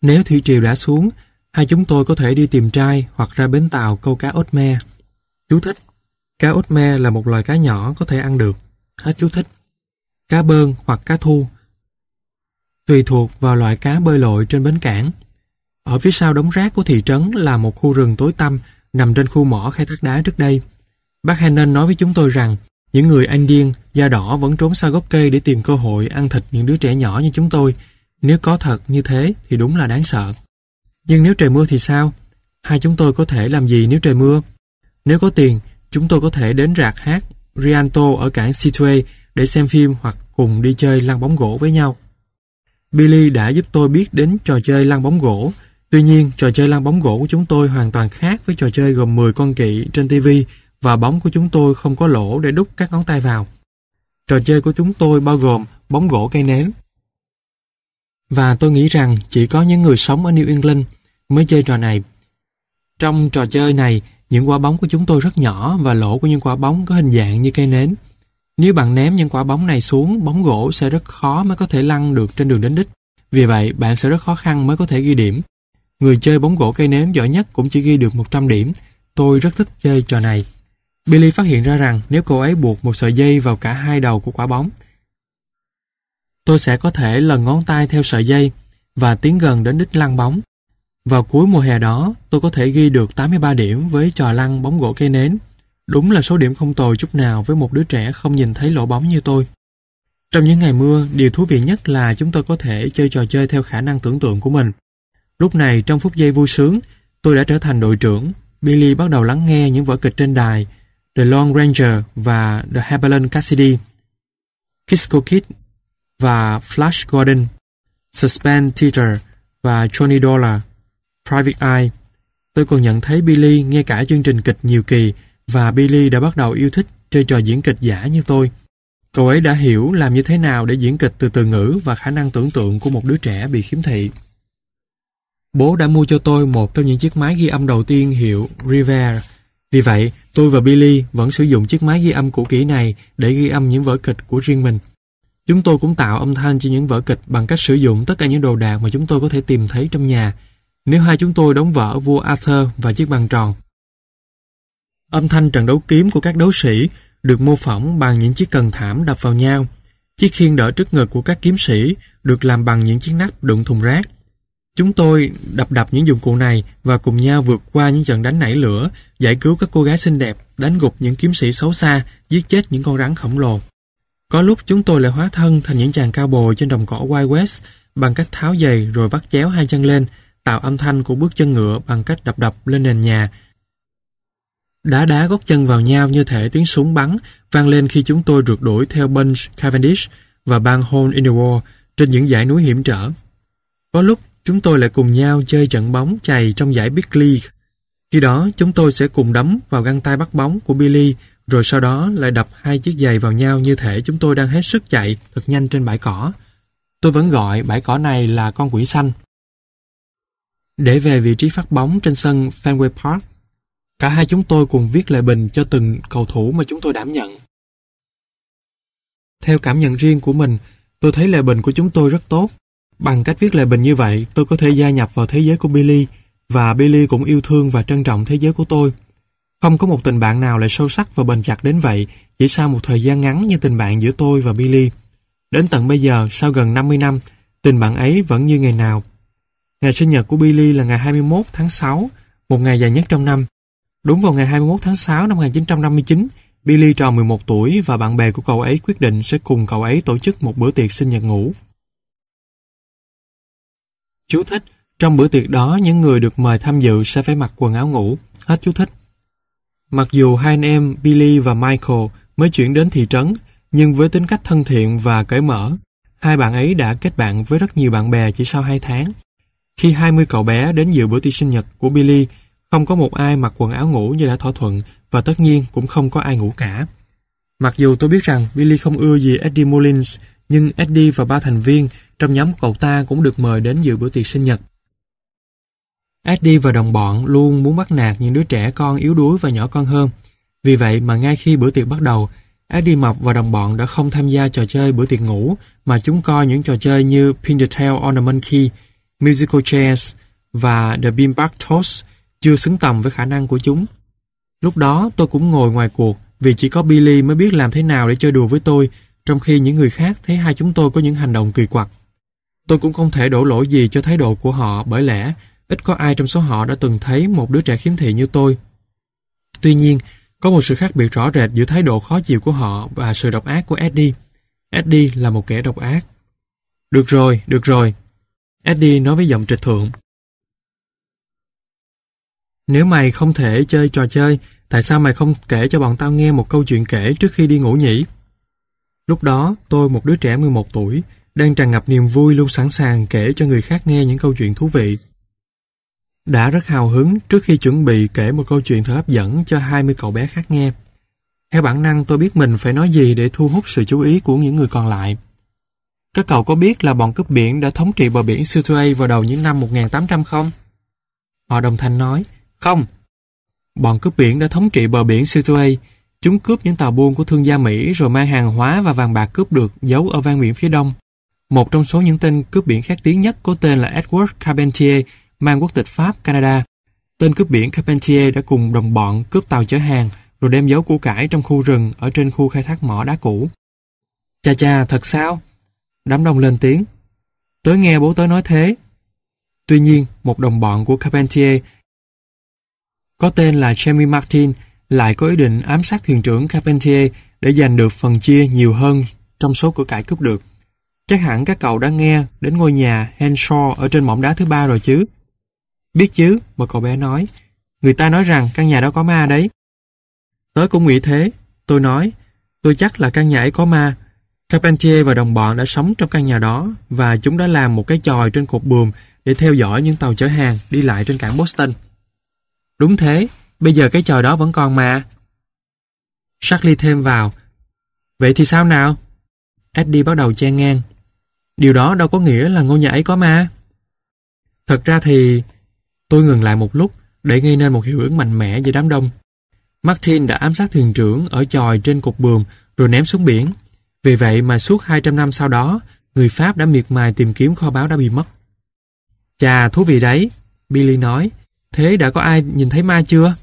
Nếu thủy triều đã xuống, hai chúng tôi có thể đi tìm trai hoặc ra bến tàu câu cá ốt me. Chú thích Cá út me là một loài cá nhỏ có thể ăn được. Hết chú thích. Cá bơn hoặc cá thu. Tùy thuộc vào loại cá bơi lội trên bến cảng. Ở phía sau đống rác của thị trấn là một khu rừng tối tăm nằm trên khu mỏ khai thác đá trước đây. Bác Hannon nói với chúng tôi rằng những người Anh điên, da đỏ vẫn trốn sau gốc cây để tìm cơ hội ăn thịt những đứa trẻ nhỏ như chúng tôi. Nếu có thật như thế thì đúng là đáng sợ. Nhưng nếu trời mưa thì sao? Hai chúng tôi có thể làm gì nếu trời mưa? Nếu có tiền Chúng tôi có thể đến rạp hát Rianto ở cảng Situe để xem phim hoặc cùng đi chơi lăn bóng gỗ với nhau. Billy đã giúp tôi biết đến trò chơi lăn bóng gỗ. Tuy nhiên, trò chơi lăn bóng gỗ của chúng tôi hoàn toàn khác với trò chơi gồm 10 con kỵ trên TV và bóng của chúng tôi không có lỗ để đút các ngón tay vào. Trò chơi của chúng tôi bao gồm bóng gỗ cây nến. Và tôi nghĩ rằng chỉ có những người sống ở New England mới chơi trò này. Trong trò chơi này, những quả bóng của chúng tôi rất nhỏ và lỗ của những quả bóng có hình dạng như cây nến. Nếu bạn ném những quả bóng này xuống, bóng gỗ sẽ rất khó mới có thể lăn được trên đường đến đích. Vì vậy, bạn sẽ rất khó khăn mới có thể ghi điểm. Người chơi bóng gỗ cây nến giỏi nhất cũng chỉ ghi được 100 điểm. Tôi rất thích chơi trò này. Billy phát hiện ra rằng nếu cô ấy buộc một sợi dây vào cả hai đầu của quả bóng, tôi sẽ có thể lần ngón tay theo sợi dây và tiến gần đến đích lăn bóng. Vào cuối mùa hè đó, tôi có thể ghi được 83 điểm với trò lăn bóng gỗ cây nến. Đúng là số điểm không tồi chút nào với một đứa trẻ không nhìn thấy lỗ bóng như tôi. Trong những ngày mưa, điều thú vị nhất là chúng tôi có thể chơi trò chơi theo khả năng tưởng tượng của mình. Lúc này, trong phút giây vui sướng, tôi đã trở thành đội trưởng. Billy bắt đầu lắng nghe những vở kịch trên đài The long Ranger và The Haberlin Cassidy, Kisco Kid và Flash Gordon, suspend Theater và Johnny Dollar. Private Eye. Tôi còn nhận thấy Billy nghe cả chương trình kịch nhiều kỳ và Billy đã bắt đầu yêu thích chơi trò diễn kịch giả như tôi. Cậu ấy đã hiểu làm như thế nào để diễn kịch từ từ ngữ và khả năng tưởng tượng của một đứa trẻ bị khiếm thị. Bố đã mua cho tôi một trong những chiếc máy ghi âm đầu tiên hiệu River. Vì vậy, tôi và Billy vẫn sử dụng chiếc máy ghi âm cũ kỹ này để ghi âm những vở kịch của riêng mình. Chúng tôi cũng tạo âm thanh cho những vở kịch bằng cách sử dụng tất cả những đồ đạc mà chúng tôi có thể tìm thấy trong nhà, nếu hai chúng tôi đóng vở vua Arthur và chiếc bàn tròn. Âm thanh trận đấu kiếm của các đấu sĩ được mô phỏng bằng những chiếc cần thảm đập vào nhau. Chiếc khiên đỡ trước ngực của các kiếm sĩ được làm bằng những chiếc nắp đựng thùng rác. Chúng tôi đập đập những dụng cụ này và cùng nhau vượt qua những trận đánh nảy lửa, giải cứu các cô gái xinh đẹp, đánh gục những kiếm sĩ xấu xa, giết chết những con rắn khổng lồ. Có lúc chúng tôi lại hóa thân thành những chàng cao bồi trên đồng cỏ Wild West bằng cách tháo giày rồi vắt chéo hai chân lên, tạo âm thanh của bước chân ngựa bằng cách đập đập lên nền nhà. Đá đá gót chân vào nhau như thể tiếng súng bắn vang lên khi chúng tôi rượt đuổi theo Bunch Cavendish và bang Hole in the Wall trên những dãy núi hiểm trở. Có lúc chúng tôi lại cùng nhau chơi trận bóng chày trong giải Big League. Khi đó chúng tôi sẽ cùng đấm vào găng tay bắt bóng của Billy rồi sau đó lại đập hai chiếc giày vào nhau như thể chúng tôi đang hết sức chạy thật nhanh trên bãi cỏ. Tôi vẫn gọi bãi cỏ này là con quỷ xanh để về vị trí phát bóng trên sân Fenway Park. Cả hai chúng tôi cùng viết lời bình cho từng cầu thủ mà chúng tôi đảm nhận. Theo cảm nhận riêng của mình, tôi thấy lời bình của chúng tôi rất tốt. Bằng cách viết lời bình như vậy, tôi có thể gia nhập vào thế giới của Billy và Billy cũng yêu thương và trân trọng thế giới của tôi. Không có một tình bạn nào lại sâu sắc và bền chặt đến vậy chỉ sau một thời gian ngắn như tình bạn giữa tôi và Billy. Đến tận bây giờ, sau gần 50 năm, tình bạn ấy vẫn như ngày nào. Ngày sinh nhật của Billy là ngày 21 tháng 6, một ngày dài nhất trong năm. Đúng vào ngày 21 tháng 6 năm 1959, Billy tròn 11 tuổi và bạn bè của cậu ấy quyết định sẽ cùng cậu ấy tổ chức một bữa tiệc sinh nhật ngủ. Chú thích, trong bữa tiệc đó những người được mời tham dự sẽ phải mặc quần áo ngủ. Hết chú thích. Mặc dù hai anh em Billy và Michael mới chuyển đến thị trấn, nhưng với tính cách thân thiện và cởi mở, hai bạn ấy đã kết bạn với rất nhiều bạn bè chỉ sau 2 tháng. Khi 20 cậu bé đến dự bữa tiệc sinh nhật của Billy, không có một ai mặc quần áo ngủ như đã thỏa thuận và tất nhiên cũng không có ai ngủ cả. Mặc dù tôi biết rằng Billy không ưa gì Eddie Mullins, nhưng Eddie và ba thành viên trong nhóm của cậu ta cũng được mời đến dự bữa tiệc sinh nhật. Eddie và đồng bọn luôn muốn bắt nạt những đứa trẻ con yếu đuối và nhỏ con hơn. Vì vậy mà ngay khi bữa tiệc bắt đầu, Eddie Mộc và đồng bọn đã không tham gia trò chơi bữa tiệc ngủ mà chúng coi những trò chơi như Pin the Tail on a Monkey, musical chairs và the beanbag Toss chưa xứng tầm với khả năng của chúng. Lúc đó tôi cũng ngồi ngoài cuộc vì chỉ có Billy mới biết làm thế nào để chơi đùa với tôi trong khi những người khác thấy hai chúng tôi có những hành động kỳ quặc. Tôi cũng không thể đổ lỗi gì cho thái độ của họ bởi lẽ ít có ai trong số họ đã từng thấy một đứa trẻ khiếm thị như tôi. Tuy nhiên, có một sự khác biệt rõ rệt giữa thái độ khó chịu của họ và sự độc ác của Eddie. Eddie là một kẻ độc ác. Được rồi, được rồi, Eddie nói với giọng trịch thượng. Nếu mày không thể chơi trò chơi, tại sao mày không kể cho bọn tao nghe một câu chuyện kể trước khi đi ngủ nhỉ? Lúc đó, tôi một đứa trẻ 11 tuổi, đang tràn ngập niềm vui luôn sẵn sàng kể cho người khác nghe những câu chuyện thú vị. Đã rất hào hứng trước khi chuẩn bị kể một câu chuyện thật hấp dẫn cho 20 cậu bé khác nghe. Theo bản năng tôi biết mình phải nói gì để thu hút sự chú ý của những người còn lại. Các cậu có biết là bọn cướp biển đã thống trị bờ biển Situay vào đầu những năm 1800 không? Họ đồng thanh nói, không. Bọn cướp biển đã thống trị bờ biển Situay. Chúng cướp những tàu buôn của thương gia Mỹ rồi mang hàng hóa và vàng bạc cướp được giấu ở ven biển phía đông. Một trong số những tên cướp biển khác tiếng nhất có tên là Edward Carpentier, mang quốc tịch Pháp, Canada. Tên cướp biển Carpentier đã cùng đồng bọn cướp tàu chở hàng rồi đem giấu củ cải trong khu rừng ở trên khu khai thác mỏ đá cũ. Cha cha, thật sao? Đám đông lên tiếng. Tớ nghe bố tớ nói thế. Tuy nhiên, một đồng bọn của Carpentier có tên là Jamie Martin lại có ý định ám sát thuyền trưởng Carpentier để giành được phần chia nhiều hơn trong số của cải cướp được. Chắc hẳn các cậu đã nghe đến ngôi nhà Henshaw ở trên mỏm đá thứ ba rồi chứ. Biết chứ, một cậu bé nói. Người ta nói rằng căn nhà đó có ma đấy. Tớ cũng nghĩ thế. Tôi nói, tôi chắc là căn nhà ấy có ma Charpentier và đồng bọn đã sống trong căn nhà đó và chúng đã làm một cái chòi trên cột buồm để theo dõi những tàu chở hàng đi lại trên cảng Boston. Đúng thế, bây giờ cái chòi đó vẫn còn mà. Charlie thêm vào. Vậy thì sao nào? Eddie bắt đầu che ngang. Điều đó đâu có nghĩa là ngôi nhà ấy có ma. Thật ra thì... Tôi ngừng lại một lúc để gây nên một hiệu ứng mạnh mẽ giữa đám đông. Martin đã ám sát thuyền trưởng ở chòi trên cột buồm rồi ném xuống biển vì vậy mà suốt 200 năm sau đó, người Pháp đã miệt mài tìm kiếm kho báu đã bị mất. Chà, thú vị đấy, Billy nói. Thế đã có ai nhìn thấy ma chưa?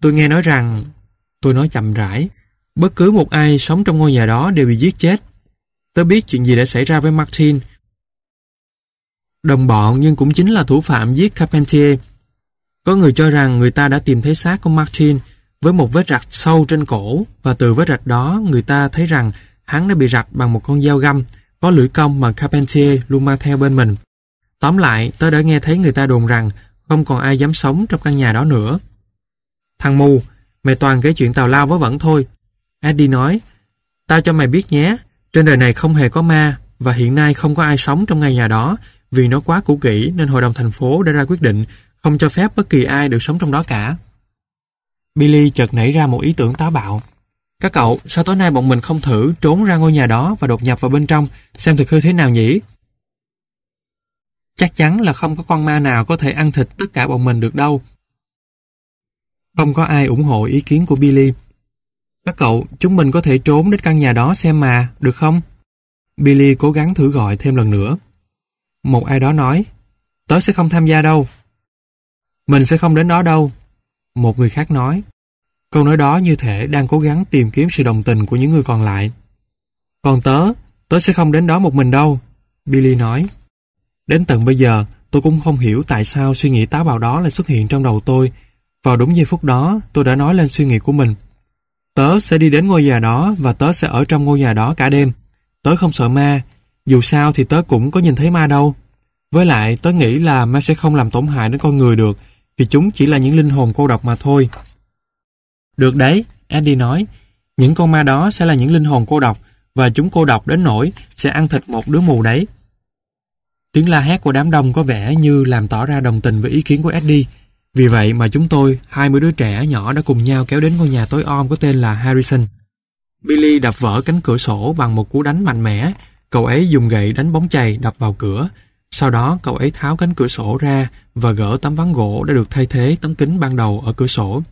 Tôi nghe nói rằng, tôi nói chậm rãi, bất cứ một ai sống trong ngôi nhà đó đều bị giết chết. Tớ biết chuyện gì đã xảy ra với Martin. Đồng bọn nhưng cũng chính là thủ phạm giết Carpentier. Có người cho rằng người ta đã tìm thấy xác của Martin, với một vết rạch sâu trên cổ và từ vết rạch đó người ta thấy rằng hắn đã bị rạch bằng một con dao găm có lưỡi cong mà Carpentier luôn mang theo bên mình. Tóm lại, tớ đã nghe thấy người ta đồn rằng không còn ai dám sống trong căn nhà đó nữa. Thằng mù, mày toàn kể chuyện tào lao với vẫn thôi. Eddie nói, tao cho mày biết nhé, trên đời này không hề có ma và hiện nay không có ai sống trong ngôi nhà đó vì nó quá cũ kỹ nên hội đồng thành phố đã ra quyết định không cho phép bất kỳ ai được sống trong đó cả. Billy chợt nảy ra một ý tưởng táo bạo. Các cậu, sao tối nay bọn mình không thử trốn ra ngôi nhà đó và đột nhập vào bên trong xem thực hư thế nào nhỉ? Chắc chắn là không có con ma nào có thể ăn thịt tất cả bọn mình được đâu. Không có ai ủng hộ ý kiến của Billy. Các cậu, chúng mình có thể trốn đến căn nhà đó xem mà, được không? Billy cố gắng thử gọi thêm lần nữa. Một ai đó nói, tớ sẽ không tham gia đâu. Mình sẽ không đến đó đâu, một người khác nói. Câu nói đó như thể đang cố gắng tìm kiếm sự đồng tình của những người còn lại. Còn tớ, tớ sẽ không đến đó một mình đâu, Billy nói. Đến tận bây giờ, tôi cũng không hiểu tại sao suy nghĩ táo bạo đó lại xuất hiện trong đầu tôi. Vào đúng giây phút đó, tôi đã nói lên suy nghĩ của mình. Tớ sẽ đi đến ngôi nhà đó và tớ sẽ ở trong ngôi nhà đó cả đêm. Tớ không sợ ma, dù sao thì tớ cũng có nhìn thấy ma đâu. Với lại, tớ nghĩ là ma sẽ không làm tổn hại đến con người được thì chúng chỉ là những linh hồn cô độc mà thôi. Được đấy, Eddie nói, những con ma đó sẽ là những linh hồn cô độc và chúng cô độc đến nỗi sẽ ăn thịt một đứa mù đấy. Tiếng la hét của đám đông có vẻ như làm tỏ ra đồng tình với ý kiến của Eddie. Vì vậy mà chúng tôi, 20 đứa trẻ nhỏ đã cùng nhau kéo đến ngôi nhà tối om có tên là Harrison. Billy đập vỡ cánh cửa sổ bằng một cú đánh mạnh mẽ, cậu ấy dùng gậy đánh bóng chày đập vào cửa sau đó cậu ấy tháo cánh cửa sổ ra và gỡ tấm ván gỗ đã được thay thế tấm kính ban đầu ở cửa sổ.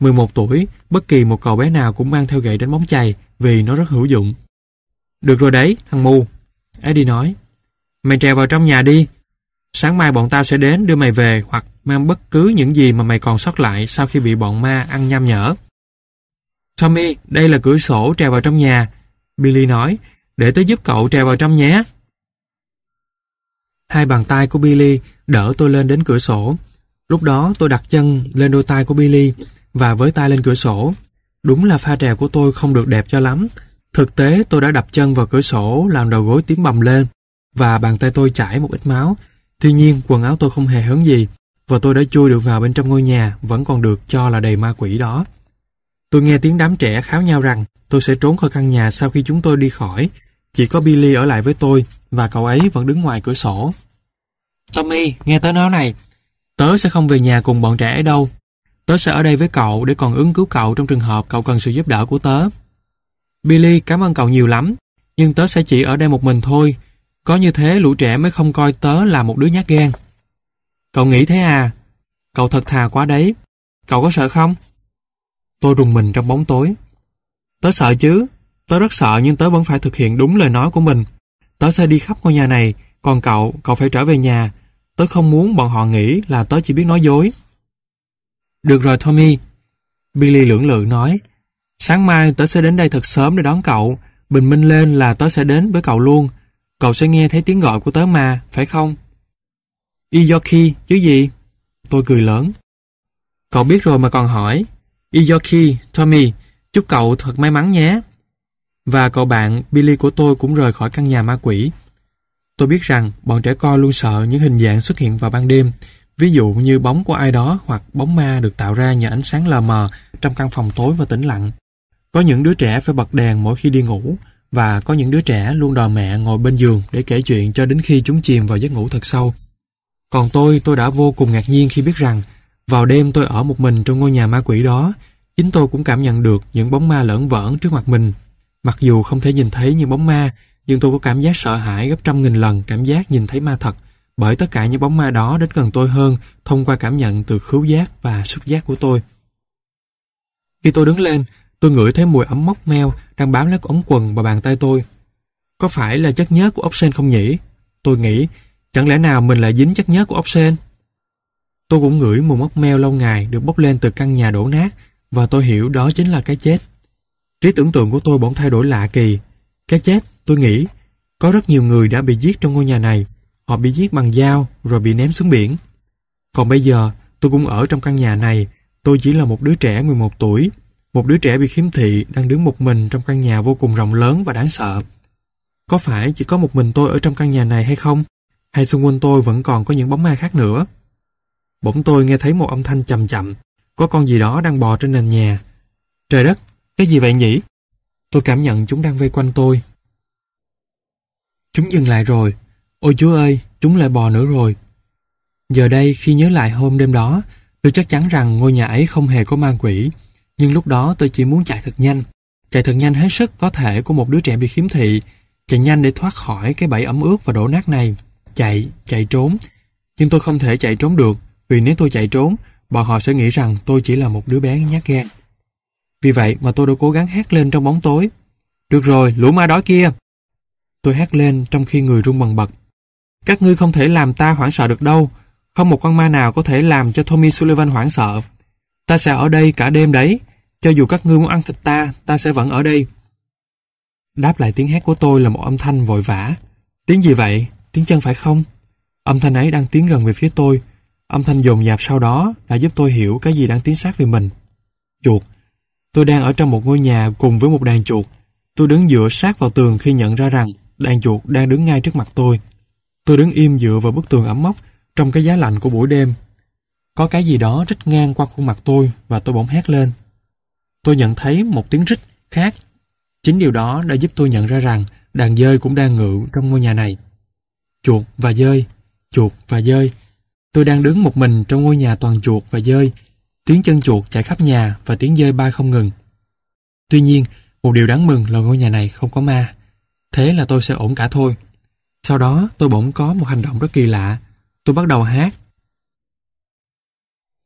11 tuổi, bất kỳ một cậu bé nào cũng mang theo gậy đánh bóng chày vì nó rất hữu dụng. Được rồi đấy, thằng mù. Eddie nói. Mày trèo vào trong nhà đi. Sáng mai bọn tao sẽ đến đưa mày về hoặc mang bất cứ những gì mà mày còn sót lại sau khi bị bọn ma ăn nham nhở. Tommy, đây là cửa sổ trèo vào trong nhà. Billy nói, để tớ giúp cậu trèo vào trong nhé. Hai bàn tay của Billy đỡ tôi lên đến cửa sổ. Lúc đó tôi đặt chân lên đôi tay của Billy và với tay lên cửa sổ. Đúng là pha trèo của tôi không được đẹp cho lắm. Thực tế tôi đã đập chân vào cửa sổ làm đầu gối tím bầm lên và bàn tay tôi chảy một ít máu. Tuy nhiên quần áo tôi không hề hấn gì và tôi đã chui được vào bên trong ngôi nhà vẫn còn được cho là đầy ma quỷ đó. Tôi nghe tiếng đám trẻ kháo nhau rằng tôi sẽ trốn khỏi căn nhà sau khi chúng tôi đi khỏi chỉ có Billy ở lại với tôi và cậu ấy vẫn đứng ngoài cửa sổ. Tommy, nghe tớ nói này. Tớ sẽ không về nhà cùng bọn trẻ ấy đâu. Tớ sẽ ở đây với cậu để còn ứng cứu cậu trong trường hợp cậu cần sự giúp đỡ của tớ. Billy cảm ơn cậu nhiều lắm, nhưng tớ sẽ chỉ ở đây một mình thôi. Có như thế lũ trẻ mới không coi tớ là một đứa nhát gan. Cậu nghĩ thế à? Cậu thật thà quá đấy. Cậu có sợ không? Tôi rùng mình trong bóng tối. Tớ sợ chứ, Tớ rất sợ nhưng tớ vẫn phải thực hiện đúng lời nói của mình. Tớ sẽ đi khắp ngôi nhà này, còn cậu, cậu phải trở về nhà. Tớ không muốn bọn họ nghĩ là tớ chỉ biết nói dối. Được rồi Tommy. Billy lưỡng lự nói. Sáng mai tớ sẽ đến đây thật sớm để đón cậu. Bình minh lên là tớ sẽ đến với cậu luôn. Cậu sẽ nghe thấy tiếng gọi của tớ mà, phải không? Iyoki chứ gì? Tôi cười lớn. Cậu biết rồi mà còn hỏi. Iyoki, Tommy, chúc cậu thật may mắn nhé và cậu bạn Billy của tôi cũng rời khỏi căn nhà ma quỷ. Tôi biết rằng bọn trẻ con luôn sợ những hình dạng xuất hiện vào ban đêm, ví dụ như bóng của ai đó hoặc bóng ma được tạo ra nhờ ánh sáng lờ mờ trong căn phòng tối và tĩnh lặng. Có những đứa trẻ phải bật đèn mỗi khi đi ngủ, và có những đứa trẻ luôn đòi mẹ ngồi bên giường để kể chuyện cho đến khi chúng chìm vào giấc ngủ thật sâu. Còn tôi, tôi đã vô cùng ngạc nhiên khi biết rằng vào đêm tôi ở một mình trong ngôi nhà ma quỷ đó, chính tôi cũng cảm nhận được những bóng ma lởn vởn trước mặt mình Mặc dù không thể nhìn thấy những bóng ma, nhưng tôi có cảm giác sợ hãi gấp trăm nghìn lần cảm giác nhìn thấy ma thật, bởi tất cả những bóng ma đó đến gần tôi hơn thông qua cảm nhận từ khứu giác và xúc giác của tôi. Khi tôi đứng lên, tôi ngửi thấy mùi ấm mốc meo đang bám lấy ống quần và bàn tay tôi. Có phải là chất nhớt của ốc sen không nhỉ? Tôi nghĩ, chẳng lẽ nào mình lại dính chất nhớt của ốc sen? Tôi cũng ngửi mùi mốc meo lâu ngày được bốc lên từ căn nhà đổ nát và tôi hiểu đó chính là cái chết Trí tưởng tượng của tôi bỗng thay đổi lạ kỳ. Cái chết, tôi nghĩ, có rất nhiều người đã bị giết trong ngôi nhà này. Họ bị giết bằng dao rồi bị ném xuống biển. Còn bây giờ, tôi cũng ở trong căn nhà này. Tôi chỉ là một đứa trẻ 11 tuổi. Một đứa trẻ bị khiếm thị đang đứng một mình trong căn nhà vô cùng rộng lớn và đáng sợ. Có phải chỉ có một mình tôi ở trong căn nhà này hay không? Hay xung quanh tôi vẫn còn có những bóng ma khác nữa? Bỗng tôi nghe thấy một âm thanh chậm chậm. Có con gì đó đang bò trên nền nhà. Trời đất, cái gì vậy nhỉ? Tôi cảm nhận chúng đang vây quanh tôi. Chúng dừng lại rồi. Ôi chúa ơi, chúng lại bò nữa rồi. Giờ đây khi nhớ lại hôm đêm đó, tôi chắc chắn rằng ngôi nhà ấy không hề có ma quỷ. Nhưng lúc đó tôi chỉ muốn chạy thật nhanh. Chạy thật nhanh hết sức có thể của một đứa trẻ bị khiếm thị. Chạy nhanh để thoát khỏi cái bẫy ẩm ướt và đổ nát này. Chạy, chạy trốn. Nhưng tôi không thể chạy trốn được vì nếu tôi chạy trốn, bọn họ sẽ nghĩ rằng tôi chỉ là một đứa bé nhát gan. Vì vậy mà tôi đã cố gắng hát lên trong bóng tối. Được rồi, lũ ma đói kia! Tôi hát lên trong khi người run bần bật. Các ngươi không thể làm ta hoảng sợ được đâu. Không một con ma nào có thể làm cho Tommy Sullivan hoảng sợ. Ta sẽ ở đây cả đêm đấy. Cho dù các ngươi muốn ăn thịt ta, ta sẽ vẫn ở đây. Đáp lại tiếng hát của tôi là một âm thanh vội vã. Tiếng gì vậy? Tiếng chân phải không? Âm thanh ấy đang tiến gần về phía tôi. Âm thanh dồn dạp sau đó đã giúp tôi hiểu cái gì đang tiến sát về mình. Chuột, Tôi đang ở trong một ngôi nhà cùng với một đàn chuột. Tôi đứng dựa sát vào tường khi nhận ra rằng đàn chuột đang đứng ngay trước mặt tôi. Tôi đứng im dựa vào bức tường ấm mốc trong cái giá lạnh của buổi đêm. Có cái gì đó rít ngang qua khuôn mặt tôi và tôi bỗng hét lên. Tôi nhận thấy một tiếng rít khác. Chính điều đó đã giúp tôi nhận ra rằng đàn dơi cũng đang ngự trong ngôi nhà này. Chuột và dơi, chuột và dơi. Tôi đang đứng một mình trong ngôi nhà toàn chuột và dơi tiếng chân chuột chạy khắp nhà và tiếng dơi bay không ngừng. Tuy nhiên, một điều đáng mừng là ngôi nhà này không có ma. Thế là tôi sẽ ổn cả thôi. Sau đó tôi bỗng có một hành động rất kỳ lạ. Tôi bắt đầu hát.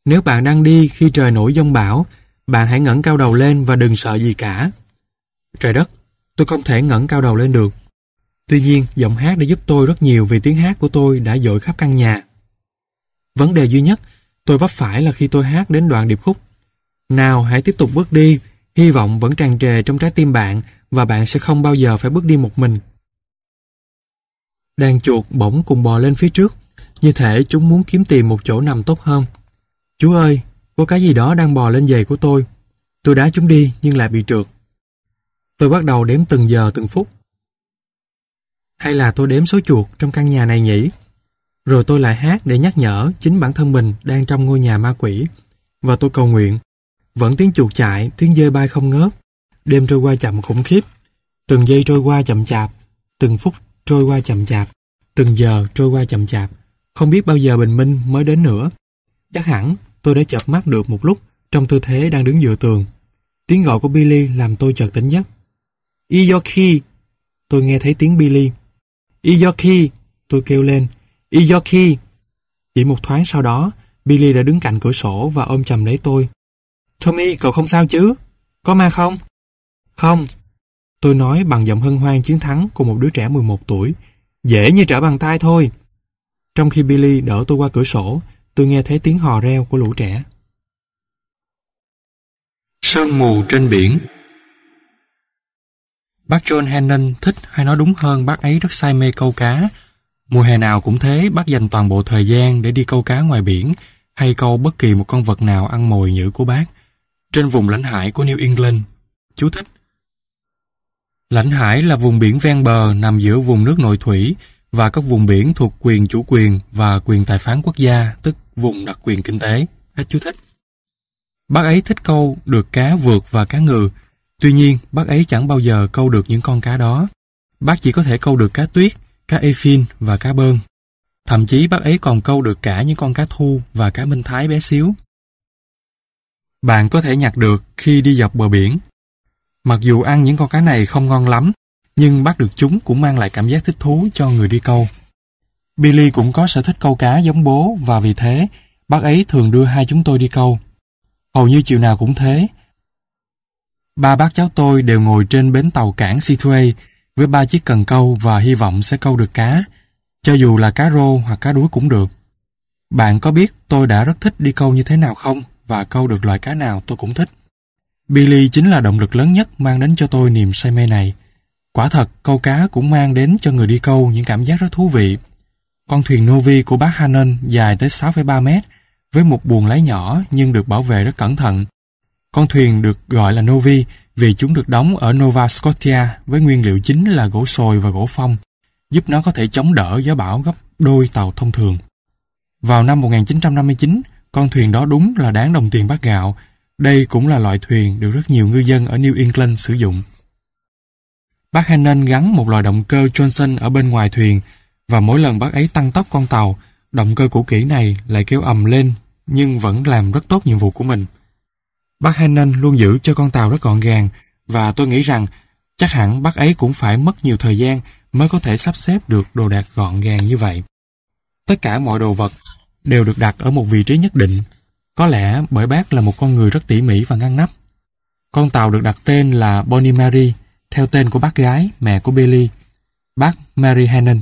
Nếu bạn đang đi khi trời nổi giông bão, bạn hãy ngẩng cao đầu lên và đừng sợ gì cả. Trời đất, tôi không thể ngẩng cao đầu lên được. Tuy nhiên, giọng hát đã giúp tôi rất nhiều vì tiếng hát của tôi đã dội khắp căn nhà. Vấn đề duy nhất Tôi vấp phải là khi tôi hát đến đoạn điệp khúc. Nào hãy tiếp tục bước đi, hy vọng vẫn tràn trề trong trái tim bạn và bạn sẽ không bao giờ phải bước đi một mình. Đàn chuột bỗng cùng bò lên phía trước, như thể chúng muốn kiếm tìm một chỗ nằm tốt hơn. Chú ơi, có cái gì đó đang bò lên giày của tôi. Tôi đá chúng đi nhưng lại bị trượt. Tôi bắt đầu đếm từng giờ từng phút. Hay là tôi đếm số chuột trong căn nhà này nhỉ? Rồi tôi lại hát để nhắc nhở chính bản thân mình đang trong ngôi nhà ma quỷ. Và tôi cầu nguyện. Vẫn tiếng chuột chạy, tiếng dơi bay không ngớt. Đêm trôi qua chậm khủng khiếp. Từng giây trôi qua chậm chạp. Từng phút trôi qua chậm chạp. Từng giờ trôi qua chậm chạp. Không biết bao giờ bình minh mới đến nữa. Chắc hẳn tôi đã chợp mắt được một lúc trong tư thế đang đứng dựa tường. Tiếng gọi của Billy làm tôi chợt tỉnh giấc. Iyoki! Tôi nghe thấy tiếng Billy. Iyoki! Tôi kêu lên Iyoki! Chỉ một thoáng sau đó, Billy đã đứng cạnh cửa sổ và ôm chầm lấy tôi. Tommy, cậu không sao chứ? Có ma không? Không. Tôi nói bằng giọng hân hoan chiến thắng của một đứa trẻ 11 tuổi. Dễ như trở bàn tay thôi. Trong khi Billy đỡ tôi qua cửa sổ, tôi nghe thấy tiếng hò reo của lũ trẻ. Sương mù trên biển Bác John Hannon thích hay nói đúng hơn bác ấy rất say mê câu cá Mùa hè nào cũng thế, bác dành toàn bộ thời gian để đi câu cá ngoài biển hay câu bất kỳ một con vật nào ăn mồi nhữ của bác trên vùng lãnh hải của New England. Chú thích Lãnh hải là vùng biển ven bờ nằm giữa vùng nước nội thủy và các vùng biển thuộc quyền chủ quyền và quyền tài phán quốc gia, tức vùng đặc quyền kinh tế. Hết chú thích. Bác ấy thích câu được cá vượt và cá ngừ. Tuy nhiên, bác ấy chẳng bao giờ câu được những con cá đó. Bác chỉ có thể câu được cá tuyết cá efin và cá bơn. Thậm chí bác ấy còn câu được cả những con cá thu và cá minh thái bé xíu. Bạn có thể nhặt được khi đi dọc bờ biển. Mặc dù ăn những con cá này không ngon lắm, nhưng bắt được chúng cũng mang lại cảm giác thích thú cho người đi câu. Billy cũng có sở thích câu cá giống bố và vì thế, bác ấy thường đưa hai chúng tôi đi câu. Hầu như chiều nào cũng thế. Ba bác cháu tôi đều ngồi trên bến tàu cảng Seaway với ba chiếc cần câu và hy vọng sẽ câu được cá, cho dù là cá rô hoặc cá đuối cũng được. Bạn có biết tôi đã rất thích đi câu như thế nào không và câu được loại cá nào tôi cũng thích. Billy chính là động lực lớn nhất mang đến cho tôi niềm say mê này. Quả thật, câu cá cũng mang đến cho người đi câu những cảm giác rất thú vị. Con thuyền Novi của bác Hanen dài tới 6,3 mét, với một buồng lái nhỏ nhưng được bảo vệ rất cẩn thận. Con thuyền được gọi là Novi vì chúng được đóng ở Nova Scotia với nguyên liệu chính là gỗ sồi và gỗ phong, giúp nó có thể chống đỡ gió bão gấp đôi tàu thông thường. Vào năm 1959, con thuyền đó đúng là đáng đồng tiền bát gạo. Đây cũng là loại thuyền được rất nhiều ngư dân ở New England sử dụng. Bác Hannon gắn một loại động cơ Johnson ở bên ngoài thuyền và mỗi lần bác ấy tăng tốc con tàu, động cơ cũ kỹ này lại kêu ầm lên nhưng vẫn làm rất tốt nhiệm vụ của mình. Bác Hennen luôn giữ cho con tàu rất gọn gàng và tôi nghĩ rằng chắc hẳn bác ấy cũng phải mất nhiều thời gian mới có thể sắp xếp được đồ đạc gọn gàng như vậy. Tất cả mọi đồ vật đều được đặt ở một vị trí nhất định. Có lẽ bởi bác là một con người rất tỉ mỉ và ngăn nắp. Con tàu được đặt tên là Bonnie Mary, theo tên của bác gái, mẹ của Billy, bác Mary Hannon.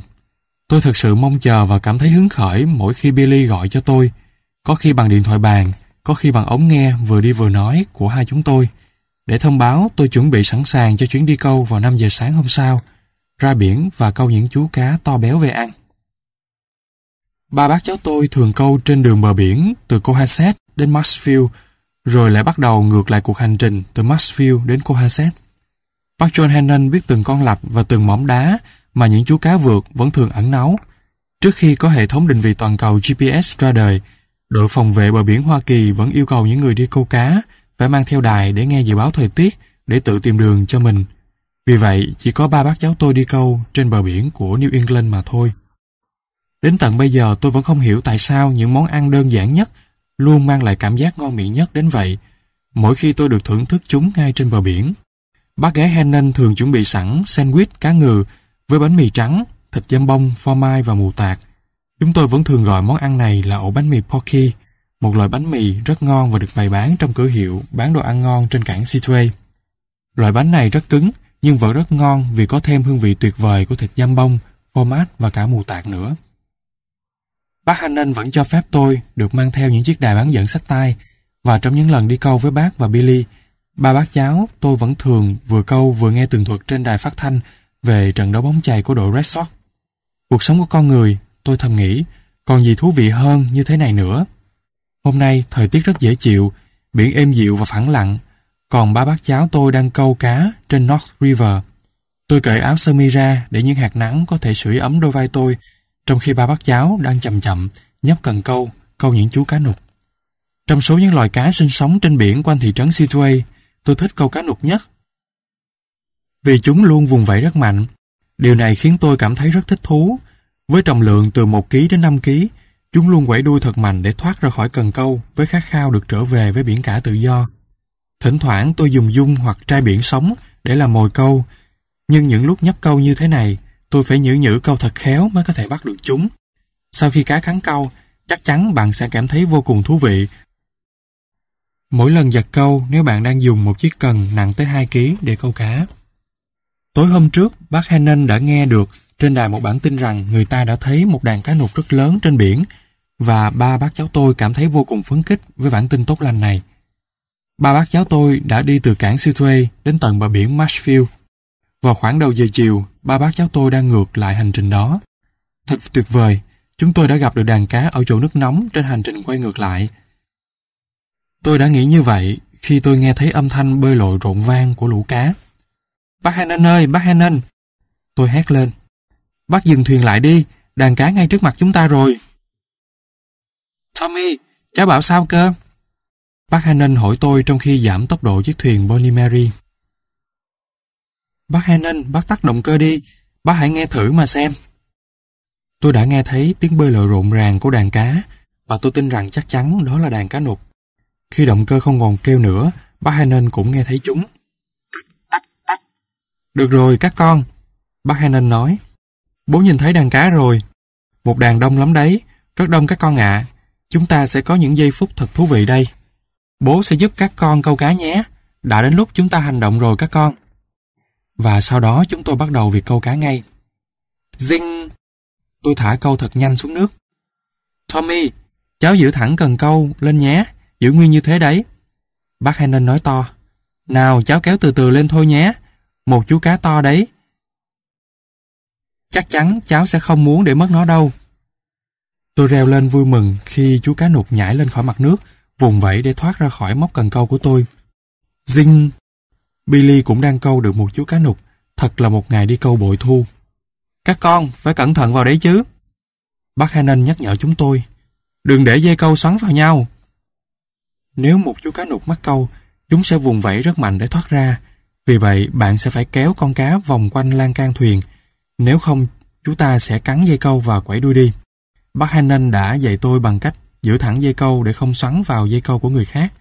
Tôi thật sự mong chờ và cảm thấy hứng khởi mỗi khi Billy gọi cho tôi, có khi bằng điện thoại bàn, có khi bằng ống nghe vừa đi vừa nói của hai chúng tôi. Để thông báo tôi chuẩn bị sẵn sàng cho chuyến đi câu vào 5 giờ sáng hôm sau, ra biển và câu những chú cá to béo về ăn. Ba bác cháu tôi thường câu trên đường bờ biển từ Cohasset đến Maxfield, rồi lại bắt đầu ngược lại cuộc hành trình từ Maxfield đến Cohasset. Bác John Hannon biết từng con lạch và từng mỏm đá mà những chú cá vượt vẫn thường ẩn náu. Trước khi có hệ thống định vị toàn cầu GPS ra đời, Đội phòng vệ bờ biển Hoa Kỳ vẫn yêu cầu những người đi câu cá phải mang theo đài để nghe dự báo thời tiết để tự tìm đường cho mình. Vì vậy, chỉ có ba bác cháu tôi đi câu trên bờ biển của New England mà thôi. Đến tận bây giờ tôi vẫn không hiểu tại sao những món ăn đơn giản nhất luôn mang lại cảm giác ngon miệng nhất đến vậy mỗi khi tôi được thưởng thức chúng ngay trên bờ biển. Bác gái Hennen thường chuẩn bị sẵn sandwich cá ngừ với bánh mì trắng, thịt dăm bông, phô mai và mù tạt. Chúng tôi vẫn thường gọi món ăn này là ổ bánh mì Pocky, một loại bánh mì rất ngon và được bày bán trong cửa hiệu bán đồ ăn ngon trên cảng Seaway. Loại bánh này rất cứng nhưng vẫn rất ngon vì có thêm hương vị tuyệt vời của thịt giam bông, phô mát và cả mù tạt nữa. Bác Hannon vẫn cho phép tôi được mang theo những chiếc đài bán dẫn sách tay và trong những lần đi câu với bác và Billy, ba bác cháu tôi vẫn thường vừa câu vừa nghe tường thuật trên đài phát thanh về trận đấu bóng chày của đội Red Sox. Cuộc sống của con người tôi thầm nghĩ, còn gì thú vị hơn như thế này nữa. Hôm nay thời tiết rất dễ chịu, biển êm dịu và phẳng lặng, còn ba bác cháu tôi đang câu cá trên North River. Tôi cởi áo sơ mi ra để những hạt nắng có thể sưởi ấm đôi vai tôi, trong khi ba bác cháu đang chậm chậm nhấp cần câu, câu những chú cá nục. Trong số những loài cá sinh sống trên biển quanh thị trấn Seaway, tôi thích câu cá nục nhất. Vì chúng luôn vùng vẫy rất mạnh, điều này khiến tôi cảm thấy rất thích thú với trọng lượng từ 1 kg đến 5 kg, chúng luôn quẩy đuôi thật mạnh để thoát ra khỏi cần câu với khát khao được trở về với biển cả tự do. Thỉnh thoảng tôi dùng dung hoặc trai biển sống để làm mồi câu, nhưng những lúc nhấp câu như thế này, tôi phải nhử nhử câu thật khéo mới có thể bắt được chúng. Sau khi cá cắn câu, chắc chắn bạn sẽ cảm thấy vô cùng thú vị. Mỗi lần giật câu nếu bạn đang dùng một chiếc cần nặng tới 2 kg để câu cá. Tối hôm trước, bác Hannon đã nghe được trên đài một bản tin rằng người ta đã thấy một đàn cá nục rất lớn trên biển và ba bác cháu tôi cảm thấy vô cùng phấn khích với bản tin tốt lành này. Ba bác cháu tôi đã đi từ cảng Situe đến tận bờ biển Marshfield. Vào khoảng đầu giờ chiều, ba bác cháu tôi đang ngược lại hành trình đó. Thật tuyệt vời, chúng tôi đã gặp được đàn cá ở chỗ nước nóng trên hành trình quay ngược lại. Tôi đã nghĩ như vậy khi tôi nghe thấy âm thanh bơi lội rộn vang của lũ cá. Bác Hannon ơi, bác Hannon! Tôi hét lên. Bác dừng thuyền lại đi, đàn cá ngay trước mặt chúng ta rồi. Tommy, cháu bảo sao cơ? Bác Hannon hỏi tôi trong khi giảm tốc độ chiếc thuyền Bonnie Mary. Bác Hannon, bác tắt động cơ đi, bác hãy nghe thử mà xem. Tôi đã nghe thấy tiếng bơi lội rộn ràng của đàn cá và tôi tin rằng chắc chắn đó là đàn cá nục. Khi động cơ không còn kêu nữa, bác Hannon cũng nghe thấy chúng. Được rồi, các con. Bác Hannon nói, Bố nhìn thấy đàn cá rồi. Một đàn đông lắm đấy, rất đông các con ạ. Chúng ta sẽ có những giây phút thật thú vị đây. Bố sẽ giúp các con câu cá nhé. Đã đến lúc chúng ta hành động rồi các con. Và sau đó chúng tôi bắt đầu việc câu cá ngay. Zing! Tôi thả câu thật nhanh xuống nước. Tommy, cháu giữ thẳng cần câu lên nhé, giữ nguyên như thế đấy. Bác Hannon nói to. Nào cháu kéo từ từ lên thôi nhé, một chú cá to đấy, Chắc chắn cháu sẽ không muốn để mất nó đâu. Tôi reo lên vui mừng khi chú cá nục nhảy lên khỏi mặt nước, vùng vẫy để thoát ra khỏi móc cần câu của tôi. Zing! Billy cũng đang câu được một chú cá nục, thật là một ngày đi câu bội thu. Các con, phải cẩn thận vào đấy chứ. Bác Hannon nhắc nhở chúng tôi, đừng để dây câu xoắn vào nhau. Nếu một chú cá nục mắc câu, chúng sẽ vùng vẫy rất mạnh để thoát ra. Vì vậy, bạn sẽ phải kéo con cá vòng quanh lan can thuyền nếu không, chúng ta sẽ cắn dây câu và quẩy đuôi đi. Bác Hannan đã dạy tôi bằng cách giữ thẳng dây câu để không xoắn vào dây câu của người khác.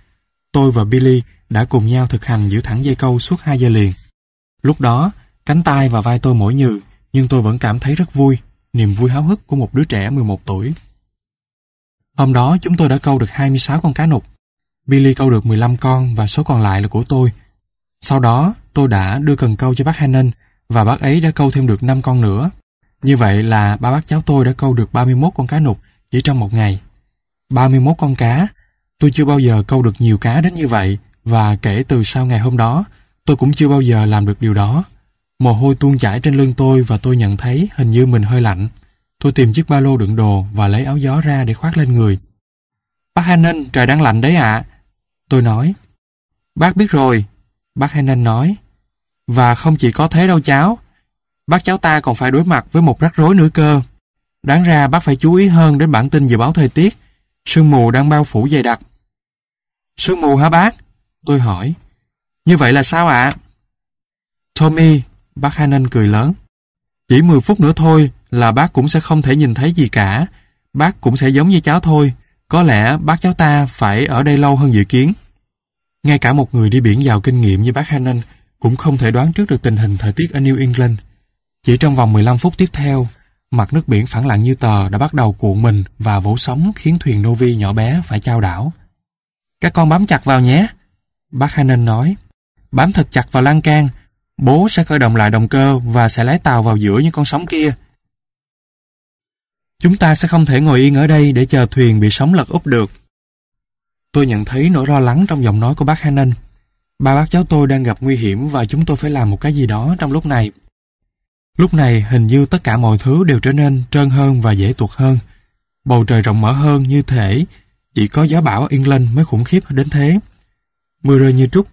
Tôi và Billy đã cùng nhau thực hành giữ thẳng dây câu suốt 2 giờ liền. Lúc đó, cánh tay và vai tôi mỏi nhừ, nhưng tôi vẫn cảm thấy rất vui, niềm vui háo hức của một đứa trẻ 11 tuổi. Hôm đó chúng tôi đã câu được 26 con cá nục. Billy câu được 15 con và số còn lại là của tôi. Sau đó, tôi đã đưa cần câu cho bác Hannan và bác ấy đã câu thêm được 5 con nữa. Như vậy là ba bác cháu tôi đã câu được 31 con cá nục chỉ trong một ngày. 31 con cá, tôi chưa bao giờ câu được nhiều cá đến như vậy và kể từ sau ngày hôm đó, tôi cũng chưa bao giờ làm được điều đó. Mồ hôi tuôn chảy trên lưng tôi và tôi nhận thấy hình như mình hơi lạnh. Tôi tìm chiếc ba lô đựng đồ và lấy áo gió ra để khoác lên người. Bác Hanen, trời đang lạnh đấy ạ. À. Tôi nói. Bác biết rồi. Bác Hanen nói. Và không chỉ có thế đâu cháu, bác cháu ta còn phải đối mặt với một rắc rối nữa cơ. Đáng ra bác phải chú ý hơn đến bản tin dự báo thời tiết, sương mù đang bao phủ dày đặc. Sương mù hả bác? Tôi hỏi. Như vậy là sao ạ? À? Tommy, bác Hannon cười lớn. Chỉ 10 phút nữa thôi là bác cũng sẽ không thể nhìn thấy gì cả. Bác cũng sẽ giống như cháu thôi. Có lẽ bác cháu ta phải ở đây lâu hơn dự kiến. Ngay cả một người đi biển giàu kinh nghiệm như bác Hannon cũng không thể đoán trước được tình hình thời tiết ở New England. Chỉ trong vòng 15 phút tiếp theo, mặt nước biển phẳng lặng như tờ đã bắt đầu cuộn mình và vỗ sóng khiến thuyền Novi nhỏ bé phải chao đảo. Các con bám chặt vào nhé, bác Hannon nói. Bám thật chặt vào lan can, bố sẽ khởi động lại động cơ và sẽ lái tàu vào giữa những con sóng kia. Chúng ta sẽ không thể ngồi yên ở đây để chờ thuyền bị sóng lật úp được. Tôi nhận thấy nỗi lo lắng trong giọng nói của bác Hannon Ba bác cháu tôi đang gặp nguy hiểm và chúng tôi phải làm một cái gì đó trong lúc này. Lúc này hình như tất cả mọi thứ đều trở nên trơn hơn và dễ tuột hơn. Bầu trời rộng mở hơn như thể chỉ có gió bão yên lên mới khủng khiếp đến thế. Mưa rơi như trút.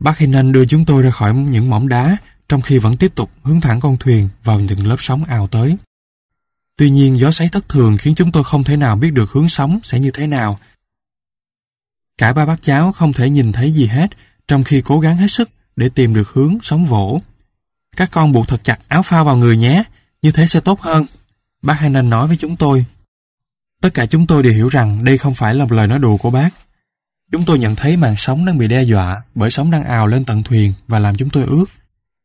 Bác Hinan đưa chúng tôi ra khỏi những mỏm đá trong khi vẫn tiếp tục hướng thẳng con thuyền vào những lớp sóng ào tới. Tuy nhiên gió xoáy thất thường khiến chúng tôi không thể nào biết được hướng sóng sẽ như thế nào. Cả ba bác cháu không thể nhìn thấy gì hết trong khi cố gắng hết sức để tìm được hướng sóng vỗ. Các con buộc thật chặt áo phao vào người nhé, như thế sẽ tốt hơn. Bác Hannan nói với chúng tôi. Tất cả chúng tôi đều hiểu rằng đây không phải là một lời nói đùa của bác. Chúng tôi nhận thấy màn sóng đang bị đe dọa bởi sóng đang ào lên tận thuyền và làm chúng tôi ướt.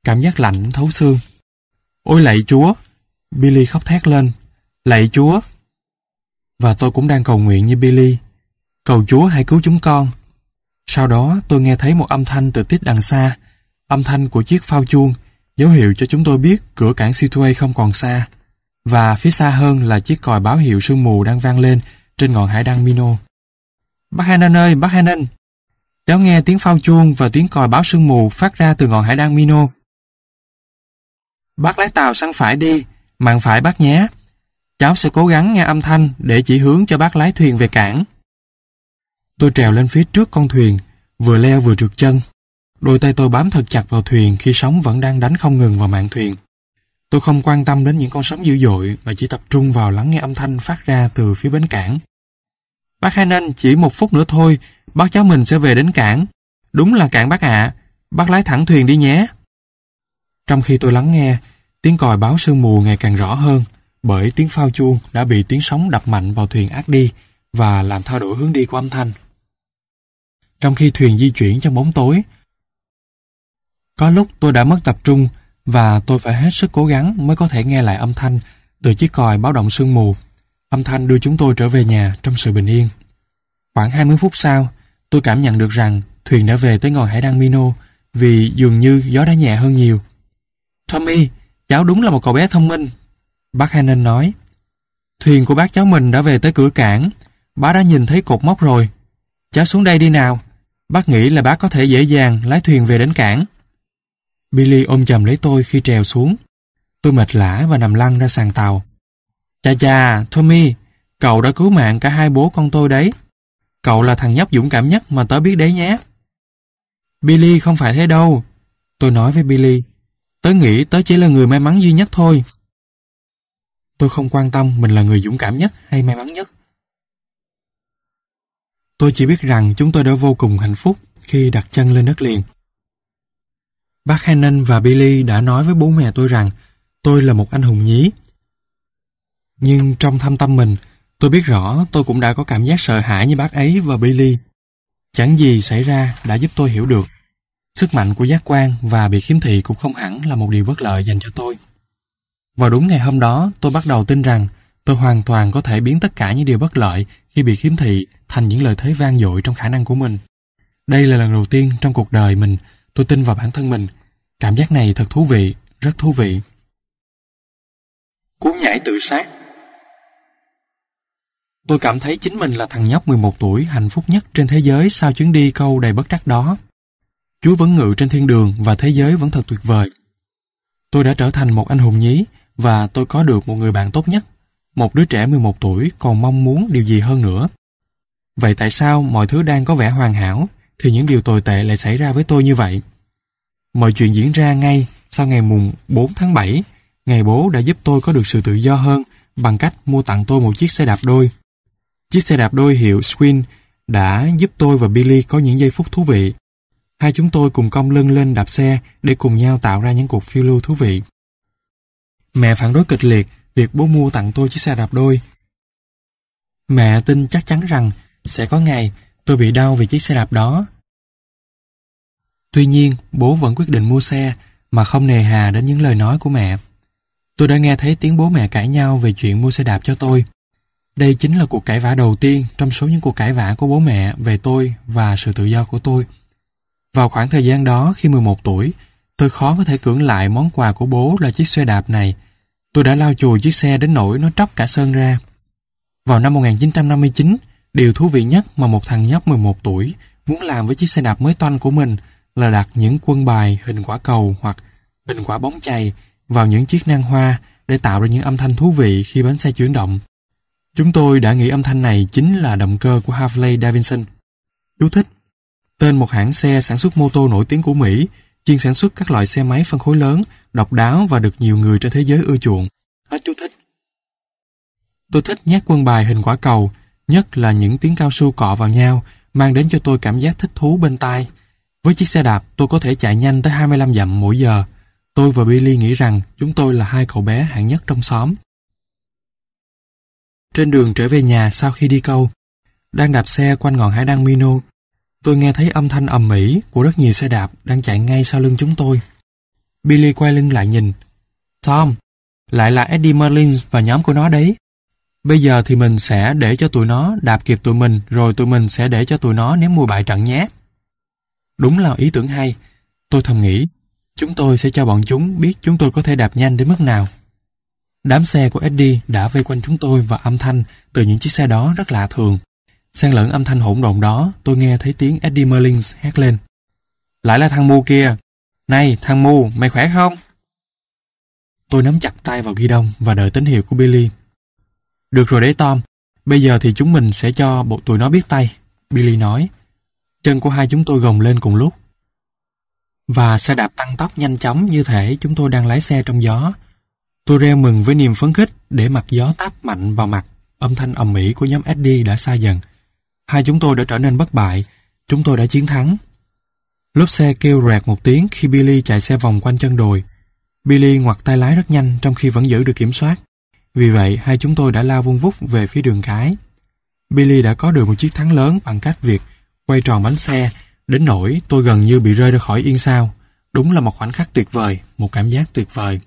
Cảm giác lạnh thấu xương. Ôi lạy chúa! Billy khóc thét lên. Lạy chúa! Và tôi cũng đang cầu nguyện như Billy. Cầu chúa hãy cứu chúng con. Sau đó tôi nghe thấy một âm thanh từ tít đằng xa, âm thanh của chiếc phao chuông, dấu hiệu cho chúng tôi biết cửa cảng Situay không còn xa. Và phía xa hơn là chiếc còi báo hiệu sương mù đang vang lên trên ngọn hải đăng Mino. Bác Hanan ơi, bác Hanan! Cháu nghe tiếng phao chuông và tiếng còi báo sương mù phát ra từ ngọn hải đăng Mino. Bác lái tàu sang phải đi, mặn phải bác nhé. Cháu sẽ cố gắng nghe âm thanh để chỉ hướng cho bác lái thuyền về cảng. Tôi trèo lên phía trước con thuyền, vừa leo vừa trượt chân. Đôi tay tôi bám thật chặt vào thuyền khi sóng vẫn đang đánh không ngừng vào mạng thuyền. Tôi không quan tâm đến những con sóng dữ dội mà chỉ tập trung vào lắng nghe âm thanh phát ra từ phía bến cảng. Bác Hai Anh, chỉ một phút nữa thôi, bác cháu mình sẽ về đến cảng. Đúng là cảng bác ạ, bác lái thẳng thuyền đi nhé. Trong khi tôi lắng nghe, tiếng còi báo sương mù ngày càng rõ hơn bởi tiếng phao chuông đã bị tiếng sóng đập mạnh vào thuyền ác đi và làm thay đổi hướng đi của âm thanh trong khi thuyền di chuyển trong bóng tối. Có lúc tôi đã mất tập trung và tôi phải hết sức cố gắng mới có thể nghe lại âm thanh từ chiếc còi báo động sương mù. Âm thanh đưa chúng tôi trở về nhà trong sự bình yên. Khoảng 20 phút sau, tôi cảm nhận được rằng thuyền đã về tới ngọn hải đăng Mino vì dường như gió đã nhẹ hơn nhiều. Tommy, cháu đúng là một cậu bé thông minh. Bác Hannon nói. Thuyền của bác cháu mình đã về tới cửa cảng. Bác đã nhìn thấy cột mốc rồi. Cháu xuống đây đi nào. Bác nghĩ là bác có thể dễ dàng lái thuyền về đến cảng. Billy ôm chầm lấy tôi khi trèo xuống. Tôi mệt lả và nằm lăn ra sàn tàu. Chà chà, Tommy, cậu đã cứu mạng cả hai bố con tôi đấy. Cậu là thằng nhóc dũng cảm nhất mà tớ biết đấy nhé. Billy không phải thế đâu. Tôi nói với Billy, tớ nghĩ tớ chỉ là người may mắn duy nhất thôi. Tôi không quan tâm mình là người dũng cảm nhất hay may mắn nhất. Tôi chỉ biết rằng chúng tôi đã vô cùng hạnh phúc khi đặt chân lên đất liền. Bác Hannon và Billy đã nói với bố mẹ tôi rằng tôi là một anh hùng nhí. Nhưng trong thâm tâm mình, tôi biết rõ tôi cũng đã có cảm giác sợ hãi như bác ấy và Billy. Chẳng gì xảy ra đã giúp tôi hiểu được. Sức mạnh của giác quan và bị khiếm thị cũng không hẳn là một điều bất lợi dành cho tôi. Vào đúng ngày hôm đó, tôi bắt đầu tin rằng tôi hoàn toàn có thể biến tất cả những điều bất lợi khi bị khiếm thị thành những lời thế vang dội trong khả năng của mình. Đây là lần đầu tiên trong cuộc đời mình tôi tin vào bản thân mình. Cảm giác này thật thú vị, rất thú vị. Cuốn nhảy tự sát Tôi cảm thấy chính mình là thằng nhóc 11 tuổi hạnh phúc nhất trên thế giới sau chuyến đi câu đầy bất trắc đó. Chúa vẫn ngự trên thiên đường và thế giới vẫn thật tuyệt vời. Tôi đã trở thành một anh hùng nhí và tôi có được một người bạn tốt nhất. Một đứa trẻ 11 tuổi còn mong muốn điều gì hơn nữa. Vậy tại sao mọi thứ đang có vẻ hoàn hảo thì những điều tồi tệ lại xảy ra với tôi như vậy? Mọi chuyện diễn ra ngay sau ngày mùng 4 tháng 7. Ngày bố đã giúp tôi có được sự tự do hơn bằng cách mua tặng tôi một chiếc xe đạp đôi. Chiếc xe đạp đôi hiệu Swin đã giúp tôi và Billy có những giây phút thú vị. Hai chúng tôi cùng cong lưng lên đạp xe để cùng nhau tạo ra những cuộc phiêu lưu thú vị. Mẹ phản đối kịch liệt việc bố mua tặng tôi chiếc xe đạp đôi. Mẹ tin chắc chắn rằng sẽ có ngày tôi bị đau vì chiếc xe đạp đó. Tuy nhiên, bố vẫn quyết định mua xe mà không nề hà đến những lời nói của mẹ. Tôi đã nghe thấy tiếng bố mẹ cãi nhau về chuyện mua xe đạp cho tôi. Đây chính là cuộc cãi vã đầu tiên trong số những cuộc cãi vã của bố mẹ về tôi và sự tự do của tôi. Vào khoảng thời gian đó, khi 11 tuổi, tôi khó có thể cưỡng lại món quà của bố là chiếc xe đạp này. Tôi đã lao chùi chiếc xe đến nỗi nó tróc cả sơn ra. Vào năm 1959, Điều thú vị nhất mà một thằng nhóc 11 tuổi muốn làm với chiếc xe đạp mới toanh của mình là đặt những quân bài hình quả cầu hoặc hình quả bóng chày vào những chiếc nan hoa để tạo ra những âm thanh thú vị khi bánh xe chuyển động. Chúng tôi đã nghĩ âm thanh này chính là động cơ của Harley Davidson. Chú thích Tên một hãng xe sản xuất mô tô nổi tiếng của Mỹ, chuyên sản xuất các loại xe máy phân khối lớn, độc đáo và được nhiều người trên thế giới ưa chuộng. Hết chú thích. Tôi thích nhát quân bài hình quả cầu nhất là những tiếng cao su cọ vào nhau, mang đến cho tôi cảm giác thích thú bên tai. Với chiếc xe đạp, tôi có thể chạy nhanh tới 25 dặm mỗi giờ. Tôi và Billy nghĩ rằng chúng tôi là hai cậu bé hạng nhất trong xóm. Trên đường trở về nhà sau khi đi câu, đang đạp xe quanh ngọn hải đăng Mino, tôi nghe thấy âm thanh ầm ĩ của rất nhiều xe đạp đang chạy ngay sau lưng chúng tôi. Billy quay lưng lại nhìn. Tom, lại là Eddie Merlin và nhóm của nó đấy. Bây giờ thì mình sẽ để cho tụi nó đạp kịp tụi mình rồi tụi mình sẽ để cho tụi nó ném mua bại trận nhé. Đúng là ý tưởng hay. Tôi thầm nghĩ, chúng tôi sẽ cho bọn chúng biết chúng tôi có thể đạp nhanh đến mức nào. Đám xe của Eddie đã vây quanh chúng tôi và âm thanh từ những chiếc xe đó rất lạ thường. Xen lẫn âm thanh hỗn độn đó, tôi nghe thấy tiếng Eddie Merlins hét lên. Lại là thằng Mu kia. Này, thằng Mu, mày khỏe không? Tôi nắm chặt tay vào ghi đông và đợi tín hiệu của Billy được rồi đấy Tom, bây giờ thì chúng mình sẽ cho bộ tụi nó biết tay, Billy nói. Chân của hai chúng tôi gồng lên cùng lúc. Và xe đạp tăng tốc nhanh chóng như thể chúng tôi đang lái xe trong gió. Tôi reo mừng với niềm phấn khích để mặt gió táp mạnh vào mặt. Âm thanh ầm ĩ của nhóm Eddie đã xa dần. Hai chúng tôi đã trở nên bất bại. Chúng tôi đã chiến thắng. Lốp xe kêu rẹt một tiếng khi Billy chạy xe vòng quanh chân đồi. Billy ngoặt tay lái rất nhanh trong khi vẫn giữ được kiểm soát. Vì vậy, hai chúng tôi đã lao vung vút về phía đường cái. Billy đã có được một chiếc thắng lớn bằng cách việc quay tròn bánh xe, đến nỗi tôi gần như bị rơi ra khỏi yên sao. Đúng là một khoảnh khắc tuyệt vời, một cảm giác tuyệt vời.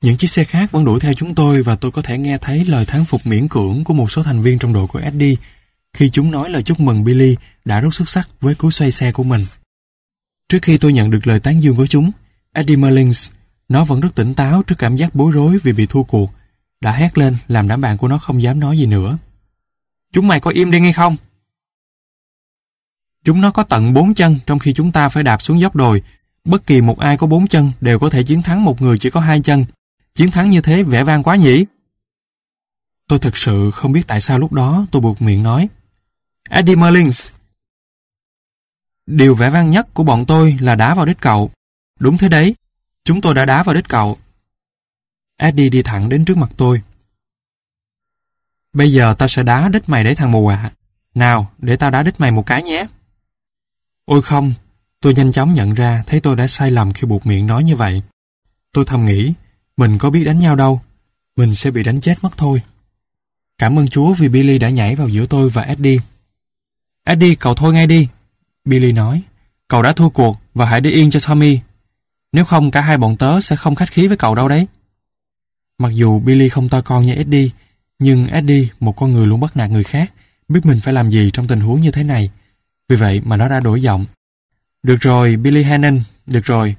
Những chiếc xe khác vẫn đuổi theo chúng tôi và tôi có thể nghe thấy lời thán phục miễn cưỡng của một số thành viên trong đội của Eddie khi chúng nói lời chúc mừng Billy đã rất xuất sắc với cú xoay xe của mình. Trước khi tôi nhận được lời tán dương của chúng, Eddie Merlins nó vẫn rất tỉnh táo trước cảm giác bối rối vì bị thua cuộc, đã hét lên làm đám bạn của nó không dám nói gì nữa. Chúng mày có im đi ngay không? Chúng nó có tận bốn chân trong khi chúng ta phải đạp xuống dốc đồi. Bất kỳ một ai có bốn chân đều có thể chiến thắng một người chỉ có hai chân. Chiến thắng như thế vẻ vang quá nhỉ? Tôi thật sự không biết tại sao lúc đó tôi buộc miệng nói. Eddie Merlins! Điều vẻ vang nhất của bọn tôi là đá vào đít cậu. Đúng thế đấy, Chúng tôi đã đá vào đít cậu. Eddie đi thẳng đến trước mặt tôi. Bây giờ tao sẽ đá đít mày đấy thằng mù ạ. Nào, để tao đá đít mày một cái nhé. Ôi không, tôi nhanh chóng nhận ra thấy tôi đã sai lầm khi buộc miệng nói như vậy. Tôi thầm nghĩ, mình có biết đánh nhau đâu, mình sẽ bị đánh chết mất thôi. Cảm ơn Chúa vì Billy đã nhảy vào giữa tôi và Eddie. Eddie, cậu thôi ngay đi. Billy nói, cậu đã thua cuộc và hãy để yên cho Tommy. Nếu không cả hai bọn tớ sẽ không khách khí với cậu đâu đấy. Mặc dù Billy không to con như Eddie, nhưng Eddie, một con người luôn bắt nạt người khác, biết mình phải làm gì trong tình huống như thế này. Vì vậy mà nó đã đổi giọng. Được rồi, Billy Hannon, được rồi.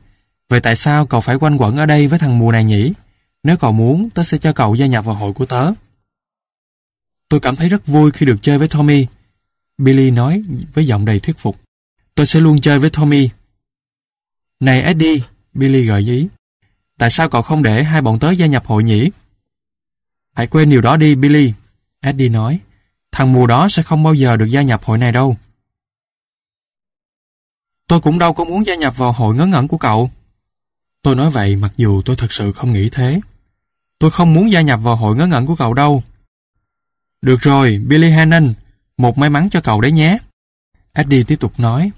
Vậy tại sao cậu phải quanh quẩn ở đây với thằng mù này nhỉ? Nếu cậu muốn, tớ sẽ cho cậu gia nhập vào hội của tớ. Tôi cảm thấy rất vui khi được chơi với Tommy. Billy nói với giọng đầy thuyết phục. Tôi sẽ luôn chơi với Tommy. Này Eddie, Billy gợi ý. Tại sao cậu không để hai bọn tớ gia nhập hội nhỉ? Hãy quên điều đó đi, Billy. Eddie nói. Thằng mù đó sẽ không bao giờ được gia nhập hội này đâu. Tôi cũng đâu có muốn gia nhập vào hội ngớ ngẩn của cậu. Tôi nói vậy mặc dù tôi thật sự không nghĩ thế. Tôi không muốn gia nhập vào hội ngớ ngẩn của cậu đâu. Được rồi, Billy Hannon, một may mắn cho cậu đấy nhé. Eddie tiếp tục nói.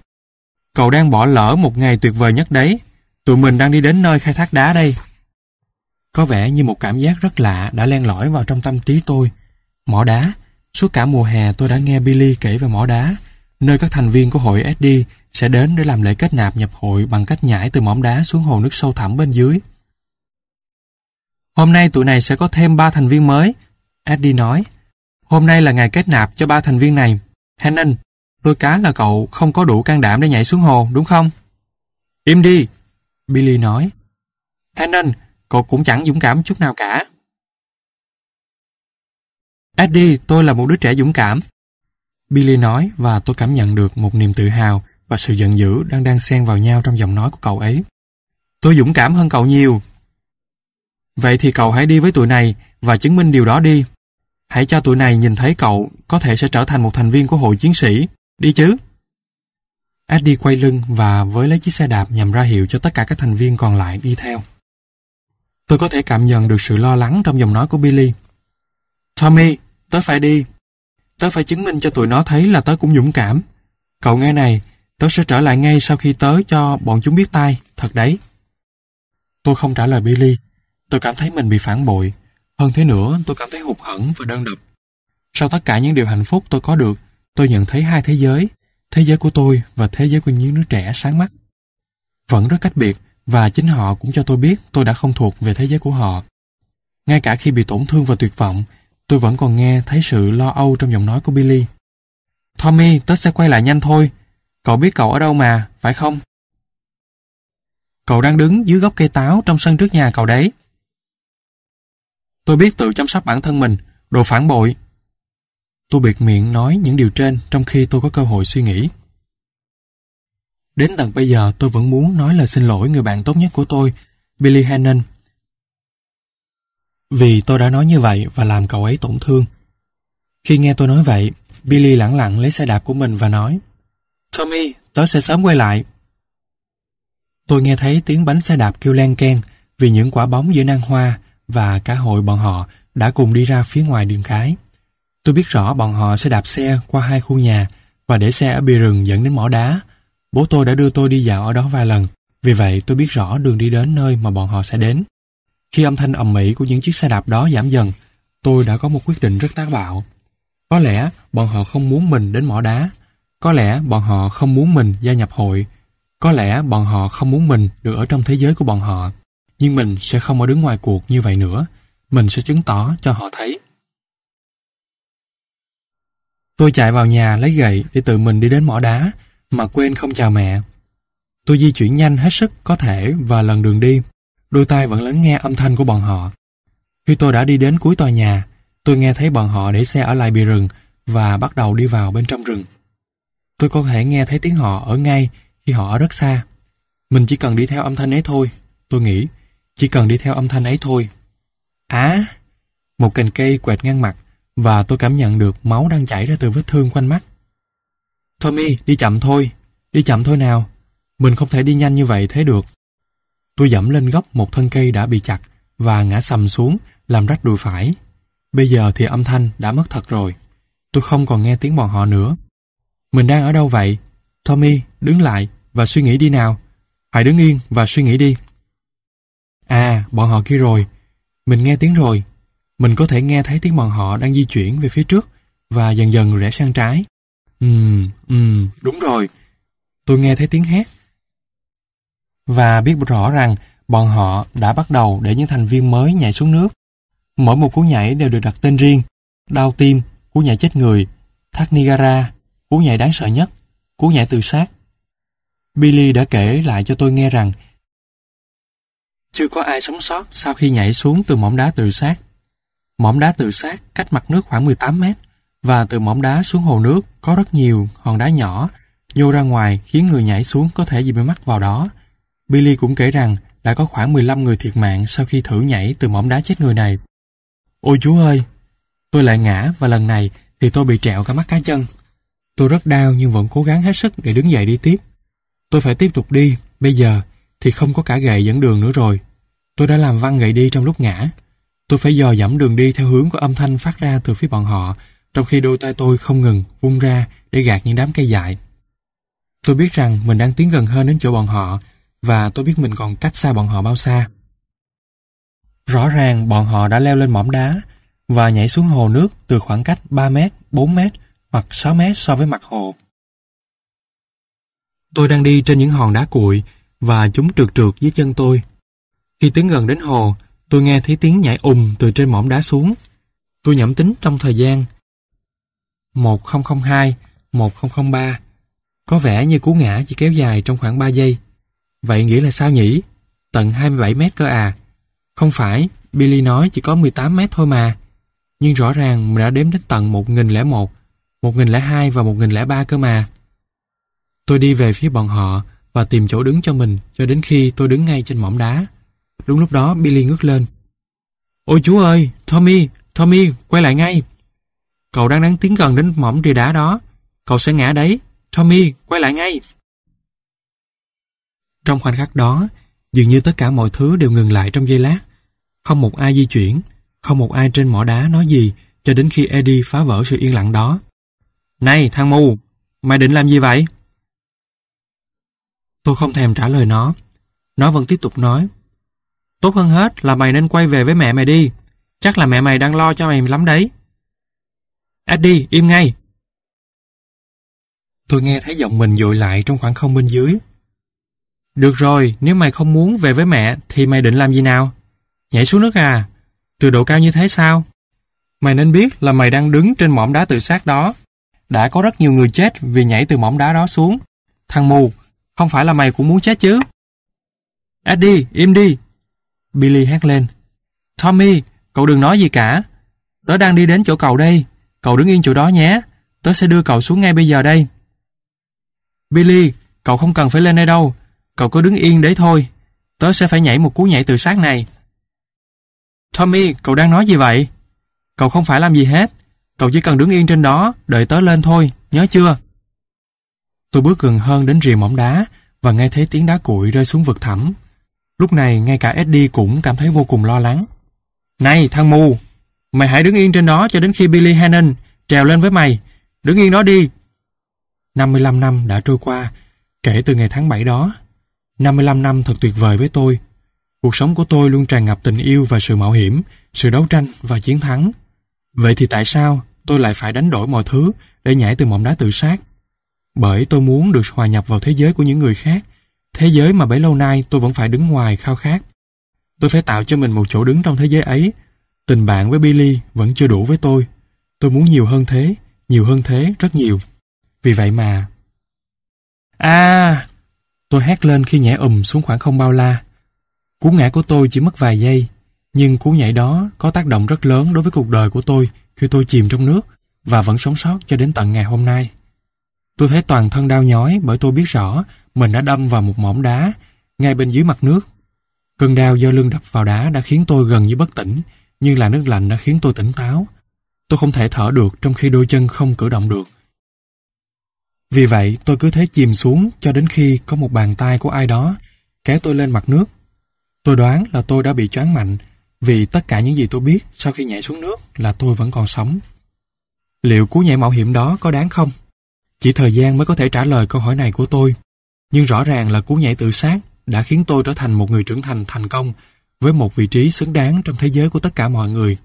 Cậu đang bỏ lỡ một ngày tuyệt vời nhất đấy. Tụi mình đang đi đến nơi khai thác đá đây. Có vẻ như một cảm giác rất lạ đã len lỏi vào trong tâm trí tôi. Mỏ đá. Suốt cả mùa hè tôi đã nghe Billy kể về mỏ đá, nơi các thành viên của hội SD sẽ đến để làm lễ kết nạp nhập hội bằng cách nhảy từ mỏm đá xuống hồ nước sâu thẳm bên dưới. Hôm nay tụi này sẽ có thêm 3 thành viên mới, SD nói. Hôm nay là ngày kết nạp cho ba thành viên này. Hannon, đôi cá là cậu không có đủ can đảm để nhảy xuống hồ, đúng không? Im đi, Billy nói. Thế nên, cậu cũng chẳng dũng cảm chút nào cả. Eddie, tôi là một đứa trẻ dũng cảm. Billy nói và tôi cảm nhận được một niềm tự hào và sự giận dữ đang đang xen vào nhau trong giọng nói của cậu ấy. Tôi dũng cảm hơn cậu nhiều. Vậy thì cậu hãy đi với tụi này và chứng minh điều đó đi. Hãy cho tụi này nhìn thấy cậu có thể sẽ trở thành một thành viên của hội chiến sĩ, đi chứ? Eddie quay lưng và với lấy chiếc xe đạp nhằm ra hiệu cho tất cả các thành viên còn lại đi theo. Tôi có thể cảm nhận được sự lo lắng trong giọng nói của Billy. Tommy, tớ phải đi. Tớ phải chứng minh cho tụi nó thấy là tớ cũng dũng cảm. Cậu nghe này, tớ sẽ trở lại ngay sau khi tớ cho bọn chúng biết tay, thật đấy. Tôi không trả lời Billy. Tôi cảm thấy mình bị phản bội. Hơn thế nữa, tôi cảm thấy hụt hẫng và đơn độc. Sau tất cả những điều hạnh phúc tôi có được, tôi nhận thấy hai thế giới, thế giới của tôi và thế giới của những đứa trẻ sáng mắt. Vẫn rất cách biệt và chính họ cũng cho tôi biết tôi đã không thuộc về thế giới của họ. Ngay cả khi bị tổn thương và tuyệt vọng, tôi vẫn còn nghe thấy sự lo âu trong giọng nói của Billy. Tommy, tớ sẽ quay lại nhanh thôi. Cậu biết cậu ở đâu mà, phải không? Cậu đang đứng dưới gốc cây táo trong sân trước nhà cậu đấy. Tôi biết tự chăm sóc bản thân mình, đồ phản bội, Tôi biệt miệng nói những điều trên trong khi tôi có cơ hội suy nghĩ. Đến tận bây giờ tôi vẫn muốn nói lời xin lỗi người bạn tốt nhất của tôi, Billy Hannon. Vì tôi đã nói như vậy và làm cậu ấy tổn thương. Khi nghe tôi nói vậy, Billy lẳng lặng lấy xe đạp của mình và nói Tommy, tớ sẽ sớm quay lại. Tôi nghe thấy tiếng bánh xe đạp kêu len keng vì những quả bóng giữa nan hoa và cả hội bọn họ đã cùng đi ra phía ngoài đường cái. Tôi biết rõ bọn họ sẽ đạp xe qua hai khu nhà và để xe ở bìa rừng dẫn đến mỏ đá. Bố tôi đã đưa tôi đi dạo ở đó vài lần, vì vậy tôi biết rõ đường đi đến nơi mà bọn họ sẽ đến. Khi âm thanh ầm mỹ của những chiếc xe đạp đó giảm dần, tôi đã có một quyết định rất táo bạo. Có lẽ bọn họ không muốn mình đến mỏ đá. Có lẽ bọn họ không muốn mình gia nhập hội. Có lẽ bọn họ không muốn mình được ở trong thế giới của bọn họ. Nhưng mình sẽ không ở đứng ngoài cuộc như vậy nữa. Mình sẽ chứng tỏ cho họ thấy Tôi chạy vào nhà lấy gậy để tự mình đi đến mỏ đá mà quên không chào mẹ. Tôi di chuyển nhanh hết sức có thể và lần đường đi, đôi tai vẫn lắng nghe âm thanh của bọn họ. Khi tôi đã đi đến cuối tòa nhà, tôi nghe thấy bọn họ để xe ở lại bìa rừng và bắt đầu đi vào bên trong rừng. Tôi có thể nghe thấy tiếng họ ở ngay khi họ ở rất xa. Mình chỉ cần đi theo âm thanh ấy thôi, tôi nghĩ. Chỉ cần đi theo âm thanh ấy thôi. Á! một cành cây quẹt ngang mặt và tôi cảm nhận được máu đang chảy ra từ vết thương quanh mắt. Tommy, đi chậm thôi, đi chậm thôi nào. Mình không thể đi nhanh như vậy thế được. Tôi dẫm lên góc một thân cây đã bị chặt và ngã sầm xuống làm rách đùi phải. Bây giờ thì âm thanh đã mất thật rồi. Tôi không còn nghe tiếng bọn họ nữa. Mình đang ở đâu vậy? Tommy, đứng lại và suy nghĩ đi nào. Hãy đứng yên và suy nghĩ đi. À, bọn họ kia rồi. Mình nghe tiếng rồi, mình có thể nghe thấy tiếng bọn họ đang di chuyển về phía trước và dần dần rẽ sang trái. Ừm, ừm, đúng rồi. Tôi nghe thấy tiếng hét. Và biết rõ rằng bọn họ đã bắt đầu để những thành viên mới nhảy xuống nước. Mỗi một cú nhảy đều được đặt tên riêng. Đau tim, cú nhảy chết người, thác Niagara, cú nhảy đáng sợ nhất, cú nhảy tự sát. Billy đã kể lại cho tôi nghe rằng chưa có ai sống sót sau khi nhảy xuống từ mỏm đá tự sát Mỏm đá tự sát cách mặt nước khoảng 18 mét và từ mỏm đá xuống hồ nước có rất nhiều hòn đá nhỏ nhô ra ngoài khiến người nhảy xuống có thể bị mắc vào đó. Billy cũng kể rằng đã có khoảng 15 người thiệt mạng sau khi thử nhảy từ mỏm đá chết người này. Ôi chú ơi! Tôi lại ngã và lần này thì tôi bị trẹo cả mắt cá chân. Tôi rất đau nhưng vẫn cố gắng hết sức để đứng dậy đi tiếp. Tôi phải tiếp tục đi, bây giờ thì không có cả gậy dẫn đường nữa rồi. Tôi đã làm văng gậy đi trong lúc ngã. Tôi phải dò dẫm đường đi theo hướng của âm thanh phát ra từ phía bọn họ, trong khi đôi tay tôi không ngừng vung ra để gạt những đám cây dại. Tôi biết rằng mình đang tiến gần hơn đến chỗ bọn họ, và tôi biết mình còn cách xa bọn họ bao xa. Rõ ràng bọn họ đã leo lên mỏm đá và nhảy xuống hồ nước từ khoảng cách 3 mét, 4 mét hoặc 6 mét so với mặt hồ. Tôi đang đi trên những hòn đá cuội và chúng trượt trượt dưới chân tôi. Khi tiến gần đến hồ, tôi nghe thấy tiếng nhảy ùm từ trên mỏm đá xuống. Tôi nhẩm tính trong thời gian. 1002, 1003. Có vẻ như cú ngã chỉ kéo dài trong khoảng 3 giây. Vậy nghĩa là sao nhỉ? Tận 27 mét cơ à? Không phải, Billy nói chỉ có 18 mét thôi mà. Nhưng rõ ràng mình đã đếm đến tận 1001, 1002 và 1003 cơ mà. Tôi đi về phía bọn họ và tìm chỗ đứng cho mình cho đến khi tôi đứng ngay trên mỏm đá. Đúng lúc đó Billy ngước lên. Ôi chú ơi, Tommy, Tommy, quay lại ngay. Cậu đang đang tiến gần đến mỏm rìa đá đó. Cậu sẽ ngã đấy. Tommy, quay lại ngay. Trong khoảnh khắc đó, dường như tất cả mọi thứ đều ngừng lại trong giây lát. Không một ai di chuyển, không một ai trên mỏ đá nói gì cho đến khi Eddie phá vỡ sự yên lặng đó. Này, thằng mù, mày định làm gì vậy? Tôi không thèm trả lời nó. Nó vẫn tiếp tục nói Tốt hơn hết là mày nên quay về với mẹ mày đi. Chắc là mẹ mày đang lo cho mày lắm đấy. Eddie, im ngay. Tôi nghe thấy giọng mình dội lại trong khoảng không bên dưới. Được rồi, nếu mày không muốn về với mẹ thì mày định làm gì nào? Nhảy xuống nước à? Từ độ cao như thế sao? Mày nên biết là mày đang đứng trên mỏm đá tự sát đó. Đã có rất nhiều người chết vì nhảy từ mỏm đá đó xuống. Thằng mù, không phải là mày cũng muốn chết chứ? Eddie, im đi, Billy hét lên. Tommy, cậu đừng nói gì cả. Tớ đang đi đến chỗ cậu đây. Cậu đứng yên chỗ đó nhé. Tớ sẽ đưa cậu xuống ngay bây giờ đây. Billy, cậu không cần phải lên đây đâu. Cậu cứ đứng yên đấy thôi. Tớ sẽ phải nhảy một cú nhảy từ sát này. Tommy, cậu đang nói gì vậy? Cậu không phải làm gì hết. Cậu chỉ cần đứng yên trên đó, đợi tớ lên thôi, nhớ chưa? Tôi bước gần hơn đến rìa mỏm đá và nghe thấy tiếng đá cuội rơi xuống vực thẳm Lúc này ngay cả Eddie cũng cảm thấy vô cùng lo lắng. Này thằng mù, mày hãy đứng yên trên đó cho đến khi Billy Hannon trèo lên với mày. Đứng yên đó đi. 55 năm đã trôi qua, kể từ ngày tháng 7 đó. 55 năm thật tuyệt vời với tôi. Cuộc sống của tôi luôn tràn ngập tình yêu và sự mạo hiểm, sự đấu tranh và chiến thắng. Vậy thì tại sao tôi lại phải đánh đổi mọi thứ để nhảy từ mỏm đá tự sát? Bởi tôi muốn được hòa nhập vào thế giới của những người khác Thế giới mà bấy lâu nay tôi vẫn phải đứng ngoài khao khát. Tôi phải tạo cho mình một chỗ đứng trong thế giới ấy. Tình bạn với Billy vẫn chưa đủ với tôi. Tôi muốn nhiều hơn thế, nhiều hơn thế, rất nhiều. Vì vậy mà... À! Tôi hét lên khi nhảy ùm xuống khoảng không bao la. Cú ngã của tôi chỉ mất vài giây, nhưng cú nhảy đó có tác động rất lớn đối với cuộc đời của tôi khi tôi chìm trong nước và vẫn sống sót cho đến tận ngày hôm nay. Tôi thấy toàn thân đau nhói bởi tôi biết rõ mình đã đâm vào một mỏm đá ngay bên dưới mặt nước. Cơn đau do lưng đập vào đá đã khiến tôi gần như bất tỉnh, nhưng là nước lạnh đã khiến tôi tỉnh táo. Tôi không thể thở được trong khi đôi chân không cử động được. Vì vậy, tôi cứ thế chìm xuống cho đến khi có một bàn tay của ai đó kéo tôi lên mặt nước. Tôi đoán là tôi đã bị choáng mạnh vì tất cả những gì tôi biết sau khi nhảy xuống nước là tôi vẫn còn sống. Liệu cú nhảy mạo hiểm đó có đáng không? Chỉ thời gian mới có thể trả lời câu hỏi này của tôi. Nhưng rõ ràng là cú nhảy tự sát đã khiến tôi trở thành một người trưởng thành thành công với một vị trí xứng đáng trong thế giới của tất cả mọi người.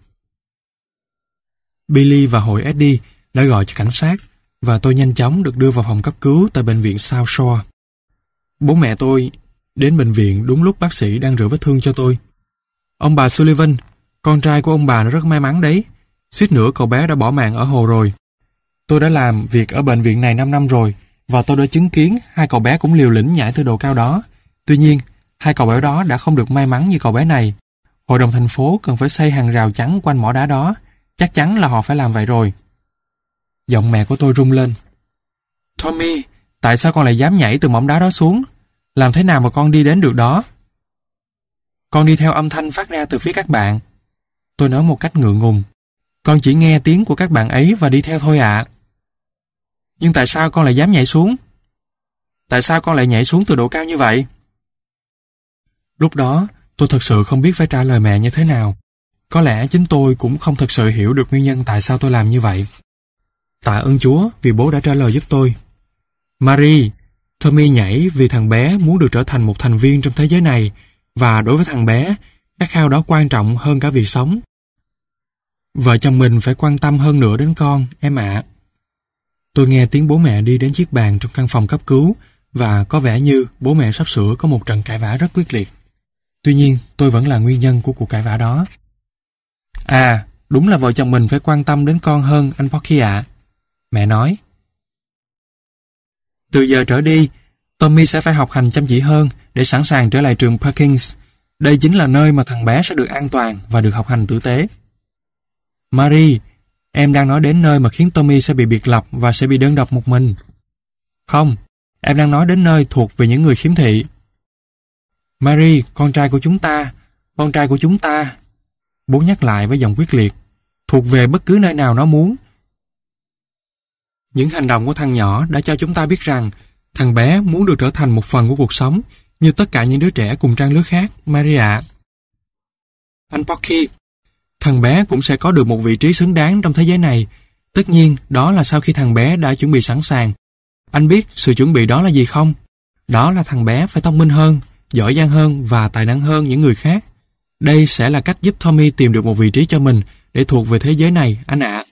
Billy và hội Eddie đã gọi cho cảnh sát và tôi nhanh chóng được đưa vào phòng cấp cứu tại bệnh viện South Shore. Bố mẹ tôi đến bệnh viện đúng lúc bác sĩ đang rửa vết thương cho tôi. Ông bà Sullivan, con trai của ông bà rất may mắn đấy. Suýt nữa cậu bé đã bỏ mạng ở hồ rồi. Tôi đã làm việc ở bệnh viện này 5 năm rồi và tôi đã chứng kiến hai cậu bé cũng liều lĩnh nhảy từ độ cao đó. Tuy nhiên, hai cậu bé đó đã không được may mắn như cậu bé này. Hội đồng thành phố cần phải xây hàng rào chắn quanh mỏ đá đó, chắc chắn là họ phải làm vậy rồi. Giọng mẹ của tôi rung lên. Tommy, tại sao con lại dám nhảy từ mỏm đá đó xuống? Làm thế nào mà con đi đến được đó? Con đi theo âm thanh phát ra từ phía các bạn. Tôi nói một cách ngượng ngùng. Con chỉ nghe tiếng của các bạn ấy và đi theo thôi ạ. À. Nhưng tại sao con lại dám nhảy xuống? Tại sao con lại nhảy xuống từ độ cao như vậy? Lúc đó, tôi thật sự không biết phải trả lời mẹ như thế nào. Có lẽ chính tôi cũng không thật sự hiểu được nguyên nhân tại sao tôi làm như vậy. Tạ ơn Chúa vì bố đã trả lời giúp tôi. Marie, Tommy nhảy vì thằng bé muốn được trở thành một thành viên trong thế giới này và đối với thằng bé, các khao đó quan trọng hơn cả việc sống. Vợ chồng mình phải quan tâm hơn nữa đến con, em ạ. À. Tôi nghe tiếng bố mẹ đi đến chiếc bàn trong căn phòng cấp cứu và có vẻ như bố mẹ sắp sửa có một trận cãi vã rất quyết liệt. Tuy nhiên, tôi vẫn là nguyên nhân của cuộc cãi vã đó. À, đúng là vợ chồng mình phải quan tâm đến con hơn anh Pocky ạ. Mẹ nói. Từ giờ trở đi, Tommy sẽ phải học hành chăm chỉ hơn để sẵn sàng trở lại trường Perkins. Đây chính là nơi mà thằng bé sẽ được an toàn và được học hành tử tế. Marie, Em đang nói đến nơi mà khiến Tommy sẽ bị biệt lập và sẽ bị đơn độc một mình. Không, em đang nói đến nơi thuộc về những người khiếm thị. Mary, con trai của chúng ta, con trai của chúng ta. Bố nhắc lại với giọng quyết liệt, thuộc về bất cứ nơi nào nó muốn. Những hành động của thằng nhỏ đã cho chúng ta biết rằng thằng bé muốn được trở thành một phần của cuộc sống như tất cả những đứa trẻ cùng trang lứa khác, Maria. Anh Pocky, thằng bé cũng sẽ có được một vị trí xứng đáng trong thế giới này. Tất nhiên, đó là sau khi thằng bé đã chuẩn bị sẵn sàng. Anh biết sự chuẩn bị đó là gì không? Đó là thằng bé phải thông minh hơn, giỏi giang hơn và tài năng hơn những người khác. Đây sẽ là cách giúp Tommy tìm được một vị trí cho mình để thuộc về thế giới này, anh ạ. À.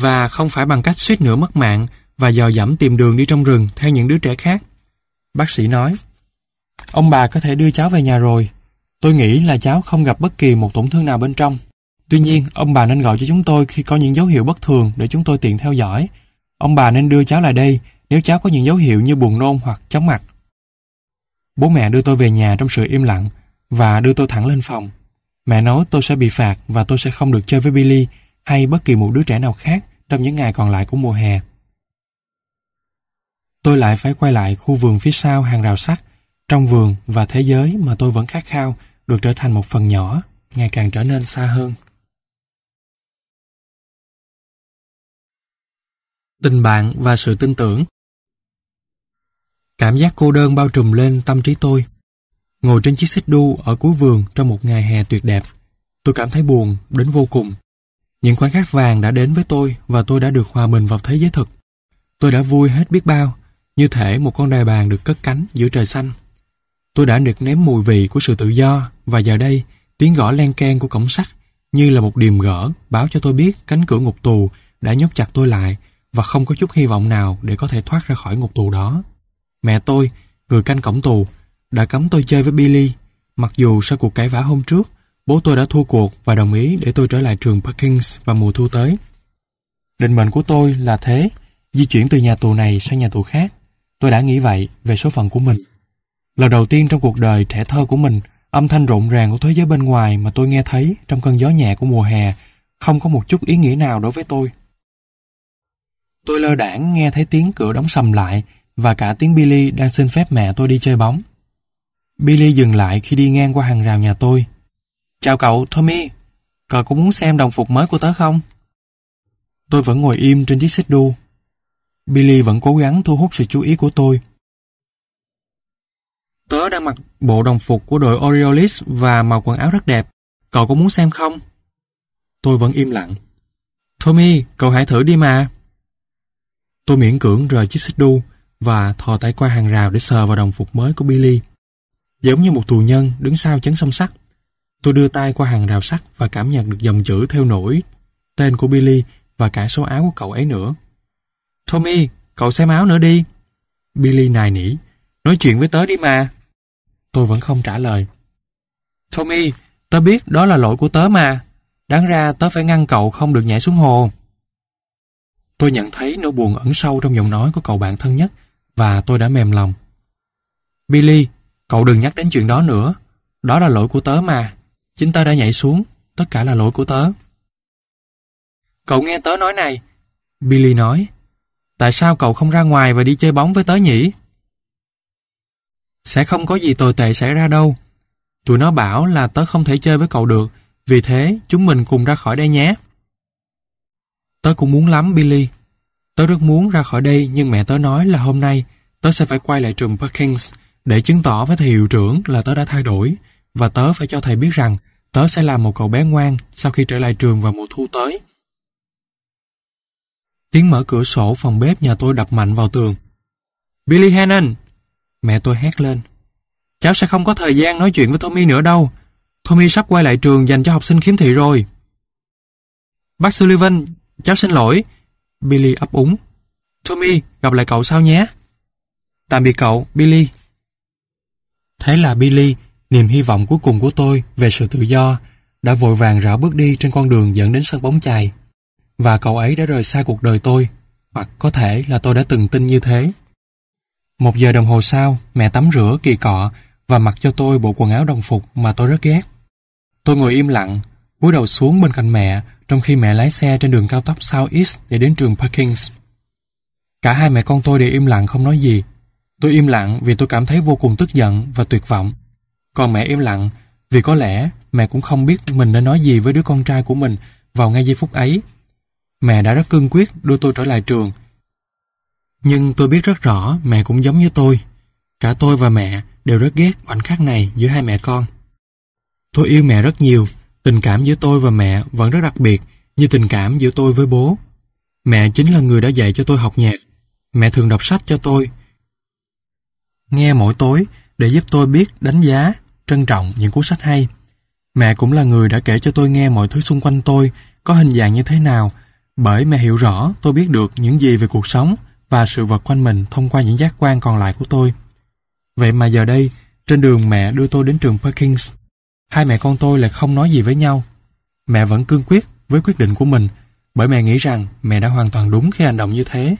Và không phải bằng cách suýt nữa mất mạng và dò dẫm tìm đường đi trong rừng theo những đứa trẻ khác. Bác sĩ nói, ông bà có thể đưa cháu về nhà rồi, Tôi nghĩ là cháu không gặp bất kỳ một tổn thương nào bên trong. Tuy nhiên, ông bà nên gọi cho chúng tôi khi có những dấu hiệu bất thường để chúng tôi tiện theo dõi. Ông bà nên đưa cháu lại đây nếu cháu có những dấu hiệu như buồn nôn hoặc chóng mặt. Bố mẹ đưa tôi về nhà trong sự im lặng và đưa tôi thẳng lên phòng. Mẹ nói tôi sẽ bị phạt và tôi sẽ không được chơi với Billy hay bất kỳ một đứa trẻ nào khác trong những ngày còn lại của mùa hè. Tôi lại phải quay lại khu vườn phía sau hàng rào sắt, trong vườn và thế giới mà tôi vẫn khát khao được trở thành một phần nhỏ, ngày càng trở nên xa hơn. Tình bạn và sự tin tưởng Cảm giác cô đơn bao trùm lên tâm trí tôi. Ngồi trên chiếc xích đu ở cuối vườn trong một ngày hè tuyệt đẹp, tôi cảm thấy buồn đến vô cùng. Những khoảnh khắc vàng đã đến với tôi và tôi đã được hòa mình vào thế giới thực. Tôi đã vui hết biết bao, như thể một con đài bàn được cất cánh giữa trời xanh. Tôi đã được nếm mùi vị của sự tự do và giờ đây tiếng gõ len keng của cổng sắt như là một điềm gỡ báo cho tôi biết cánh cửa ngục tù đã nhốt chặt tôi lại và không có chút hy vọng nào để có thể thoát ra khỏi ngục tù đó. Mẹ tôi, người canh cổng tù, đã cấm tôi chơi với Billy. Mặc dù sau cuộc cãi vã hôm trước, bố tôi đã thua cuộc và đồng ý để tôi trở lại trường Perkins vào mùa thu tới. Định mệnh của tôi là thế, di chuyển từ nhà tù này sang nhà tù khác. Tôi đã nghĩ vậy về số phận của mình. Lần đầu tiên trong cuộc đời trẻ thơ của mình, âm thanh rộn ràng của thế giới bên ngoài mà tôi nghe thấy trong cơn gió nhẹ của mùa hè không có một chút ý nghĩa nào đối với tôi. Tôi lơ đãng nghe thấy tiếng cửa đóng sầm lại và cả tiếng Billy đang xin phép mẹ tôi đi chơi bóng. Billy dừng lại khi đi ngang qua hàng rào nhà tôi. Chào cậu, Tommy. Cậu có muốn xem đồng phục mới của tớ không? Tôi vẫn ngồi im trên chiếc xích đu. Billy vẫn cố gắng thu hút sự chú ý của tôi Tớ đang mặc bộ đồng phục của đội Orioles và màu quần áo rất đẹp. Cậu có muốn xem không? Tôi vẫn im lặng. Tommy, cậu hãy thử đi mà. Tôi miễn cưỡng rời chiếc xích đu và thò tay qua hàng rào để sờ vào đồng phục mới của Billy. Giống như một tù nhân đứng sau chấn song sắt. Tôi đưa tay qua hàng rào sắt và cảm nhận được dòng chữ theo nổi tên của Billy và cả số áo của cậu ấy nữa. Tommy, cậu xem áo nữa đi. Billy nài nỉ. Nói chuyện với tớ đi mà tôi vẫn không trả lời. Tommy, tớ biết đó là lỗi của tớ mà. Đáng ra tớ phải ngăn cậu không được nhảy xuống hồ. Tôi nhận thấy nỗi buồn ẩn sâu trong giọng nói của cậu bạn thân nhất và tôi đã mềm lòng. Billy, cậu đừng nhắc đến chuyện đó nữa. Đó là lỗi của tớ mà. Chính tớ đã nhảy xuống, tất cả là lỗi của tớ. Cậu nghe tớ nói này. Billy nói, tại sao cậu không ra ngoài và đi chơi bóng với tớ nhỉ? Sẽ không có gì tồi tệ xảy ra đâu. Tụi nó bảo là tớ không thể chơi với cậu được, vì thế chúng mình cùng ra khỏi đây nhé. Tớ cũng muốn lắm Billy. Tớ rất muốn ra khỏi đây nhưng mẹ tớ nói là hôm nay tớ sẽ phải quay lại trường Perkins để chứng tỏ với thầy hiệu trưởng là tớ đã thay đổi và tớ phải cho thầy biết rằng tớ sẽ là một cậu bé ngoan sau khi trở lại trường vào mùa thu tới. Tiếng mở cửa sổ phòng bếp nhà tôi đập mạnh vào tường. Billy Hannon! Mẹ tôi hét lên. Cháu sẽ không có thời gian nói chuyện với Tommy nữa đâu. Tommy sắp quay lại trường dành cho học sinh khiếm thị rồi. Bác Sullivan, cháu xin lỗi. Billy ấp úng. Tommy, gặp lại cậu sau nhé. Tạm biệt cậu, Billy. Thế là Billy, niềm hy vọng cuối cùng của tôi về sự tự do, đã vội vàng rảo bước đi trên con đường dẫn đến sân bóng chày. Và cậu ấy đã rời xa cuộc đời tôi, hoặc có thể là tôi đã từng tin như thế. Một giờ đồng hồ sau, mẹ tắm rửa kỳ cọ và mặc cho tôi bộ quần áo đồng phục mà tôi rất ghét. Tôi ngồi im lặng, cúi đầu xuống bên cạnh mẹ trong khi mẹ lái xe trên đường cao tốc South East để đến trường Perkins. Cả hai mẹ con tôi đều im lặng không nói gì. Tôi im lặng vì tôi cảm thấy vô cùng tức giận và tuyệt vọng. Còn mẹ im lặng vì có lẽ mẹ cũng không biết mình nên nói gì với đứa con trai của mình vào ngay giây phút ấy. Mẹ đã rất cương quyết đưa tôi trở lại trường nhưng tôi biết rất rõ mẹ cũng giống như tôi. Cả tôi và mẹ đều rất ghét khoảnh khắc này giữa hai mẹ con. Tôi yêu mẹ rất nhiều, tình cảm giữa tôi và mẹ vẫn rất đặc biệt như tình cảm giữa tôi với bố. Mẹ chính là người đã dạy cho tôi học nhạc. Mẹ thường đọc sách cho tôi. Nghe mỗi tối để giúp tôi biết đánh giá, trân trọng những cuốn sách hay. Mẹ cũng là người đã kể cho tôi nghe mọi thứ xung quanh tôi có hình dạng như thế nào bởi mẹ hiểu rõ tôi biết được những gì về cuộc sống và sự vật quanh mình thông qua những giác quan còn lại của tôi. Vậy mà giờ đây, trên đường mẹ đưa tôi đến trường Perkins, hai mẹ con tôi lại không nói gì với nhau. Mẹ vẫn cương quyết với quyết định của mình bởi mẹ nghĩ rằng mẹ đã hoàn toàn đúng khi hành động như thế.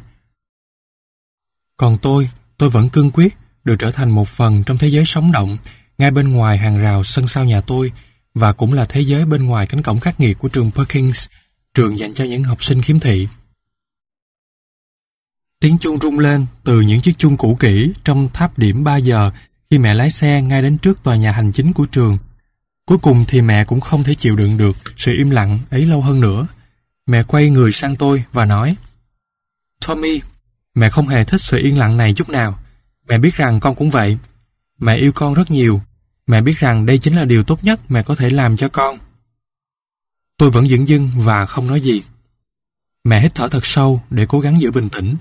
Còn tôi, tôi vẫn cương quyết được trở thành một phần trong thế giới sống động ngay bên ngoài hàng rào sân sau nhà tôi và cũng là thế giới bên ngoài cánh cổng khắc nghiệt của trường Perkins, trường dành cho những học sinh khiếm thị. Tiếng chuông rung lên từ những chiếc chuông cũ kỹ trong tháp điểm 3 giờ khi mẹ lái xe ngay đến trước tòa nhà hành chính của trường. Cuối cùng thì mẹ cũng không thể chịu đựng được sự im lặng ấy lâu hơn nữa. Mẹ quay người sang tôi và nói Tommy, mẹ không hề thích sự yên lặng này chút nào. Mẹ biết rằng con cũng vậy. Mẹ yêu con rất nhiều. Mẹ biết rằng đây chính là điều tốt nhất mẹ có thể làm cho con. Tôi vẫn dững dưng và không nói gì. Mẹ hít thở thật sâu để cố gắng giữ bình tĩnh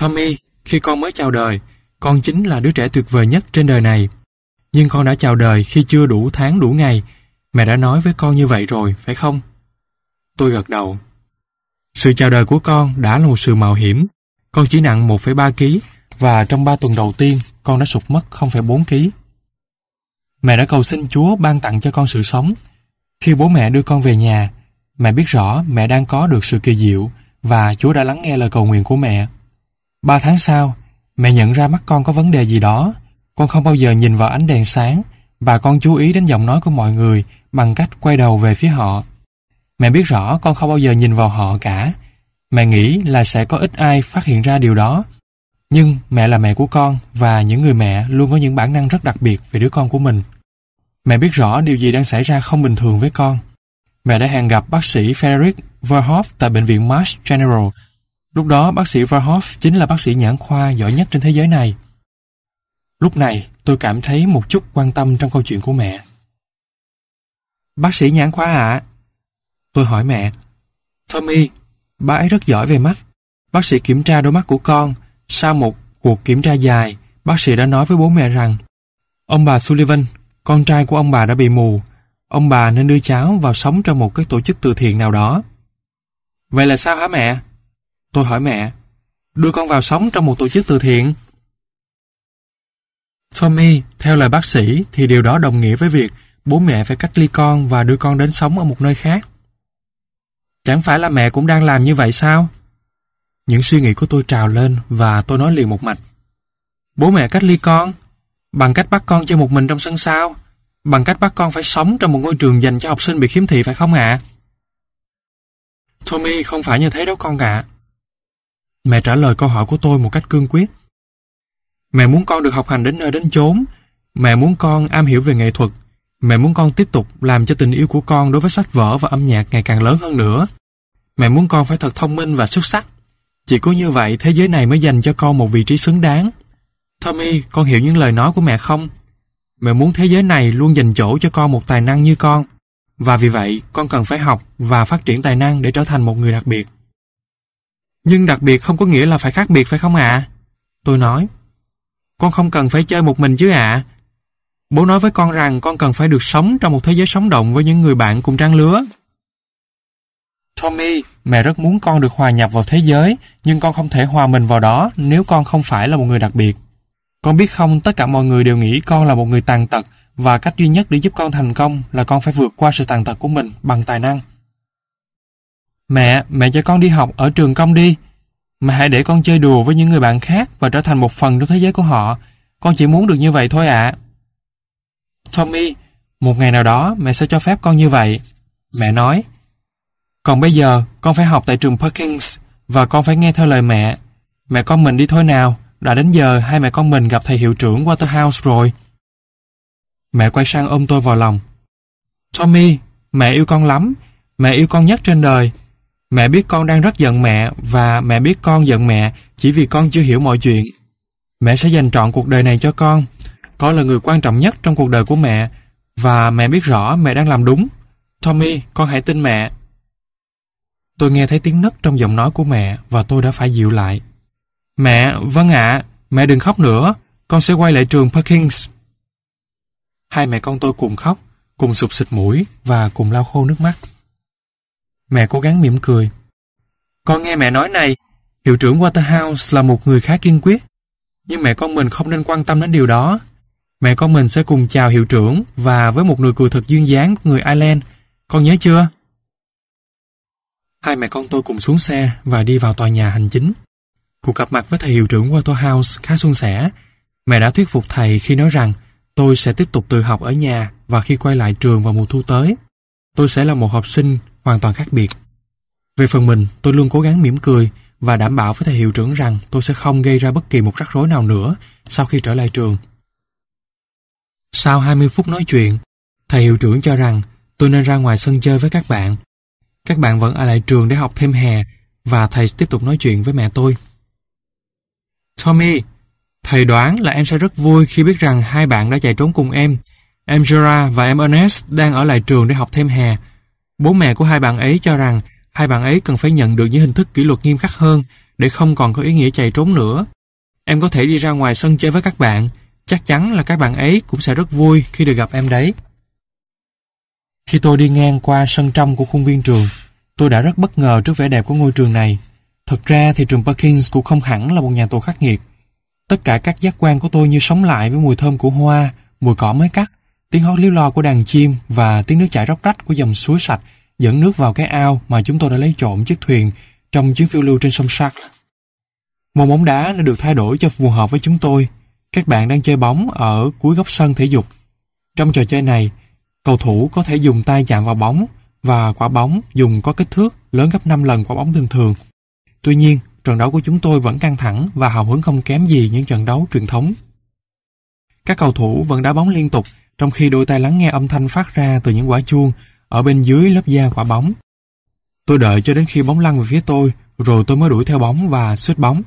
Tommy, khi con mới chào đời, con chính là đứa trẻ tuyệt vời nhất trên đời này. Nhưng con đã chào đời khi chưa đủ tháng đủ ngày. Mẹ đã nói với con như vậy rồi, phải không? Tôi gật đầu. Sự chào đời của con đã là một sự mạo hiểm. Con chỉ nặng 1,3 kg và trong 3 tuần đầu tiên con đã sụt mất 0,4 kg. Mẹ đã cầu xin Chúa ban tặng cho con sự sống. Khi bố mẹ đưa con về nhà, mẹ biết rõ mẹ đang có được sự kỳ diệu và Chúa đã lắng nghe lời cầu nguyện của mẹ. Ba tháng sau, mẹ nhận ra mắt con có vấn đề gì đó. Con không bao giờ nhìn vào ánh đèn sáng và con chú ý đến giọng nói của mọi người bằng cách quay đầu về phía họ. Mẹ biết rõ con không bao giờ nhìn vào họ cả. Mẹ nghĩ là sẽ có ít ai phát hiện ra điều đó. Nhưng mẹ là mẹ của con và những người mẹ luôn có những bản năng rất đặc biệt về đứa con của mình. Mẹ biết rõ điều gì đang xảy ra không bình thường với con. Mẹ đã hẹn gặp bác sĩ Frederick Verhoff tại bệnh viện Mass General Lúc đó bác sĩ Verhoff chính là bác sĩ nhãn khoa giỏi nhất trên thế giới này. Lúc này tôi cảm thấy một chút quan tâm trong câu chuyện của mẹ. Bác sĩ nhãn khoa ạ? À? Tôi hỏi mẹ. Tommy, bà ấy rất giỏi về mắt. Bác sĩ kiểm tra đôi mắt của con. Sau một cuộc kiểm tra dài, bác sĩ đã nói với bố mẹ rằng Ông bà Sullivan, con trai của ông bà đã bị mù. Ông bà nên đưa cháu vào sống trong một cái tổ chức từ thiện nào đó. Vậy là sao hả mẹ? Tôi hỏi mẹ, đưa con vào sống trong một tổ chức từ thiện. Tommy, theo lời bác sĩ thì điều đó đồng nghĩa với việc bố mẹ phải cách ly con và đưa con đến sống ở một nơi khác. Chẳng phải là mẹ cũng đang làm như vậy sao? Những suy nghĩ của tôi trào lên và tôi nói liền một mạch. Bố mẹ cách ly con? Bằng cách bắt con chơi một mình trong sân sao? Bằng cách bắt con phải sống trong một ngôi trường dành cho học sinh bị khiếm thị phải không ạ? Tommy, không phải như thế đâu con ạ. À. Mẹ trả lời câu hỏi của tôi một cách cương quyết. Mẹ muốn con được học hành đến nơi đến chốn. Mẹ muốn con am hiểu về nghệ thuật. Mẹ muốn con tiếp tục làm cho tình yêu của con đối với sách vở và âm nhạc ngày càng lớn hơn nữa. Mẹ muốn con phải thật thông minh và xuất sắc. Chỉ có như vậy thế giới này mới dành cho con một vị trí xứng đáng. Tommy, con hiểu những lời nói của mẹ không? Mẹ muốn thế giới này luôn dành chỗ cho con một tài năng như con. Và vì vậy, con cần phải học và phát triển tài năng để trở thành một người đặc biệt. Nhưng đặc biệt không có nghĩa là phải khác biệt phải không ạ? Tôi nói Con không cần phải chơi một mình chứ ạ Bố nói với con rằng con cần phải được sống trong một thế giới sống động với những người bạn cùng trang lứa Tommy, mẹ rất muốn con được hòa nhập vào thế giới nhưng con không thể hòa mình vào đó nếu con không phải là một người đặc biệt Con biết không tất cả mọi người đều nghĩ con là một người tàn tật và cách duy nhất để giúp con thành công là con phải vượt qua sự tàn tật của mình bằng tài năng Mẹ, mẹ cho con đi học ở trường công đi. mẹ hãy để con chơi đùa với những người bạn khác và trở thành một phần trong thế giới của họ. Con chỉ muốn được như vậy thôi ạ. Tommy, một ngày nào đó mẹ sẽ cho phép con như vậy. Mẹ nói. Còn bây giờ, con phải học tại trường Perkins và con phải nghe theo lời mẹ. Mẹ con mình đi thôi nào, đã đến giờ hai mẹ con mình gặp thầy hiệu trưởng Waterhouse rồi. Mẹ quay sang ôm tôi vào lòng. Tommy, mẹ yêu con lắm, mẹ yêu con nhất trên đời. Mẹ biết con đang rất giận mẹ và mẹ biết con giận mẹ chỉ vì con chưa hiểu mọi chuyện. Mẹ sẽ dành trọn cuộc đời này cho con. Con là người quan trọng nhất trong cuộc đời của mẹ và mẹ biết rõ mẹ đang làm đúng. Tommy, con hãy tin mẹ. Tôi nghe thấy tiếng nấc trong giọng nói của mẹ và tôi đã phải dịu lại. Mẹ, vâng ạ, mẹ đừng khóc nữa, con sẽ quay lại trường Perkins. Hai mẹ con tôi cùng khóc, cùng sụp xịt mũi và cùng lau khô nước mắt. Mẹ cố gắng mỉm cười. Con nghe mẹ nói này, hiệu trưởng Waterhouse là một người khá kiên quyết. Nhưng mẹ con mình không nên quan tâm đến điều đó. Mẹ con mình sẽ cùng chào hiệu trưởng và với một nụ cười thật duyên dáng của người Ireland. Con nhớ chưa? Hai mẹ con tôi cùng xuống xe và đi vào tòa nhà hành chính. Cuộc gặp mặt với thầy hiệu trưởng Waterhouse khá suôn sẻ. Mẹ đã thuyết phục thầy khi nói rằng tôi sẽ tiếp tục tự học ở nhà và khi quay lại trường vào mùa thu tới, tôi sẽ là một học sinh hoàn toàn khác biệt. Về phần mình, tôi luôn cố gắng mỉm cười và đảm bảo với thầy hiệu trưởng rằng tôi sẽ không gây ra bất kỳ một rắc rối nào nữa sau khi trở lại trường. Sau 20 phút nói chuyện, thầy hiệu trưởng cho rằng tôi nên ra ngoài sân chơi với các bạn. Các bạn vẫn ở lại trường để học thêm hè và thầy tiếp tục nói chuyện với mẹ tôi. Tommy, thầy đoán là em sẽ rất vui khi biết rằng hai bạn đã chạy trốn cùng em. Em Jura và em Ernest đang ở lại trường để học thêm hè Bố mẹ của hai bạn ấy cho rằng hai bạn ấy cần phải nhận được những hình thức kỷ luật nghiêm khắc hơn để không còn có ý nghĩa chạy trốn nữa. Em có thể đi ra ngoài sân chơi với các bạn, chắc chắn là các bạn ấy cũng sẽ rất vui khi được gặp em đấy. Khi tôi đi ngang qua sân trong của khuôn viên trường, tôi đã rất bất ngờ trước vẻ đẹp của ngôi trường này. Thật ra thì trường Perkins cũng không hẳn là một nhà tù khắc nghiệt. Tất cả các giác quan của tôi như sống lại với mùi thơm của hoa, mùi cỏ mới cắt, Tiếng hót líu lo của đàn chim và tiếng nước chảy róc rách của dòng suối sạch dẫn nước vào cái ao mà chúng tôi đã lấy trộm chiếc thuyền trong chuyến phiêu lưu trên sông Shark. Môn bóng đá đã được thay đổi cho phù hợp với chúng tôi. Các bạn đang chơi bóng ở cuối góc sân thể dục. Trong trò chơi này, cầu thủ có thể dùng tay chạm vào bóng và quả bóng dùng có kích thước lớn gấp 5 lần quả bóng thường thường. Tuy nhiên, trận đấu của chúng tôi vẫn căng thẳng và hào hứng không kém gì những trận đấu truyền thống. Các cầu thủ vẫn đá bóng liên tục trong khi đôi tay lắng nghe âm thanh phát ra từ những quả chuông ở bên dưới lớp da quả bóng. Tôi đợi cho đến khi bóng lăn về phía tôi, rồi tôi mới đuổi theo bóng và xuất bóng.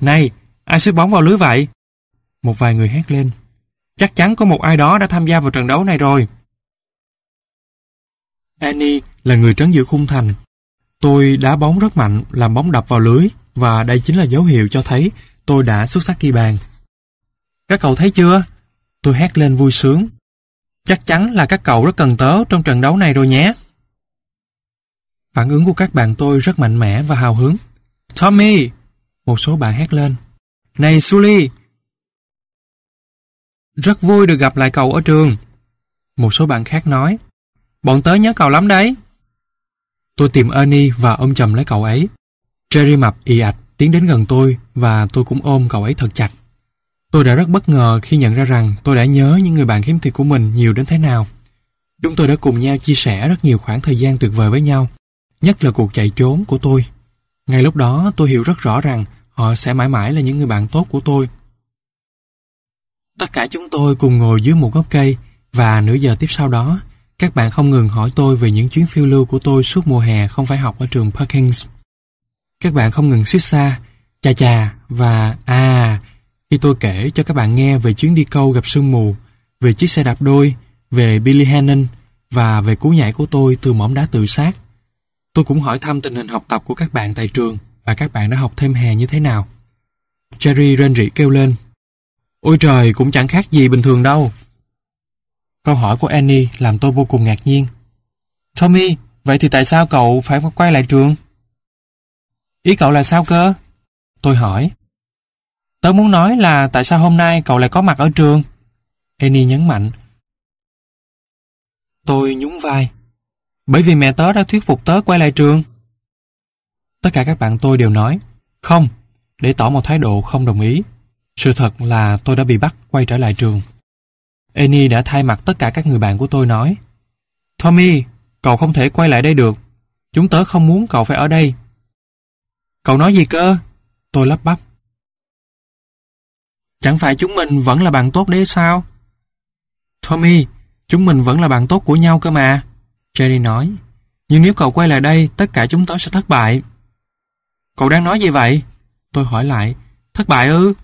Này, ai xuất bóng vào lưới vậy? Một vài người hét lên. Chắc chắn có một ai đó đã tham gia vào trận đấu này rồi. Annie là người trấn giữ khung thành. Tôi đá bóng rất mạnh, làm bóng đập vào lưới và đây chính là dấu hiệu cho thấy tôi đã xuất sắc ghi bàn. Các cậu thấy chưa? Tôi hét lên vui sướng. Chắc chắn là các cậu rất cần tớ trong trận đấu này rồi nhé. Phản ứng của các bạn tôi rất mạnh mẽ và hào hứng. Tommy! Một số bạn hét lên. Này Sully! Rất vui được gặp lại cậu ở trường. Một số bạn khác nói. Bọn tớ nhớ cậu lắm đấy. Tôi tìm Ernie và ôm chầm lấy cậu ấy. Jerry mập ì ạch tiến đến gần tôi và tôi cũng ôm cậu ấy thật chặt. Tôi đã rất bất ngờ khi nhận ra rằng tôi đã nhớ những người bạn kiếm tiền của mình nhiều đến thế nào. Chúng tôi đã cùng nhau chia sẻ rất nhiều khoảng thời gian tuyệt vời với nhau, nhất là cuộc chạy trốn của tôi. Ngay lúc đó tôi hiểu rất rõ rằng họ sẽ mãi mãi là những người bạn tốt của tôi. Tất cả chúng tôi cùng ngồi dưới một gốc cây và nửa giờ tiếp sau đó, các bạn không ngừng hỏi tôi về những chuyến phiêu lưu của tôi suốt mùa hè không phải học ở trường Parkins. Các bạn không ngừng suýt xa, chà chà và à khi tôi kể cho các bạn nghe về chuyến đi câu gặp sương mù, về chiếc xe đạp đôi, về Billy Hannon và về cú nhảy của tôi từ mỏm đá tự sát. Tôi cũng hỏi thăm tình hình học tập của các bạn tại trường và các bạn đã học thêm hè như thế nào. Jerry rên rỉ kêu lên. Ôi trời, cũng chẳng khác gì bình thường đâu. Câu hỏi của Annie làm tôi vô cùng ngạc nhiên. Tommy, vậy thì tại sao cậu phải quay lại trường? Ý cậu là sao cơ? Tôi hỏi. Tớ muốn nói là tại sao hôm nay cậu lại có mặt ở trường? Eni nhấn mạnh. Tôi nhún vai. Bởi vì mẹ tớ đã thuyết phục tớ quay lại trường. Tất cả các bạn tôi đều nói, không, để tỏ một thái độ không đồng ý. Sự thật là tôi đã bị bắt quay trở lại trường. Eni đã thay mặt tất cả các người bạn của tôi nói, Tommy, cậu không thể quay lại đây được. Chúng tớ không muốn cậu phải ở đây. Cậu nói gì cơ? Tôi lắp bắp. Chẳng phải chúng mình vẫn là bạn tốt đấy sao? Tommy, chúng mình vẫn là bạn tốt của nhau cơ mà. Jerry nói. Nhưng nếu cậu quay lại đây, tất cả chúng tôi sẽ thất bại. Cậu đang nói gì vậy? Tôi hỏi lại. Thất bại ư?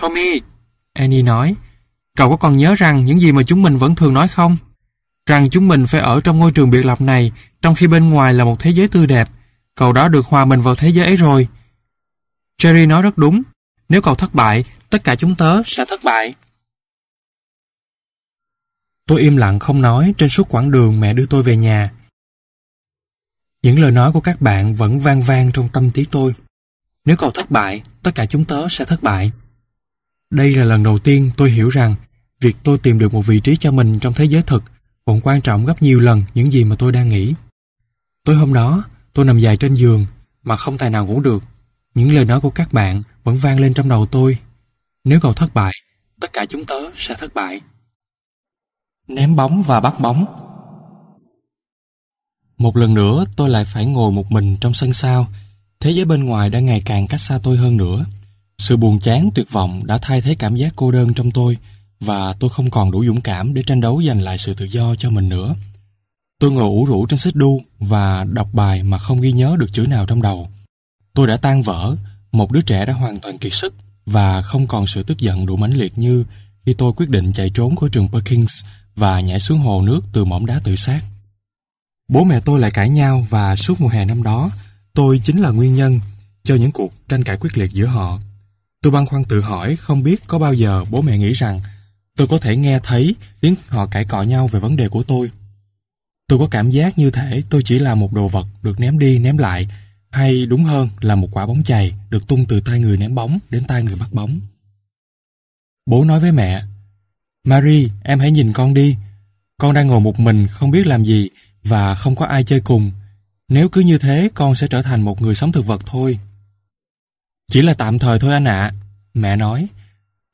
Tommy, Annie nói. Cậu có còn nhớ rằng những gì mà chúng mình vẫn thường nói không? Rằng chúng mình phải ở trong ngôi trường biệt lập này, trong khi bên ngoài là một thế giới tươi đẹp. Cậu đó được hòa mình vào thế giới ấy rồi. Jerry nói rất đúng. Nếu cậu thất bại, tất cả chúng tớ sẽ thất bại. Tôi im lặng không nói trên suốt quãng đường mẹ đưa tôi về nhà. Những lời nói của các bạn vẫn vang vang trong tâm trí tôi. Nếu cậu thất bại, tất cả chúng tớ sẽ thất bại. Đây là lần đầu tiên tôi hiểu rằng việc tôi tìm được một vị trí cho mình trong thế giới thực còn quan trọng gấp nhiều lần những gì mà tôi đang nghĩ. Tối hôm đó, tôi nằm dài trên giường mà không tài nào ngủ được. Những lời nói của các bạn vẫn vang lên trong đầu tôi nếu cậu thất bại, tất cả chúng tớ sẽ thất bại. Ném bóng và bắt bóng Một lần nữa tôi lại phải ngồi một mình trong sân sau. Thế giới bên ngoài đã ngày càng cách xa tôi hơn nữa. Sự buồn chán tuyệt vọng đã thay thế cảm giác cô đơn trong tôi và tôi không còn đủ dũng cảm để tranh đấu giành lại sự tự do cho mình nữa. Tôi ngồi ủ rũ trên xích đu và đọc bài mà không ghi nhớ được chữ nào trong đầu. Tôi đã tan vỡ, một đứa trẻ đã hoàn toàn kiệt sức và không còn sự tức giận đủ mãnh liệt như khi tôi quyết định chạy trốn khỏi trường Perkins và nhảy xuống hồ nước từ mỏm đá tự sát. Bố mẹ tôi lại cãi nhau và suốt mùa hè năm đó, tôi chính là nguyên nhân cho những cuộc tranh cãi quyết liệt giữa họ. Tôi băn khoăn tự hỏi không biết có bao giờ bố mẹ nghĩ rằng tôi có thể nghe thấy tiếng họ cãi cọ nhau về vấn đề của tôi. Tôi có cảm giác như thể tôi chỉ là một đồ vật được ném đi ném lại hay đúng hơn là một quả bóng chày được tung từ tay người ném bóng đến tay người bắt bóng. Bố nói với mẹ, Marie, em hãy nhìn con đi. Con đang ngồi một mình không biết làm gì và không có ai chơi cùng. Nếu cứ như thế con sẽ trở thành một người sống thực vật thôi. Chỉ là tạm thời thôi anh ạ, à, mẹ nói.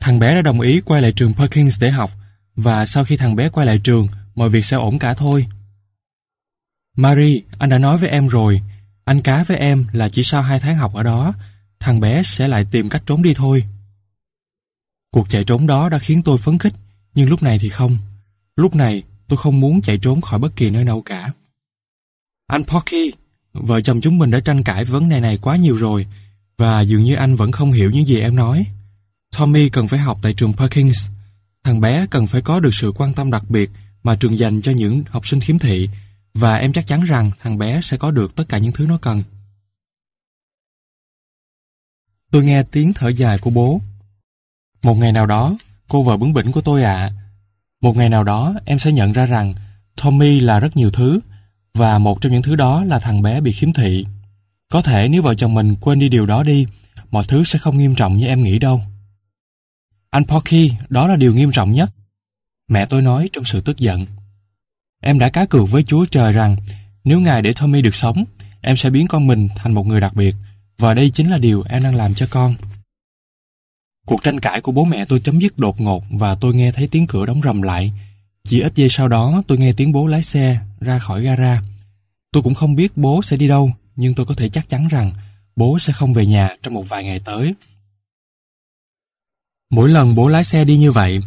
Thằng bé đã đồng ý quay lại trường Perkins để học và sau khi thằng bé quay lại trường mọi việc sẽ ổn cả thôi. Marie, anh đã nói với em rồi, anh cá với em là chỉ sau hai tháng học ở đó, thằng bé sẽ lại tìm cách trốn đi thôi. Cuộc chạy trốn đó đã khiến tôi phấn khích, nhưng lúc này thì không. Lúc này tôi không muốn chạy trốn khỏi bất kỳ nơi đâu cả. Anh Porky, vợ chồng chúng mình đã tranh cãi vấn đề này quá nhiều rồi và dường như anh vẫn không hiểu những gì em nói. Tommy cần phải học tại trường Perkins. Thằng bé cần phải có được sự quan tâm đặc biệt mà trường dành cho những học sinh khiếm thị và em chắc chắn rằng thằng bé sẽ có được tất cả những thứ nó cần. Tôi nghe tiếng thở dài của bố. Một ngày nào đó, cô vợ bướng bỉnh của tôi ạ. Một ngày nào đó, em sẽ nhận ra rằng Tommy là rất nhiều thứ, và một trong những thứ đó là thằng bé bị khiếm thị. Có thể nếu vợ chồng mình quên đi điều đó đi, mọi thứ sẽ không nghiêm trọng như em nghĩ đâu. Anh Porky, đó là điều nghiêm trọng nhất. Mẹ tôi nói trong sự tức giận. Em đã cá cược với Chúa Trời rằng nếu Ngài để Tommy được sống, em sẽ biến con mình thành một người đặc biệt. Và đây chính là điều em đang làm cho con. Cuộc tranh cãi của bố mẹ tôi chấm dứt đột ngột và tôi nghe thấy tiếng cửa đóng rầm lại. Chỉ ít giây sau đó tôi nghe tiếng bố lái xe ra khỏi gara. Tôi cũng không biết bố sẽ đi đâu, nhưng tôi có thể chắc chắn rằng bố sẽ không về nhà trong một vài ngày tới. Mỗi lần bố lái xe đi như vậy,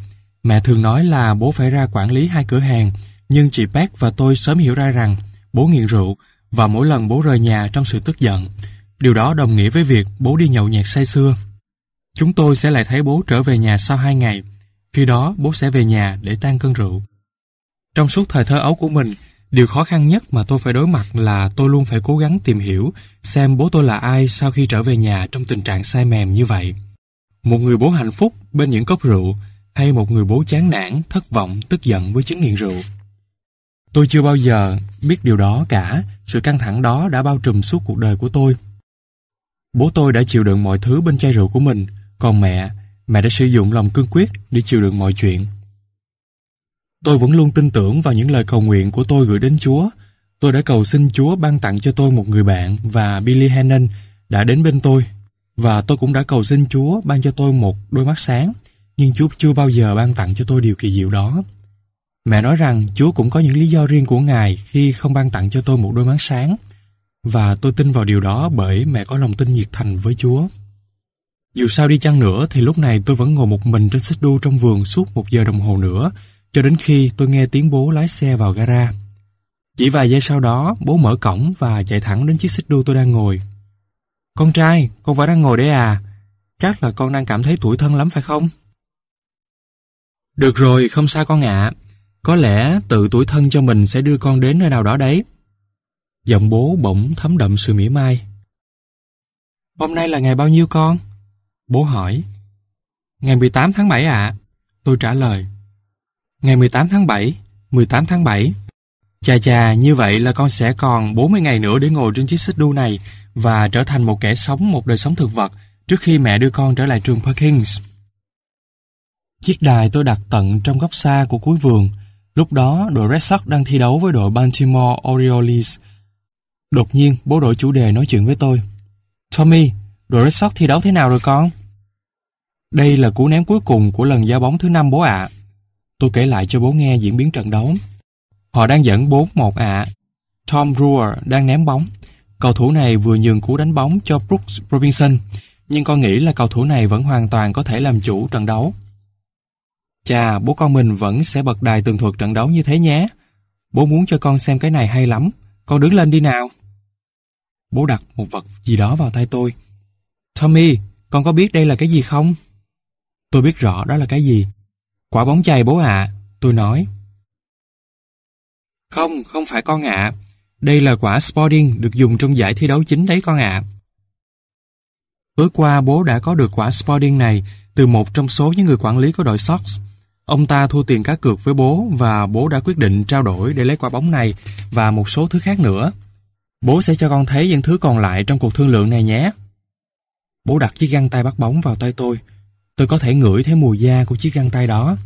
mẹ thường nói là bố phải ra quản lý hai cửa hàng, nhưng chị Park và tôi sớm hiểu ra rằng bố nghiện rượu và mỗi lần bố rời nhà trong sự tức giận. Điều đó đồng nghĩa với việc bố đi nhậu nhẹt say xưa. Chúng tôi sẽ lại thấy bố trở về nhà sau hai ngày. Khi đó bố sẽ về nhà để tan cơn rượu. Trong suốt thời thơ ấu của mình, điều khó khăn nhất mà tôi phải đối mặt là tôi luôn phải cố gắng tìm hiểu xem bố tôi là ai sau khi trở về nhà trong tình trạng say mềm như vậy. Một người bố hạnh phúc bên những cốc rượu hay một người bố chán nản, thất vọng, tức giận với chứng nghiện rượu. Tôi chưa bao giờ biết điều đó cả, sự căng thẳng đó đã bao trùm suốt cuộc đời của tôi. Bố tôi đã chịu đựng mọi thứ bên chai rượu của mình, còn mẹ, mẹ đã sử dụng lòng cương quyết để chịu đựng mọi chuyện. Tôi vẫn luôn tin tưởng vào những lời cầu nguyện của tôi gửi đến Chúa. Tôi đã cầu xin Chúa ban tặng cho tôi một người bạn và Billy Hannon đã đến bên tôi. Và tôi cũng đã cầu xin Chúa ban cho tôi một đôi mắt sáng, nhưng Chúa chưa bao giờ ban tặng cho tôi điều kỳ diệu đó. Mẹ nói rằng Chúa cũng có những lý do riêng của Ngài khi không ban tặng cho tôi một đôi mắt sáng, và tôi tin vào điều đó bởi mẹ có lòng tin nhiệt thành với Chúa. Dù sao đi chăng nữa thì lúc này tôi vẫn ngồi một mình trên xích đu trong vườn suốt một giờ đồng hồ nữa, cho đến khi tôi nghe tiếng bố lái xe vào gara. Chỉ vài giây sau đó, bố mở cổng và chạy thẳng đến chiếc xích đu tôi đang ngồi. Con trai, con vẫn đang ngồi đấy à? Chắc là con đang cảm thấy tủi thân lắm phải không? Được rồi, không sao con ạ. À. Có lẽ tự tuổi thân cho mình sẽ đưa con đến nơi nào đó đấy. Giọng bố bỗng thấm đậm sự mỉa mai. Hôm nay là ngày bao nhiêu con? Bố hỏi. Ngày 18 tháng 7 ạ. À? Tôi trả lời. Ngày 18 tháng 7, 18 tháng 7. Chà chà, như vậy là con sẽ còn 40 ngày nữa để ngồi trên chiếc xích đu này và trở thành một kẻ sống một đời sống thực vật trước khi mẹ đưa con trở lại trường Perkins. Chiếc đài tôi đặt tận trong góc xa của cuối vườn Lúc đó, đội Red Sox đang thi đấu với đội Baltimore Orioles. Đột nhiên, bố đội chủ đề nói chuyện với tôi. Tommy, đội Red Sox thi đấu thế nào rồi con? Đây là cú ném cuối cùng của lần giao bóng thứ năm bố ạ. À. Tôi kể lại cho bố nghe diễn biến trận đấu. Họ đang dẫn 4-1 ạ. Tom Brewer đang ném bóng. Cầu thủ này vừa nhường cú đánh bóng cho Brooks Robinson, nhưng con nghĩ là cầu thủ này vẫn hoàn toàn có thể làm chủ trận đấu. Chà, bố con mình vẫn sẽ bật đài tường thuật trận đấu như thế nhé. Bố muốn cho con xem cái này hay lắm. Con đứng lên đi nào. Bố đặt một vật gì đó vào tay tôi. Tommy, con có biết đây là cái gì không? Tôi biết rõ đó là cái gì. Quả bóng chày bố ạ, tôi nói. Không, không phải con ạ. Đây là quả Sporting được dùng trong giải thi đấu chính đấy con ạ. Tối qua bố đã có được quả Sporting này từ một trong số những người quản lý của đội Sox. Ông ta thua tiền cá cược với bố và bố đã quyết định trao đổi để lấy quả bóng này và một số thứ khác nữa. Bố sẽ cho con thấy những thứ còn lại trong cuộc thương lượng này nhé. Bố đặt chiếc găng tay bắt bóng vào tay tôi. Tôi có thể ngửi thấy mùi da của chiếc găng tay đó.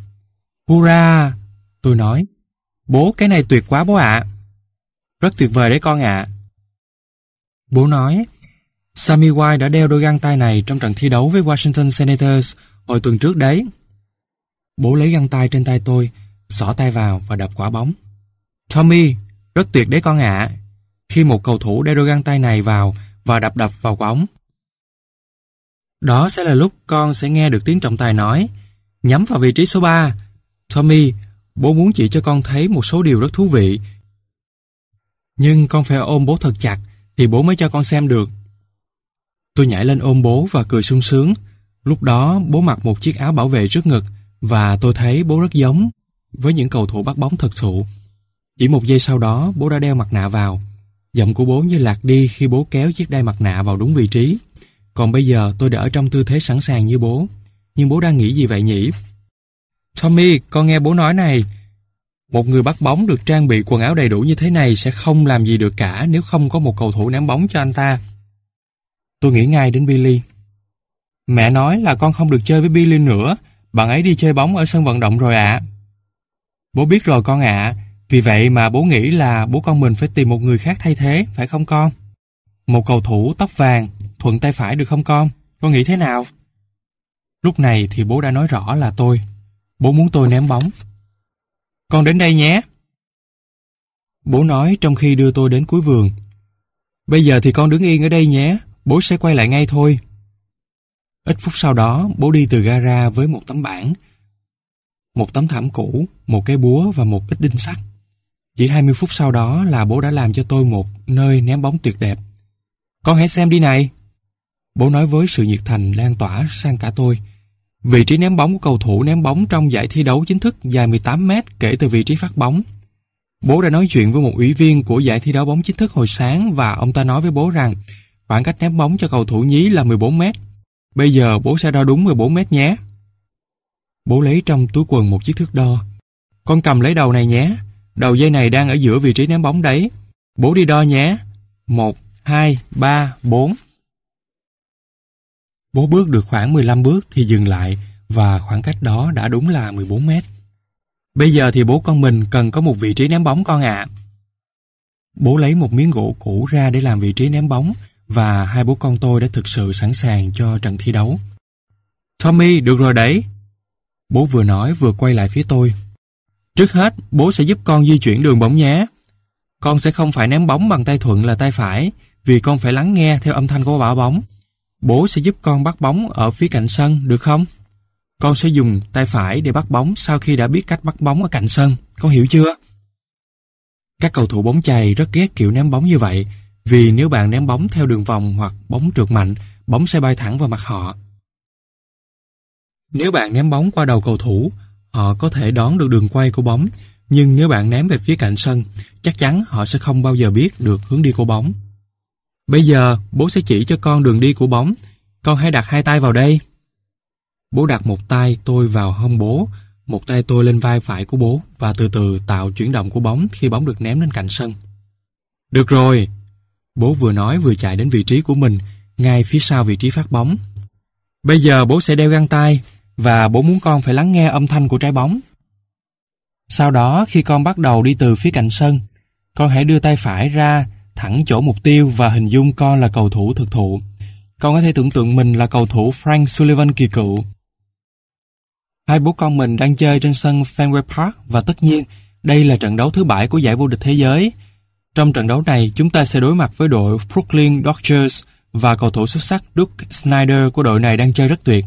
Hurra! Tôi nói. Bố, cái này tuyệt quá bố ạ. Rất tuyệt vời đấy con ạ. Bố nói, Sammy White đã đeo đôi găng tay này trong trận thi đấu với Washington Senators hồi tuần trước đấy. Bố lấy găng tay trên tay tôi, xỏ tay vào và đập quả bóng. Tommy, rất tuyệt đấy con ạ. Khi một cầu thủ đeo đôi găng tay này vào và đập đập vào quả bóng. Đó sẽ là lúc con sẽ nghe được tiếng trọng tài nói Nhắm vào vị trí số 3 Tommy, bố muốn chỉ cho con thấy một số điều rất thú vị Nhưng con phải ôm bố thật chặt Thì bố mới cho con xem được Tôi nhảy lên ôm bố và cười sung sướng Lúc đó bố mặc một chiếc áo bảo vệ trước ngực và tôi thấy bố rất giống với những cầu thủ bắt bóng thật sự. Chỉ một giây sau đó, bố đã đeo mặt nạ vào. Giọng của bố như lạc đi khi bố kéo chiếc đai mặt nạ vào đúng vị trí. Còn bây giờ tôi đã ở trong tư thế sẵn sàng như bố. Nhưng bố đang nghĩ gì vậy nhỉ? Tommy, con nghe bố nói này. Một người bắt bóng được trang bị quần áo đầy đủ như thế này sẽ không làm gì được cả nếu không có một cầu thủ ném bóng cho anh ta. Tôi nghĩ ngay đến Billy. Mẹ nói là con không được chơi với Billy nữa bạn ấy đi chơi bóng ở sân vận động rồi ạ. À. Bố biết rồi con ạ, vì vậy mà bố nghĩ là bố con mình phải tìm một người khác thay thế, phải không con? Một cầu thủ tóc vàng, thuận tay phải được không con? Con nghĩ thế nào? Lúc này thì bố đã nói rõ là tôi. Bố muốn tôi ném bóng. Con đến đây nhé. Bố nói trong khi đưa tôi đến cuối vườn. Bây giờ thì con đứng yên ở đây nhé, bố sẽ quay lại ngay thôi. Ít phút sau đó, bố đi từ gara với một tấm bảng, một tấm thảm cũ, một cái búa và một ít đinh sắt. Chỉ 20 phút sau đó là bố đã làm cho tôi một nơi ném bóng tuyệt đẹp. Con hãy xem đi này. Bố nói với sự nhiệt thành lan tỏa sang cả tôi. Vị trí ném bóng của cầu thủ ném bóng trong giải thi đấu chính thức dài 18 mét kể từ vị trí phát bóng. Bố đã nói chuyện với một ủy viên của giải thi đấu bóng chính thức hồi sáng và ông ta nói với bố rằng khoảng cách ném bóng cho cầu thủ nhí là 14 mét. Bây giờ bố sẽ đo đúng 14 mét nhé. Bố lấy trong túi quần một chiếc thước đo. Con cầm lấy đầu này nhé. Đầu dây này đang ở giữa vị trí ném bóng đấy. Bố đi đo nhé. 1, 2, 3, 4. Bố bước được khoảng 15 bước thì dừng lại và khoảng cách đó đã đúng là 14 mét. Bây giờ thì bố con mình cần có một vị trí ném bóng con ạ. Bố lấy một miếng gỗ cũ ra để làm vị trí ném bóng và hai bố con tôi đã thực sự sẵn sàng cho trận thi đấu. Tommy, được rồi đấy. Bố vừa nói vừa quay lại phía tôi. Trước hết, bố sẽ giúp con di chuyển đường bóng nhé. Con sẽ không phải ném bóng bằng tay thuận là tay phải, vì con phải lắng nghe theo âm thanh của quả bóng. Bố sẽ giúp con bắt bóng ở phía cạnh sân, được không? Con sẽ dùng tay phải để bắt bóng sau khi đã biết cách bắt bóng ở cạnh sân, con hiểu chưa? Các cầu thủ bóng chày rất ghét kiểu ném bóng như vậy, vì nếu bạn ném bóng theo đường vòng hoặc bóng trượt mạnh, bóng sẽ bay thẳng vào mặt họ. Nếu bạn ném bóng qua đầu cầu thủ, họ có thể đón được đường quay của bóng, nhưng nếu bạn ném về phía cạnh sân, chắc chắn họ sẽ không bao giờ biết được hướng đi của bóng. Bây giờ, bố sẽ chỉ cho con đường đi của bóng. Con hãy đặt hai tay vào đây. Bố đặt một tay tôi vào hông bố, một tay tôi lên vai phải của bố và từ từ tạo chuyển động của bóng khi bóng được ném lên cạnh sân. Được rồi, Bố vừa nói vừa chạy đến vị trí của mình, ngay phía sau vị trí phát bóng. Bây giờ bố sẽ đeo găng tay và bố muốn con phải lắng nghe âm thanh của trái bóng. Sau đó khi con bắt đầu đi từ phía cạnh sân, con hãy đưa tay phải ra thẳng chỗ mục tiêu và hình dung con là cầu thủ thực thụ. Con có thể tưởng tượng mình là cầu thủ Frank Sullivan kỳ cựu. Hai bố con mình đang chơi trên sân Fenway Park và tất nhiên đây là trận đấu thứ bảy của giải vô địch thế giới trong trận đấu này, chúng ta sẽ đối mặt với đội Brooklyn Dodgers và cầu thủ xuất sắc Duke Snyder của đội này đang chơi rất tuyệt.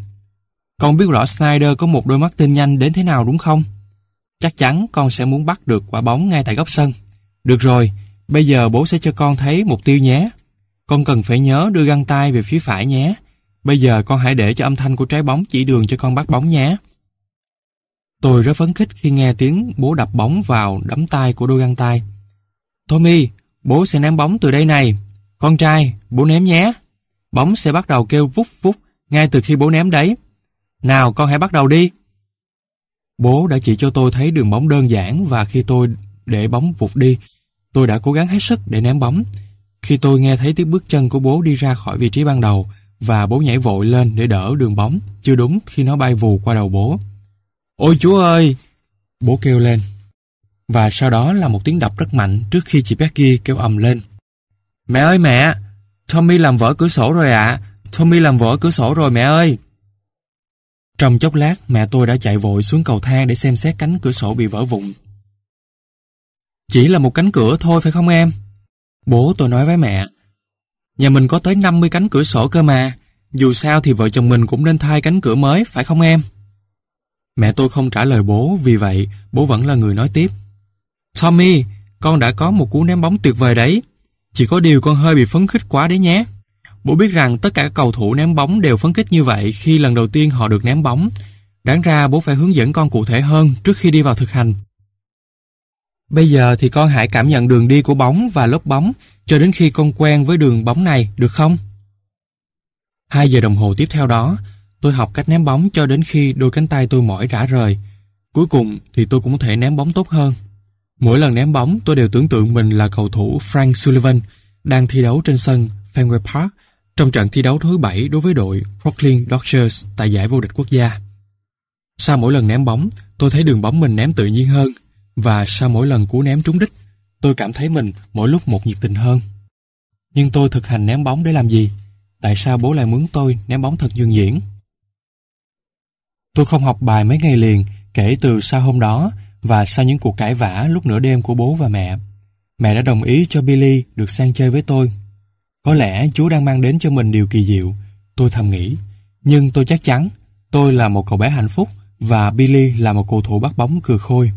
Con biết rõ Snyder có một đôi mắt tinh nhanh đến thế nào đúng không? Chắc chắn con sẽ muốn bắt được quả bóng ngay tại góc sân. Được rồi, bây giờ bố sẽ cho con thấy mục tiêu nhé. Con cần phải nhớ đưa găng tay về phía phải nhé. Bây giờ con hãy để cho âm thanh của trái bóng chỉ đường cho con bắt bóng nhé. Tôi rất phấn khích khi nghe tiếng bố đập bóng vào đấm tay của đôi găng tay. Tommy, bố sẽ ném bóng từ đây này. Con trai, bố ném nhé. Bóng sẽ bắt đầu kêu vút vút ngay từ khi bố ném đấy. Nào con hãy bắt đầu đi. Bố đã chỉ cho tôi thấy đường bóng đơn giản và khi tôi để bóng vụt đi, tôi đã cố gắng hết sức để ném bóng. Khi tôi nghe thấy tiếng bước chân của bố đi ra khỏi vị trí ban đầu và bố nhảy vội lên để đỡ đường bóng, chưa đúng khi nó bay vù qua đầu bố. Ôi chúa ơi! Bố kêu lên và sau đó là một tiếng đập rất mạnh trước khi chị Becky kêu ầm lên. Mẹ ơi mẹ! Tommy làm vỡ cửa sổ rồi ạ! Tommy làm vỡ cửa sổ rồi mẹ ơi! Trong chốc lát, mẹ tôi đã chạy vội xuống cầu thang để xem xét cánh cửa sổ bị vỡ vụn. Chỉ là một cánh cửa thôi phải không em? Bố tôi nói với mẹ. Nhà mình có tới 50 cánh cửa sổ cơ mà. Dù sao thì vợ chồng mình cũng nên thay cánh cửa mới, phải không em? Mẹ tôi không trả lời bố, vì vậy bố vẫn là người nói tiếp. Tommy, con đã có một cú ném bóng tuyệt vời đấy. Chỉ có điều con hơi bị phấn khích quá đấy nhé. Bố biết rằng tất cả các cầu thủ ném bóng đều phấn khích như vậy khi lần đầu tiên họ được ném bóng. Đáng ra bố phải hướng dẫn con cụ thể hơn trước khi đi vào thực hành. Bây giờ thì con hãy cảm nhận đường đi của bóng và lốp bóng cho đến khi con quen với đường bóng này, được không? Hai giờ đồng hồ tiếp theo đó, tôi học cách ném bóng cho đến khi đôi cánh tay tôi mỏi rã rời. Cuối cùng thì tôi cũng có thể ném bóng tốt hơn. Mỗi lần ném bóng, tôi đều tưởng tượng mình là cầu thủ Frank Sullivan đang thi đấu trên sân Fenway Park trong trận thi đấu thứ bảy đối với đội Brooklyn Dodgers tại giải vô địch quốc gia. Sau mỗi lần ném bóng, tôi thấy đường bóng mình ném tự nhiên hơn và sau mỗi lần cú ném trúng đích, tôi cảm thấy mình mỗi lúc một nhiệt tình hơn. Nhưng tôi thực hành ném bóng để làm gì? Tại sao bố lại muốn tôi ném bóng thật dương diễn? Tôi không học bài mấy ngày liền kể từ sau hôm đó và sau những cuộc cãi vã lúc nửa đêm của bố và mẹ, mẹ đã đồng ý cho Billy được sang chơi với tôi. Có lẽ Chúa đang mang đến cho mình điều kỳ diệu, tôi thầm nghĩ. Nhưng tôi chắc chắn, tôi là một cậu bé hạnh phúc và Billy là một cầu thủ bắt bóng cừ khôi.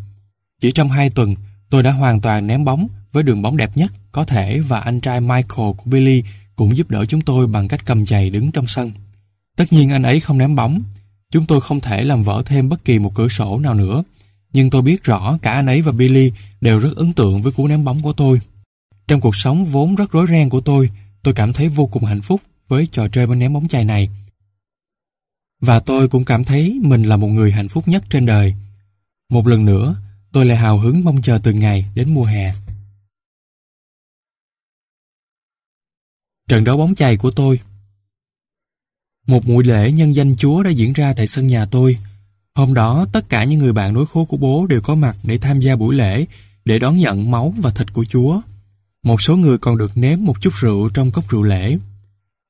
Chỉ trong hai tuần, tôi đã hoàn toàn ném bóng với đường bóng đẹp nhất có thể và anh trai Michael của Billy cũng giúp đỡ chúng tôi bằng cách cầm chày đứng trong sân. Tất nhiên anh ấy không ném bóng, chúng tôi không thể làm vỡ thêm bất kỳ một cửa sổ nào nữa nhưng tôi biết rõ cả anh ấy và Billy đều rất ấn tượng với cú ném bóng của tôi. Trong cuộc sống vốn rất rối ren của tôi, tôi cảm thấy vô cùng hạnh phúc với trò chơi bên ném bóng chày này. Và tôi cũng cảm thấy mình là một người hạnh phúc nhất trên đời. Một lần nữa, tôi lại hào hứng mong chờ từng ngày đến mùa hè. Trận đấu bóng chày của tôi Một buổi lễ nhân danh Chúa đã diễn ra tại sân nhà tôi, Hôm đó, tất cả những người bạn nối khố của bố đều có mặt để tham gia buổi lễ, để đón nhận máu và thịt của Chúa. Một số người còn được nếm một chút rượu trong cốc rượu lễ.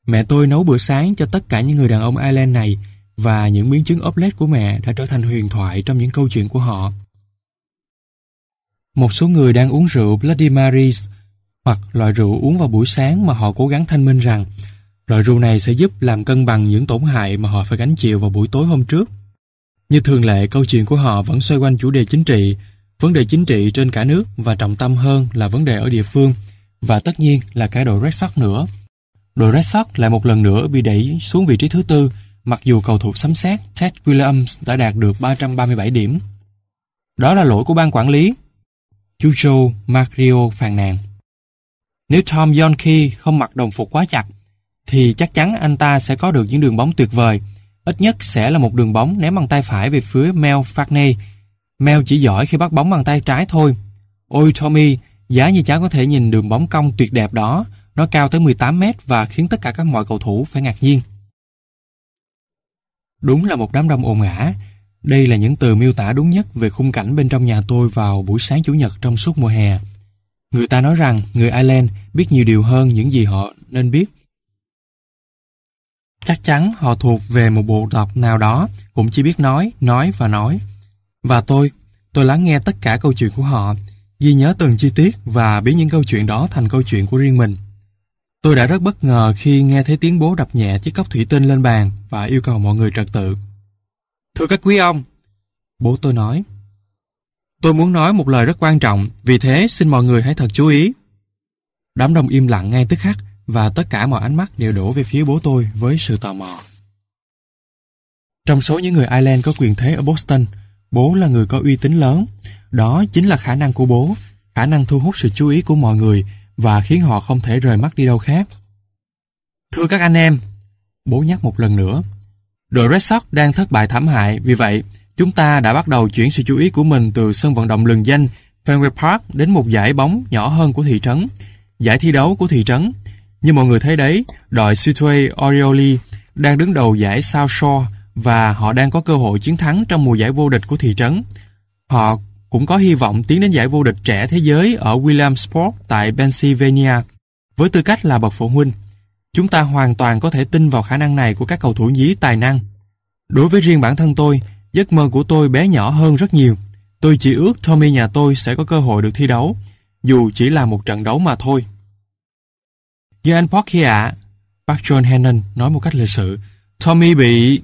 Mẹ tôi nấu bữa sáng cho tất cả những người đàn ông Ireland này và những miếng trứng ốp lết của mẹ đã trở thành huyền thoại trong những câu chuyện của họ. Một số người đang uống rượu Bloody Marys hoặc loại rượu uống vào buổi sáng mà họ cố gắng thanh minh rằng loại rượu này sẽ giúp làm cân bằng những tổn hại mà họ phải gánh chịu vào buổi tối hôm trước. Như thường lệ, câu chuyện của họ vẫn xoay quanh chủ đề chính trị, vấn đề chính trị trên cả nước và trọng tâm hơn là vấn đề ở địa phương và tất nhiên là cả đội Red Sox nữa. Đội Red Sox lại một lần nữa bị đẩy xuống vị trí thứ tư mặc dù cầu thủ sấm sét Ted Williams đã đạt được 337 điểm. Đó là lỗi của ban quản lý. Chucho Mario phàn nàn. Nếu Tom Yonke không mặc đồng phục quá chặt thì chắc chắn anh ta sẽ có được những đường bóng tuyệt vời Ít nhất sẽ là một đường bóng ném bằng tay phải về phía Mel Farney. Mel chỉ giỏi khi bắt bóng bằng tay trái thôi. Ôi Tommy, giá như cháu có thể nhìn đường bóng cong tuyệt đẹp đó, nó cao tới 18 mét và khiến tất cả các mọi cầu thủ phải ngạc nhiên. Đúng là một đám đông ồn ả. Đây là những từ miêu tả đúng nhất về khung cảnh bên trong nhà tôi vào buổi sáng Chủ nhật trong suốt mùa hè. Người ta nói rằng người Ireland biết nhiều điều hơn những gì họ nên biết Chắc chắn họ thuộc về một bộ tộc nào đó, cũng chỉ biết nói, nói và nói. Và tôi, tôi lắng nghe tất cả câu chuyện của họ, ghi nhớ từng chi tiết và biến những câu chuyện đó thành câu chuyện của riêng mình. Tôi đã rất bất ngờ khi nghe thấy tiếng bố đập nhẹ chiếc cốc thủy tinh lên bàn và yêu cầu mọi người trật tự. Thưa các quý ông, bố tôi nói, tôi muốn nói một lời rất quan trọng, vì thế xin mọi người hãy thật chú ý. Đám đông im lặng ngay tức khắc, và tất cả mọi ánh mắt đều đổ về phía bố tôi với sự tò mò. Trong số những người Ireland có quyền thế ở Boston, bố là người có uy tín lớn. Đó chính là khả năng của bố, khả năng thu hút sự chú ý của mọi người và khiến họ không thể rời mắt đi đâu khác. Thưa các anh em, bố nhắc một lần nữa, đội Red Sox đang thất bại thảm hại, vì vậy chúng ta đã bắt đầu chuyển sự chú ý của mình từ sân vận động lừng danh Fenway Park đến một giải bóng nhỏ hơn của thị trấn, giải thi đấu của thị trấn như mọi người thấy đấy, đội Sitwe Orioli đang đứng đầu giải South Shore và họ đang có cơ hội chiến thắng trong mùa giải vô địch của thị trấn. Họ cũng có hy vọng tiến đến giải vô địch trẻ thế giới ở Williamsport tại Pennsylvania với tư cách là bậc phụ huynh. Chúng ta hoàn toàn có thể tin vào khả năng này của các cầu thủ nhí tài năng. Đối với riêng bản thân tôi, giấc mơ của tôi bé nhỏ hơn rất nhiều. Tôi chỉ ước Tommy nhà tôi sẽ có cơ hội được thi đấu, dù chỉ là một trận đấu mà thôi. Như anh Park kia ạ, bác John Hennon nói một cách lịch sự. Tommy bị...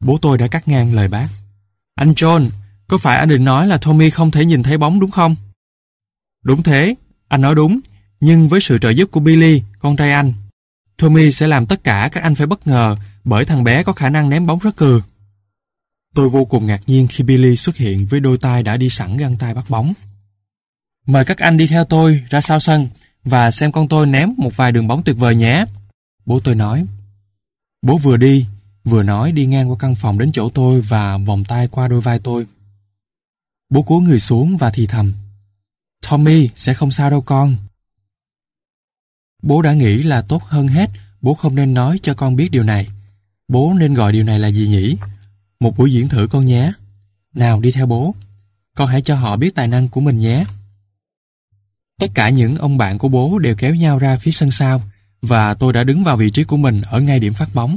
Bố tôi đã cắt ngang lời bác. Anh John, có phải anh định nói là Tommy không thể nhìn thấy bóng đúng không? Đúng thế, anh nói đúng. Nhưng với sự trợ giúp của Billy, con trai anh, Tommy sẽ làm tất cả các anh phải bất ngờ bởi thằng bé có khả năng ném bóng rất cừ. Tôi vô cùng ngạc nhiên khi Billy xuất hiện với đôi tay đã đi sẵn găng tay bắt bóng. Mời các anh đi theo tôi ra sau sân, và xem con tôi ném một vài đường bóng tuyệt vời nhé. Bố tôi nói. Bố vừa đi, vừa nói đi ngang qua căn phòng đến chỗ tôi và vòng tay qua đôi vai tôi. Bố cúi người xuống và thì thầm. Tommy sẽ không sao đâu con. Bố đã nghĩ là tốt hơn hết, bố không nên nói cho con biết điều này. Bố nên gọi điều này là gì nhỉ? Một buổi diễn thử con nhé. Nào đi theo bố. Con hãy cho họ biết tài năng của mình nhé. Tất cả những ông bạn của bố đều kéo nhau ra phía sân sau và tôi đã đứng vào vị trí của mình ở ngay điểm phát bóng.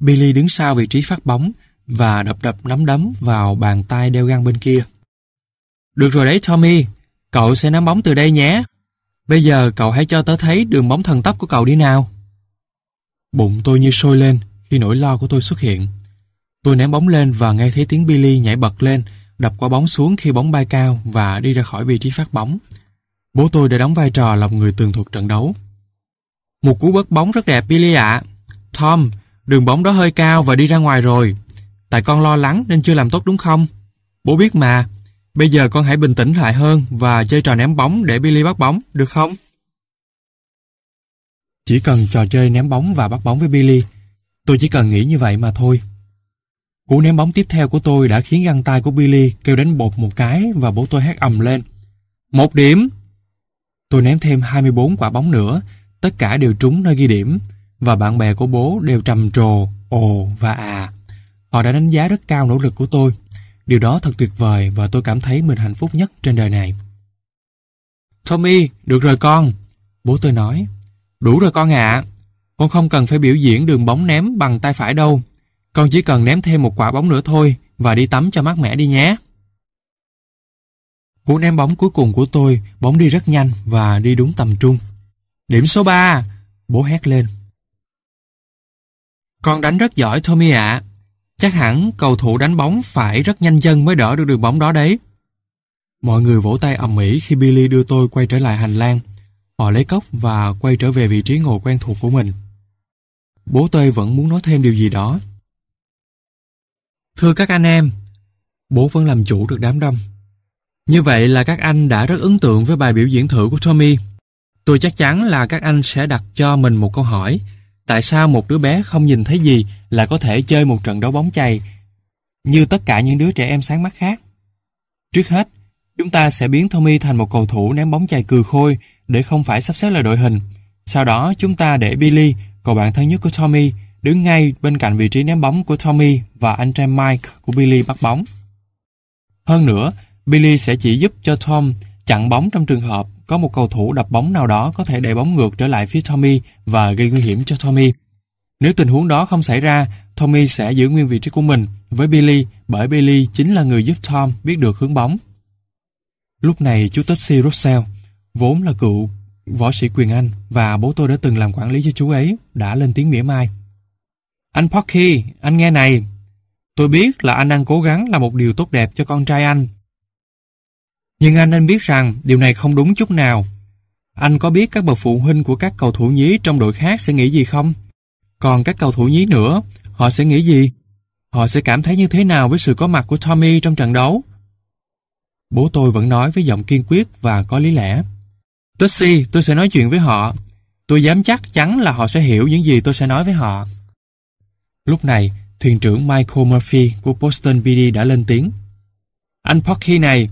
Billy đứng sau vị trí phát bóng và đập đập nắm đấm vào bàn tay đeo găng bên kia. Được rồi đấy Tommy, cậu sẽ nắm bóng từ đây nhé. Bây giờ cậu hãy cho tớ thấy đường bóng thần tốc của cậu đi nào. Bụng tôi như sôi lên khi nỗi lo của tôi xuất hiện. Tôi ném bóng lên và nghe thấy tiếng Billy nhảy bật lên đập quả bóng xuống khi bóng bay cao và đi ra khỏi vị trí phát bóng. Bố tôi đã đóng vai trò là một người tường thuật trận đấu. Một cú bớt bóng rất đẹp Billy ạ. À. Tom, đường bóng đó hơi cao và đi ra ngoài rồi. Tại con lo lắng nên chưa làm tốt đúng không? Bố biết mà, bây giờ con hãy bình tĩnh lại hơn và chơi trò ném bóng để Billy bắt bóng, được không? Chỉ cần trò chơi ném bóng và bắt bóng với Billy, tôi chỉ cần nghĩ như vậy mà thôi. Cú ném bóng tiếp theo của tôi đã khiến găng tay của Billy kêu đánh bột một cái và bố tôi hét ầm lên. Một điểm! Tôi ném thêm 24 quả bóng nữa, tất cả đều trúng nơi ghi điểm, và bạn bè của bố đều trầm trồ, ồ và à. Họ đã đánh giá rất cao nỗ lực của tôi. Điều đó thật tuyệt vời và tôi cảm thấy mình hạnh phúc nhất trên đời này. Tommy, được rồi con. Bố tôi nói. Đủ rồi con ạ. Con không cần phải biểu diễn đường bóng ném bằng tay phải đâu. Con chỉ cần ném thêm một quả bóng nữa thôi và đi tắm cho mát mẻ đi nhé. Cú ném bóng cuối cùng của tôi, bóng đi rất nhanh và đi đúng tầm trung. Điểm số 3, bố hét lên. Con đánh rất giỏi Tommy ạ. Chắc hẳn cầu thủ đánh bóng phải rất nhanh chân mới đỡ được đường bóng đó đấy. Mọi người vỗ tay ầm ĩ khi Billy đưa tôi quay trở lại hành lang. Họ lấy cốc và quay trở về vị trí ngồi quen thuộc của mình. Bố tôi vẫn muốn nói thêm điều gì đó, Thưa các anh em, bố vẫn làm chủ được đám đông. Như vậy là các anh đã rất ấn tượng với bài biểu diễn thử của Tommy. Tôi chắc chắn là các anh sẽ đặt cho mình một câu hỏi tại sao một đứa bé không nhìn thấy gì là có thể chơi một trận đấu bóng chày như tất cả những đứa trẻ em sáng mắt khác. Trước hết, chúng ta sẽ biến Tommy thành một cầu thủ ném bóng chày cừ khôi để không phải sắp xếp lại đội hình. Sau đó chúng ta để Billy, cậu bạn thân nhất của Tommy, đứng ngay bên cạnh vị trí ném bóng của Tommy và anh trai Mike của Billy bắt bóng. Hơn nữa, Billy sẽ chỉ giúp cho Tom chặn bóng trong trường hợp có một cầu thủ đập bóng nào đó có thể đẩy bóng ngược trở lại phía Tommy và gây nguy hiểm cho Tommy. Nếu tình huống đó không xảy ra, Tommy sẽ giữ nguyên vị trí của mình với Billy bởi Billy chính là người giúp Tom biết được hướng bóng. Lúc này chú Tessie Russell, vốn là cựu võ sĩ quyền Anh và bố tôi đã từng làm quản lý cho chú ấy, đã lên tiếng mỉa mai anh Pocky, anh nghe này. Tôi biết là anh đang cố gắng làm một điều tốt đẹp cho con trai anh. Nhưng anh nên biết rằng điều này không đúng chút nào. Anh có biết các bậc phụ huynh của các cầu thủ nhí trong đội khác sẽ nghĩ gì không? Còn các cầu thủ nhí nữa, họ sẽ nghĩ gì? Họ sẽ cảm thấy như thế nào với sự có mặt của Tommy trong trận đấu? Bố tôi vẫn nói với giọng kiên quyết và có lý lẽ. Tessie, tôi sẽ nói chuyện với họ. Tôi dám chắc chắn là họ sẽ hiểu những gì tôi sẽ nói với họ. Lúc này, thuyền trưởng Michael Murphy của Boston BD đã lên tiếng. Anh Porky này,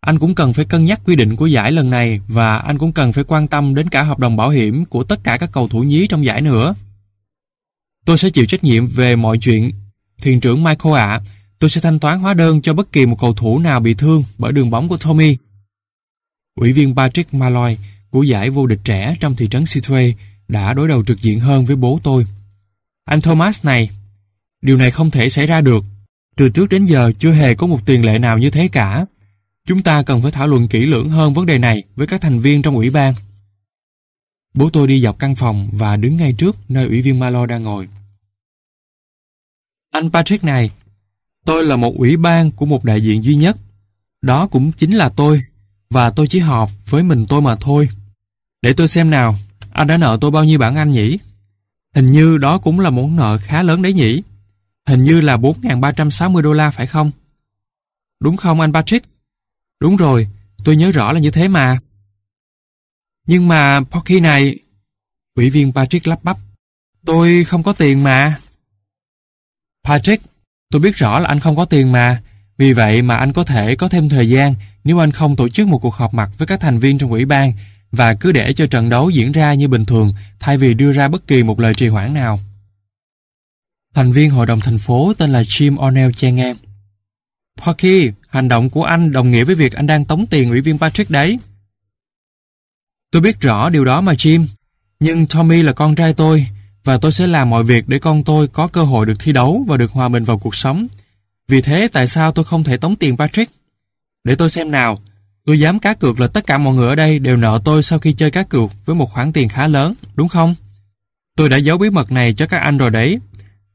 anh cũng cần phải cân nhắc quy định của giải lần này và anh cũng cần phải quan tâm đến cả hợp đồng bảo hiểm của tất cả các cầu thủ nhí trong giải nữa. Tôi sẽ chịu trách nhiệm về mọi chuyện. Thuyền trưởng Michael ạ, tôi sẽ thanh toán hóa đơn cho bất kỳ một cầu thủ nào bị thương bởi đường bóng của Tommy. Ủy viên Patrick Malloy của giải vô địch trẻ trong thị trấn Situate đã đối đầu trực diện hơn với bố tôi anh Thomas này, điều này không thể xảy ra được. Từ trước đến giờ chưa hề có một tiền lệ nào như thế cả. Chúng ta cần phải thảo luận kỹ lưỡng hơn vấn đề này với các thành viên trong ủy ban. Bố tôi đi dọc căn phòng và đứng ngay trước nơi ủy viên Malo đang ngồi. Anh Patrick này, tôi là một ủy ban của một đại diện duy nhất. Đó cũng chính là tôi, và tôi chỉ họp với mình tôi mà thôi. Để tôi xem nào, anh đã nợ tôi bao nhiêu bản Anh nhỉ? Hình như đó cũng là món nợ khá lớn đấy nhỉ? Hình như là 4.360 đô la phải không? Đúng không anh Patrick? Đúng rồi, tôi nhớ rõ là như thế mà. Nhưng mà Pocky này... Ủy viên Patrick lắp bắp. Tôi không có tiền mà. Patrick, tôi biết rõ là anh không có tiền mà. Vì vậy mà anh có thể có thêm thời gian nếu anh không tổ chức một cuộc họp mặt với các thành viên trong ủy ban và cứ để cho trận đấu diễn ra như bình thường thay vì đưa ra bất kỳ một lời trì hoãn nào. Thành viên hội đồng thành phố tên là Jim O'Neill che ngang. Pocky, hành động của anh đồng nghĩa với việc anh đang tống tiền ủy viên Patrick đấy. Tôi biết rõ điều đó mà Jim, nhưng Tommy là con trai tôi và tôi sẽ làm mọi việc để con tôi có cơ hội được thi đấu và được hòa mình vào cuộc sống. Vì thế tại sao tôi không thể tống tiền Patrick? Để tôi xem nào, Tôi dám cá cược là tất cả mọi người ở đây đều nợ tôi sau khi chơi cá cược với một khoản tiền khá lớn, đúng không? Tôi đã giấu bí mật này cho các anh rồi đấy.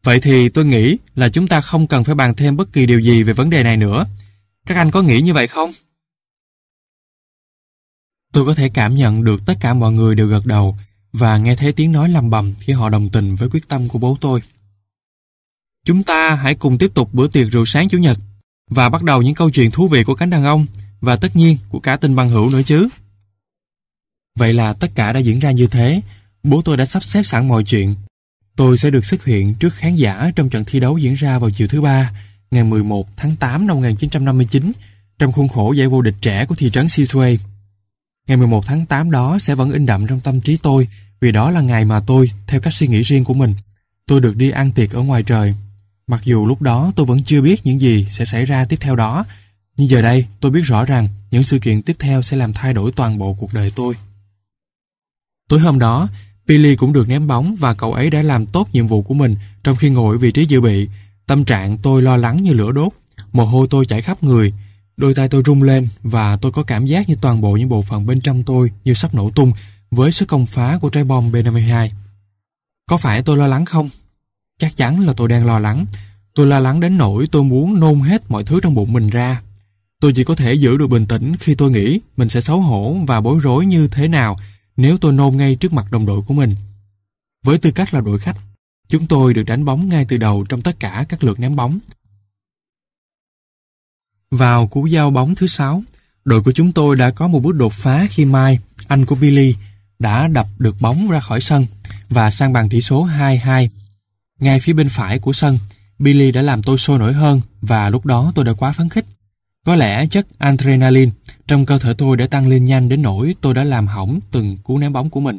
Vậy thì tôi nghĩ là chúng ta không cần phải bàn thêm bất kỳ điều gì về vấn đề này nữa. Các anh có nghĩ như vậy không? Tôi có thể cảm nhận được tất cả mọi người đều gật đầu và nghe thấy tiếng nói lầm bầm khi họ đồng tình với quyết tâm của bố tôi. Chúng ta hãy cùng tiếp tục bữa tiệc rượu sáng Chủ nhật và bắt đầu những câu chuyện thú vị của cánh đàn ông và tất nhiên của cả tin băng hữu nữa chứ. Vậy là tất cả đã diễn ra như thế, bố tôi đã sắp xếp sẵn mọi chuyện. Tôi sẽ được xuất hiện trước khán giả trong trận thi đấu diễn ra vào chiều thứ ba, ngày 11 tháng 8 năm 1959, trong khuôn khổ giải vô địch trẻ của thị trấn Sisue. Ngày 11 tháng 8 đó sẽ vẫn in đậm trong tâm trí tôi, vì đó là ngày mà tôi, theo cách suy nghĩ riêng của mình, tôi được đi ăn tiệc ở ngoài trời. Mặc dù lúc đó tôi vẫn chưa biết những gì sẽ xảy ra tiếp theo đó, nhưng giờ đây, tôi biết rõ rằng những sự kiện tiếp theo sẽ làm thay đổi toàn bộ cuộc đời tôi. Tối hôm đó, Billy cũng được ném bóng và cậu ấy đã làm tốt nhiệm vụ của mình trong khi ngồi ở vị trí dự bị. Tâm trạng tôi lo lắng như lửa đốt, mồ hôi tôi chảy khắp người, đôi tay tôi rung lên và tôi có cảm giác như toàn bộ những bộ phận bên trong tôi như sắp nổ tung với sức công phá của trái bom B-52. Có phải tôi lo lắng không? Chắc chắn là tôi đang lo lắng. Tôi lo lắng đến nỗi tôi muốn nôn hết mọi thứ trong bụng mình ra Tôi chỉ có thể giữ được bình tĩnh khi tôi nghĩ mình sẽ xấu hổ và bối rối như thế nào nếu tôi nôn ngay trước mặt đồng đội của mình. Với tư cách là đội khách, chúng tôi được đánh bóng ngay từ đầu trong tất cả các lượt ném bóng. Vào cú giao bóng thứ 6, đội của chúng tôi đã có một bước đột phá khi Mai, anh của Billy, đã đập được bóng ra khỏi sân và sang bàn tỷ số 2-2. Ngay phía bên phải của sân, Billy đã làm tôi sôi nổi hơn và lúc đó tôi đã quá phấn khích. Có lẽ chất adrenaline trong cơ thể tôi đã tăng lên nhanh đến nỗi tôi đã làm hỏng từng cú ném bóng của mình.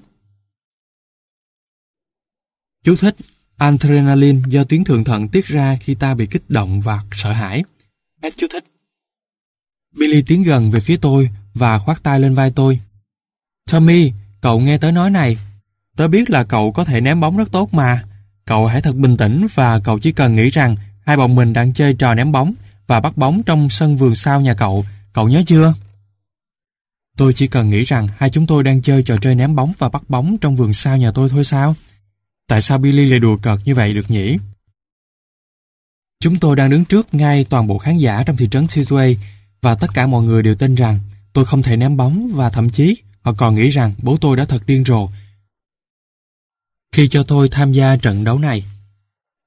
Chú thích Adrenaline do tuyến thượng thận tiết ra khi ta bị kích động và sợ hãi. Hết chú thích. Billy tiến gần về phía tôi và khoác tay lên vai tôi. Tommy, cậu nghe tới nói này. Tớ biết là cậu có thể ném bóng rất tốt mà. Cậu hãy thật bình tĩnh và cậu chỉ cần nghĩ rằng hai bọn mình đang chơi trò ném bóng và bắt bóng trong sân vườn sau nhà cậu, cậu nhớ chưa? Tôi chỉ cần nghĩ rằng hai chúng tôi đang chơi trò chơi ném bóng và bắt bóng trong vườn sau nhà tôi thôi sao? Tại sao Billy lại đùa cợt như vậy được nhỉ? Chúng tôi đang đứng trước ngay toàn bộ khán giả trong thị trấn Seaway và tất cả mọi người đều tin rằng tôi không thể ném bóng và thậm chí họ còn nghĩ rằng bố tôi đã thật điên rồ khi cho tôi tham gia trận đấu này.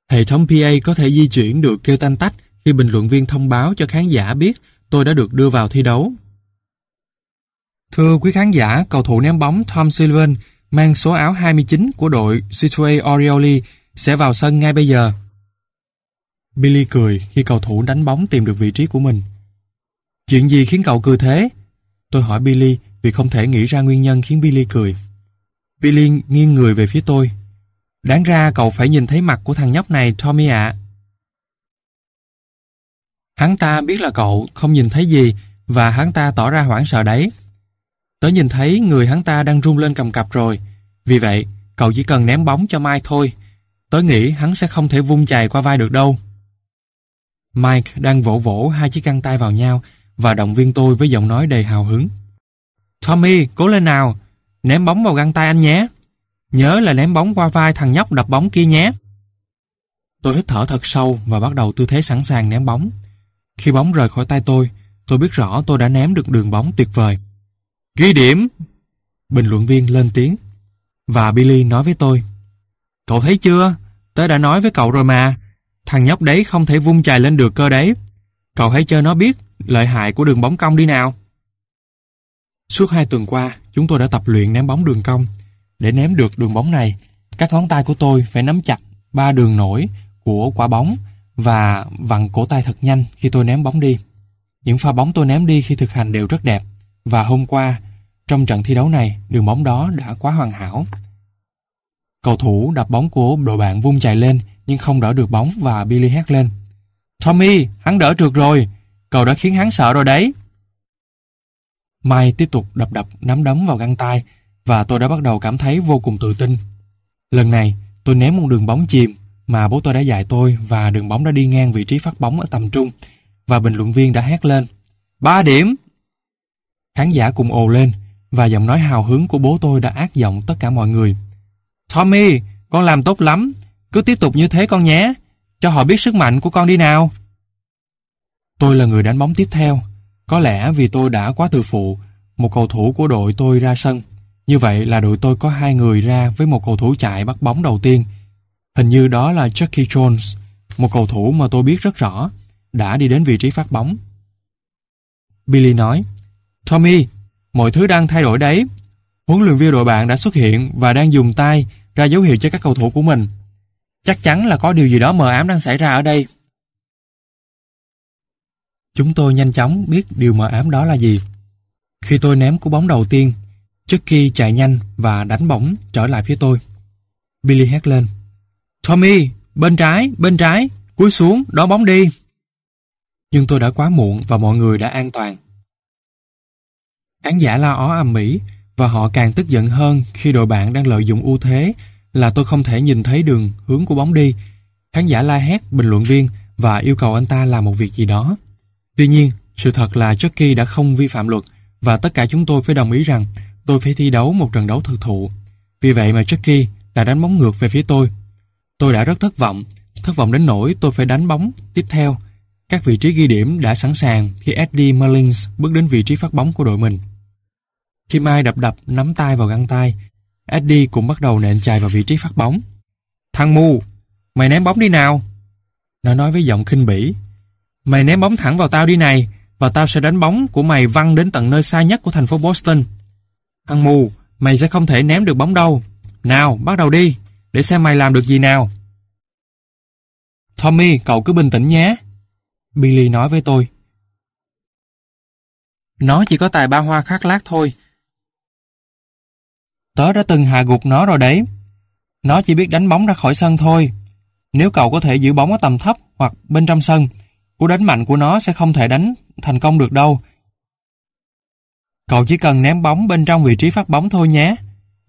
Hệ thống PA có thể di chuyển được kêu tanh tách khi bình luận viên thông báo cho khán giả biết tôi đã được đưa vào thi đấu. Thưa quý khán giả, cầu thủ ném bóng Tom Sullivan mang số áo 29 của đội Situe Orioli sẽ vào sân ngay bây giờ. Billy cười khi cầu thủ đánh bóng tìm được vị trí của mình. Chuyện gì khiến cậu cười thế? Tôi hỏi Billy vì không thể nghĩ ra nguyên nhân khiến Billy cười. Billy nghiêng người về phía tôi. Đáng ra cậu phải nhìn thấy mặt của thằng nhóc này Tommy ạ. À. Hắn ta biết là cậu không nhìn thấy gì và hắn ta tỏ ra hoảng sợ đấy. Tớ nhìn thấy người hắn ta đang rung lên cầm cập rồi. Vì vậy, cậu chỉ cần ném bóng cho Mike thôi. Tớ nghĩ hắn sẽ không thể vung chày qua vai được đâu. Mike đang vỗ vỗ hai chiếc găng tay vào nhau và động viên tôi với giọng nói đầy hào hứng. Tommy, cố lên nào! Ném bóng vào găng tay anh nhé! Nhớ là ném bóng qua vai thằng nhóc đập bóng kia nhé! Tôi hít thở thật sâu và bắt đầu tư thế sẵn sàng ném bóng. Khi bóng rời khỏi tay tôi, tôi biết rõ tôi đã ném được đường bóng tuyệt vời. Ghi điểm! Bình luận viên lên tiếng. Và Billy nói với tôi. Cậu thấy chưa? Tớ đã nói với cậu rồi mà. Thằng nhóc đấy không thể vung chài lên được cơ đấy. Cậu hãy cho nó biết lợi hại của đường bóng cong đi nào. Suốt hai tuần qua, chúng tôi đã tập luyện ném bóng đường cong. Để ném được đường bóng này, các ngón tay của tôi phải nắm chặt ba đường nổi của quả bóng và vặn cổ tay thật nhanh khi tôi ném bóng đi. Những pha bóng tôi ném đi khi thực hành đều rất đẹp và hôm qua, trong trận thi đấu này, đường bóng đó đã quá hoàn hảo. Cầu thủ đập bóng của đội bạn vung chạy lên nhưng không đỡ được bóng và Billy hét lên. Tommy, hắn đỡ trượt rồi, cầu đã khiến hắn sợ rồi đấy. Mai tiếp tục đập đập nắm đấm vào găng tay và tôi đã bắt đầu cảm thấy vô cùng tự tin. Lần này, tôi ném một đường bóng chìm mà bố tôi đã dạy tôi và đường bóng đã đi ngang vị trí phát bóng ở tầm trung và bình luận viên đã hét lên ba điểm khán giả cùng ồ lên và giọng nói hào hứng của bố tôi đã ác giọng tất cả mọi người Tommy con làm tốt lắm cứ tiếp tục như thế con nhé cho họ biết sức mạnh của con đi nào tôi là người đánh bóng tiếp theo có lẽ vì tôi đã quá tự phụ một cầu thủ của đội tôi ra sân như vậy là đội tôi có hai người ra với một cầu thủ chạy bắt bóng đầu tiên Hình như đó là Jackie Jones, một cầu thủ mà tôi biết rất rõ, đã đi đến vị trí phát bóng. Billy nói, Tommy, mọi thứ đang thay đổi đấy. Huấn luyện viên đội bạn đã xuất hiện và đang dùng tay ra dấu hiệu cho các cầu thủ của mình. Chắc chắn là có điều gì đó mờ ám đang xảy ra ở đây. Chúng tôi nhanh chóng biết điều mờ ám đó là gì. Khi tôi ném cú bóng đầu tiên, Chucky chạy nhanh và đánh bóng trở lại phía tôi. Billy hét lên. Tommy, bên trái, bên trái, cúi xuống, đón bóng đi. Nhưng tôi đã quá muộn và mọi người đã an toàn. Khán giả la ó ầm Mỹ và họ càng tức giận hơn khi đội bạn đang lợi dụng ưu thế là tôi không thể nhìn thấy đường hướng của bóng đi. Khán giả la hét bình luận viên và yêu cầu anh ta làm một việc gì đó. Tuy nhiên, sự thật là Chucky đã không vi phạm luật và tất cả chúng tôi phải đồng ý rằng tôi phải thi đấu một trận đấu thực thụ. Vì vậy mà Chucky đã đánh bóng ngược về phía tôi Tôi đã rất thất vọng, thất vọng đến nỗi tôi phải đánh bóng tiếp theo. Các vị trí ghi điểm đã sẵn sàng khi Eddie Mullins bước đến vị trí phát bóng của đội mình. Khi Mai đập đập nắm tay vào găng tay, Eddie cũng bắt đầu nện chài vào vị trí phát bóng. Thằng mù, mày ném bóng đi nào? Nó nói với giọng khinh bỉ. Mày ném bóng thẳng vào tao đi này, và tao sẽ đánh bóng của mày văng đến tận nơi xa nhất của thành phố Boston. Thằng mù, mày sẽ không thể ném được bóng đâu. Nào, bắt đầu đi để xem mày làm được gì nào. Tommy, cậu cứ bình tĩnh nhé. Billy nói với tôi. Nó chỉ có tài ba hoa khắc lác thôi. Tớ đã từng hạ gục nó rồi đấy. Nó chỉ biết đánh bóng ra khỏi sân thôi. Nếu cậu có thể giữ bóng ở tầm thấp hoặc bên trong sân, cú đánh mạnh của nó sẽ không thể đánh thành công được đâu. Cậu chỉ cần ném bóng bên trong vị trí phát bóng thôi nhé.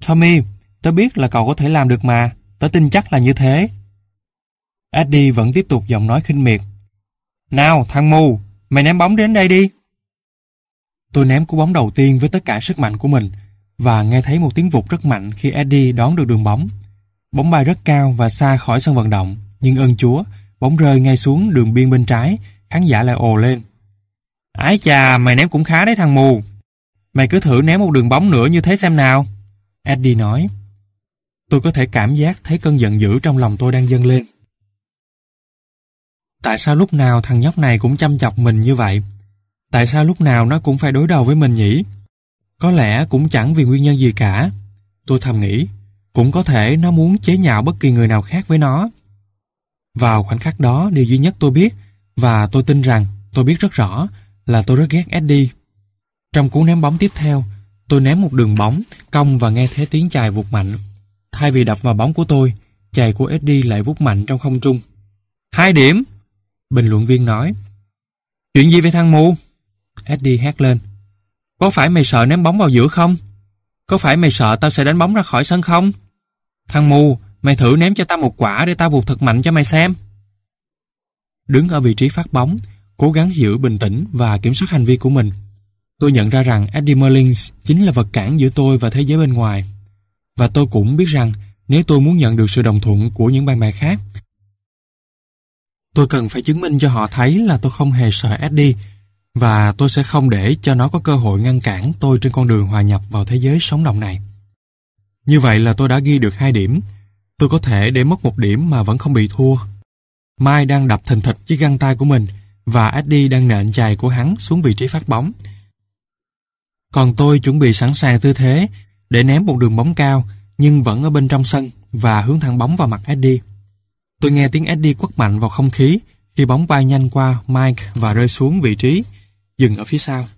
Tommy, Tớ biết là cậu có thể làm được mà, tớ tin chắc là như thế. Eddie vẫn tiếp tục giọng nói khinh miệt. Nào, thằng mù, mày ném bóng đến đây đi. Tôi ném cú bóng đầu tiên với tất cả sức mạnh của mình và nghe thấy một tiếng vụt rất mạnh khi Eddie đón được đường bóng. Bóng bay rất cao và xa khỏi sân vận động, nhưng ơn Chúa, bóng rơi ngay xuống đường biên bên trái, khán giả lại ồ lên. Ái chà, mày ném cũng khá đấy thằng mù. Mày cứ thử ném một đường bóng nữa như thế xem nào. Eddie nói. Tôi có thể cảm giác thấy cơn giận dữ trong lòng tôi đang dâng lên. Tại sao lúc nào thằng nhóc này cũng chăm chọc mình như vậy? Tại sao lúc nào nó cũng phải đối đầu với mình nhỉ? Có lẽ cũng chẳng vì nguyên nhân gì cả. Tôi thầm nghĩ, cũng có thể nó muốn chế nhạo bất kỳ người nào khác với nó. Vào khoảnh khắc đó, điều duy nhất tôi biết, và tôi tin rằng tôi biết rất rõ, là tôi rất ghét Eddie. Trong cú ném bóng tiếp theo, tôi ném một đường bóng, cong và nghe thấy tiếng chài vụt mạnh Thay vì đập vào bóng của tôi, chày của Eddie lại vút mạnh trong không trung. Hai điểm! Bình luận viên nói. Chuyện gì về thằng mù? Eddie hét lên. Có phải mày sợ ném bóng vào giữa không? Có phải mày sợ tao sẽ đánh bóng ra khỏi sân không? Thằng mù, mày thử ném cho tao một quả để tao vụt thật mạnh cho mày xem. Đứng ở vị trí phát bóng, cố gắng giữ bình tĩnh và kiểm soát hành vi của mình. Tôi nhận ra rằng Eddie Merlins chính là vật cản giữa tôi và thế giới bên ngoài. Và tôi cũng biết rằng nếu tôi muốn nhận được sự đồng thuận của những bạn bè khác, tôi cần phải chứng minh cho họ thấy là tôi không hề sợ Eddie và tôi sẽ không để cho nó có cơ hội ngăn cản tôi trên con đường hòa nhập vào thế giới sống động này. Như vậy là tôi đã ghi được hai điểm. Tôi có thể để mất một điểm mà vẫn không bị thua. Mai đang đập thình thịch chiếc găng tay của mình và Eddie đang nện chày của hắn xuống vị trí phát bóng. Còn tôi chuẩn bị sẵn sàng tư thế để ném một đường bóng cao nhưng vẫn ở bên trong sân và hướng thẳng bóng vào mặt Eddie. Tôi nghe tiếng Eddie quất mạnh vào không khí khi bóng bay nhanh qua Mike và rơi xuống vị trí dừng ở phía sau.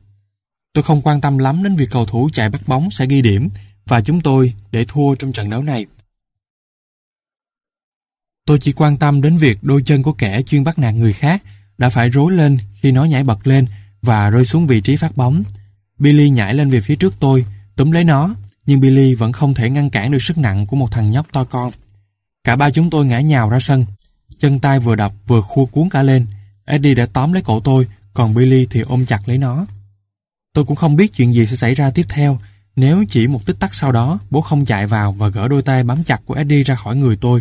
Tôi không quan tâm lắm đến việc cầu thủ chạy bắt bóng sẽ ghi điểm và chúng tôi để thua trong trận đấu này. Tôi chỉ quan tâm đến việc đôi chân của kẻ chuyên bắt nạt người khác đã phải rối lên khi nó nhảy bật lên và rơi xuống vị trí phát bóng. Billy nhảy lên về phía trước tôi, túm lấy nó nhưng Billy vẫn không thể ngăn cản được sức nặng của một thằng nhóc to con. Cả ba chúng tôi ngã nhào ra sân, chân tay vừa đập vừa khu cuốn cả lên. Eddie đã tóm lấy cổ tôi, còn Billy thì ôm chặt lấy nó. Tôi cũng không biết chuyện gì sẽ xảy ra tiếp theo, nếu chỉ một tích tắc sau đó, bố không chạy vào và gỡ đôi tay bám chặt của Eddie ra khỏi người tôi.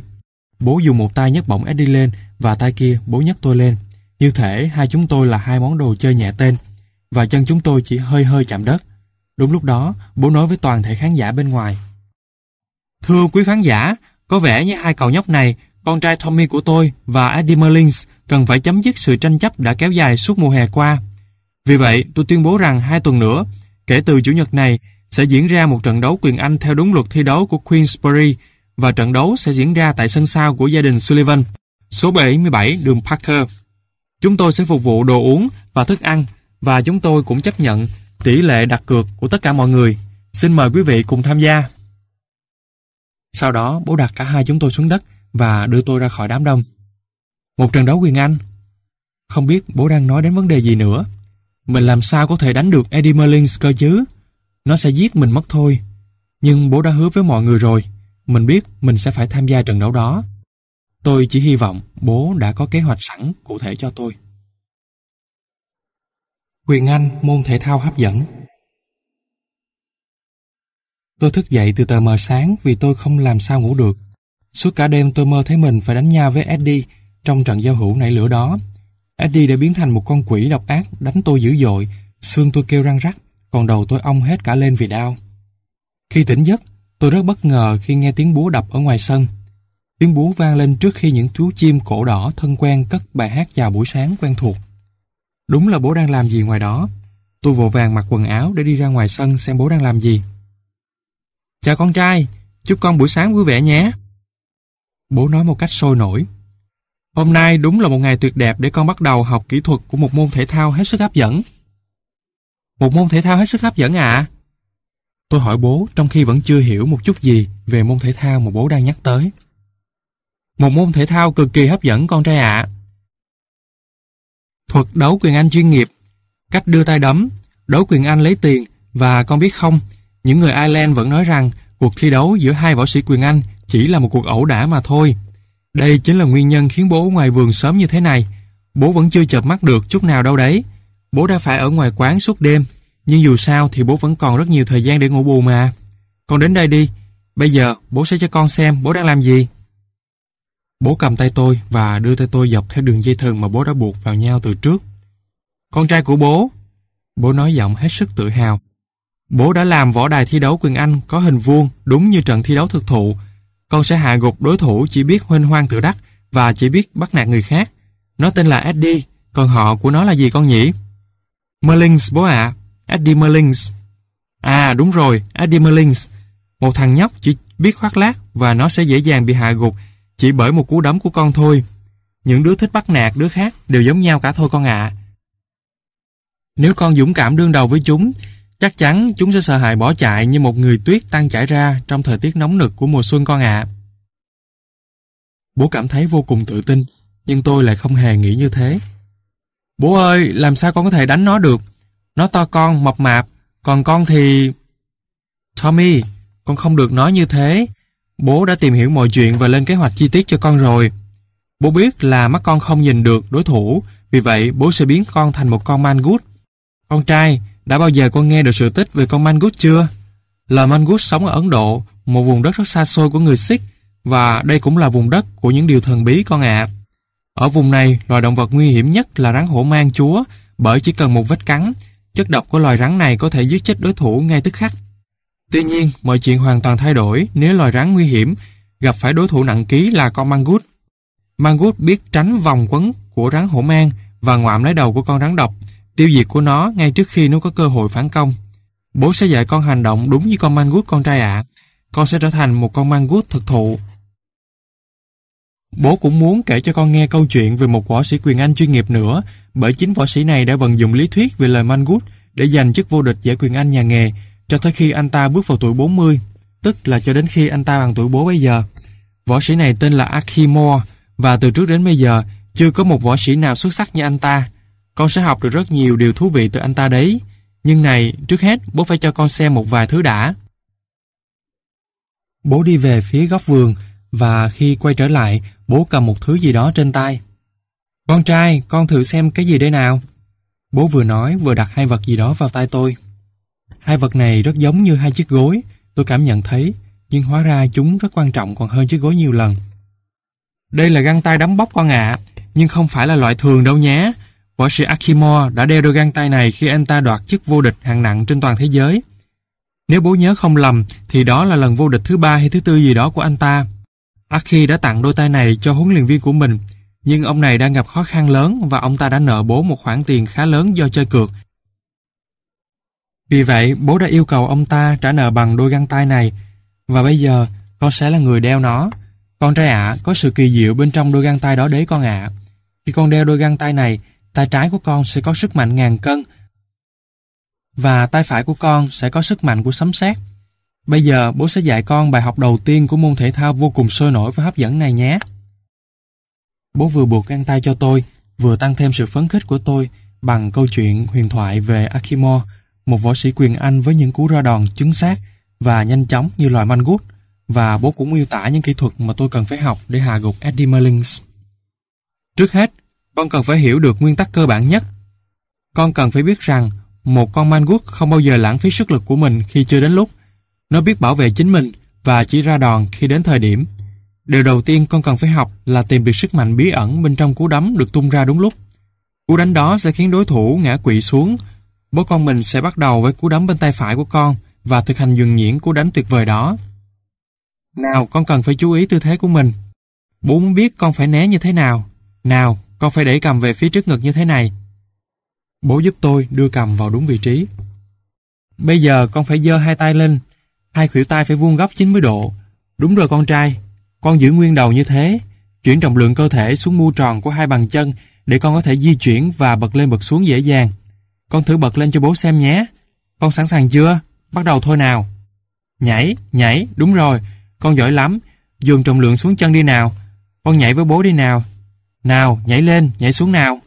Bố dùng một tay nhấc bổng Eddie lên và tay kia bố nhấc tôi lên. Như thể hai chúng tôi là hai món đồ chơi nhẹ tên và chân chúng tôi chỉ hơi hơi chạm đất. Đúng lúc đó, bố nói với toàn thể khán giả bên ngoài. Thưa quý khán giả, có vẻ như hai cậu nhóc này, con trai Tommy của tôi và Eddie Merlins cần phải chấm dứt sự tranh chấp đã kéo dài suốt mùa hè qua. Vì vậy, tôi tuyên bố rằng hai tuần nữa, kể từ Chủ nhật này, sẽ diễn ra một trận đấu quyền Anh theo đúng luật thi đấu của Queensbury và trận đấu sẽ diễn ra tại sân sau của gia đình Sullivan, số 77 đường Parker. Chúng tôi sẽ phục vụ đồ uống và thức ăn và chúng tôi cũng chấp nhận tỷ lệ đặt cược của tất cả mọi người. Xin mời quý vị cùng tham gia. Sau đó, bố đặt cả hai chúng tôi xuống đất và đưa tôi ra khỏi đám đông. Một trận đấu quyền Anh. Không biết bố đang nói đến vấn đề gì nữa. Mình làm sao có thể đánh được Eddie Merlins cơ chứ? Nó sẽ giết mình mất thôi. Nhưng bố đã hứa với mọi người rồi. Mình biết mình sẽ phải tham gia trận đấu đó. Tôi chỉ hy vọng bố đã có kế hoạch sẵn cụ thể cho tôi. Quyền Anh môn thể thao hấp dẫn Tôi thức dậy từ tờ mờ sáng vì tôi không làm sao ngủ được. Suốt cả đêm tôi mơ thấy mình phải đánh nhau với Eddie trong trận giao hữu nảy lửa đó. Eddie đã biến thành một con quỷ độc ác đánh tôi dữ dội, xương tôi kêu răng rắc, còn đầu tôi ong hết cả lên vì đau. Khi tỉnh giấc, tôi rất bất ngờ khi nghe tiếng búa đập ở ngoài sân. Tiếng búa vang lên trước khi những chú chim cổ đỏ thân quen cất bài hát chào buổi sáng quen thuộc. Đúng là bố đang làm gì ngoài đó. Tôi vội vàng mặc quần áo để đi ra ngoài sân xem bố đang làm gì. Chào con trai, chúc con buổi sáng vui vẻ nhé. Bố nói một cách sôi nổi. Hôm nay đúng là một ngày tuyệt đẹp để con bắt đầu học kỹ thuật của một môn thể thao hết sức hấp dẫn. Một môn thể thao hết sức hấp dẫn à? Tôi hỏi bố trong khi vẫn chưa hiểu một chút gì về môn thể thao mà bố đang nhắc tới. Một môn thể thao cực kỳ hấp dẫn con trai ạ. À thuật đấu quyền Anh chuyên nghiệp, cách đưa tay đấm, đấu quyền Anh lấy tiền và con biết không, những người Ireland vẫn nói rằng cuộc thi đấu giữa hai võ sĩ quyền Anh chỉ là một cuộc ẩu đả mà thôi. Đây chính là nguyên nhân khiến bố ngoài vườn sớm như thế này. Bố vẫn chưa chợp mắt được chút nào đâu đấy. Bố đã phải ở ngoài quán suốt đêm, nhưng dù sao thì bố vẫn còn rất nhiều thời gian để ngủ bù mà. Con đến đây đi, bây giờ bố sẽ cho con xem bố đang làm gì. Bố cầm tay tôi và đưa tay tôi dọc theo đường dây thừng mà bố đã buộc vào nhau từ trước. Con trai của bố! Bố nói giọng hết sức tự hào. Bố đã làm võ đài thi đấu quyền Anh có hình vuông đúng như trận thi đấu thực thụ. Con sẽ hạ gục đối thủ chỉ biết huynh hoang tự đắc và chỉ biết bắt nạt người khác. Nó tên là Eddie, còn họ của nó là gì con nhỉ? Merlings bố ạ, à. Eddie Merlings. À đúng rồi, Eddie Merlings. Một thằng nhóc chỉ biết khoác lác và nó sẽ dễ dàng bị hạ gục chỉ bởi một cú đấm của con thôi. Những đứa thích bắt nạt đứa khác đều giống nhau cả thôi con ạ. Nếu con dũng cảm đương đầu với chúng, chắc chắn chúng sẽ sợ hãi bỏ chạy như một người tuyết tan chảy ra trong thời tiết nóng nực của mùa xuân con ạ. Bố cảm thấy vô cùng tự tin, nhưng tôi lại không hề nghĩ như thế. Bố ơi, làm sao con có thể đánh nó được? Nó to con, mập mạp, còn con thì... Tommy, con không được nói như thế, Bố đã tìm hiểu mọi chuyện và lên kế hoạch chi tiết cho con rồi. Bố biết là mắt con không nhìn được đối thủ, vì vậy bố sẽ biến con thành một con Mangut. Con trai, đã bao giờ con nghe được sự tích về con Mangut chưa? là Mangut sống ở Ấn Độ, một vùng đất rất xa xôi của người Sikh, và đây cũng là vùng đất của những điều thần bí con ạ. Ở vùng này, loài động vật nguy hiểm nhất là rắn hổ mang chúa, bởi chỉ cần một vết cắn, chất độc của loài rắn này có thể giết chết đối thủ ngay tức khắc. Tuy nhiên, mọi chuyện hoàn toàn thay đổi nếu loài rắn nguy hiểm gặp phải đối thủ nặng ký là con mangut. Mangut biết tránh vòng quấn của rắn hổ mang và ngoạm lấy đầu của con rắn độc, tiêu diệt của nó ngay trước khi nó có cơ hội phản công. Bố sẽ dạy con hành động đúng như con mangut con trai ạ. Con sẽ trở thành một con mangut thực thụ. Bố cũng muốn kể cho con nghe câu chuyện về một võ sĩ quyền Anh chuyên nghiệp nữa, bởi chính võ sĩ này đã vận dụng lý thuyết về lời mangut để giành chức vô địch giải quyền Anh nhà nghề cho tới khi anh ta bước vào tuổi 40, tức là cho đến khi anh ta bằng tuổi bố bây giờ. Võ sĩ này tên là Akimor và từ trước đến bây giờ chưa có một võ sĩ nào xuất sắc như anh ta. Con sẽ học được rất nhiều điều thú vị từ anh ta đấy. Nhưng này, trước hết bố phải cho con xem một vài thứ đã. Bố đi về phía góc vườn và khi quay trở lại, bố cầm một thứ gì đó trên tay. Con trai, con thử xem cái gì đây nào. Bố vừa nói vừa đặt hai vật gì đó vào tay tôi. Hai vật này rất giống như hai chiếc gối, tôi cảm nhận thấy, nhưng hóa ra chúng rất quan trọng còn hơn chiếc gối nhiều lần. Đây là găng tay đấm bóc con ạ, nhưng không phải là loại thường đâu nhé. Võ sĩ Akimor đã đeo đôi găng tay này khi anh ta đoạt chức vô địch hạng nặng trên toàn thế giới. Nếu bố nhớ không lầm, thì đó là lần vô địch thứ ba hay thứ tư gì đó của anh ta. Aki đã tặng đôi tay này cho huấn luyện viên của mình, nhưng ông này đang gặp khó khăn lớn và ông ta đã nợ bố một khoản tiền khá lớn do chơi cược vì vậy, bố đã yêu cầu ông ta trả nợ bằng đôi găng tay này, và bây giờ con sẽ là người đeo nó. Con trai ạ, có sự kỳ diệu bên trong đôi găng tay đó đấy con ạ. Khi con đeo đôi găng tay này, tay trái của con sẽ có sức mạnh ngàn cân, và tay phải của con sẽ có sức mạnh của sấm sét. Bây giờ bố sẽ dạy con bài học đầu tiên của môn thể thao vô cùng sôi nổi và hấp dẫn này nhé. Bố vừa buộc găng tay cho tôi, vừa tăng thêm sự phấn khích của tôi bằng câu chuyện huyền thoại về Akimor, một võ sĩ quyền Anh với những cú ra đòn chính xác và nhanh chóng như loài manh gút và bố cũng miêu tả những kỹ thuật mà tôi cần phải học để hạ gục Eddie Merlins. Trước hết, con cần phải hiểu được nguyên tắc cơ bản nhất. Con cần phải biết rằng một con mangut không bao giờ lãng phí sức lực của mình khi chưa đến lúc. Nó biết bảo vệ chính mình và chỉ ra đòn khi đến thời điểm. Điều đầu tiên con cần phải học là tìm được sức mạnh bí ẩn bên trong cú đấm được tung ra đúng lúc. Cú đánh đó sẽ khiến đối thủ ngã quỵ xuống bố con mình sẽ bắt đầu với cú đấm bên tay phải của con và thực hành dừng nhuyễn cú đánh tuyệt vời đó. Nào, con cần phải chú ý tư thế của mình. Bố muốn biết con phải né như thế nào. Nào, con phải để cầm về phía trước ngực như thế này. Bố giúp tôi đưa cầm vào đúng vị trí. Bây giờ con phải giơ hai tay lên, hai khuỷu tay phải vuông góc 90 độ. Đúng rồi con trai, con giữ nguyên đầu như thế, chuyển trọng lượng cơ thể xuống mu tròn của hai bàn chân để con có thể di chuyển và bật lên bật xuống dễ dàng. Con thử bật lên cho bố xem nhé. Con sẵn sàng chưa? Bắt đầu thôi nào. Nhảy, nhảy, đúng rồi. Con giỏi lắm. Dường trọng lượng xuống chân đi nào. Con nhảy với bố đi nào. Nào, nhảy lên, nhảy xuống nào.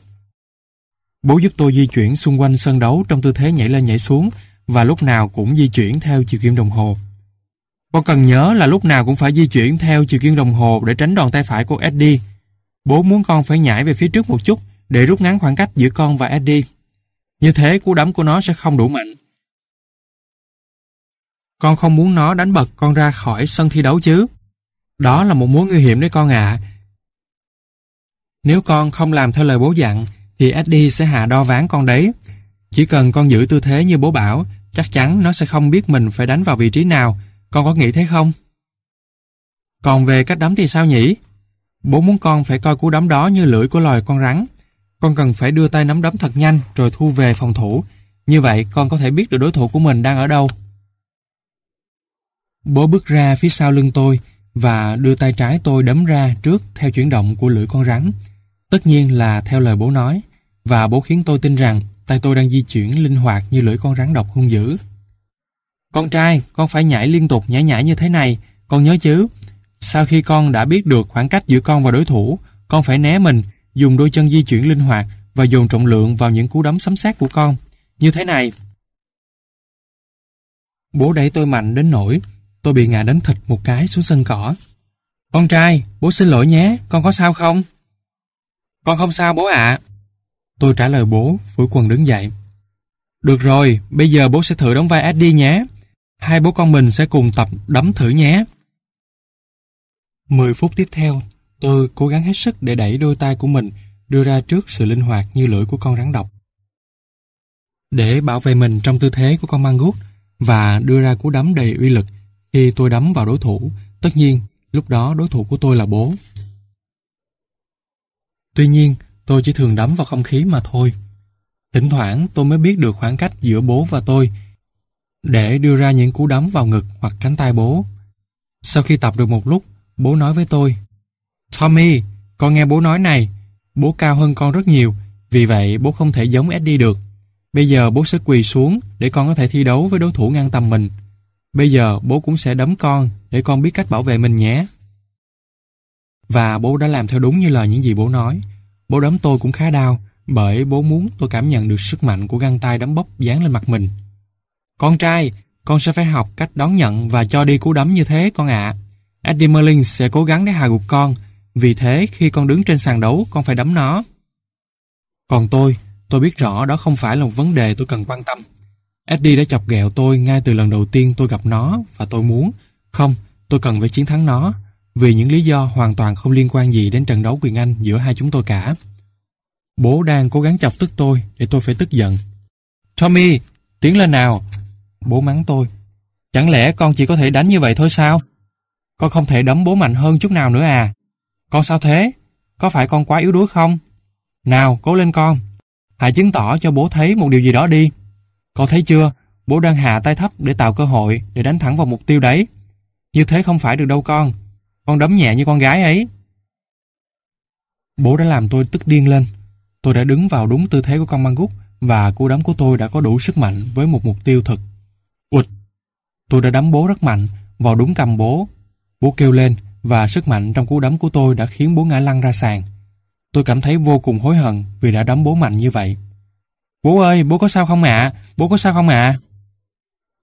Bố giúp tôi di chuyển xung quanh sân đấu trong tư thế nhảy lên nhảy xuống và lúc nào cũng di chuyển theo chiều kim đồng hồ. Con cần nhớ là lúc nào cũng phải di chuyển theo chiều kim đồng hồ để tránh đòn tay phải của Eddie. Bố muốn con phải nhảy về phía trước một chút để rút ngắn khoảng cách giữa con và Eddie. Như thế cú đấm của nó sẽ không đủ mạnh. Con không muốn nó đánh bật con ra khỏi sân thi đấu chứ. Đó là một mối nguy hiểm đấy con ạ. Nếu con không làm theo lời bố dặn, thì Eddie sẽ hạ đo ván con đấy. Chỉ cần con giữ tư thế như bố bảo, chắc chắn nó sẽ không biết mình phải đánh vào vị trí nào. Con có nghĩ thế không? Còn về cách đấm thì sao nhỉ? Bố muốn con phải coi cú đấm đó như lưỡi của loài con rắn. Con cần phải đưa tay nắm đấm thật nhanh rồi thu về phòng thủ. Như vậy con có thể biết được đối thủ của mình đang ở đâu. Bố bước ra phía sau lưng tôi và đưa tay trái tôi đấm ra trước theo chuyển động của lưỡi con rắn. Tất nhiên là theo lời bố nói và bố khiến tôi tin rằng tay tôi đang di chuyển linh hoạt như lưỡi con rắn độc hung dữ. Con trai, con phải nhảy liên tục nhảy nhảy như thế này, con nhớ chứ. Sau khi con đã biết được khoảng cách giữa con và đối thủ, con phải né mình dùng đôi chân di chuyển linh hoạt và dồn trọng lượng vào những cú đấm sấm sát của con. Như thế này. Bố đẩy tôi mạnh đến nỗi tôi bị ngã đánh thịt một cái xuống sân cỏ. Con trai, bố xin lỗi nhé, con có sao không? Con không sao bố ạ. Tôi trả lời bố, phủi quần đứng dậy. Được rồi, bây giờ bố sẽ thử đóng vai Eddie nhé. Hai bố con mình sẽ cùng tập đấm thử nhé. 10 phút tiếp theo, Tôi cố gắng hết sức để đẩy đôi tay của mình đưa ra trước sự linh hoạt như lưỡi của con rắn độc. Để bảo vệ mình trong tư thế của con mang gút và đưa ra cú đấm đầy uy lực khi tôi đấm vào đối thủ, tất nhiên lúc đó đối thủ của tôi là bố. Tuy nhiên, tôi chỉ thường đấm vào không khí mà thôi. Thỉnh thoảng tôi mới biết được khoảng cách giữa bố và tôi để đưa ra những cú đấm vào ngực hoặc cánh tay bố. Sau khi tập được một lúc, bố nói với tôi Tommy, con nghe bố nói này, bố cao hơn con rất nhiều, vì vậy bố không thể giống Eddie được. Bây giờ bố sẽ quỳ xuống để con có thể thi đấu với đối thủ ngang tầm mình. Bây giờ bố cũng sẽ đấm con để con biết cách bảo vệ mình nhé. Và bố đã làm theo đúng như lời những gì bố nói. Bố đấm tôi cũng khá đau bởi bố muốn tôi cảm nhận được sức mạnh của găng tay đấm bốc dán lên mặt mình. Con trai, con sẽ phải học cách đón nhận và cho đi cú đấm như thế con ạ. À. Eddie Merlin sẽ cố gắng để hạ gục con vì thế khi con đứng trên sàn đấu con phải đấm nó. Còn tôi, tôi biết rõ đó không phải là một vấn đề tôi cần quan tâm. Eddie đã chọc ghẹo tôi ngay từ lần đầu tiên tôi gặp nó và tôi muốn, không, tôi cần phải chiến thắng nó vì những lý do hoàn toàn không liên quan gì đến trận đấu quyền Anh giữa hai chúng tôi cả. Bố đang cố gắng chọc tức tôi để tôi phải tức giận. Tommy, tiến lên nào! Bố mắng tôi. Chẳng lẽ con chỉ có thể đánh như vậy thôi sao? Con không thể đấm bố mạnh hơn chút nào nữa à? Con sao thế? Có phải con quá yếu đuối không? Nào, cố lên con. Hãy chứng tỏ cho bố thấy một điều gì đó đi. Con thấy chưa, bố đang hạ tay thấp để tạo cơ hội để đánh thẳng vào mục tiêu đấy. Như thế không phải được đâu con. Con đấm nhẹ như con gái ấy. Bố đã làm tôi tức điên lên. Tôi đã đứng vào đúng tư thế của con mang gút và cú đấm của tôi đã có đủ sức mạnh với một mục tiêu thực. Ụt! Tôi đã đấm bố rất mạnh vào đúng cầm bố. Bố kêu lên và sức mạnh trong cú đấm của tôi đã khiến bố ngã lăn ra sàn. Tôi cảm thấy vô cùng hối hận vì đã đấm bố mạnh như vậy. Bố ơi, bố có sao không ạ? À? Bố có sao không ạ? À?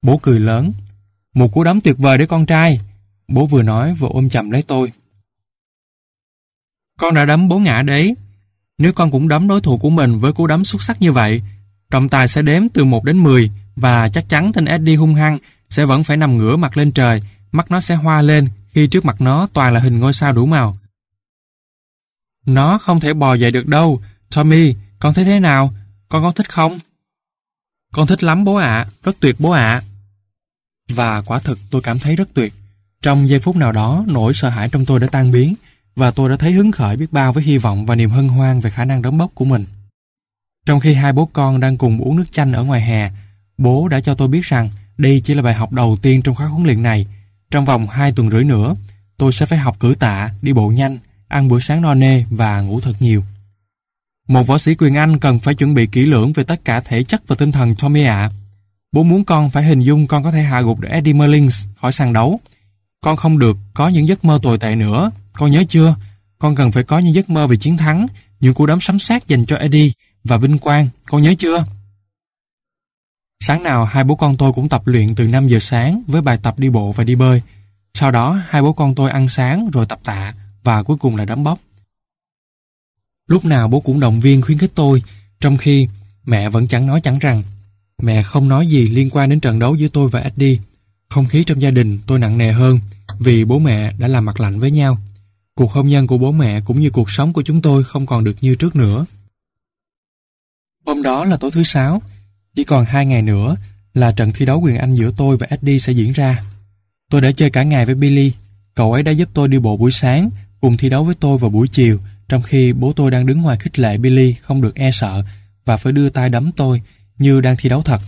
Bố cười lớn. Một cú đấm tuyệt vời để con trai. Bố vừa nói vừa ôm chầm lấy tôi. Con đã đấm bố ngã đấy. Nếu con cũng đấm đối thủ của mình với cú đấm xuất sắc như vậy, trọng tài sẽ đếm từ 1 đến 10 và chắc chắn tên Eddie hung hăng sẽ vẫn phải nằm ngửa mặt lên trời, mắt nó sẽ hoa lên khi trước mặt nó toàn là hình ngôi sao đủ màu. Nó không thể bò dậy được đâu. Tommy, con thấy thế nào? Con có thích không? Con thích lắm bố ạ, rất tuyệt bố ạ. Và quả thực tôi cảm thấy rất tuyệt. Trong giây phút nào đó, nỗi sợ hãi trong tôi đã tan biến và tôi đã thấy hứng khởi biết bao với hy vọng và niềm hân hoan về khả năng đấm bốc của mình. Trong khi hai bố con đang cùng uống nước chanh ở ngoài hè, bố đã cho tôi biết rằng đây chỉ là bài học đầu tiên trong khóa huấn luyện này trong vòng 2 tuần rưỡi nữa, tôi sẽ phải học cử tạ, đi bộ nhanh, ăn bữa sáng no nê và ngủ thật nhiều. Một võ sĩ quyền Anh cần phải chuẩn bị kỹ lưỡng về tất cả thể chất và tinh thần Tommy ạ. Bố muốn con phải hình dung con có thể hạ gục được Eddie Merlins khỏi sàn đấu. Con không được có những giấc mơ tồi tệ nữa, con nhớ chưa? Con cần phải có những giấc mơ về chiến thắng, những cú đấm sấm sét dành cho Eddie và vinh quang, con nhớ chưa? Sáng nào hai bố con tôi cũng tập luyện từ 5 giờ sáng với bài tập đi bộ và đi bơi. Sau đó hai bố con tôi ăn sáng rồi tập tạ và cuối cùng là đấm bóc. Lúc nào bố cũng động viên khuyến khích tôi, trong khi mẹ vẫn chẳng nói chẳng rằng. Mẹ không nói gì liên quan đến trận đấu giữa tôi và Eddie. Không khí trong gia đình tôi nặng nề hơn vì bố mẹ đã làm mặt lạnh với nhau. Cuộc hôn nhân của bố mẹ cũng như cuộc sống của chúng tôi không còn được như trước nữa. Hôm đó là tối thứ sáu, chỉ còn hai ngày nữa là trận thi đấu quyền Anh giữa tôi và Eddie sẽ diễn ra. Tôi đã chơi cả ngày với Billy. Cậu ấy đã giúp tôi đi bộ buổi sáng, cùng thi đấu với tôi vào buổi chiều, trong khi bố tôi đang đứng ngoài khích lệ Billy không được e sợ và phải đưa tay đấm tôi như đang thi đấu thật.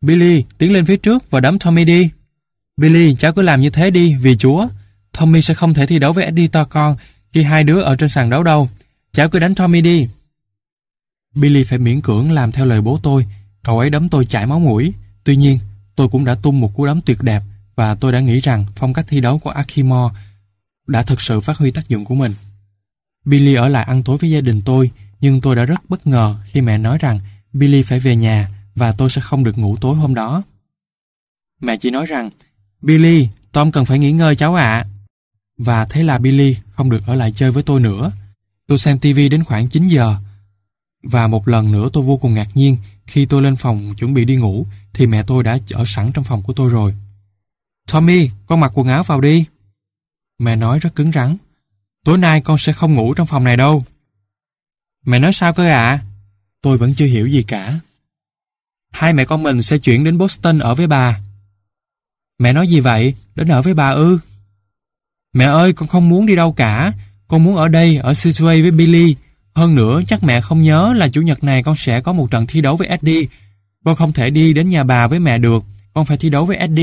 Billy, tiến lên phía trước và đấm Tommy đi. Billy, cháu cứ làm như thế đi, vì chúa. Tommy sẽ không thể thi đấu với Eddie to con khi hai đứa ở trên sàn đấu đâu. Cháu cứ đánh Tommy đi. Billy phải miễn cưỡng làm theo lời bố tôi, Cậu ấy đấm tôi chảy máu mũi. Tuy nhiên, tôi cũng đã tung một cú đấm tuyệt đẹp và tôi đã nghĩ rằng phong cách thi đấu của Akimore đã thực sự phát huy tác dụng của mình. Billy ở lại ăn tối với gia đình tôi, nhưng tôi đã rất bất ngờ khi mẹ nói rằng Billy phải về nhà và tôi sẽ không được ngủ tối hôm đó. Mẹ chỉ nói rằng, Billy, Tom cần phải nghỉ ngơi cháu ạ. Và thế là Billy không được ở lại chơi với tôi nữa. Tôi xem TV đến khoảng 9 giờ. Và một lần nữa tôi vô cùng ngạc nhiên khi tôi lên phòng chuẩn bị đi ngủ thì mẹ tôi đã ở sẵn trong phòng của tôi rồi. Tommy, con mặc quần áo vào đi. Mẹ nói rất cứng rắn. Tối nay con sẽ không ngủ trong phòng này đâu. Mẹ nói sao cơ ạ? À? Tôi vẫn chưa hiểu gì cả. Hai mẹ con mình sẽ chuyển đến Boston ở với bà. Mẹ nói gì vậy? Đến ở với bà ư? Mẹ ơi, con không muốn đi đâu cả. Con muốn ở đây, ở Situate với Billy. Hơn nữa, chắc mẹ không nhớ là chủ nhật này con sẽ có một trận thi đấu với SD Con không thể đi đến nhà bà với mẹ được, con phải thi đấu với SD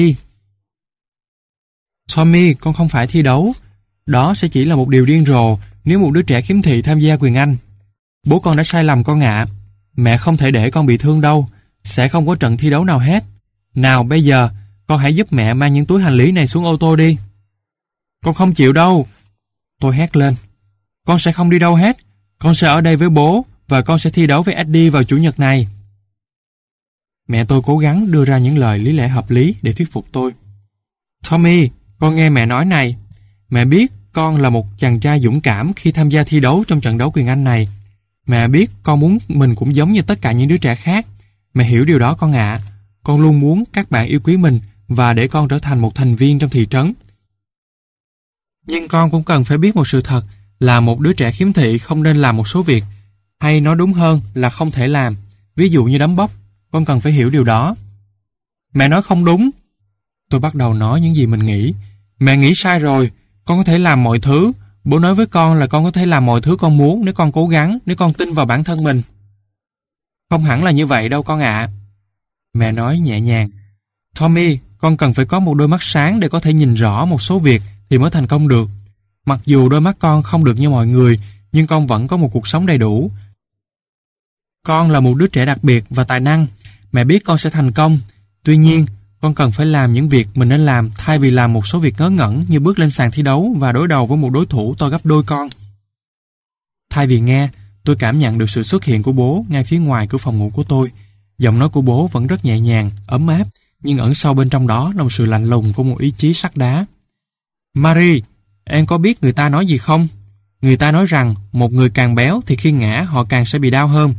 Tommy, con không phải thi đấu. Đó sẽ chỉ là một điều điên rồ nếu một đứa trẻ khiếm thị tham gia quyền Anh. Bố con đã sai lầm con ạ. Mẹ không thể để con bị thương đâu, sẽ không có trận thi đấu nào hết. Nào bây giờ, con hãy giúp mẹ mang những túi hành lý này xuống ô tô đi. Con không chịu đâu. Tôi hét lên. Con sẽ không đi đâu hết. Con sẽ ở đây với bố và con sẽ thi đấu với Eddie vào chủ nhật này. Mẹ tôi cố gắng đưa ra những lời lý lẽ hợp lý để thuyết phục tôi. Tommy, con nghe mẹ nói này. Mẹ biết con là một chàng trai dũng cảm khi tham gia thi đấu trong trận đấu quyền Anh này. Mẹ biết con muốn mình cũng giống như tất cả những đứa trẻ khác. Mẹ hiểu điều đó con ạ. Con luôn muốn các bạn yêu quý mình và để con trở thành một thành viên trong thị trấn. Nhưng con cũng cần phải biết một sự thật là một đứa trẻ khiếm thị không nên làm một số việc, hay nói đúng hơn là không thể làm, ví dụ như đấm bóc, con cần phải hiểu điều đó. Mẹ nói không đúng. Tôi bắt đầu nói những gì mình nghĩ. Mẹ nghĩ sai rồi, con có thể làm mọi thứ. Bố nói với con là con có thể làm mọi thứ con muốn nếu con cố gắng, nếu con tin vào bản thân mình. Không hẳn là như vậy đâu con ạ. Mẹ nói nhẹ nhàng. Tommy, con cần phải có một đôi mắt sáng để có thể nhìn rõ một số việc thì mới thành công được. Mặc dù đôi mắt con không được như mọi người, nhưng con vẫn có một cuộc sống đầy đủ. Con là một đứa trẻ đặc biệt và tài năng. Mẹ biết con sẽ thành công. Tuy nhiên, con cần phải làm những việc mình nên làm thay vì làm một số việc ngớ ngẩn như bước lên sàn thi đấu và đối đầu với một đối thủ to gấp đôi con. Thay vì nghe, tôi cảm nhận được sự xuất hiện của bố ngay phía ngoài cửa phòng ngủ của tôi. Giọng nói của bố vẫn rất nhẹ nhàng, ấm áp, nhưng ẩn sâu bên trong đó là một sự lạnh lùng của một ý chí sắt đá. Marie, Em có biết người ta nói gì không? Người ta nói rằng một người càng béo thì khi ngã họ càng sẽ bị đau hơn.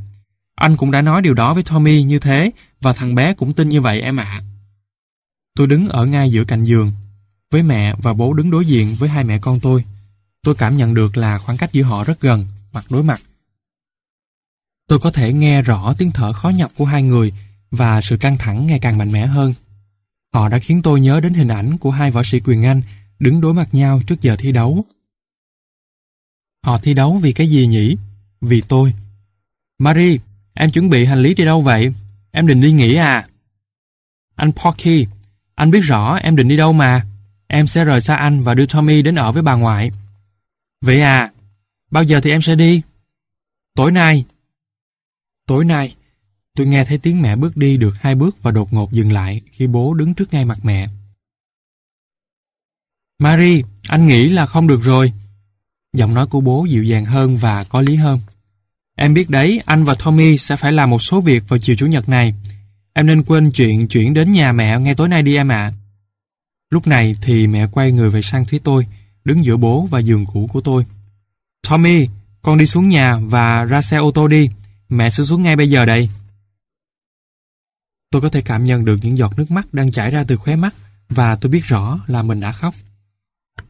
Anh cũng đã nói điều đó với Tommy như thế và thằng bé cũng tin như vậy em ạ. Tôi đứng ở ngay giữa cạnh giường với mẹ và bố đứng đối diện với hai mẹ con tôi. Tôi cảm nhận được là khoảng cách giữa họ rất gần, mặt đối mặt. Tôi có thể nghe rõ tiếng thở khó nhọc của hai người và sự căng thẳng ngày càng mạnh mẽ hơn. Họ đã khiến tôi nhớ đến hình ảnh của hai võ sĩ quyền Anh đứng đối mặt nhau trước giờ thi đấu. Họ thi đấu vì cái gì nhỉ? Vì tôi. Marie, em chuẩn bị hành lý đi đâu vậy? Em định đi nghỉ à? Anh Porky, anh biết rõ em định đi đâu mà. Em sẽ rời xa anh và đưa Tommy đến ở với bà ngoại. Vậy à, bao giờ thì em sẽ đi? Tối nay. Tối nay, tôi nghe thấy tiếng mẹ bước đi được hai bước và đột ngột dừng lại khi bố đứng trước ngay mặt mẹ. Marie, anh nghĩ là không được rồi. Giọng nói của bố dịu dàng hơn và có lý hơn. Em biết đấy, anh và Tommy sẽ phải làm một số việc vào chiều Chủ nhật này. Em nên quên chuyện chuyển đến nhà mẹ ngay tối nay đi em ạ. Lúc này thì mẹ quay người về sang phía tôi, đứng giữa bố và giường cũ của tôi. Tommy, con đi xuống nhà và ra xe ô tô đi. Mẹ sẽ xuống ngay bây giờ đây. Tôi có thể cảm nhận được những giọt nước mắt đang chảy ra từ khóe mắt và tôi biết rõ là mình đã khóc.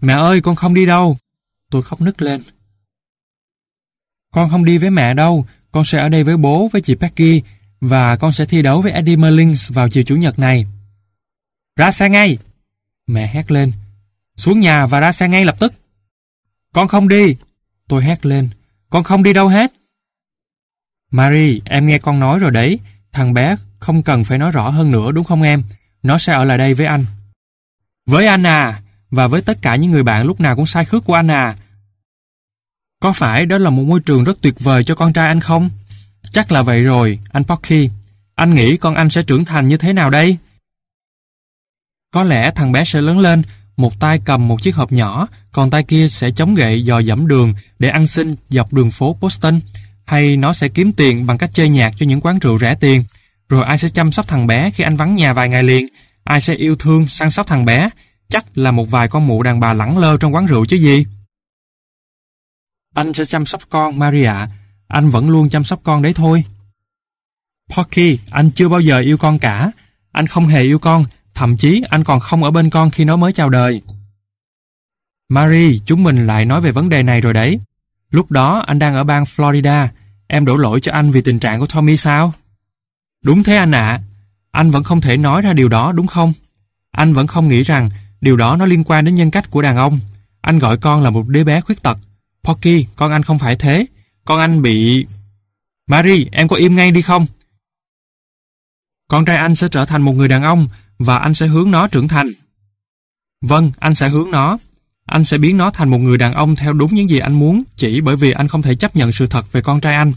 Mẹ ơi, con không đi đâu. Tôi khóc nức lên. Con không đi với mẹ đâu, con sẽ ở đây với bố, với chị Peggy và con sẽ thi đấu với Eddie Merlins vào chiều Chủ nhật này. Ra xe ngay! Mẹ hét lên. Xuống nhà và ra xe ngay lập tức. Con không đi! Tôi hét lên. Con không đi đâu hết. Marie, em nghe con nói rồi đấy. Thằng bé không cần phải nói rõ hơn nữa đúng không em? Nó sẽ ở lại đây với anh. Với anh à! và với tất cả những người bạn lúc nào cũng sai khước của anh à. Có phải đó là một môi trường rất tuyệt vời cho con trai anh không? Chắc là vậy rồi, anh Pocky. Anh nghĩ con anh sẽ trưởng thành như thế nào đây? Có lẽ thằng bé sẽ lớn lên, một tay cầm một chiếc hộp nhỏ, còn tay kia sẽ chống gậy dò dẫm đường để ăn xin dọc đường phố Boston, hay nó sẽ kiếm tiền bằng cách chơi nhạc cho những quán rượu rẻ tiền. Rồi ai sẽ chăm sóc thằng bé khi anh vắng nhà vài ngày liền? Ai sẽ yêu thương, săn sóc thằng bé? Chắc là một vài con mụ đàn bà lẳng lơ trong quán rượu chứ gì. Anh sẽ chăm sóc con, Maria. Anh vẫn luôn chăm sóc con đấy thôi. Porky, anh chưa bao giờ yêu con cả. Anh không hề yêu con, thậm chí anh còn không ở bên con khi nó mới chào đời. Marie, chúng mình lại nói về vấn đề này rồi đấy. Lúc đó anh đang ở bang Florida, em đổ lỗi cho anh vì tình trạng của Tommy sao? Đúng thế anh ạ, anh vẫn không thể nói ra điều đó đúng không? Anh vẫn không nghĩ rằng Điều đó nó liên quan đến nhân cách của đàn ông. Anh gọi con là một đứa bé khuyết tật. Pocky, con anh không phải thế. Con anh bị... Marie, em có im ngay đi không? Con trai anh sẽ trở thành một người đàn ông và anh sẽ hướng nó trưởng thành. Vâng, anh sẽ hướng nó. Anh sẽ biến nó thành một người đàn ông theo đúng những gì anh muốn chỉ bởi vì anh không thể chấp nhận sự thật về con trai anh.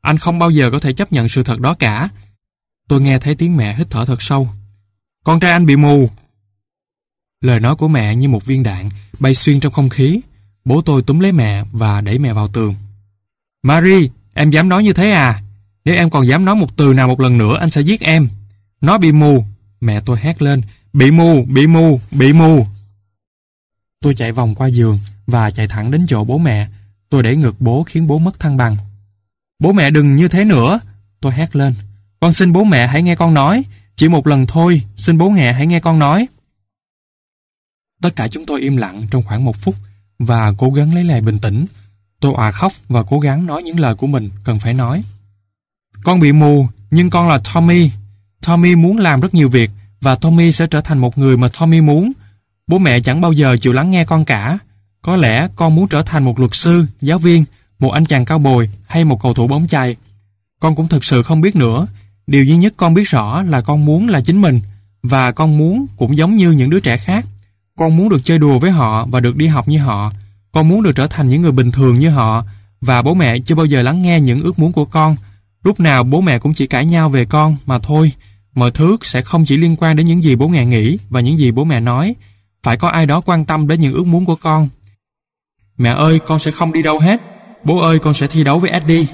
Anh không bao giờ có thể chấp nhận sự thật đó cả. Tôi nghe thấy tiếng mẹ hít thở thật sâu. Con trai anh bị mù, Lời nói của mẹ như một viên đạn bay xuyên trong không khí. Bố tôi túm lấy mẹ và đẩy mẹ vào tường. Marie, em dám nói như thế à? Nếu em còn dám nói một từ nào một lần nữa anh sẽ giết em. Nó bị mù. Mẹ tôi hét lên. Bị mù, bị mù, bị mù. Tôi chạy vòng qua giường và chạy thẳng đến chỗ bố mẹ. Tôi đẩy ngược bố khiến bố mất thăng bằng. Bố mẹ đừng như thế nữa. Tôi hét lên. Con xin bố mẹ hãy nghe con nói. Chỉ một lần thôi, xin bố mẹ hãy nghe con nói. Tất cả chúng tôi im lặng trong khoảng một phút và cố gắng lấy lại bình tĩnh. Tôi òa à khóc và cố gắng nói những lời của mình cần phải nói. Con bị mù, nhưng con là Tommy. Tommy muốn làm rất nhiều việc và Tommy sẽ trở thành một người mà Tommy muốn. Bố mẹ chẳng bao giờ chịu lắng nghe con cả. Có lẽ con muốn trở thành một luật sư, giáo viên, một anh chàng cao bồi hay một cầu thủ bóng chày. Con cũng thực sự không biết nữa. Điều duy nhất con biết rõ là con muốn là chính mình và con muốn cũng giống như những đứa trẻ khác con muốn được chơi đùa với họ và được đi học như họ. Con muốn được trở thành những người bình thường như họ. Và bố mẹ chưa bao giờ lắng nghe những ước muốn của con. Lúc nào bố mẹ cũng chỉ cãi nhau về con mà thôi. Mọi thứ sẽ không chỉ liên quan đến những gì bố mẹ nghĩ và những gì bố mẹ nói. Phải có ai đó quan tâm đến những ước muốn của con. Mẹ ơi, con sẽ không đi đâu hết. Bố ơi, con sẽ thi đấu với Eddie.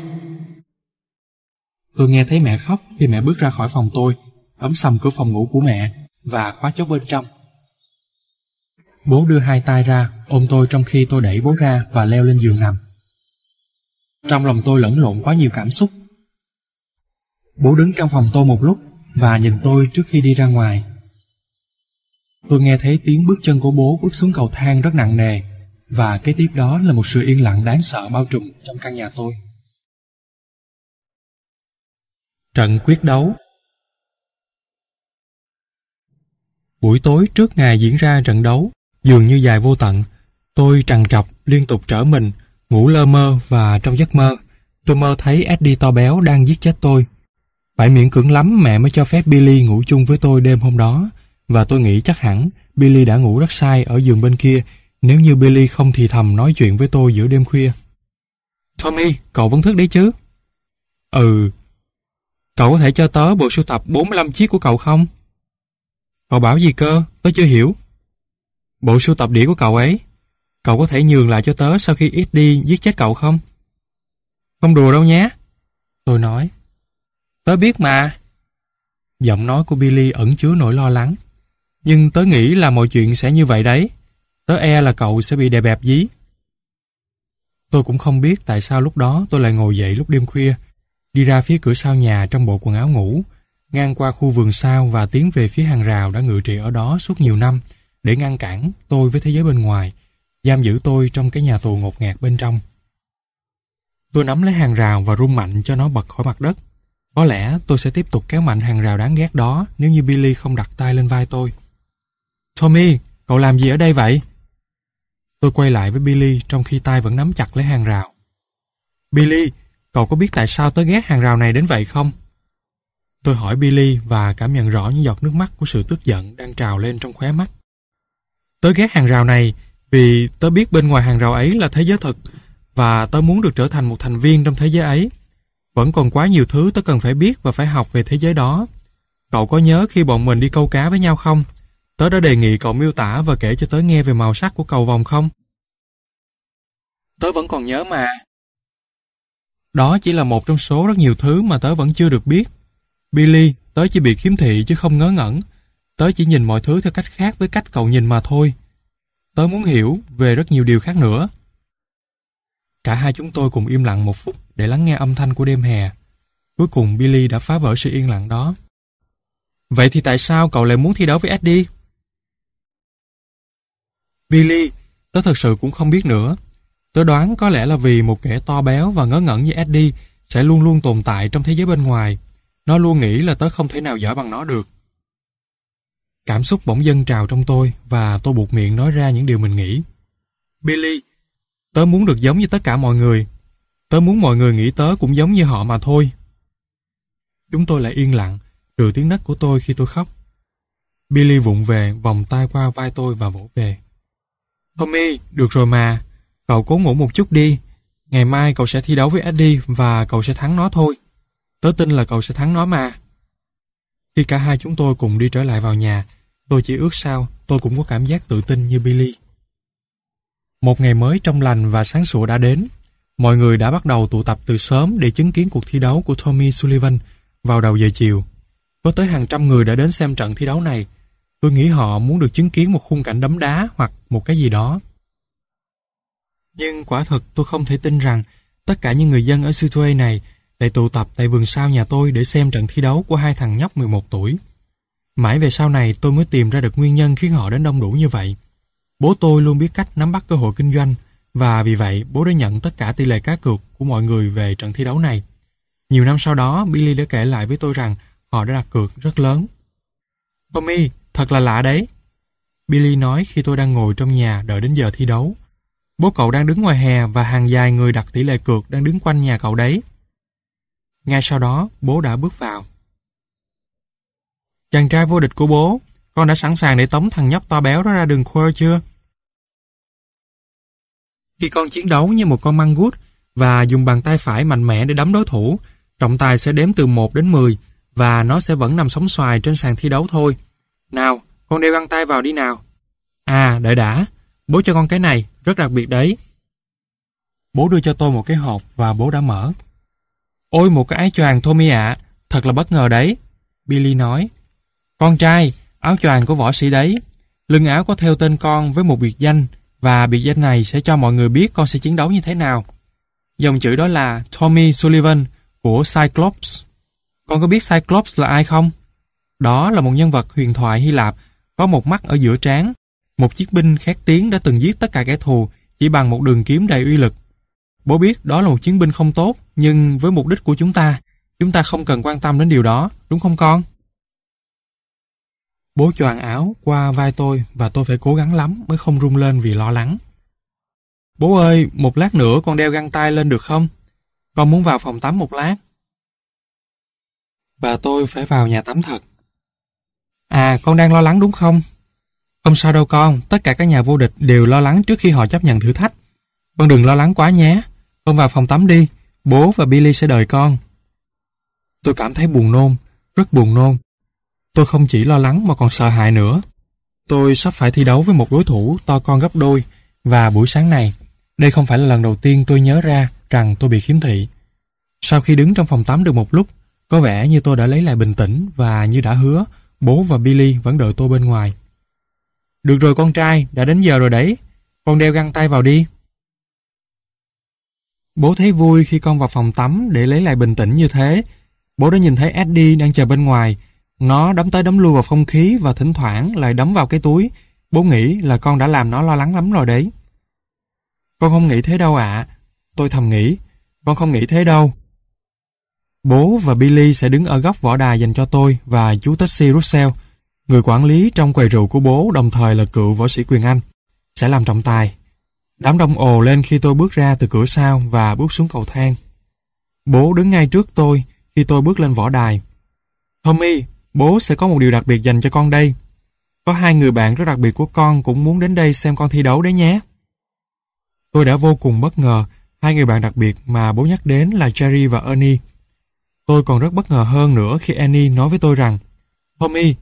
Tôi nghe thấy mẹ khóc khi mẹ bước ra khỏi phòng tôi, ấm sầm cửa phòng ngủ của mẹ và khóa chốt bên trong. Bố đưa hai tay ra, ôm tôi trong khi tôi đẩy bố ra và leo lên giường nằm. Trong lòng tôi lẫn lộn quá nhiều cảm xúc. Bố đứng trong phòng tôi một lúc và nhìn tôi trước khi đi ra ngoài. Tôi nghe thấy tiếng bước chân của bố bước xuống cầu thang rất nặng nề và kế tiếp đó là một sự yên lặng đáng sợ bao trùm trong căn nhà tôi. Trận quyết đấu Buổi tối trước ngày diễn ra trận đấu, dường như dài vô tận. Tôi trằn trọc, liên tục trở mình, ngủ lơ mơ và trong giấc mơ, tôi mơ thấy Eddie to béo đang giết chết tôi. Phải miễn cưỡng lắm mẹ mới cho phép Billy ngủ chung với tôi đêm hôm đó, và tôi nghĩ chắc hẳn Billy đã ngủ rất sai ở giường bên kia nếu như Billy không thì thầm nói chuyện với tôi giữa đêm khuya. Tommy, cậu vẫn thức đấy chứ? Ừ. Cậu có thể cho tớ bộ sưu tập 45 chiếc của cậu không? Cậu bảo gì cơ? Tớ chưa hiểu. Bộ sưu tập đĩa của cậu ấy, cậu có thể nhường lại cho tớ sau khi ít đi giết chết cậu không? Không đùa đâu nhé. Tôi nói. Tớ biết mà. Giọng nói của Billy ẩn chứa nỗi lo lắng. Nhưng tớ nghĩ là mọi chuyện sẽ như vậy đấy. Tớ e là cậu sẽ bị đè bẹp dí. Tôi cũng không biết tại sao lúc đó tôi lại ngồi dậy lúc đêm khuya, đi ra phía cửa sau nhà trong bộ quần áo ngủ, ngang qua khu vườn sau và tiến về phía hàng rào đã ngự trị ở đó suốt nhiều năm để ngăn cản tôi với thế giới bên ngoài, giam giữ tôi trong cái nhà tù ngột ngạt bên trong. Tôi nắm lấy hàng rào và rung mạnh cho nó bật khỏi mặt đất. Có lẽ tôi sẽ tiếp tục kéo mạnh hàng rào đáng ghét đó nếu như Billy không đặt tay lên vai tôi. Tommy, cậu làm gì ở đây vậy? Tôi quay lại với Billy trong khi tay vẫn nắm chặt lấy hàng rào. Billy, cậu có biết tại sao tớ ghét hàng rào này đến vậy không? Tôi hỏi Billy và cảm nhận rõ những giọt nước mắt của sự tức giận đang trào lên trong khóe mắt. Tớ ghét hàng rào này vì tớ biết bên ngoài hàng rào ấy là thế giới thực và tớ muốn được trở thành một thành viên trong thế giới ấy. Vẫn còn quá nhiều thứ tớ cần phải biết và phải học về thế giới đó. Cậu có nhớ khi bọn mình đi câu cá với nhau không? Tớ đã đề nghị cậu miêu tả và kể cho tớ nghe về màu sắc của cầu vòng không? Tớ vẫn còn nhớ mà. Đó chỉ là một trong số rất nhiều thứ mà tớ vẫn chưa được biết. Billy, tớ chỉ bị khiếm thị chứ không ngớ ngẩn. Tớ chỉ nhìn mọi thứ theo cách khác với cách cậu nhìn mà thôi. Tớ muốn hiểu về rất nhiều điều khác nữa. Cả hai chúng tôi cùng im lặng một phút để lắng nghe âm thanh của đêm hè. Cuối cùng Billy đã phá vỡ sự yên lặng đó. Vậy thì tại sao cậu lại muốn thi đấu với Eddie? Billy, tớ thật sự cũng không biết nữa. Tớ đoán có lẽ là vì một kẻ to béo và ngớ ngẩn như Eddie sẽ luôn luôn tồn tại trong thế giới bên ngoài. Nó luôn nghĩ là tớ không thể nào giỏi bằng nó được. Cảm xúc bỗng dâng trào trong tôi và tôi buộc miệng nói ra những điều mình nghĩ. Billy, tớ muốn được giống như tất cả mọi người. Tớ muốn mọi người nghĩ tớ cũng giống như họ mà thôi. Chúng tôi lại yên lặng, trừ tiếng nấc của tôi khi tôi khóc. Billy vụng về, vòng tay qua vai tôi và vỗ về. Tommy, được rồi mà, cậu cố ngủ một chút đi. Ngày mai cậu sẽ thi đấu với Eddie và cậu sẽ thắng nó thôi. Tớ tin là cậu sẽ thắng nó mà. Khi cả hai chúng tôi cùng đi trở lại vào nhà, Tôi chỉ ước sao tôi cũng có cảm giác tự tin như Billy. Một ngày mới trong lành và sáng sủa đã đến. Mọi người đã bắt đầu tụ tập từ sớm để chứng kiến cuộc thi đấu của Tommy Sullivan vào đầu giờ chiều. Có tới hàng trăm người đã đến xem trận thi đấu này. Tôi nghĩ họ muốn được chứng kiến một khung cảnh đấm đá hoặc một cái gì đó. Nhưng quả thật tôi không thể tin rằng tất cả những người dân ở Sutue này lại tụ tập tại vườn sau nhà tôi để xem trận thi đấu của hai thằng nhóc 11 tuổi. Mãi về sau này tôi mới tìm ra được nguyên nhân khiến họ đến đông đủ như vậy. Bố tôi luôn biết cách nắm bắt cơ hội kinh doanh và vì vậy bố đã nhận tất cả tỷ lệ cá cược của mọi người về trận thi đấu này. Nhiều năm sau đó, Billy đã kể lại với tôi rằng họ đã đặt cược rất lớn. Tommy, thật là lạ đấy. Billy nói khi tôi đang ngồi trong nhà đợi đến giờ thi đấu. Bố cậu đang đứng ngoài hè và hàng dài người đặt tỷ lệ cược đang đứng quanh nhà cậu đấy. Ngay sau đó, bố đã bước vào. Chàng trai vô địch của bố, con đã sẵn sàng để tống thằng nhóc to béo đó ra đường Quirr chưa? Khi con chiến đấu như một con măng gút và dùng bàn tay phải mạnh mẽ để đấm đối thủ, trọng tài sẽ đếm từ 1 đến 10 và nó sẽ vẫn nằm sóng xoài trên sàn thi đấu thôi. Nào, con đeo găng tay vào đi nào. À, đợi đã. Bố cho con cái này, rất đặc biệt đấy. Bố đưa cho tôi một cái hộp và bố đã mở. Ôi một cái áo choàng Tommy ạ, thật là bất ngờ đấy. Billy nói, con trai, áo choàng của võ sĩ đấy. Lưng áo có theo tên con với một biệt danh và biệt danh này sẽ cho mọi người biết con sẽ chiến đấu như thế nào. Dòng chữ đó là Tommy Sullivan của Cyclops. Con có biết Cyclops là ai không? Đó là một nhân vật huyền thoại Hy Lạp có một mắt ở giữa trán. Một chiếc binh khét tiếng đã từng giết tất cả kẻ thù chỉ bằng một đường kiếm đầy uy lực. Bố biết đó là một chiến binh không tốt nhưng với mục đích của chúng ta chúng ta không cần quan tâm đến điều đó, đúng không con? Bố choàng áo qua vai tôi và tôi phải cố gắng lắm mới không rung lên vì lo lắng. Bố ơi, một lát nữa con đeo găng tay lên được không? Con muốn vào phòng tắm một lát. Và tôi phải vào nhà tắm thật. À, con đang lo lắng đúng không? Không sao đâu con, tất cả các nhà vô địch đều lo lắng trước khi họ chấp nhận thử thách. Con đừng lo lắng quá nhé. Con vào phòng tắm đi, bố và Billy sẽ đợi con. Tôi cảm thấy buồn nôn, rất buồn nôn tôi không chỉ lo lắng mà còn sợ hãi nữa. Tôi sắp phải thi đấu với một đối thủ to con gấp đôi và buổi sáng này, đây không phải là lần đầu tiên tôi nhớ ra rằng tôi bị khiếm thị. Sau khi đứng trong phòng tắm được một lúc, có vẻ như tôi đã lấy lại bình tĩnh và như đã hứa, bố và Billy vẫn đợi tôi bên ngoài. Được rồi con trai, đã đến giờ rồi đấy, con đeo găng tay vào đi. Bố thấy vui khi con vào phòng tắm để lấy lại bình tĩnh như thế. Bố đã nhìn thấy Eddie đang chờ bên ngoài nó đấm tới đấm lui vào không khí và thỉnh thoảng lại đấm vào cái túi. Bố nghĩ là con đã làm nó lo lắng lắm rồi đấy. Con không nghĩ thế đâu ạ. Tôi thầm nghĩ. Con không nghĩ thế đâu. Bố và Billy sẽ đứng ở góc võ đài dành cho tôi và chú Tessie Russell, người quản lý trong quầy rượu của bố đồng thời là cựu võ sĩ quyền Anh, sẽ làm trọng tài. Đám đông ồ lên khi tôi bước ra từ cửa sau và bước xuống cầu thang. Bố đứng ngay trước tôi khi tôi bước lên võ đài. Tommy, Bố sẽ có một điều đặc biệt dành cho con đây. Có hai người bạn rất đặc biệt của con cũng muốn đến đây xem con thi đấu đấy nhé. Tôi đã vô cùng bất ngờ, hai người bạn đặc biệt mà bố nhắc đến là Jerry và Ernie. Tôi còn rất bất ngờ hơn nữa khi ernie nói với tôi rằng Tommy,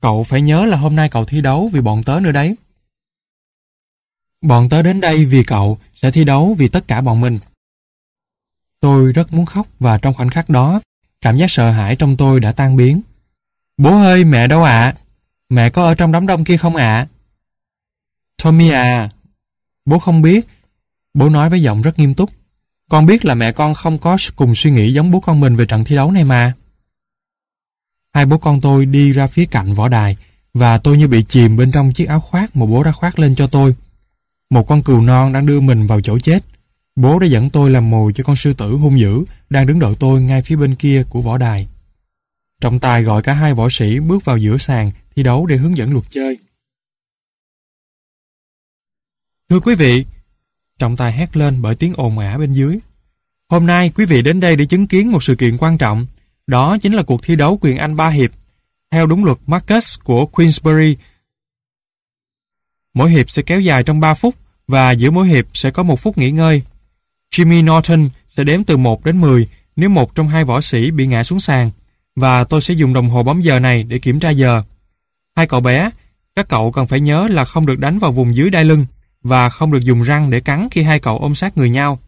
cậu phải nhớ là hôm nay cậu thi đấu vì bọn tớ nữa đấy. Bọn tớ đến đây vì cậu sẽ thi đấu vì tất cả bọn mình. Tôi rất muốn khóc và trong khoảnh khắc đó, cảm giác sợ hãi trong tôi đã tan biến. Bố ơi, mẹ đâu ạ? Mẹ có ở trong đám đông kia không ạ? À? Tommy à, bố không biết. Bố nói với giọng rất nghiêm túc. Con biết là mẹ con không có cùng suy nghĩ giống bố con mình về trận thi đấu này mà. Hai bố con tôi đi ra phía cạnh võ đài và tôi như bị chìm bên trong chiếc áo khoác mà bố đã khoác lên cho tôi. Một con cừu non đang đưa mình vào chỗ chết. Bố đã dẫn tôi làm mồi cho con sư tử hung dữ đang đứng đợi tôi ngay phía bên kia của võ đài. Trọng tài gọi cả hai võ sĩ bước vào giữa sàn thi đấu để hướng dẫn luật chơi. Thưa quý vị, trọng tài hét lên bởi tiếng ồn ả bên dưới. Hôm nay quý vị đến đây để chứng kiến một sự kiện quan trọng, đó chính là cuộc thi đấu quyền Anh ba hiệp, theo đúng luật Marcus của Queensbury. Mỗi hiệp sẽ kéo dài trong 3 phút và giữa mỗi hiệp sẽ có một phút nghỉ ngơi. Jimmy Norton sẽ đếm từ 1 đến 10 nếu một trong hai võ sĩ bị ngã xuống sàn và tôi sẽ dùng đồng hồ bấm giờ này để kiểm tra giờ. Hai cậu bé, các cậu cần phải nhớ là không được đánh vào vùng dưới đai lưng và không được dùng răng để cắn khi hai cậu ôm sát người nhau.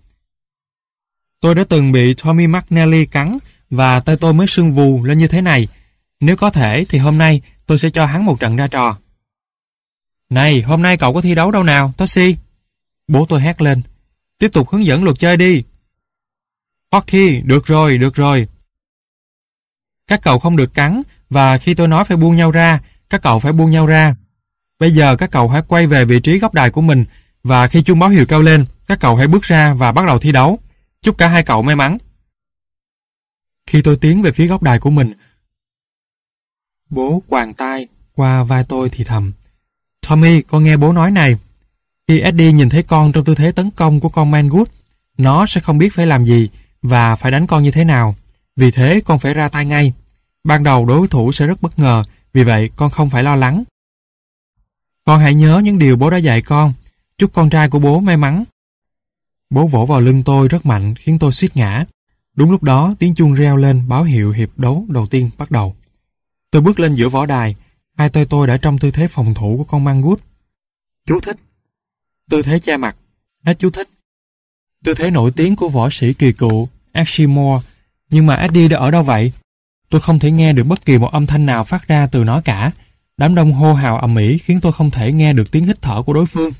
Tôi đã từng bị Tommy McNally cắn và tay tôi mới sưng vù lên như thế này. Nếu có thể thì hôm nay tôi sẽ cho hắn một trận ra trò. Này, hôm nay cậu có thi đấu đâu nào, Toshi? Bố tôi hét lên. Tiếp tục hướng dẫn luật chơi đi. Hockey, được rồi, được rồi. Các cậu không được cắn và khi tôi nói phải buông nhau ra, các cậu phải buông nhau ra. Bây giờ các cậu hãy quay về vị trí góc đài của mình và khi chuông báo hiệu cao lên, các cậu hãy bước ra và bắt đầu thi đấu. Chúc cả hai cậu may mắn. Khi tôi tiến về phía góc đài của mình, bố quàng tay qua vai tôi thì thầm. Tommy, con nghe bố nói này. Khi Eddie nhìn thấy con trong tư thế tấn công của con Mangood, nó sẽ không biết phải làm gì và phải đánh con như thế nào. Vì thế con phải ra tay ngay. Ban đầu đối thủ sẽ rất bất ngờ, vì vậy con không phải lo lắng. Con hãy nhớ những điều bố đã dạy con. Chúc con trai của bố may mắn. Bố vỗ vào lưng tôi rất mạnh khiến tôi suýt ngã. Đúng lúc đó tiếng chuông reo lên báo hiệu hiệp đấu đầu tiên bắt đầu. Tôi bước lên giữa võ đài, hai tay tôi đã trong tư thế phòng thủ của con mangut. Chú thích. Tư thế che mặt. Hết chú thích. Tư thế nổi tiếng của võ sĩ kỳ cựu Ashley Nhưng mà Eddie đã ở đâu vậy? Tôi không thể nghe được bất kỳ một âm thanh nào phát ra từ nó cả. Đám đông hô hào ầm ĩ khiến tôi không thể nghe được tiếng hít thở của đối phương.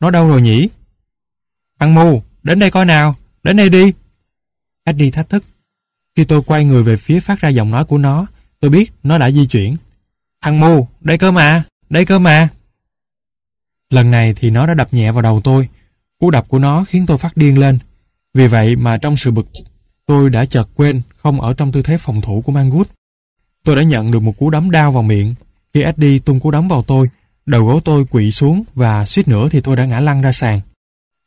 Nó đâu rồi nhỉ? Ăn mù, đến đây coi nào, đến đây đi. Eddie thách thức. Khi tôi quay người về phía phát ra giọng nói của nó, tôi biết nó đã di chuyển. thằng mù, đây cơ mà, đây cơ mà. Lần này thì nó đã đập nhẹ vào đầu tôi. Cú đập của nó khiến tôi phát điên lên. Vì vậy mà trong sự bực tức Tôi đã chợt quên không ở trong tư thế phòng thủ của Mangut. Tôi đã nhận được một cú đấm đau vào miệng. Khi Eddie tung cú đấm vào tôi, đầu gối tôi quỵ xuống và suýt nữa thì tôi đã ngã lăn ra sàn.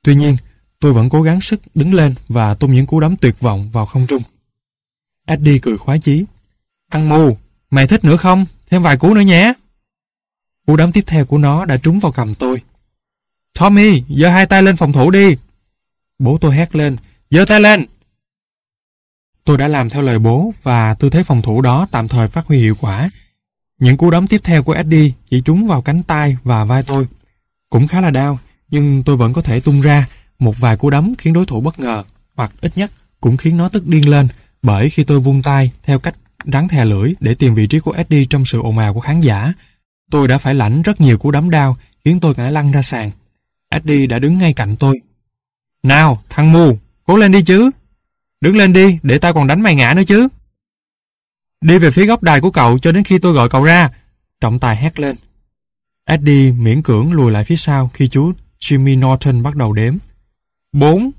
Tuy nhiên, tôi vẫn cố gắng sức đứng lên và tung những cú đấm tuyệt vọng vào không trung. Eddie cười khoái chí. ăn mù, mày thích nữa không? Thêm vài cú nữa nhé. Cú đấm tiếp theo của nó đã trúng vào cầm tôi. Tommy, giơ hai tay lên phòng thủ đi. Bố tôi hét lên, giơ tay lên, Tôi đã làm theo lời bố và tư thế phòng thủ đó tạm thời phát huy hiệu quả. Những cú đấm tiếp theo của Eddie chỉ trúng vào cánh tay và vai tôi. Cũng khá là đau, nhưng tôi vẫn có thể tung ra một vài cú đấm khiến đối thủ bất ngờ, hoặc ít nhất cũng khiến nó tức điên lên bởi khi tôi vung tay theo cách rắn thè lưỡi để tìm vị trí của Eddie trong sự ồn ào của khán giả. Tôi đã phải lãnh rất nhiều cú đấm đau khiến tôi ngã lăn ra sàn. Eddie đã đứng ngay cạnh tôi. Nào, thằng mù, cố lên đi chứ! Đứng lên đi, để tao còn đánh mày ngã nữa chứ. Đi về phía góc đài của cậu cho đến khi tôi gọi cậu ra. Trọng tài hét lên. Eddie miễn cưỡng lùi lại phía sau khi chú Jimmy Norton bắt đầu đếm. 4,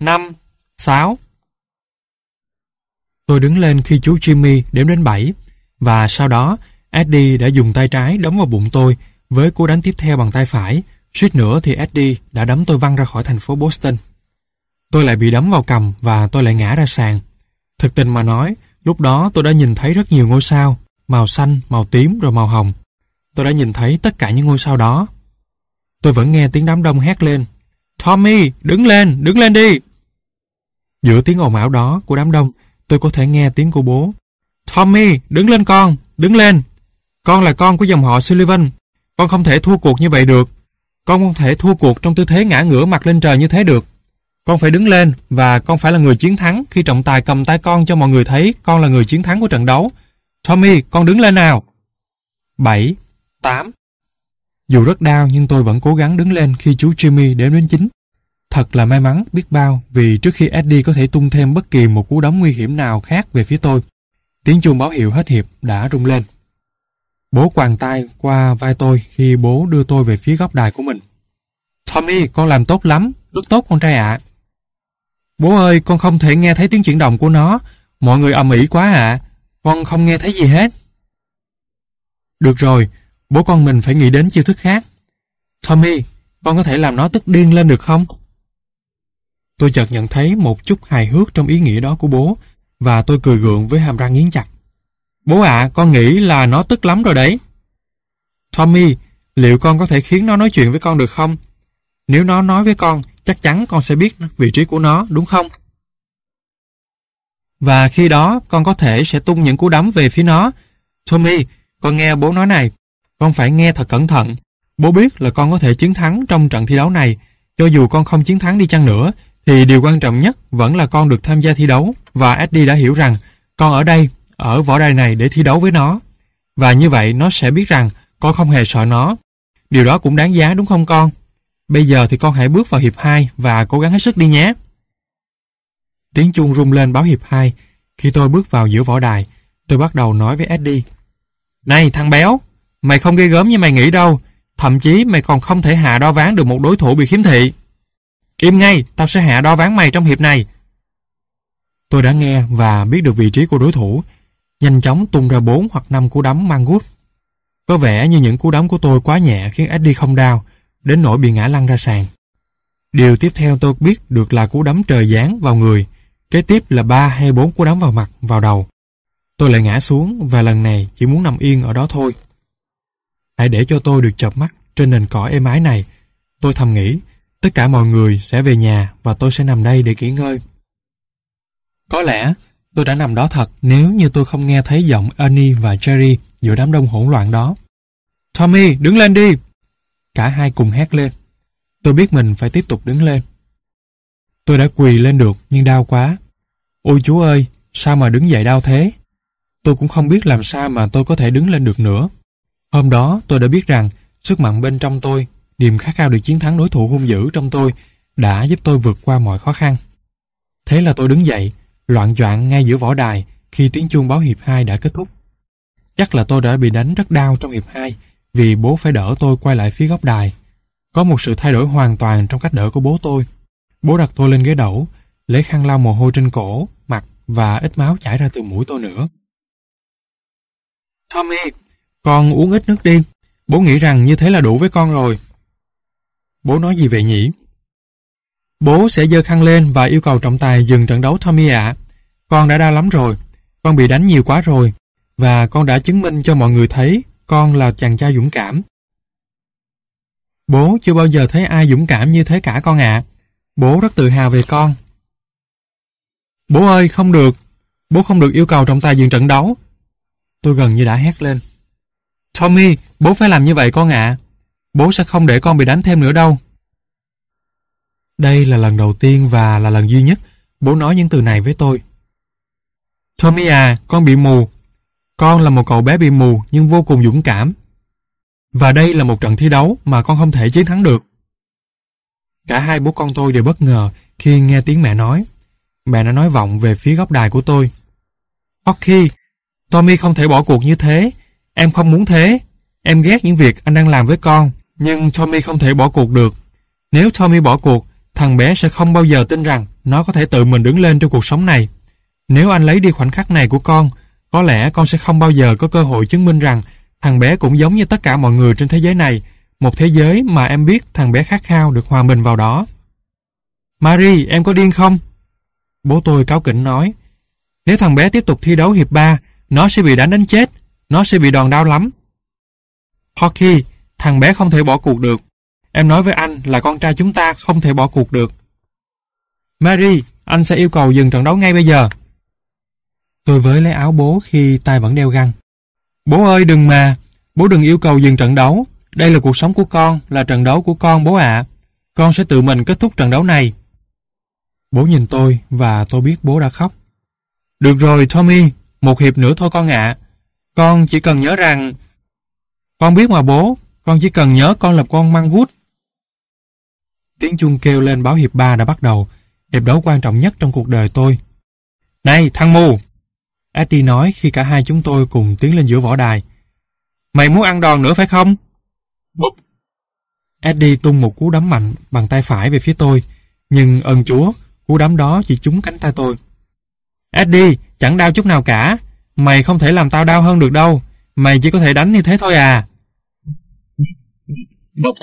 5, 6. Tôi đứng lên khi chú Jimmy đếm đến 7 và sau đó Eddie đã dùng tay trái đấm vào bụng tôi với cú đánh tiếp theo bằng tay phải. Suýt nữa thì Eddie đã đấm tôi văng ra khỏi thành phố Boston. Tôi lại bị đấm vào cầm và tôi lại ngã ra sàn. Thực tình mà nói, lúc đó tôi đã nhìn thấy rất nhiều ngôi sao, màu xanh, màu tím rồi màu hồng. Tôi đã nhìn thấy tất cả những ngôi sao đó. Tôi vẫn nghe tiếng đám đông hét lên. Tommy, đứng lên, đứng lên đi! Giữa tiếng ồn ảo đó của đám đông, tôi có thể nghe tiếng của bố. Tommy, đứng lên con, đứng lên! Con là con của dòng họ Sullivan. Con không thể thua cuộc như vậy được. Con không thể thua cuộc trong tư thế ngã ngửa mặt lên trời như thế được. Con phải đứng lên và con phải là người chiến thắng khi trọng tài cầm tay con cho mọi người thấy con là người chiến thắng của trận đấu. Tommy, con đứng lên nào! 7, 8 Dù rất đau nhưng tôi vẫn cố gắng đứng lên khi chú Jimmy đếm đến 9. Thật là may mắn biết bao vì trước khi Eddie có thể tung thêm bất kỳ một cú đấm nguy hiểm nào khác về phía tôi, tiếng chuông báo hiệu hết hiệp đã rung lên. Bố quàng tay qua vai tôi khi bố đưa tôi về phía góc đài của mình. Tommy, con làm tốt lắm, rất tốt con trai ạ. À. Bố ơi, con không thể nghe thấy tiếng chuyển động của nó. Mọi người ầm ĩ quá ạ. À. Con không nghe thấy gì hết. Được rồi, bố con mình phải nghĩ đến chiêu thức khác. Tommy, con có thể làm nó tức điên lên được không? Tôi chợt nhận thấy một chút hài hước trong ý nghĩa đó của bố và tôi cười gượng với hàm răng nghiến chặt. Bố ạ, con nghĩ là nó tức lắm rồi đấy. Tommy, liệu con có thể khiến nó nói chuyện với con được không? Nếu nó nói với con, chắc chắn con sẽ biết vị trí của nó, đúng không? Và khi đó, con có thể sẽ tung những cú đấm về phía nó. Tommy, con nghe bố nói này. Con phải nghe thật cẩn thận. Bố biết là con có thể chiến thắng trong trận thi đấu này. Cho dù con không chiến thắng đi chăng nữa, thì điều quan trọng nhất vẫn là con được tham gia thi đấu và Eddie đã hiểu rằng con ở đây, ở võ đài này để thi đấu với nó. Và như vậy nó sẽ biết rằng con không hề sợ nó. Điều đó cũng đáng giá đúng không con? Bây giờ thì con hãy bước vào hiệp 2 và cố gắng hết sức đi nhé. Tiếng chuông rung lên báo hiệp 2. Khi tôi bước vào giữa võ đài, tôi bắt đầu nói với Eddie. Này thằng béo, mày không ghê gớm như mày nghĩ đâu. Thậm chí mày còn không thể hạ đo ván được một đối thủ bị khiếm thị. Im ngay, tao sẽ hạ đo ván mày trong hiệp này. Tôi đã nghe và biết được vị trí của đối thủ, nhanh chóng tung ra 4 hoặc 5 cú đấm mang gút. Có vẻ như những cú đấm của tôi quá nhẹ khiến Eddie không đau, đến nỗi bị ngã lăn ra sàn. Điều tiếp theo tôi biết được là cú đấm trời giáng vào người, kế tiếp là ba hay bốn cú đấm vào mặt, vào đầu. Tôi lại ngã xuống và lần này chỉ muốn nằm yên ở đó thôi. Hãy để cho tôi được chợp mắt trên nền cỏ êm ái này. Tôi thầm nghĩ, tất cả mọi người sẽ về nhà và tôi sẽ nằm đây để nghỉ ngơi. Có lẽ tôi đã nằm đó thật nếu như tôi không nghe thấy giọng Annie và Jerry giữa đám đông hỗn loạn đó. Tommy, đứng lên đi! Cả hai cùng hét lên. Tôi biết mình phải tiếp tục đứng lên. Tôi đã quỳ lên được nhưng đau quá. Ôi chú ơi, sao mà đứng dậy đau thế? Tôi cũng không biết làm sao mà tôi có thể đứng lên được nữa. Hôm đó tôi đã biết rằng sức mạnh bên trong tôi, niềm khát khao được chiến thắng đối thủ hung dữ trong tôi đã giúp tôi vượt qua mọi khó khăn. Thế là tôi đứng dậy, loạn choạng ngay giữa võ đài khi tiếng chuông báo hiệp 2 đã kết thúc. Chắc là tôi đã bị đánh rất đau trong hiệp 2 vì bố phải đỡ tôi quay lại phía góc đài. Có một sự thay đổi hoàn toàn trong cách đỡ của bố tôi. Bố đặt tôi lên ghế đẩu, lấy khăn lau mồ hôi trên cổ, mặt và ít máu chảy ra từ mũi tôi nữa. Tommy, con uống ít nước đi. Bố nghĩ rằng như thế là đủ với con rồi. Bố nói gì vậy nhỉ? Bố sẽ dơ khăn lên và yêu cầu trọng tài dừng trận đấu Tommy ạ. Con đã đau lắm rồi, con bị đánh nhiều quá rồi, và con đã chứng minh cho mọi người thấy con là chàng trai dũng cảm. Bố chưa bao giờ thấy ai dũng cảm như thế cả con ạ. Bố rất tự hào về con. Bố ơi, không được. Bố không được yêu cầu trọng tài dừng trận đấu. Tôi gần như đã hét lên. Tommy, bố phải làm như vậy con ạ. Bố sẽ không để con bị đánh thêm nữa đâu. Đây là lần đầu tiên và là lần duy nhất bố nói những từ này với tôi. Tommy à, con bị mù, con là một cậu bé bị mù nhưng vô cùng dũng cảm. Và đây là một trận thi đấu mà con không thể chiến thắng được. Cả hai bố con tôi đều bất ngờ khi nghe tiếng mẹ nói. Mẹ đã nói vọng về phía góc đài của tôi. ok Tommy không thể bỏ cuộc như thế. Em không muốn thế. Em ghét những việc anh đang làm với con. Nhưng Tommy không thể bỏ cuộc được. Nếu Tommy bỏ cuộc, thằng bé sẽ không bao giờ tin rằng nó có thể tự mình đứng lên trong cuộc sống này. Nếu anh lấy đi khoảnh khắc này của con, có lẽ con sẽ không bao giờ có cơ hội chứng minh rằng thằng bé cũng giống như tất cả mọi người trên thế giới này, một thế giới mà em biết thằng bé khát khao được hòa mình vào đó. Marie, em có điên không? Bố tôi cáo kỉnh nói. Nếu thằng bé tiếp tục thi đấu hiệp 3, nó sẽ bị đánh đến chết, nó sẽ bị đòn đau lắm. Hockey, thằng bé không thể bỏ cuộc được. Em nói với anh là con trai chúng ta không thể bỏ cuộc được. Mary, anh sẽ yêu cầu dừng trận đấu ngay bây giờ. Tôi với lấy áo bố khi tay vẫn đeo găng. Bố ơi đừng mà, bố đừng yêu cầu dừng trận đấu. Đây là cuộc sống của con, là trận đấu của con bố ạ. Con sẽ tự mình kết thúc trận đấu này. Bố nhìn tôi và tôi biết bố đã khóc. Được rồi Tommy, một hiệp nữa thôi con ạ. Con chỉ cần nhớ rằng... Con biết mà bố, con chỉ cần nhớ con là con mang gút. Tiếng chuông kêu lên báo hiệp 3 đã bắt đầu, hiệp đấu quan trọng nhất trong cuộc đời tôi. Này thằng mù, Ati nói khi cả hai chúng tôi cùng tiến lên giữa võ đài. Mày muốn ăn đòn nữa phải không? Búp! Eddie tung một cú đấm mạnh bằng tay phải về phía tôi, nhưng ơn chúa, cú đấm đó chỉ trúng cánh tay tôi. Eddie, chẳng đau chút nào cả, mày không thể làm tao đau hơn được đâu, mày chỉ có thể đánh như thế thôi à. Búp!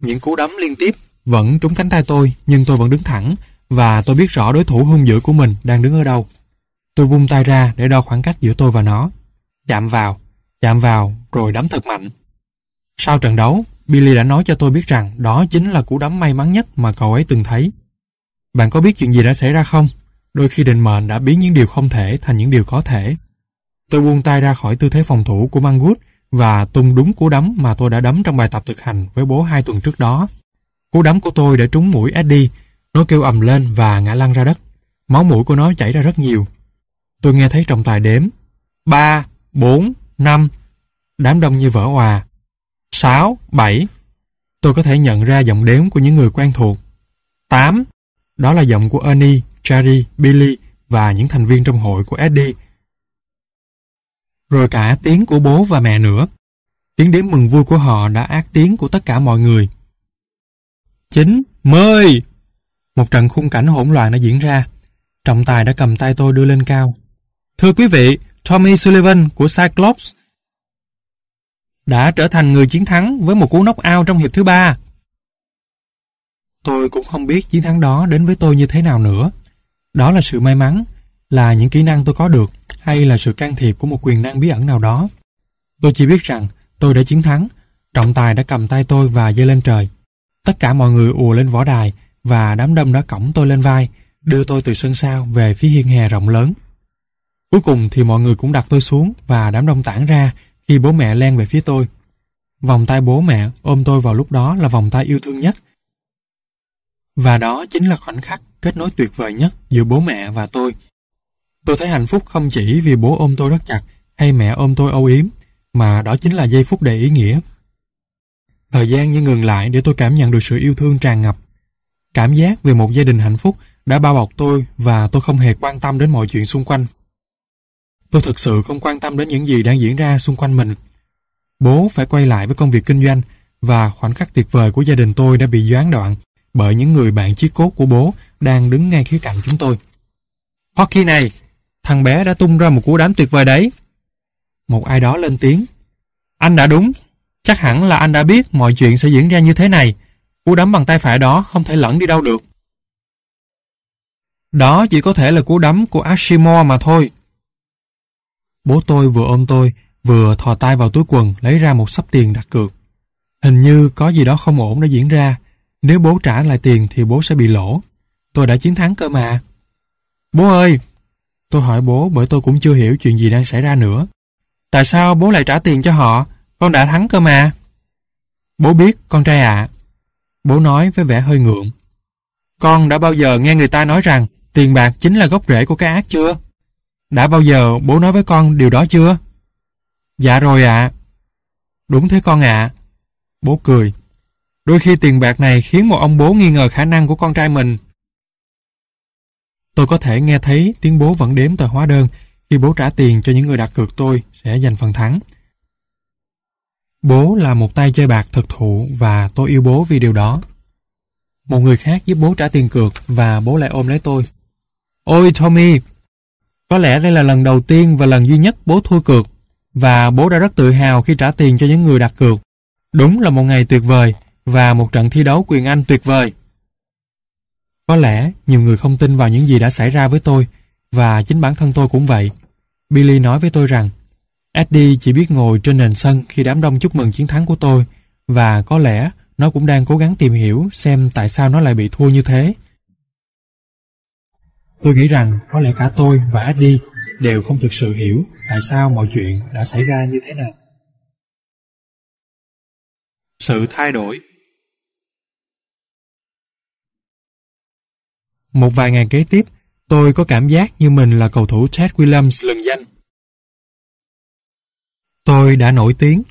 Những cú đấm liên tiếp vẫn trúng cánh tay tôi, nhưng tôi vẫn đứng thẳng, và tôi biết rõ đối thủ hung dữ của mình đang đứng ở đâu. Tôi vung tay ra để đo khoảng cách giữa tôi và nó. Chạm vào, chạm vào rồi đấm thật mạnh. Sau trận đấu, Billy đã nói cho tôi biết rằng đó chính là cú đấm may mắn nhất mà cậu ấy từng thấy. Bạn có biết chuyện gì đã xảy ra không? Đôi khi định mệnh đã biến những điều không thể thành những điều có thể. Tôi buông tay ra khỏi tư thế phòng thủ của Mangut và tung đúng cú đấm mà tôi đã đấm trong bài tập thực hành với bố hai tuần trước đó. Cú đấm của tôi đã trúng mũi Eddie, nó kêu ầm lên và ngã lăn ra đất. Máu mũi của nó chảy ra rất nhiều. Tôi nghe thấy trọng tài đếm. Ba, bốn, năm. Đám đông như vỡ hòa. Sáu, bảy. Tôi có thể nhận ra giọng đếm của những người quen thuộc. Tám. Đó là giọng của Ernie, Jerry, Billy và những thành viên trong hội của Eddie. Rồi cả tiếng của bố và mẹ nữa. Tiếng đếm mừng vui của họ đã ác tiếng của tất cả mọi người. Chín, mười. Một trận khung cảnh hỗn loạn đã diễn ra. Trọng tài đã cầm tay tôi đưa lên cao, Thưa quý vị, Tommy Sullivan của Cyclops đã trở thành người chiến thắng với một cú knock out trong hiệp thứ ba. Tôi cũng không biết chiến thắng đó đến với tôi như thế nào nữa. Đó là sự may mắn, là những kỹ năng tôi có được hay là sự can thiệp của một quyền năng bí ẩn nào đó. Tôi chỉ biết rằng tôi đã chiến thắng, trọng tài đã cầm tay tôi và giơ lên trời. Tất cả mọi người ùa lên võ đài và đám đông đã cõng tôi lên vai, đưa tôi từ sân sau về phía hiên hè rộng lớn. Cuối cùng thì mọi người cũng đặt tôi xuống và đám đông tản ra khi bố mẹ len về phía tôi. Vòng tay bố mẹ ôm tôi vào lúc đó là vòng tay yêu thương nhất. Và đó chính là khoảnh khắc kết nối tuyệt vời nhất giữa bố mẹ và tôi. Tôi thấy hạnh phúc không chỉ vì bố ôm tôi rất chặt hay mẹ ôm tôi âu yếm, mà đó chính là giây phút đầy ý nghĩa. Thời gian như ngừng lại để tôi cảm nhận được sự yêu thương tràn ngập. Cảm giác về một gia đình hạnh phúc đã bao bọc tôi và tôi không hề quan tâm đến mọi chuyện xung quanh. Tôi thực sự không quan tâm đến những gì đang diễn ra xung quanh mình. Bố phải quay lại với công việc kinh doanh và khoảnh khắc tuyệt vời của gia đình tôi đã bị gián đoạn bởi những người bạn chí cốt của bố đang đứng ngay khía cạnh chúng tôi. Hoặc khi này, thằng bé đã tung ra một cú đám tuyệt vời đấy. Một ai đó lên tiếng. Anh đã đúng, chắc hẳn là anh đã biết mọi chuyện sẽ diễn ra như thế này. Cú đấm bằng tay phải đó không thể lẫn đi đâu được. Đó chỉ có thể là cú đấm của ashimo mà thôi. Bố tôi vừa ôm tôi, vừa thò tay vào túi quần lấy ra một sắp tiền đặt cược. Hình như có gì đó không ổn đã diễn ra. Nếu bố trả lại tiền thì bố sẽ bị lỗ. Tôi đã chiến thắng cơ mà. Bố ơi! Tôi hỏi bố bởi tôi cũng chưa hiểu chuyện gì đang xảy ra nữa. Tại sao bố lại trả tiền cho họ? Con đã thắng cơ mà. Bố biết, con trai ạ. À. Bố nói với vẻ hơi ngượng. Con đã bao giờ nghe người ta nói rằng tiền bạc chính là gốc rễ của cái ác chưa? Đã bao giờ bố nói với con điều đó chưa? Dạ rồi ạ. Đúng thế con ạ. Bố cười. Đôi khi tiền bạc này khiến một ông bố nghi ngờ khả năng của con trai mình. Tôi có thể nghe thấy tiếng bố vẫn đếm tờ hóa đơn khi bố trả tiền cho những người đặt cược tôi sẽ giành phần thắng. Bố là một tay chơi bạc thực thụ và tôi yêu bố vì điều đó. Một người khác giúp bố trả tiền cược và bố lại ôm lấy tôi. Ôi Tommy, có lẽ đây là lần đầu tiên và lần duy nhất bố thua cược, và bố đã rất tự hào khi trả tiền cho những người đặt cược. Đúng là một ngày tuyệt vời và một trận thi đấu quyền Anh tuyệt vời. Có lẽ nhiều người không tin vào những gì đã xảy ra với tôi và chính bản thân tôi cũng vậy. Billy nói với tôi rằng Eddie chỉ biết ngồi trên nền sân khi đám đông chúc mừng chiến thắng của tôi và có lẽ nó cũng đang cố gắng tìm hiểu xem tại sao nó lại bị thua như thế. Tôi nghĩ rằng có lẽ cả tôi và Adi đều không thực sự hiểu tại sao mọi chuyện đã xảy ra như thế nào. Sự thay đổi Một vài ngày kế tiếp, tôi có cảm giác như mình là cầu thủ Ted Williams lừng danh. Tôi đã nổi tiếng,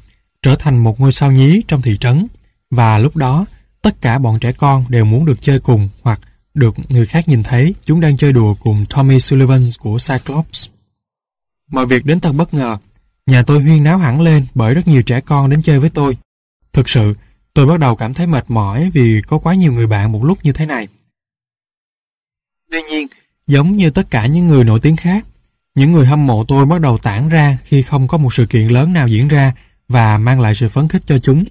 trở thành một ngôi sao nhí trong thị trấn và lúc đó tất cả bọn trẻ con đều muốn được chơi cùng hoặc được người khác nhìn thấy chúng đang chơi đùa cùng Tommy Sullivan của Cyclops. Mọi việc đến thật bất ngờ, nhà tôi huyên náo hẳn lên bởi rất nhiều trẻ con đến chơi với tôi. Thực sự, tôi bắt đầu cảm thấy mệt mỏi vì có quá nhiều người bạn một lúc như thế này. Tuy nhiên, giống như tất cả những người nổi tiếng khác, những người hâm mộ tôi bắt đầu tản ra khi không có một sự kiện lớn nào diễn ra và mang lại sự phấn khích cho chúng.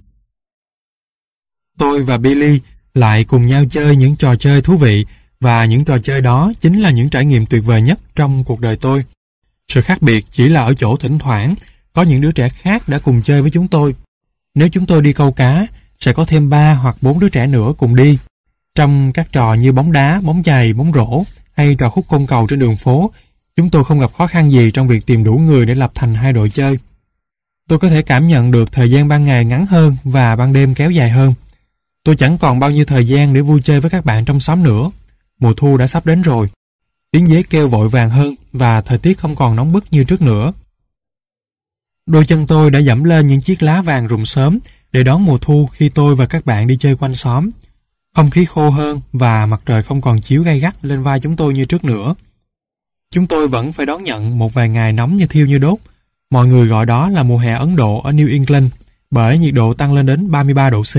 Tôi và Billy lại cùng nhau chơi những trò chơi thú vị và những trò chơi đó chính là những trải nghiệm tuyệt vời nhất trong cuộc đời tôi. Sự khác biệt chỉ là ở chỗ thỉnh thoảng có những đứa trẻ khác đã cùng chơi với chúng tôi. Nếu chúng tôi đi câu cá, sẽ có thêm 3 hoặc 4 đứa trẻ nữa cùng đi. Trong các trò như bóng đá, bóng chày, bóng rổ hay trò khúc côn cầu trên đường phố, chúng tôi không gặp khó khăn gì trong việc tìm đủ người để lập thành hai đội chơi. Tôi có thể cảm nhận được thời gian ban ngày ngắn hơn và ban đêm kéo dài hơn. Tôi chẳng còn bao nhiêu thời gian để vui chơi với các bạn trong xóm nữa. Mùa thu đã sắp đến rồi. Tiếng dế kêu vội vàng hơn và thời tiết không còn nóng bức như trước nữa. Đôi chân tôi đã dẫm lên những chiếc lá vàng rụng sớm để đón mùa thu khi tôi và các bạn đi chơi quanh xóm. Không khí khô hơn và mặt trời không còn chiếu gay gắt lên vai chúng tôi như trước nữa. Chúng tôi vẫn phải đón nhận một vài ngày nóng như thiêu như đốt. Mọi người gọi đó là mùa hè Ấn Độ ở New England bởi nhiệt độ tăng lên đến 33 độ C.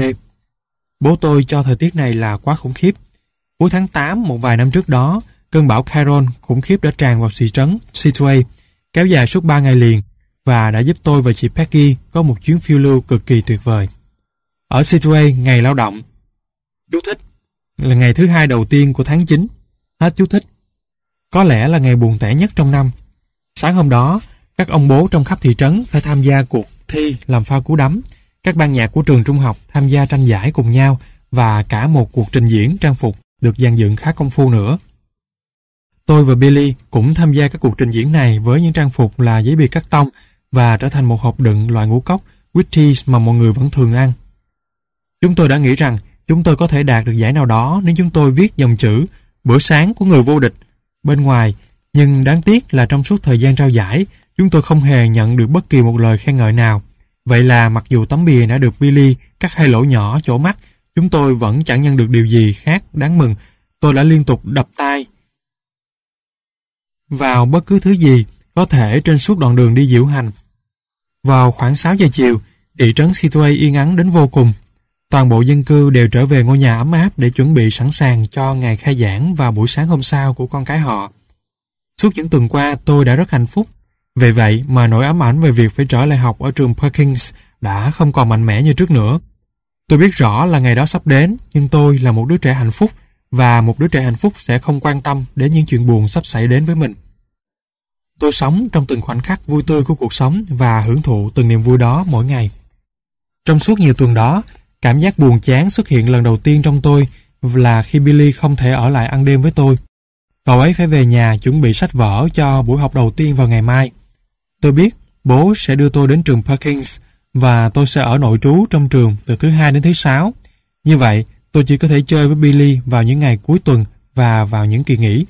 Bố tôi cho thời tiết này là quá khủng khiếp. Cuối tháng 8 một vài năm trước đó, cơn bão Chiron khủng khiếp đã tràn vào thị trấn Seatway, kéo dài suốt 3 ngày liền và đã giúp tôi và chị Peggy có một chuyến phiêu lưu cực kỳ tuyệt vời. Ở Seatway, ngày lao động. Chú thích là ngày thứ hai đầu tiên của tháng 9. Hết chú thích. Có lẽ là ngày buồn tẻ nhất trong năm. Sáng hôm đó, các ông bố trong khắp thị trấn phải tham gia cuộc thi làm phao cú đắm các ban nhạc của trường trung học tham gia tranh giải cùng nhau và cả một cuộc trình diễn trang phục được dàn dựng khá công phu nữa. Tôi và Billy cũng tham gia các cuộc trình diễn này với những trang phục là giấy bìa cắt tông và trở thành một hộp đựng loại ngũ cốc, Wheaties mà mọi người vẫn thường ăn. Chúng tôi đã nghĩ rằng chúng tôi có thể đạt được giải nào đó nếu chúng tôi viết dòng chữ Bữa sáng của người vô địch bên ngoài, nhưng đáng tiếc là trong suốt thời gian trao giải, chúng tôi không hề nhận được bất kỳ một lời khen ngợi nào. Vậy là mặc dù tấm bìa đã được Billy cắt hai lỗ nhỏ chỗ mắt, chúng tôi vẫn chẳng nhận được điều gì khác đáng mừng. Tôi đã liên tục đập tay vào bất cứ thứ gì có thể trên suốt đoạn đường đi diễu hành. Vào khoảng 6 giờ chiều, thị trấn Situay yên ắng đến vô cùng. Toàn bộ dân cư đều trở về ngôi nhà ấm áp để chuẩn bị sẵn sàng cho ngày khai giảng và buổi sáng hôm sau của con cái họ. Suốt những tuần qua tôi đã rất hạnh phúc vì vậy mà nỗi ám ảnh về việc phải trở lại học ở trường Perkins đã không còn mạnh mẽ như trước nữa. Tôi biết rõ là ngày đó sắp đến, nhưng tôi là một đứa trẻ hạnh phúc và một đứa trẻ hạnh phúc sẽ không quan tâm đến những chuyện buồn sắp xảy đến với mình. Tôi sống trong từng khoảnh khắc vui tươi của cuộc sống và hưởng thụ từng niềm vui đó mỗi ngày. Trong suốt nhiều tuần đó, cảm giác buồn chán xuất hiện lần đầu tiên trong tôi là khi Billy không thể ở lại ăn đêm với tôi. Cậu ấy phải về nhà chuẩn bị sách vở cho buổi học đầu tiên vào ngày mai. Tôi biết bố sẽ đưa tôi đến trường Parkins và tôi sẽ ở nội trú trong trường từ thứ hai đến thứ sáu. Như vậy, tôi chỉ có thể chơi với Billy vào những ngày cuối tuần và vào những kỳ nghỉ.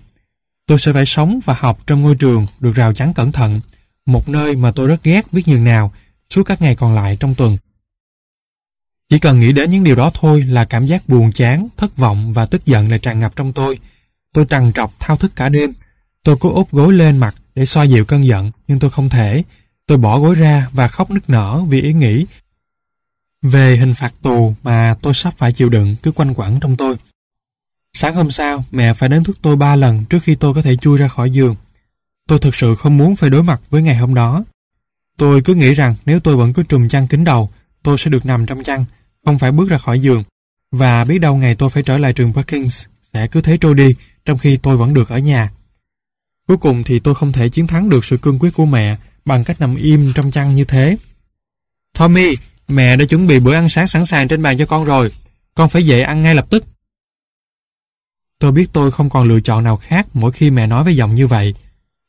Tôi sẽ phải sống và học trong ngôi trường được rào chắn cẩn thận, một nơi mà tôi rất ghét biết nhường nào suốt các ngày còn lại trong tuần. Chỉ cần nghĩ đến những điều đó thôi là cảm giác buồn chán, thất vọng và tức giận lại tràn ngập trong tôi. Tôi trằn trọc thao thức cả đêm Tôi cố úp gối lên mặt để xoa dịu cơn giận, nhưng tôi không thể. Tôi bỏ gối ra và khóc nức nở vì ý nghĩ về hình phạt tù mà tôi sắp phải chịu đựng cứ quanh quẩn trong tôi. Sáng hôm sau, mẹ phải đến thức tôi ba lần trước khi tôi có thể chui ra khỏi giường. Tôi thực sự không muốn phải đối mặt với ngày hôm đó. Tôi cứ nghĩ rằng nếu tôi vẫn cứ trùm chăn kín đầu, tôi sẽ được nằm trong chăn, không phải bước ra khỏi giường. Và biết đâu ngày tôi phải trở lại trường Perkins, sẽ cứ thế trôi đi, trong khi tôi vẫn được ở nhà. Cuối cùng thì tôi không thể chiến thắng được sự cương quyết của mẹ bằng cách nằm im trong chăn như thế. Tommy, mẹ đã chuẩn bị bữa ăn sáng sẵn sàng trên bàn cho con rồi. Con phải dậy ăn ngay lập tức. Tôi biết tôi không còn lựa chọn nào khác mỗi khi mẹ nói với giọng như vậy.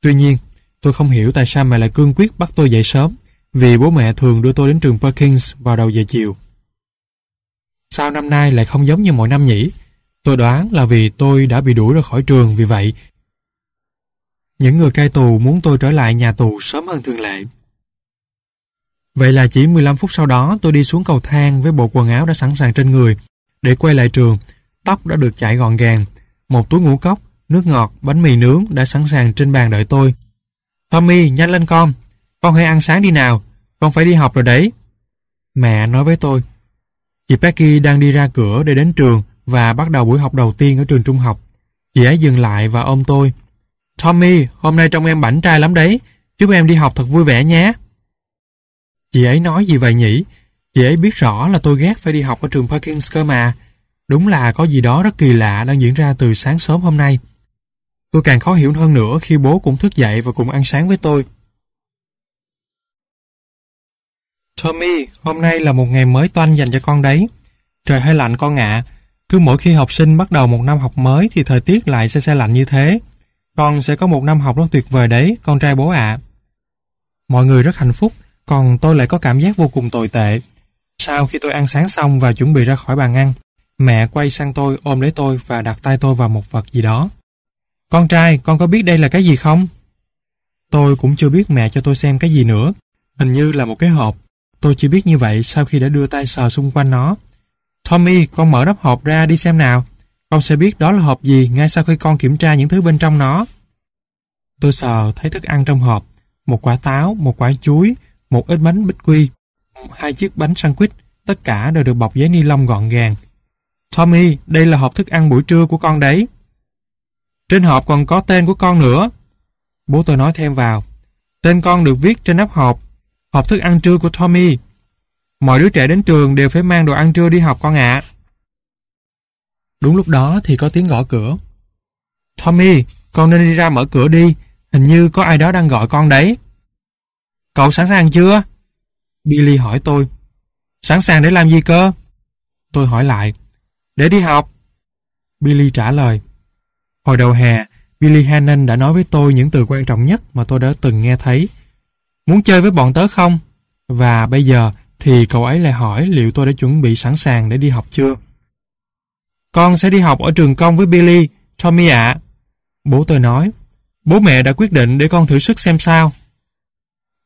Tuy nhiên, tôi không hiểu tại sao mẹ lại cương quyết bắt tôi dậy sớm vì bố mẹ thường đưa tôi đến trường Perkins vào đầu giờ chiều. Sao năm nay lại không giống như mọi năm nhỉ? Tôi đoán là vì tôi đã bị đuổi ra khỏi trường vì vậy những người cai tù muốn tôi trở lại nhà tù sớm hơn thường lệ. Vậy là chỉ 15 phút sau đó tôi đi xuống cầu thang với bộ quần áo đã sẵn sàng trên người để quay lại trường. Tóc đã được chải gọn gàng, một túi ngũ cốc, nước ngọt, bánh mì nướng đã sẵn sàng trên bàn đợi tôi. Tommy, nhanh lên con, con hãy ăn sáng đi nào, con phải đi học rồi đấy. Mẹ nói với tôi. Chị Becky đang đi ra cửa để đến trường và bắt đầu buổi học đầu tiên ở trường trung học. Chị ấy dừng lại và ôm tôi, Tommy, hôm nay trông em bảnh trai lắm đấy, chúc em đi học thật vui vẻ nhé. Chị ấy nói gì vậy nhỉ? Chị ấy biết rõ là tôi ghét phải đi học ở trường Perkins cơ mà. Đúng là có gì đó rất kỳ lạ đang diễn ra từ sáng sớm hôm nay. Tôi càng khó hiểu hơn nữa khi bố cũng thức dậy và cùng ăn sáng với tôi. Tommy, hôm nay là một ngày mới toanh dành cho con đấy. Trời hơi lạnh con ạ. Cứ mỗi khi học sinh bắt đầu một năm học mới thì thời tiết lại se se lạnh như thế. Con sẽ có một năm học rất tuyệt vời đấy, con trai bố ạ. Mọi người rất hạnh phúc, còn tôi lại có cảm giác vô cùng tồi tệ. Sau khi tôi ăn sáng xong và chuẩn bị ra khỏi bàn ăn, mẹ quay sang tôi ôm lấy tôi và đặt tay tôi vào một vật gì đó. Con trai, con có biết đây là cái gì không? Tôi cũng chưa biết mẹ cho tôi xem cái gì nữa. Hình như là một cái hộp. Tôi chỉ biết như vậy sau khi đã đưa tay sờ xung quanh nó. Tommy, con mở nắp hộp ra đi xem nào. Con sẽ biết đó là hộp gì ngay sau khi con kiểm tra những thứ bên trong nó. Tôi sờ thấy thức ăn trong hộp, một quả táo, một quả chuối, một ít bánh bích quy, hai chiếc bánh sandwich, tất cả đều được bọc giấy ni lông gọn gàng. Tommy, đây là hộp thức ăn buổi trưa của con đấy. Trên hộp còn có tên của con nữa. Bố tôi nói thêm vào. Tên con được viết trên nắp hộp. Hộp thức ăn trưa của Tommy. Mọi đứa trẻ đến trường đều phải mang đồ ăn trưa đi học con ạ. À. Đúng lúc đó thì có tiếng gõ cửa. Tommy, con nên đi ra mở cửa đi, hình như có ai đó đang gọi con đấy. Cậu sẵn sàng chưa? Billy hỏi tôi. Sẵn sàng để làm gì cơ? Tôi hỏi lại. Để đi học. Billy trả lời. Hồi đầu hè, Billy Hannon đã nói với tôi những từ quan trọng nhất mà tôi đã từng nghe thấy. Muốn chơi với bọn tớ không? Và bây giờ thì cậu ấy lại hỏi liệu tôi đã chuẩn bị sẵn sàng để đi học chưa? Con sẽ đi học ở trường công với Billy, Tommy ạ. Bố tôi nói, bố mẹ đã quyết định để con thử sức xem sao.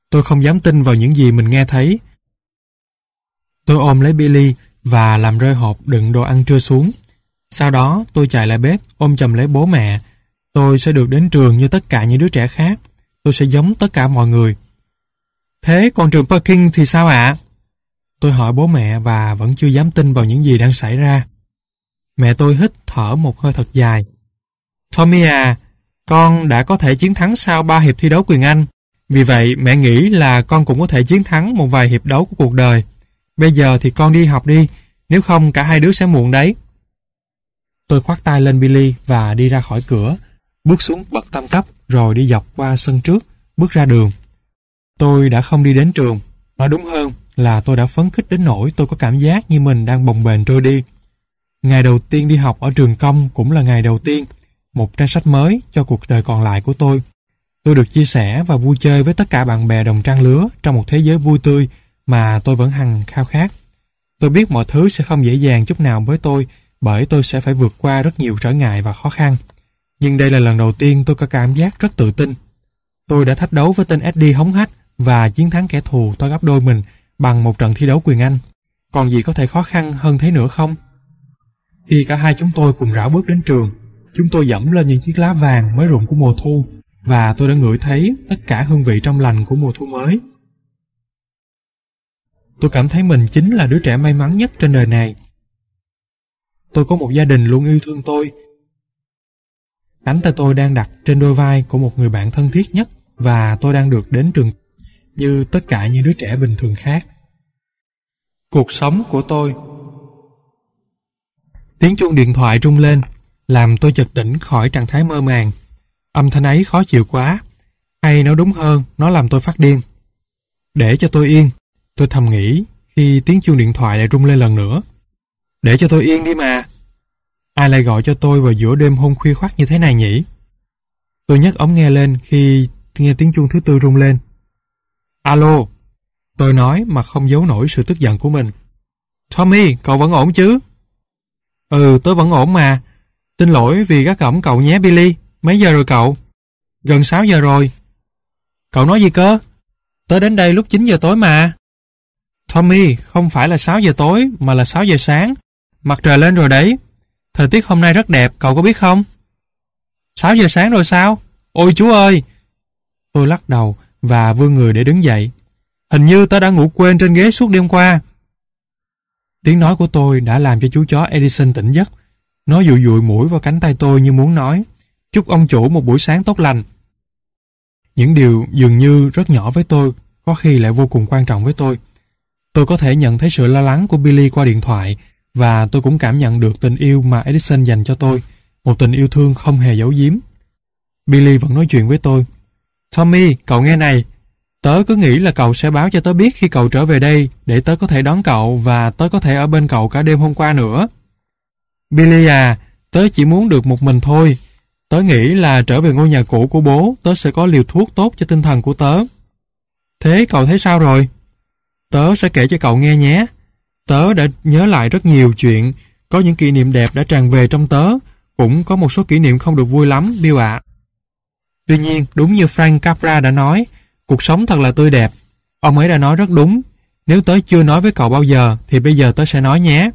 Tôi không dám tin vào những gì mình nghe thấy. Tôi ôm lấy Billy và làm rơi hộp đựng đồ ăn trưa xuống. Sau đó tôi chạy lại bếp ôm chầm lấy bố mẹ. Tôi sẽ được đến trường như tất cả những đứa trẻ khác. Tôi sẽ giống tất cả mọi người. Thế còn trường Perkins thì sao ạ? Tôi hỏi bố mẹ và vẫn chưa dám tin vào những gì đang xảy ra. Mẹ tôi hít thở một hơi thật dài. Tommy à, con đã có thể chiến thắng sau ba hiệp thi đấu quyền Anh. Vì vậy, mẹ nghĩ là con cũng có thể chiến thắng một vài hiệp đấu của cuộc đời. Bây giờ thì con đi học đi, nếu không cả hai đứa sẽ muộn đấy. Tôi khoát tay lên Billy và đi ra khỏi cửa, bước xuống bậc tam cấp rồi đi dọc qua sân trước, bước ra đường. Tôi đã không đi đến trường, nói đúng hơn là tôi đã phấn khích đến nỗi tôi có cảm giác như mình đang bồng bềnh trôi đi Ngày đầu tiên đi học ở trường công cũng là ngày đầu tiên, một trang sách mới cho cuộc đời còn lại của tôi. Tôi được chia sẻ và vui chơi với tất cả bạn bè đồng trang lứa trong một thế giới vui tươi mà tôi vẫn hằng khao khát. Tôi biết mọi thứ sẽ không dễ dàng chút nào với tôi bởi tôi sẽ phải vượt qua rất nhiều trở ngại và khó khăn. Nhưng đây là lần đầu tiên tôi có cảm giác rất tự tin. Tôi đã thách đấu với tên Eddie hống hách và chiến thắng kẻ thù to gấp đôi mình bằng một trận thi đấu quyền Anh. Còn gì có thể khó khăn hơn thế nữa không? Khi cả hai chúng tôi cùng rảo bước đến trường, chúng tôi dẫm lên những chiếc lá vàng mới rụng của mùa thu và tôi đã ngửi thấy tất cả hương vị trong lành của mùa thu mới. Tôi cảm thấy mình chính là đứa trẻ may mắn nhất trên đời này. Tôi có một gia đình luôn yêu thương tôi. Cánh tay tôi đang đặt trên đôi vai của một người bạn thân thiết nhất và tôi đang được đến trường như tất cả những đứa trẻ bình thường khác. Cuộc sống của tôi Tiếng chuông điện thoại rung lên, làm tôi chợt tỉnh khỏi trạng thái mơ màng. Âm thanh ấy khó chịu quá, hay nói đúng hơn, nó làm tôi phát điên. Để cho tôi yên, tôi thầm nghĩ khi tiếng chuông điện thoại lại rung lên lần nữa. Để cho tôi yên đi mà. Ai lại gọi cho tôi vào giữa đêm hôm khuya khoắt như thế này nhỉ? Tôi nhấc ống nghe lên khi nghe tiếng chuông thứ tư rung lên. Alo, tôi nói mà không giấu nổi sự tức giận của mình. Tommy, cậu vẫn ổn chứ? Ừ, tớ vẫn ổn mà. Xin lỗi vì gắt gỏng cậu nhé Billy. Mấy giờ rồi cậu? Gần 6 giờ rồi. Cậu nói gì cơ? Tớ đến đây lúc 9 giờ tối mà. Tommy, không phải là 6 giờ tối mà là 6 giờ sáng. Mặt trời lên rồi đấy. Thời tiết hôm nay rất đẹp, cậu có biết không? 6 giờ sáng rồi sao? Ôi chú ơi! Tôi lắc đầu và vươn người để đứng dậy. Hình như tớ đã ngủ quên trên ghế suốt đêm qua. Tiếng nói của tôi đã làm cho chú chó Edison tỉnh giấc. Nó dụi dụi mũi vào cánh tay tôi như muốn nói. Chúc ông chủ một buổi sáng tốt lành. Những điều dường như rất nhỏ với tôi, có khi lại vô cùng quan trọng với tôi. Tôi có thể nhận thấy sự lo lắng của Billy qua điện thoại và tôi cũng cảm nhận được tình yêu mà Edison dành cho tôi, một tình yêu thương không hề giấu giếm. Billy vẫn nói chuyện với tôi. Tommy, cậu nghe này, Tớ cứ nghĩ là cậu sẽ báo cho tớ biết khi cậu trở về đây để tớ có thể đón cậu và tớ có thể ở bên cậu cả đêm hôm qua nữa. Billy à, tớ chỉ muốn được một mình thôi. Tớ nghĩ là trở về ngôi nhà cũ của bố tớ sẽ có liều thuốc tốt cho tinh thần của tớ. Thế cậu thấy sao rồi? Tớ sẽ kể cho cậu nghe nhé. Tớ đã nhớ lại rất nhiều chuyện, có những kỷ niệm đẹp đã tràn về trong tớ, cũng có một số kỷ niệm không được vui lắm, Bill ạ. À. Tuy nhiên, đúng như Frank Capra đã nói, cuộc sống thật là tươi đẹp. Ông ấy đã nói rất đúng. Nếu tớ chưa nói với cậu bao giờ thì bây giờ tớ sẽ nói nhé.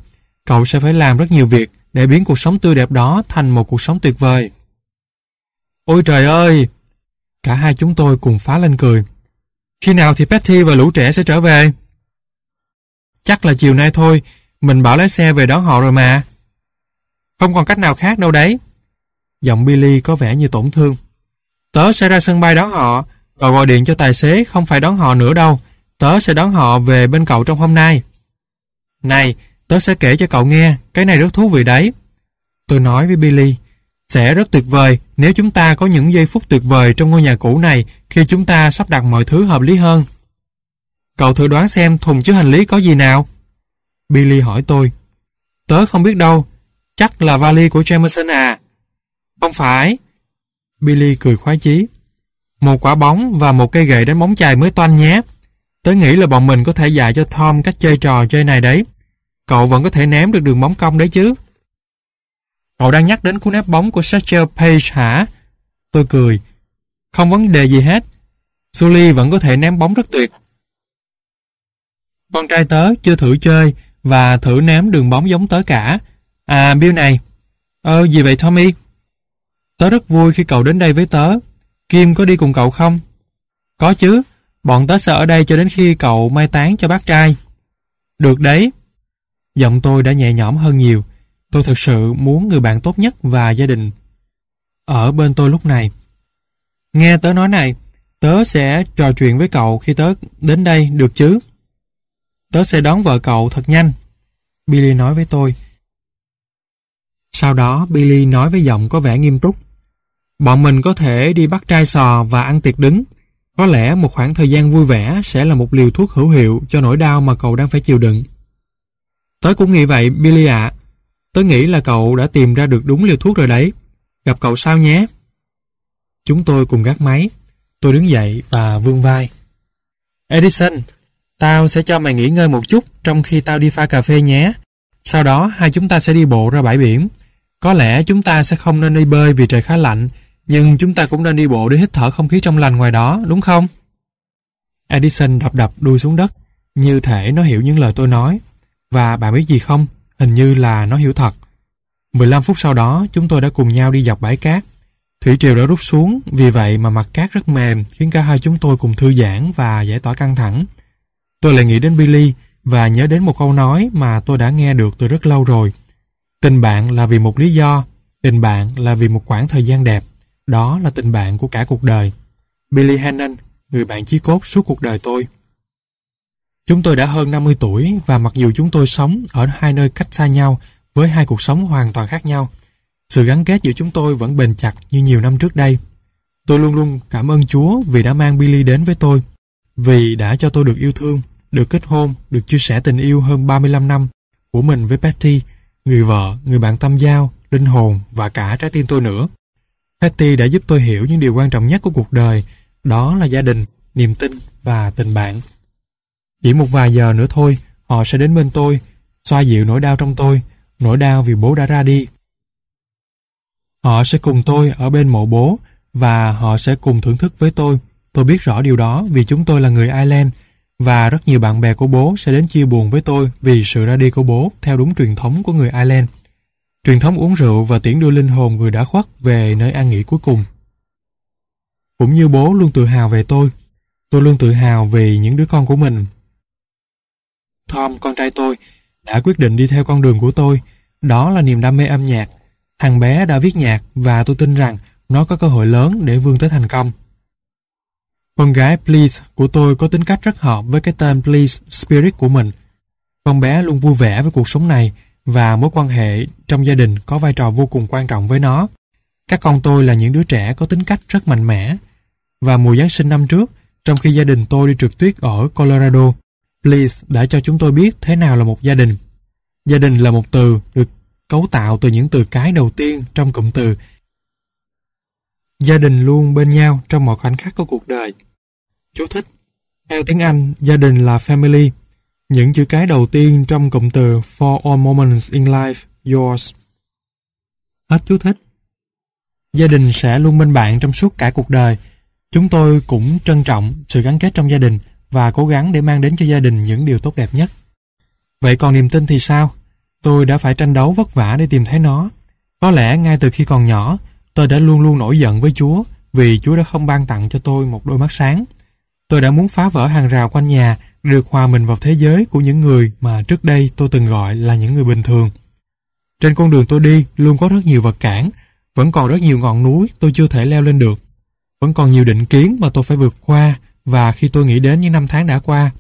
Cậu sẽ phải làm rất nhiều việc để biến cuộc sống tươi đẹp đó thành một cuộc sống tuyệt vời. Ôi trời ơi! Cả hai chúng tôi cùng phá lên cười. Khi nào thì Patty và lũ trẻ sẽ trở về? Chắc là chiều nay thôi, mình bảo lái xe về đón họ rồi mà. Không còn cách nào khác đâu đấy. Giọng Billy có vẻ như tổn thương. Tớ sẽ ra sân bay đón họ, Cậu gọi điện cho tài xế không phải đón họ nữa đâu. Tớ sẽ đón họ về bên cậu trong hôm nay. Này, tớ sẽ kể cho cậu nghe, cái này rất thú vị đấy. Tôi nói với Billy, sẽ rất tuyệt vời nếu chúng ta có những giây phút tuyệt vời trong ngôi nhà cũ này khi chúng ta sắp đặt mọi thứ hợp lý hơn. Cậu thử đoán xem thùng chứa hành lý có gì nào? Billy hỏi tôi. Tớ không biết đâu, chắc là vali của Jameson à. Không phải. Billy cười khoái chí một quả bóng và một cây gậy đánh bóng chày mới toanh nhé. Tớ nghĩ là bọn mình có thể dạy cho Tom cách chơi trò chơi này đấy. Cậu vẫn có thể ném được đường bóng cong đấy chứ. Cậu đang nhắc đến cú ném bóng của Satchel Page hả? Tôi cười. Không vấn đề gì hết. Sully vẫn có thể ném bóng rất tuyệt. Con trai tớ chưa thử chơi và thử ném đường bóng giống tớ cả. À, Bill này. Ơ, ờ, gì vậy Tommy? Tớ rất vui khi cậu đến đây với tớ Kim có đi cùng cậu không? Có chứ, bọn tớ sẽ ở đây cho đến khi cậu mai táng cho bác trai. Được đấy. Giọng tôi đã nhẹ nhõm hơn nhiều. Tôi thật sự muốn người bạn tốt nhất và gia đình ở bên tôi lúc này. Nghe tớ nói này, tớ sẽ trò chuyện với cậu khi tớ đến đây được chứ? Tớ sẽ đón vợ cậu thật nhanh. Billy nói với tôi. Sau đó Billy nói với giọng có vẻ nghiêm túc. Bọn mình có thể đi bắt trai sò và ăn tiệc đứng. Có lẽ một khoảng thời gian vui vẻ sẽ là một liều thuốc hữu hiệu cho nỗi đau mà cậu đang phải chịu đựng. Tớ cũng nghĩ vậy, Billy ạ. Tớ nghĩ là cậu đã tìm ra được đúng liều thuốc rồi đấy. Gặp cậu sau nhé? Chúng tôi cùng gác máy. Tôi đứng dậy và vươn vai. Edison, tao sẽ cho mày nghỉ ngơi một chút trong khi tao đi pha cà phê nhé. Sau đó hai chúng ta sẽ đi bộ ra bãi biển. Có lẽ chúng ta sẽ không nên đi bơi vì trời khá lạnh, nhưng chúng ta cũng nên đi bộ để hít thở không khí trong lành ngoài đó, đúng không? Edison đập đập đuôi xuống đất, như thể nó hiểu những lời tôi nói. Và bạn biết gì không? Hình như là nó hiểu thật. 15 phút sau đó, chúng tôi đã cùng nhau đi dọc bãi cát. Thủy triều đã rút xuống, vì vậy mà mặt cát rất mềm, khiến cả hai chúng tôi cùng thư giãn và giải tỏa căng thẳng. Tôi lại nghĩ đến Billy và nhớ đến một câu nói mà tôi đã nghe được từ rất lâu rồi. Tình bạn là vì một lý do, tình bạn là vì một khoảng thời gian đẹp. Đó là tình bạn của cả cuộc đời. Billy Hannon, người bạn chí cốt suốt cuộc đời tôi. Chúng tôi đã hơn 50 tuổi và mặc dù chúng tôi sống ở hai nơi cách xa nhau với hai cuộc sống hoàn toàn khác nhau, sự gắn kết giữa chúng tôi vẫn bền chặt như nhiều năm trước đây. Tôi luôn luôn cảm ơn Chúa vì đã mang Billy đến với tôi, vì đã cho tôi được yêu thương, được kết hôn, được chia sẻ tình yêu hơn 35 năm của mình với Patty, người vợ, người bạn tâm giao, linh hồn và cả trái tim tôi nữa. Hetty đã giúp tôi hiểu những điều quan trọng nhất của cuộc đời, đó là gia đình, niềm tin và tình bạn. Chỉ một vài giờ nữa thôi, họ sẽ đến bên tôi, xoa dịu nỗi đau trong tôi, nỗi đau vì bố đã ra đi. Họ sẽ cùng tôi ở bên mộ bố và họ sẽ cùng thưởng thức với tôi. Tôi biết rõ điều đó vì chúng tôi là người Ireland và rất nhiều bạn bè của bố sẽ đến chia buồn với tôi vì sự ra đi của bố theo đúng truyền thống của người Ireland truyền thống uống rượu và tiễn đưa linh hồn người đã khuất về nơi an nghỉ cuối cùng. Cũng như bố luôn tự hào về tôi, tôi luôn tự hào vì những đứa con của mình. Tom, con trai tôi, đã quyết định đi theo con đường của tôi, đó là niềm đam mê âm nhạc. Thằng bé đã viết nhạc và tôi tin rằng nó có cơ hội lớn để vươn tới thành công. Con gái Please của tôi có tính cách rất hợp với cái tên Please Spirit của mình. Con bé luôn vui vẻ với cuộc sống này và mối quan hệ trong gia đình có vai trò vô cùng quan trọng với nó. Các con tôi là những đứa trẻ có tính cách rất mạnh mẽ. Và mùa Giáng sinh năm trước, trong khi gia đình tôi đi trượt tuyết ở Colorado, Bliss đã cho chúng tôi biết thế nào là một gia đình. Gia đình là một từ được cấu tạo từ những từ cái đầu tiên trong cụm từ. Gia đình luôn bên nhau trong mọi khoảnh khắc của cuộc đời. Chú thích Theo tiếng Anh, gia đình là family, những chữ cái đầu tiên trong cụm từ For all moments in life, yours. Hết chú thích. Gia đình sẽ luôn bên bạn trong suốt cả cuộc đời. Chúng tôi cũng trân trọng sự gắn kết trong gia đình và cố gắng để mang đến cho gia đình những điều tốt đẹp nhất. Vậy còn niềm tin thì sao? Tôi đã phải tranh đấu vất vả để tìm thấy nó. Có lẽ ngay từ khi còn nhỏ, tôi đã luôn luôn nổi giận với Chúa vì Chúa đã không ban tặng cho tôi một đôi mắt sáng. Tôi đã muốn phá vỡ hàng rào quanh nhà được hòa mình vào thế giới của những người mà trước đây tôi từng gọi là những người bình thường. Trên con đường tôi đi luôn có rất nhiều vật cản, vẫn còn rất nhiều ngọn núi tôi chưa thể leo lên được. Vẫn còn nhiều định kiến mà tôi phải vượt qua và khi tôi nghĩ đến những năm tháng đã qua,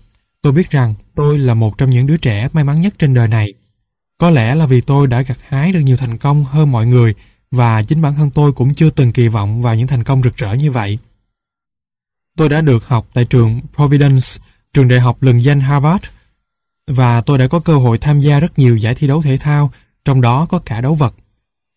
tôi biết rằng tôi là một trong những đứa trẻ may mắn nhất trên đời này. Có lẽ là vì tôi đã gặt hái được nhiều thành công hơn mọi người và chính bản thân tôi cũng chưa từng kỳ vọng vào những thành công rực rỡ như vậy. Tôi đã được học tại trường Providence trường đại học lừng danh Harvard, và tôi đã có cơ hội tham gia rất nhiều giải thi đấu thể thao, trong đó có cả đấu vật.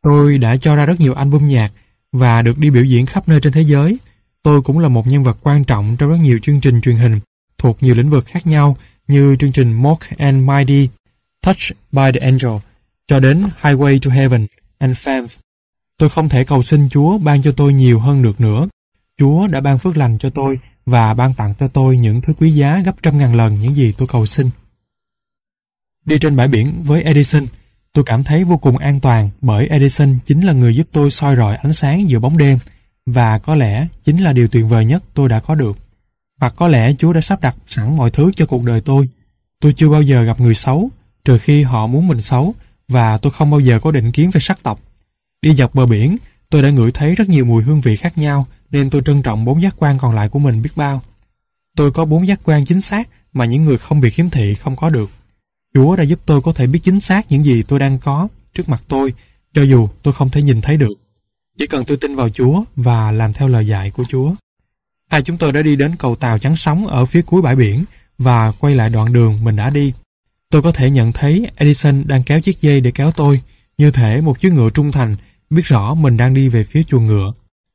Tôi đã cho ra rất nhiều album nhạc và được đi biểu diễn khắp nơi trên thế giới. Tôi cũng là một nhân vật quan trọng trong rất nhiều chương trình truyền hình thuộc nhiều lĩnh vực khác nhau như chương trình Mock and Mighty, Touch by the Angel, cho đến Highway to Heaven and Fame. Tôi không thể cầu xin Chúa ban cho tôi nhiều hơn được nữa. Chúa đã ban phước lành cho tôi và ban tặng cho tôi những thứ quý giá gấp trăm ngàn lần những gì tôi cầu xin. Đi trên bãi biển với Edison, tôi cảm thấy vô cùng an toàn bởi Edison chính là người giúp tôi soi rọi ánh sáng giữa bóng đêm và có lẽ chính là điều tuyệt vời nhất tôi đã có được. Hoặc có lẽ Chúa đã sắp đặt sẵn mọi thứ cho cuộc đời tôi. Tôi chưa bao giờ gặp người xấu, trừ khi họ muốn mình xấu và tôi không bao giờ có định kiến về sắc tộc. Đi dọc bờ biển, Tôi đã ngửi thấy rất nhiều mùi hương vị khác nhau nên tôi trân trọng bốn giác quan còn lại của mình biết bao. Tôi có bốn giác quan chính xác mà những người không bị khiếm thị không có được. Chúa đã giúp tôi có thể biết chính xác những gì tôi đang có trước mặt tôi cho dù tôi không thể nhìn thấy được. Chỉ cần tôi tin vào Chúa và làm theo lời dạy của Chúa. Hai chúng tôi đã đi đến cầu tàu trắng sóng ở phía cuối bãi biển và quay lại đoạn đường mình đã đi. Tôi có thể nhận thấy Edison đang kéo chiếc dây để kéo tôi, như thể một chiếc ngựa trung thành biết rõ mình đang đi về phía chuồng ngựa.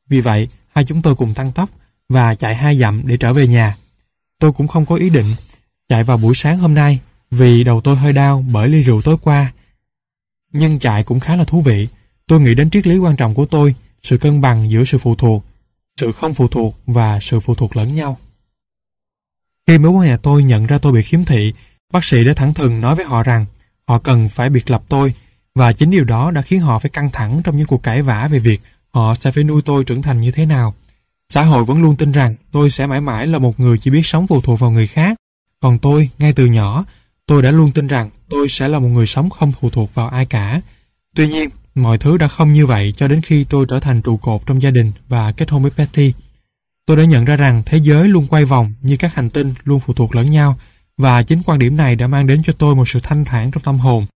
Vì vậy, hai chúng tôi cùng tăng tốc và chạy hai dặm để trở về nhà. Tôi cũng không có ý định chạy vào buổi sáng hôm nay vì đầu tôi hơi đau bởi ly rượu tối qua. Nhưng chạy cũng khá là thú vị. Tôi nghĩ đến triết lý quan trọng của tôi, sự cân bằng giữa sự phụ thuộc, sự không phụ thuộc và sự phụ thuộc lẫn nhau. Khi mối quan hệ tôi nhận ra tôi bị khiếm thị, bác sĩ đã thẳng thừng nói với họ rằng họ cần phải biệt lập tôi và chính điều đó đã khiến họ phải căng thẳng trong những cuộc cãi vã về việc họ sẽ phải nuôi tôi trưởng thành như thế nào. Xã hội vẫn luôn tin rằng tôi sẽ mãi mãi là một người chỉ biết sống phụ thuộc vào người khác. Còn tôi, ngay từ nhỏ, tôi đã luôn tin rằng tôi sẽ là một người sống không phụ thuộc vào ai cả. Tuy nhiên, mọi thứ đã không như vậy cho đến khi tôi trở thành trụ cột trong gia đình và kết hôn với Patty. Tôi đã nhận ra rằng thế giới luôn quay vòng như các hành tinh luôn phụ thuộc lẫn nhau và chính quan điểm này đã mang đến cho tôi một sự thanh thản trong tâm hồn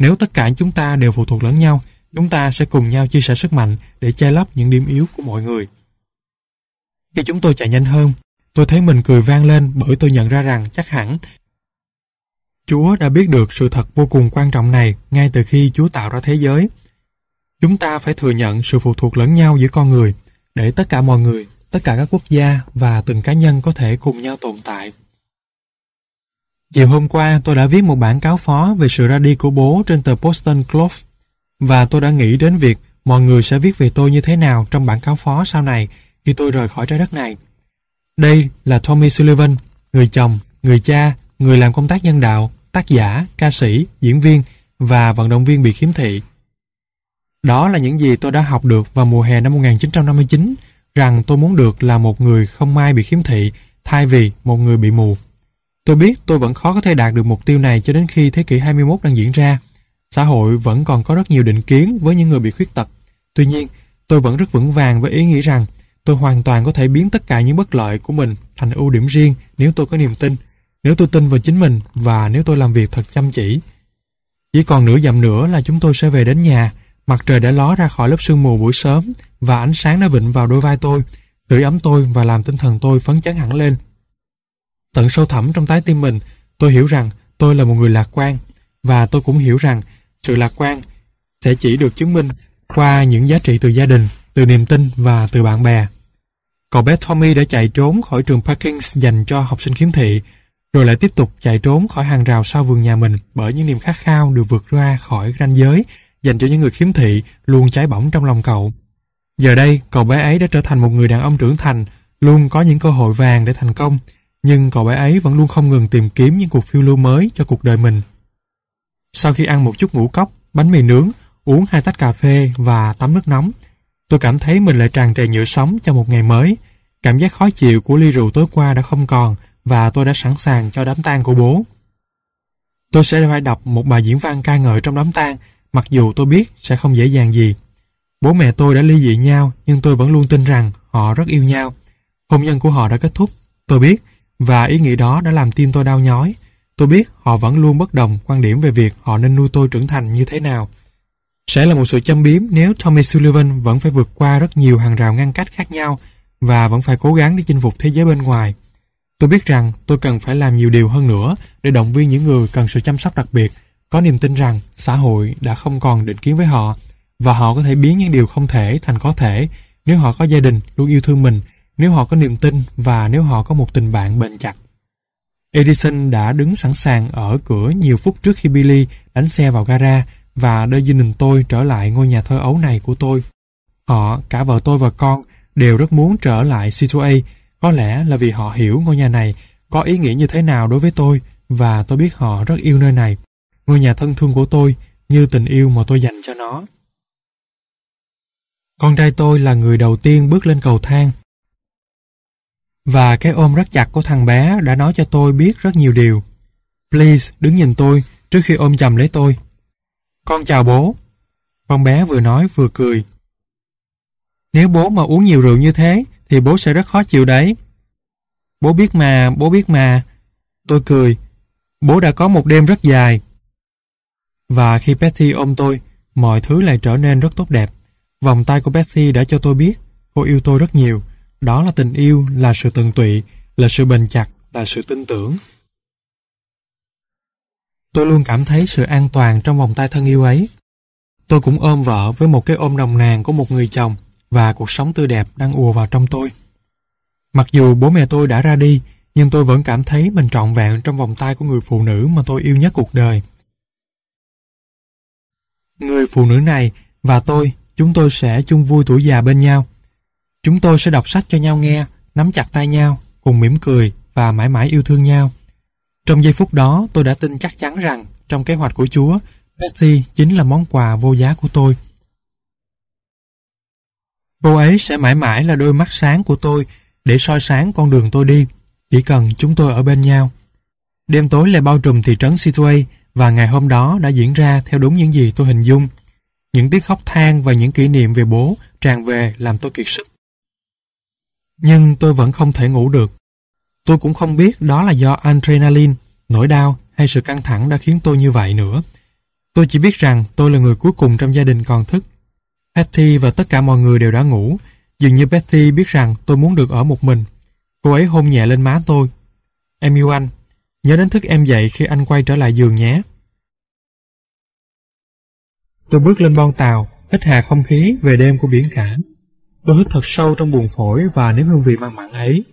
nếu tất cả chúng ta đều phụ thuộc lẫn nhau, chúng ta sẽ cùng nhau chia sẻ sức mạnh để che lấp những điểm yếu của mọi người. Khi chúng tôi chạy nhanh hơn, tôi thấy mình cười vang lên bởi tôi nhận ra rằng chắc hẳn Chúa đã biết được sự thật vô cùng quan trọng này ngay từ khi Chúa tạo ra thế giới. Chúng ta phải thừa nhận sự phụ thuộc lẫn nhau giữa con người để tất cả mọi người, tất cả các quốc gia và từng cá nhân có thể cùng nhau tồn tại Chiều hôm qua tôi đã viết một bản cáo phó về sự ra đi của bố trên tờ Boston Globe và tôi đã nghĩ đến việc mọi người sẽ viết về tôi như thế nào trong bản cáo phó sau này khi tôi rời khỏi trái đất này. Đây là Tommy Sullivan, người chồng, người cha, người làm công tác nhân đạo, tác giả, ca sĩ, diễn viên và vận động viên bị khiếm thị. Đó là những gì tôi đã học được vào mùa hè năm 1959 rằng tôi muốn được là một người không ai bị khiếm thị thay vì một người bị mù. Tôi biết tôi vẫn khó có thể đạt được mục tiêu này cho đến khi thế kỷ 21 đang diễn ra. Xã hội vẫn còn có rất nhiều định kiến với những người bị khuyết tật. Tuy nhiên, tôi vẫn rất vững vàng với ý nghĩ rằng tôi hoàn toàn có thể biến tất cả những bất lợi của mình thành ưu điểm riêng nếu tôi có niềm tin, nếu tôi tin vào chính mình và nếu tôi làm việc thật chăm chỉ. Chỉ còn nửa dặm nữa là chúng tôi sẽ về đến nhà, mặt trời đã ló ra khỏi lớp sương mù buổi sớm và ánh sáng đã vịnh vào đôi vai tôi, sưởi ấm tôi và làm tinh thần tôi phấn chấn hẳn lên Tận sâu thẳm trong trái tim mình, tôi hiểu rằng tôi là một người lạc quan và tôi cũng hiểu rằng sự lạc quan sẽ chỉ được chứng minh qua những giá trị từ gia đình, từ niềm tin và từ bạn bè. Cậu bé Tommy đã chạy trốn khỏi trường Parkings dành cho học sinh khiếm thị, rồi lại tiếp tục chạy trốn khỏi hàng rào sau vườn nhà mình bởi những niềm khát khao được vượt ra khỏi ranh giới dành cho những người khiếm thị luôn cháy bỏng trong lòng cậu. Giờ đây, cậu bé ấy đã trở thành một người đàn ông trưởng thành, luôn có những cơ hội vàng để thành công, nhưng cậu bé ấy vẫn luôn không ngừng tìm kiếm những cuộc phiêu lưu mới cho cuộc đời mình. Sau khi ăn một chút ngũ cốc, bánh mì nướng, uống hai tách cà phê và tắm nước nóng, tôi cảm thấy mình lại tràn trề nhựa sống cho một ngày mới. Cảm giác khó chịu của ly rượu tối qua đã không còn và tôi đã sẵn sàng cho đám tang của bố. Tôi sẽ phải đọc một bài diễn văn ca ngợi trong đám tang, mặc dù tôi biết sẽ không dễ dàng gì. Bố mẹ tôi đã ly dị nhau, nhưng tôi vẫn luôn tin rằng họ rất yêu nhau. Hôn nhân của họ đã kết thúc, tôi biết, và ý nghĩ đó đã làm tim tôi đau nhói. Tôi biết họ vẫn luôn bất đồng quan điểm về việc họ nên nuôi tôi trưởng thành như thế nào. Sẽ là một sự châm biếm nếu Tommy Sullivan vẫn phải vượt qua rất nhiều hàng rào ngăn cách khác nhau và vẫn phải cố gắng để chinh phục thế giới bên ngoài. Tôi biết rằng tôi cần phải làm nhiều điều hơn nữa để động viên những người cần sự chăm sóc đặc biệt có niềm tin rằng xã hội đã không còn định kiến với họ và họ có thể biến những điều không thể thành có thể nếu họ có gia đình luôn yêu thương mình nếu họ có niềm tin và nếu họ có một tình bạn bền chặt. Edison đã đứng sẵn sàng ở cửa nhiều phút trước khi Billy đánh xe vào gara và đưa gia đình tôi trở lại ngôi nhà thơ ấu này của tôi. Họ, cả vợ tôi và con, đều rất muốn trở lại C2A, có lẽ là vì họ hiểu ngôi nhà này có ý nghĩa như thế nào đối với tôi và tôi biết họ rất yêu nơi này. Ngôi nhà thân thương của tôi như tình yêu mà tôi dành cho nó. Con trai tôi là người đầu tiên bước lên cầu thang và cái ôm rất chặt của thằng bé đã nói cho tôi biết rất nhiều điều. Please, đứng nhìn tôi trước khi ôm chầm lấy tôi. Con chào bố. Con bé vừa nói vừa cười. Nếu bố mà uống nhiều rượu như thế thì bố sẽ rất khó chịu đấy. Bố biết mà, bố biết mà. Tôi cười. Bố đã có một đêm rất dài. Và khi Betty ôm tôi, mọi thứ lại trở nên rất tốt đẹp. Vòng tay của Betsy đã cho tôi biết cô yêu tôi rất nhiều đó là tình yêu, là sự tận tụy, là sự bền chặt, là sự tin tưởng. Tôi luôn cảm thấy sự an toàn trong vòng tay thân yêu ấy. Tôi cũng ôm vợ với một cái ôm nồng nàn của một người chồng và cuộc sống tươi đẹp đang ùa vào trong tôi. Mặc dù bố mẹ tôi đã ra đi, nhưng tôi vẫn cảm thấy mình trọn vẹn trong vòng tay của người phụ nữ mà tôi yêu nhất cuộc đời. Người phụ nữ này và tôi, chúng tôi sẽ chung vui tuổi già bên nhau. Chúng tôi sẽ đọc sách cho nhau nghe, nắm chặt tay nhau, cùng mỉm cười và mãi mãi yêu thương nhau. Trong giây phút đó, tôi đã tin chắc chắn rằng trong kế hoạch của Chúa, Betty chính là món quà vô giá của tôi. Cô ấy sẽ mãi mãi là đôi mắt sáng của tôi để soi sáng con đường tôi đi, chỉ cần chúng tôi ở bên nhau. Đêm tối lại bao trùm thị trấn situay và ngày hôm đó đã diễn ra theo đúng những gì tôi hình dung. Những tiếng khóc than và những kỷ niệm về bố tràn về làm tôi kiệt sức nhưng tôi vẫn không thể ngủ được. Tôi cũng không biết đó là do adrenaline, nỗi đau hay sự căng thẳng đã khiến tôi như vậy nữa. Tôi chỉ biết rằng tôi là người cuối cùng trong gia đình còn thức. Betty và tất cả mọi người đều đã ngủ. Dường như Betty biết rằng tôi muốn được ở một mình. Cô ấy hôn nhẹ lên má tôi. Em yêu anh. Nhớ đến thức em dậy khi anh quay trở lại giường nhé. Tôi bước lên bon tàu, hít hà không khí về đêm của biển cả. Tôi hít thật sâu trong buồng phổi và nếm hương vị mang mặn ấy.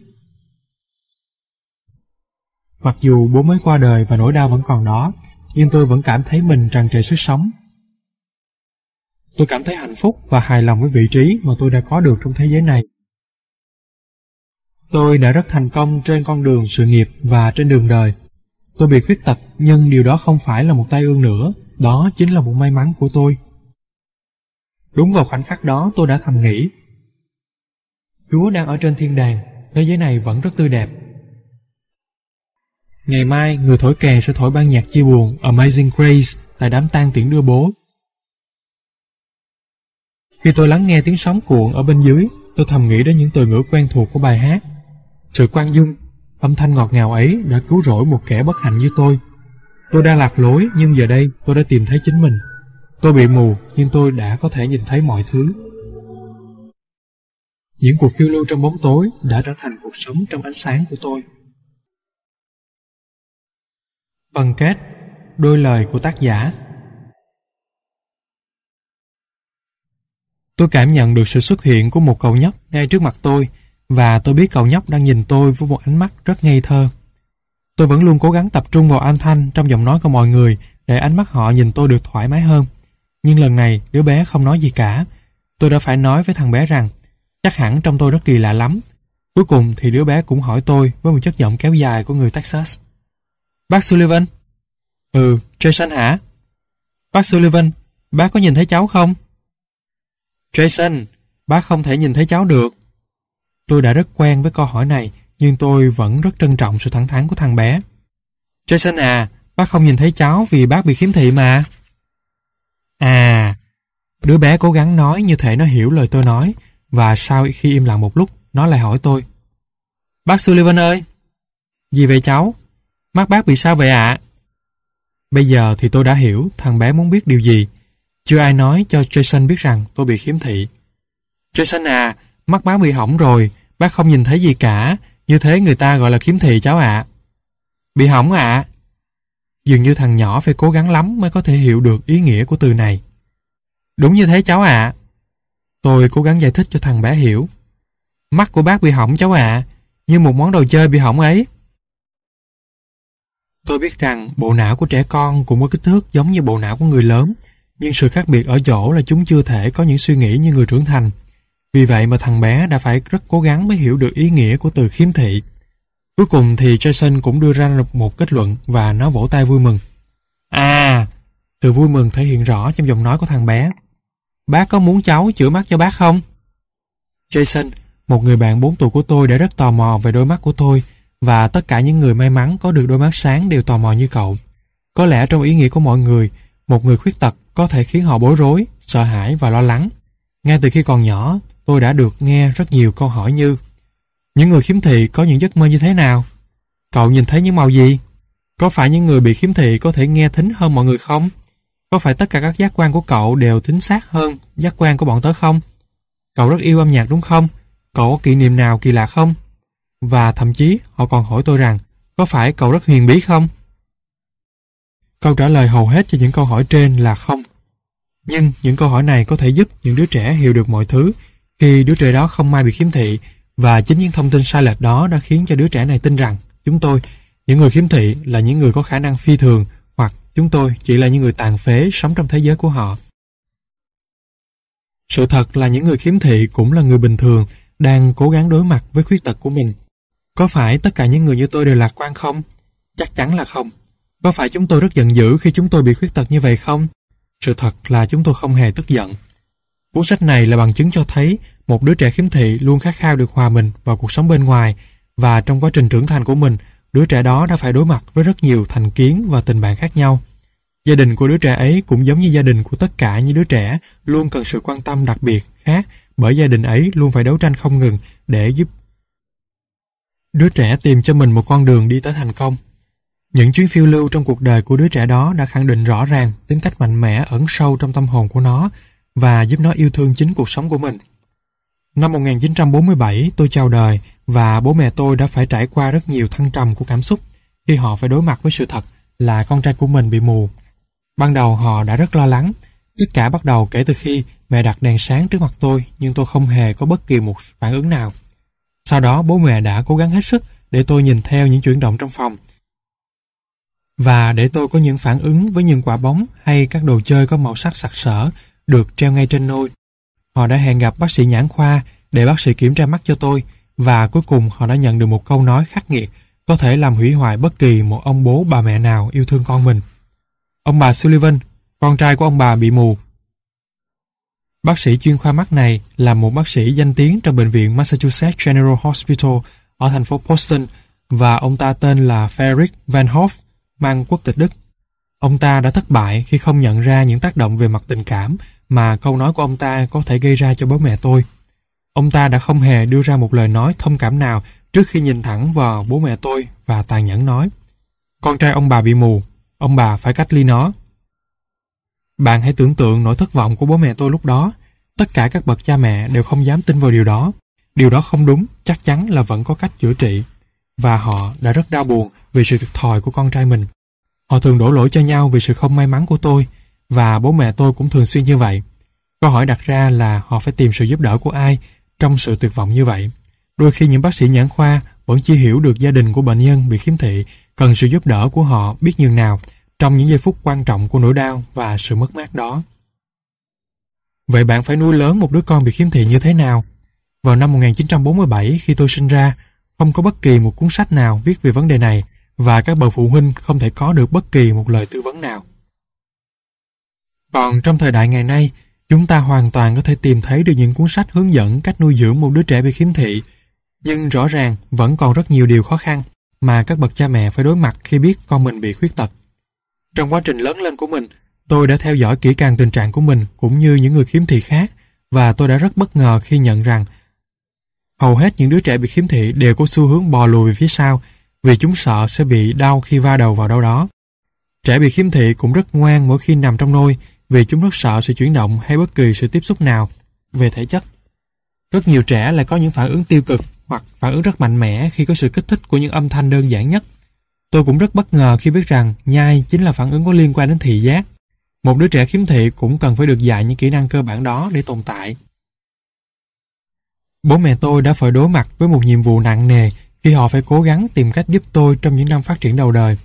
Mặc dù bố mới qua đời và nỗi đau vẫn còn đó, nhưng tôi vẫn cảm thấy mình tràn trề sức sống. Tôi cảm thấy hạnh phúc và hài lòng với vị trí mà tôi đã có được trong thế giới này. Tôi đã rất thành công trên con đường sự nghiệp và trên đường đời. Tôi bị khuyết tật nhưng điều đó không phải là một tai ương nữa, đó chính là một may mắn của tôi. Đúng vào khoảnh khắc đó tôi đã thầm nghĩ Chúa đang ở trên thiên đàng, thế giới này vẫn rất tươi đẹp. Ngày mai, người thổi kèn sẽ thổi ban nhạc chia buồn Amazing Grace tại đám tang tiễn đưa bố. Khi tôi lắng nghe tiếng sóng cuộn ở bên dưới, tôi thầm nghĩ đến những từ ngữ quen thuộc của bài hát. Sự quan dung, âm thanh ngọt ngào ấy đã cứu rỗi một kẻ bất hạnh như tôi. Tôi đã lạc lối nhưng giờ đây tôi đã tìm thấy chính mình. Tôi bị mù nhưng tôi đã có thể nhìn thấy mọi thứ. Những cuộc phiêu lưu trong bóng tối đã trở thành cuộc sống trong ánh sáng của tôi. Phần kết Đôi lời của tác giả Tôi cảm nhận được sự xuất hiện của một cậu nhóc ngay trước mặt tôi và tôi biết cậu nhóc đang nhìn tôi với một ánh mắt rất ngây thơ. Tôi vẫn luôn cố gắng tập trung vào âm thanh trong giọng nói của mọi người để ánh mắt họ nhìn tôi được thoải mái hơn. Nhưng lần này đứa bé không nói gì cả. Tôi đã phải nói với thằng bé rằng Chắc hẳn trong tôi rất kỳ lạ lắm. Cuối cùng thì đứa bé cũng hỏi tôi với một chất giọng kéo dài của người Texas. Bác Sullivan? Ừ, Jason hả? Bác Sullivan, bác có nhìn thấy cháu không? Jason, bác không thể nhìn thấy cháu được. Tôi đã rất quen với câu hỏi này, nhưng tôi vẫn rất trân trọng sự thẳng thắn của thằng bé. Jason à, bác không nhìn thấy cháu vì bác bị khiếm thị mà. À, đứa bé cố gắng nói như thể nó hiểu lời tôi nói, và sau khi im lặng một lúc, nó lại hỏi tôi. Bác Sullivan ơi! Gì vậy cháu? Mắt bác bị sao vậy ạ? Bây giờ thì tôi đã hiểu thằng bé muốn biết điều gì. Chưa ai nói cho Jason biết rằng tôi bị khiếm thị. Jason à, mắt bác bị hỏng rồi, bác không nhìn thấy gì cả, như thế người ta gọi là khiếm thị cháu ạ. Bị hỏng ạ. À. Dường như thằng nhỏ phải cố gắng lắm mới có thể hiểu được ý nghĩa của từ này. Đúng như thế cháu ạ. Tôi cố gắng giải thích cho thằng bé hiểu. Mắt của bác bị hỏng cháu ạ, như một món đồ chơi bị hỏng ấy. Tôi biết rằng bộ não của trẻ con cũng có kích thước giống như bộ não của người lớn, nhưng sự khác biệt ở chỗ là chúng chưa thể có những suy nghĩ như người trưởng thành. Vì vậy mà thằng bé đã phải rất cố gắng mới hiểu được ý nghĩa của từ khiếm thị. Cuối cùng thì Jason cũng đưa ra một kết luận và nó vỗ tay vui mừng. À, sự vui mừng thể hiện rõ trong giọng nói của thằng bé. Bác có muốn cháu chữa mắt cho bác không? Jason, một người bạn 4 tuổi của tôi đã rất tò mò về đôi mắt của tôi và tất cả những người may mắn có được đôi mắt sáng đều tò mò như cậu. Có lẽ trong ý nghĩa của mọi người, một người khuyết tật có thể khiến họ bối rối, sợ hãi và lo lắng. Ngay từ khi còn nhỏ, tôi đã được nghe rất nhiều câu hỏi như Những người khiếm thị có những giấc mơ như thế nào? Cậu nhìn thấy những màu gì? Có phải những người bị khiếm thị có thể nghe thính hơn mọi người không? Có phải tất cả các giác quan của cậu đều chính xác hơn giác quan của bọn tớ không? Cậu rất yêu âm nhạc đúng không? Cậu có kỷ niệm nào kỳ lạ không? Và thậm chí họ còn hỏi tôi rằng có phải cậu rất huyền bí không? Câu trả lời hầu hết cho những câu hỏi trên là không. Nhưng những câu hỏi này có thể giúp những đứa trẻ hiểu được mọi thứ khi đứa trẻ đó không may bị khiếm thị và chính những thông tin sai lệch đó đã khiến cho đứa trẻ này tin rằng chúng tôi, những người khiếm thị là những người có khả năng phi thường Chúng tôi chỉ là những người tàn phế sống trong thế giới của họ. Sự thật là những người khiếm thị cũng là người bình thường đang cố gắng đối mặt với khuyết tật của mình. Có phải tất cả những người như tôi đều lạc quan không? Chắc chắn là không. Có phải chúng tôi rất giận dữ khi chúng tôi bị khuyết tật như vậy không? Sự thật là chúng tôi không hề tức giận. Cuốn sách này là bằng chứng cho thấy một đứa trẻ khiếm thị luôn khát khao được hòa mình vào cuộc sống bên ngoài và trong quá trình trưởng thành của mình đứa trẻ đó đã phải đối mặt với rất nhiều thành kiến và tình bạn khác nhau. Gia đình của đứa trẻ ấy cũng giống như gia đình của tất cả những đứa trẻ luôn cần sự quan tâm đặc biệt khác bởi gia đình ấy luôn phải đấu tranh không ngừng để giúp đứa trẻ tìm cho mình một con đường đi tới thành công. Những chuyến phiêu lưu trong cuộc đời của đứa trẻ đó đã khẳng định rõ ràng tính cách mạnh mẽ ẩn sâu trong tâm hồn của nó và giúp nó yêu thương chính cuộc sống của mình. Năm 1947, tôi chào đời và bố mẹ tôi đã phải trải qua rất nhiều thăng trầm của cảm xúc khi họ phải đối mặt với sự thật là con trai của mình bị mù. Ban đầu họ đã rất lo lắng, tất cả bắt đầu kể từ khi mẹ đặt đèn sáng trước mặt tôi nhưng tôi không hề có bất kỳ một phản ứng nào. Sau đó bố mẹ đã cố gắng hết sức để tôi nhìn theo những chuyển động trong phòng và để tôi có những phản ứng với những quả bóng hay các đồ chơi có màu sắc sặc sỡ được treo ngay trên nôi. Họ đã hẹn gặp bác sĩ nhãn khoa để bác sĩ kiểm tra mắt cho tôi và cuối cùng họ đã nhận được một câu nói khắc nghiệt có thể làm hủy hoại bất kỳ một ông bố bà mẹ nào yêu thương con mình. Ông bà Sullivan, con trai của ông bà bị mù. Bác sĩ chuyên khoa mắt này là một bác sĩ danh tiếng trong bệnh viện Massachusetts General Hospital ở thành phố Boston và ông ta tên là Frederick Van Hoff, mang quốc tịch Đức. Ông ta đã thất bại khi không nhận ra những tác động về mặt tình cảm mà câu nói của ông ta có thể gây ra cho bố mẹ tôi. Ông ta đã không hề đưa ra một lời nói thông cảm nào trước khi nhìn thẳng vào bố mẹ tôi và tàn nhẫn nói Con trai ông bà bị mù, ông bà phải cách ly nó. Bạn hãy tưởng tượng nỗi thất vọng của bố mẹ tôi lúc đó. Tất cả các bậc cha mẹ đều không dám tin vào điều đó. Điều đó không đúng, chắc chắn là vẫn có cách chữa trị. Và họ đã rất đau buồn vì sự thiệt thòi của con trai mình. Họ thường đổ lỗi cho nhau vì sự không may mắn của tôi và bố mẹ tôi cũng thường xuyên như vậy. Câu hỏi đặt ra là họ phải tìm sự giúp đỡ của ai trong sự tuyệt vọng như vậy, đôi khi những bác sĩ nhãn khoa vẫn chưa hiểu được gia đình của bệnh nhân bị khiếm thị cần sự giúp đỡ của họ biết nhường nào trong những giây phút quan trọng của nỗi đau và sự mất mát đó. Vậy bạn phải nuôi lớn một đứa con bị khiếm thị như thế nào? Vào năm 1947 khi tôi sinh ra, không có bất kỳ một cuốn sách nào viết về vấn đề này và các bậc phụ huynh không thể có được bất kỳ một lời tư vấn nào. Còn trong thời đại ngày nay, Chúng ta hoàn toàn có thể tìm thấy được những cuốn sách hướng dẫn cách nuôi dưỡng một đứa trẻ bị khiếm thị, nhưng rõ ràng vẫn còn rất nhiều điều khó khăn mà các bậc cha mẹ phải đối mặt khi biết con mình bị khuyết tật. Trong quá trình lớn lên của mình, tôi đã theo dõi kỹ càng tình trạng của mình cũng như những người khiếm thị khác và tôi đã rất bất ngờ khi nhận rằng hầu hết những đứa trẻ bị khiếm thị đều có xu hướng bò lùi về phía sau vì chúng sợ sẽ bị đau khi va đầu vào đâu đó. Trẻ bị khiếm thị cũng rất ngoan mỗi khi nằm trong nôi vì chúng rất sợ sự chuyển động hay bất kỳ sự tiếp xúc nào về thể chất. Rất nhiều trẻ lại có những phản ứng tiêu cực hoặc phản ứng rất mạnh mẽ khi có sự kích thích của những âm thanh đơn giản nhất. Tôi cũng rất bất ngờ khi biết rằng nhai chính là phản ứng có liên quan đến thị giác. Một đứa trẻ khiếm thị cũng cần phải được dạy những kỹ năng cơ bản đó để tồn tại. Bố mẹ tôi đã phải đối mặt với một nhiệm vụ nặng nề khi họ phải cố gắng tìm cách giúp tôi trong những năm phát triển đầu đời.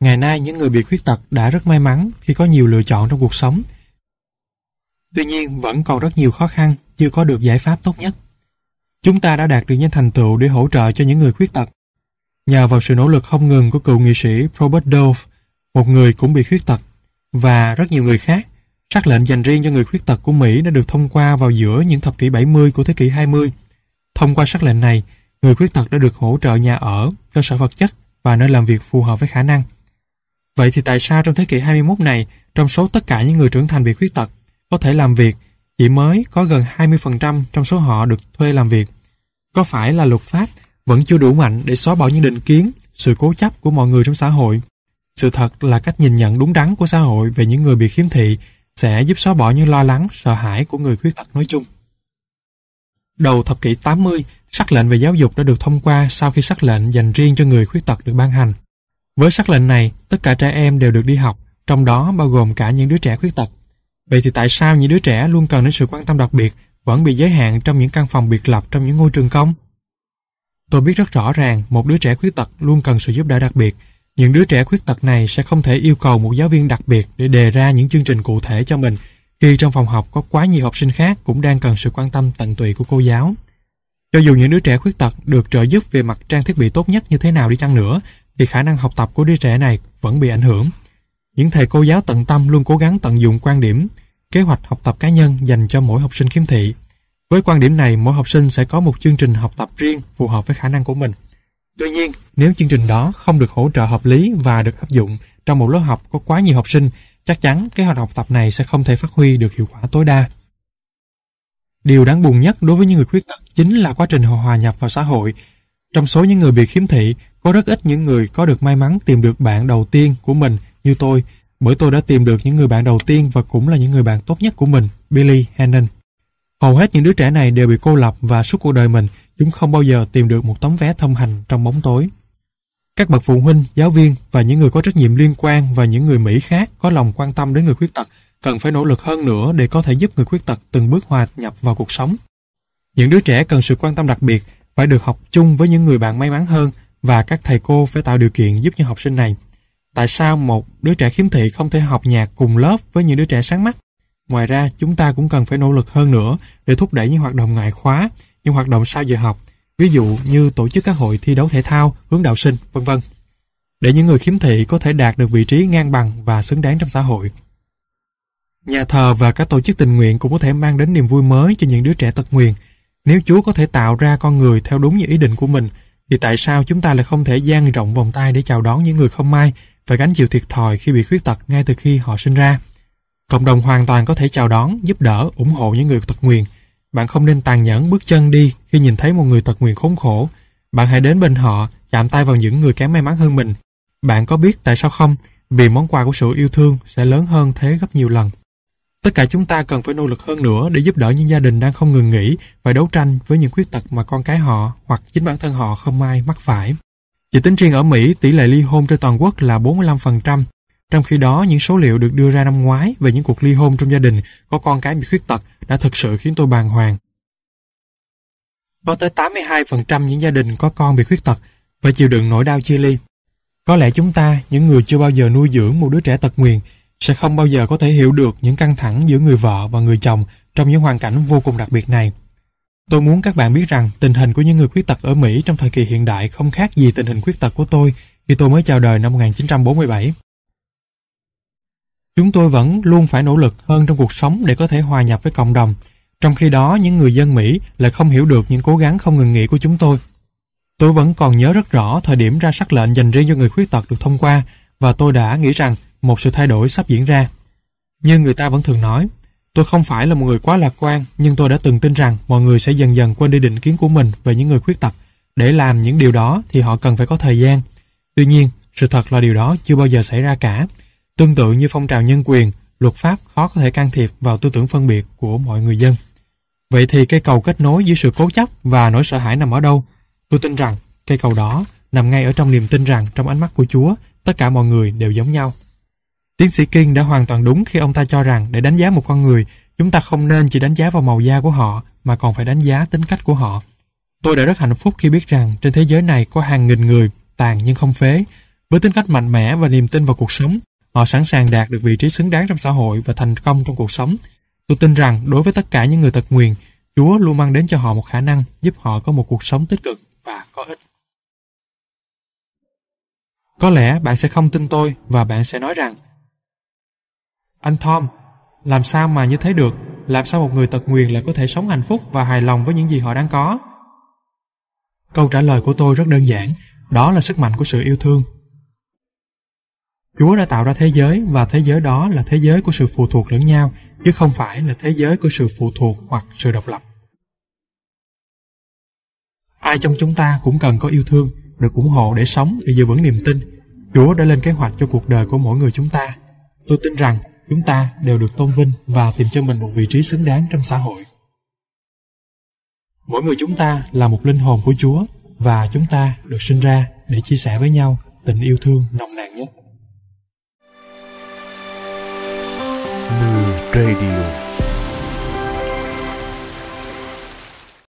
Ngày nay những người bị khuyết tật đã rất may mắn khi có nhiều lựa chọn trong cuộc sống. Tuy nhiên vẫn còn rất nhiều khó khăn chưa có được giải pháp tốt nhất. Chúng ta đã đạt được những thành tựu để hỗ trợ cho những người khuyết tật. Nhờ vào sự nỗ lực không ngừng của cựu nghị sĩ Robert Dove, một người cũng bị khuyết tật, và rất nhiều người khác, sắc lệnh dành riêng cho người khuyết tật của Mỹ đã được thông qua vào giữa những thập kỷ 70 của thế kỷ 20. Thông qua sắc lệnh này, người khuyết tật đã được hỗ trợ nhà ở, cơ sở vật chất và nơi làm việc phù hợp với khả năng. Vậy thì tại sao trong thế kỷ 21 này, trong số tất cả những người trưởng thành bị khuyết tật, có thể làm việc, chỉ mới có gần 20% trong số họ được thuê làm việc? Có phải là luật pháp vẫn chưa đủ mạnh để xóa bỏ những định kiến, sự cố chấp của mọi người trong xã hội? Sự thật là cách nhìn nhận đúng đắn của xã hội về những người bị khiếm thị sẽ giúp xóa bỏ những lo lắng, sợ hãi của người khuyết tật nói chung. Đầu thập kỷ 80, sắc lệnh về giáo dục đã được thông qua sau khi sắc lệnh dành riêng cho người khuyết tật được ban hành. Với sắc lệnh này, tất cả trẻ em đều được đi học, trong đó bao gồm cả những đứa trẻ khuyết tật. Vậy thì tại sao những đứa trẻ luôn cần đến sự quan tâm đặc biệt vẫn bị giới hạn trong những căn phòng biệt lập trong những ngôi trường công? Tôi biết rất rõ ràng một đứa trẻ khuyết tật luôn cần sự giúp đỡ đặc biệt. Những đứa trẻ khuyết tật này sẽ không thể yêu cầu một giáo viên đặc biệt để đề ra những chương trình cụ thể cho mình khi trong phòng học có quá nhiều học sinh khác cũng đang cần sự quan tâm tận tụy của cô giáo. Cho dù những đứa trẻ khuyết tật được trợ giúp về mặt trang thiết bị tốt nhất như thế nào đi chăng nữa thì khả năng học tập của đứa trẻ này vẫn bị ảnh hưởng. Những thầy cô giáo tận tâm luôn cố gắng tận dụng quan điểm, kế hoạch học tập cá nhân dành cho mỗi học sinh khiếm thị. Với quan điểm này, mỗi học sinh sẽ có một chương trình học tập riêng phù hợp với khả năng của mình. Tuy nhiên, nếu chương trình đó không được hỗ trợ hợp lý và được áp dụng trong một lớp học có quá nhiều học sinh, chắc chắn kế hoạch học tập này sẽ không thể phát huy được hiệu quả tối đa. Điều đáng buồn nhất đối với những người khuyết tật chính là quá trình họ hòa nhập vào xã hội trong số những người bị khiếm thị, có rất ít những người có được may mắn tìm được bạn đầu tiên của mình như tôi, bởi tôi đã tìm được những người bạn đầu tiên và cũng là những người bạn tốt nhất của mình, Billy Hannon. Hầu hết những đứa trẻ này đều bị cô lập và suốt cuộc đời mình, chúng không bao giờ tìm được một tấm vé thông hành trong bóng tối. Các bậc phụ huynh, giáo viên và những người có trách nhiệm liên quan và những người Mỹ khác có lòng quan tâm đến người khuyết tật cần phải nỗ lực hơn nữa để có thể giúp người khuyết tật từng bước hòa nhập vào cuộc sống. Những đứa trẻ cần sự quan tâm đặc biệt phải được học chung với những người bạn may mắn hơn và các thầy cô phải tạo điều kiện giúp những học sinh này. Tại sao một đứa trẻ khiếm thị không thể học nhạc cùng lớp với những đứa trẻ sáng mắt? Ngoài ra, chúng ta cũng cần phải nỗ lực hơn nữa để thúc đẩy những hoạt động ngoại khóa, những hoạt động sau giờ học, ví dụ như tổ chức các hội thi đấu thể thao, hướng đạo sinh, vân vân. Để những người khiếm thị có thể đạt được vị trí ngang bằng và xứng đáng trong xã hội. Nhà thờ và các tổ chức tình nguyện cũng có thể mang đến niềm vui mới cho những đứa trẻ tật nguyền nếu Chúa có thể tạo ra con người theo đúng như ý định của mình, thì tại sao chúng ta lại không thể dang rộng vòng tay để chào đón những người không may phải gánh chịu thiệt thòi khi bị khuyết tật ngay từ khi họ sinh ra? Cộng đồng hoàn toàn có thể chào đón, giúp đỡ, ủng hộ những người tật nguyền. Bạn không nên tàn nhẫn bước chân đi khi nhìn thấy một người tật nguyền khốn khổ. Bạn hãy đến bên họ, chạm tay vào những người kém may mắn hơn mình. Bạn có biết tại sao không? Vì món quà của sự yêu thương sẽ lớn hơn thế gấp nhiều lần. Tất cả chúng ta cần phải nỗ lực hơn nữa để giúp đỡ những gia đình đang không ngừng nghỉ và đấu tranh với những khuyết tật mà con cái họ hoặc chính bản thân họ không may mắc phải. Chỉ tính riêng ở Mỹ, tỷ lệ ly hôn trên toàn quốc là 45%, trong khi đó những số liệu được đưa ra năm ngoái về những cuộc ly hôn trong gia đình có con cái bị khuyết tật đã thực sự khiến tôi bàng hoàng. Có tới 82% những gia đình có con bị khuyết tật phải chịu đựng nỗi đau chia ly. Có lẽ chúng ta, những người chưa bao giờ nuôi dưỡng một đứa trẻ tật nguyền, sẽ không bao giờ có thể hiểu được những căng thẳng giữa người vợ và người chồng trong những hoàn cảnh vô cùng đặc biệt này. Tôi muốn các bạn biết rằng tình hình của những người khuyết tật ở Mỹ trong thời kỳ hiện đại không khác gì tình hình khuyết tật của tôi khi tôi mới chào đời năm 1947. Chúng tôi vẫn luôn phải nỗ lực hơn trong cuộc sống để có thể hòa nhập với cộng đồng, trong khi đó những người dân Mỹ lại không hiểu được những cố gắng không ngừng nghỉ của chúng tôi. Tôi vẫn còn nhớ rất rõ thời điểm ra sắc lệnh dành riêng cho người khuyết tật được thông qua và tôi đã nghĩ rằng một sự thay đổi sắp diễn ra. Như người ta vẫn thường nói, tôi không phải là một người quá lạc quan, nhưng tôi đã từng tin rằng mọi người sẽ dần dần quên đi định kiến của mình về những người khuyết tật. Để làm những điều đó thì họ cần phải có thời gian. Tuy nhiên, sự thật là điều đó chưa bao giờ xảy ra cả. Tương tự như phong trào nhân quyền, luật pháp khó có thể can thiệp vào tư tưởng phân biệt của mọi người dân. Vậy thì cây cầu kết nối giữa sự cố chấp và nỗi sợ hãi nằm ở đâu? Tôi tin rằng cây cầu đó nằm ngay ở trong niềm tin rằng trong ánh mắt của Chúa, tất cả mọi người đều giống nhau. Tiến sĩ King đã hoàn toàn đúng khi ông ta cho rằng để đánh giá một con người, chúng ta không nên chỉ đánh giá vào màu da của họ mà còn phải đánh giá tính cách của họ. Tôi đã rất hạnh phúc khi biết rằng trên thế giới này có hàng nghìn người tàn nhưng không phế. Với tính cách mạnh mẽ và niềm tin vào cuộc sống, họ sẵn sàng đạt được vị trí xứng đáng trong xã hội và thành công trong cuộc sống. Tôi tin rằng đối với tất cả những người tật nguyền, Chúa luôn mang đến cho họ một khả năng giúp họ có một cuộc sống tích cực và có ích. Có lẽ bạn sẽ không tin tôi và bạn sẽ nói rằng anh Tom, làm sao mà như thế được? Làm sao một người tật nguyền lại có thể sống hạnh phúc và hài lòng với những gì họ đang có? Câu trả lời của tôi rất đơn giản, đó là sức mạnh của sự yêu thương. Chúa đã tạo ra thế giới và thế giới đó là thế giới của sự phụ thuộc lẫn nhau, chứ không phải là thế giới của sự phụ thuộc hoặc sự độc lập. Ai trong chúng ta cũng cần có yêu thương, được ủng hộ để sống, để giữ vững niềm tin. Chúa đã lên kế hoạch cho cuộc đời của mỗi người chúng ta. Tôi tin rằng chúng ta đều được tôn vinh và tìm cho mình một vị trí xứng đáng trong xã hội. Mỗi người chúng ta là một linh hồn của Chúa và chúng ta được sinh ra để chia sẻ với nhau tình yêu thương nồng nàn nhất. Mưa Radio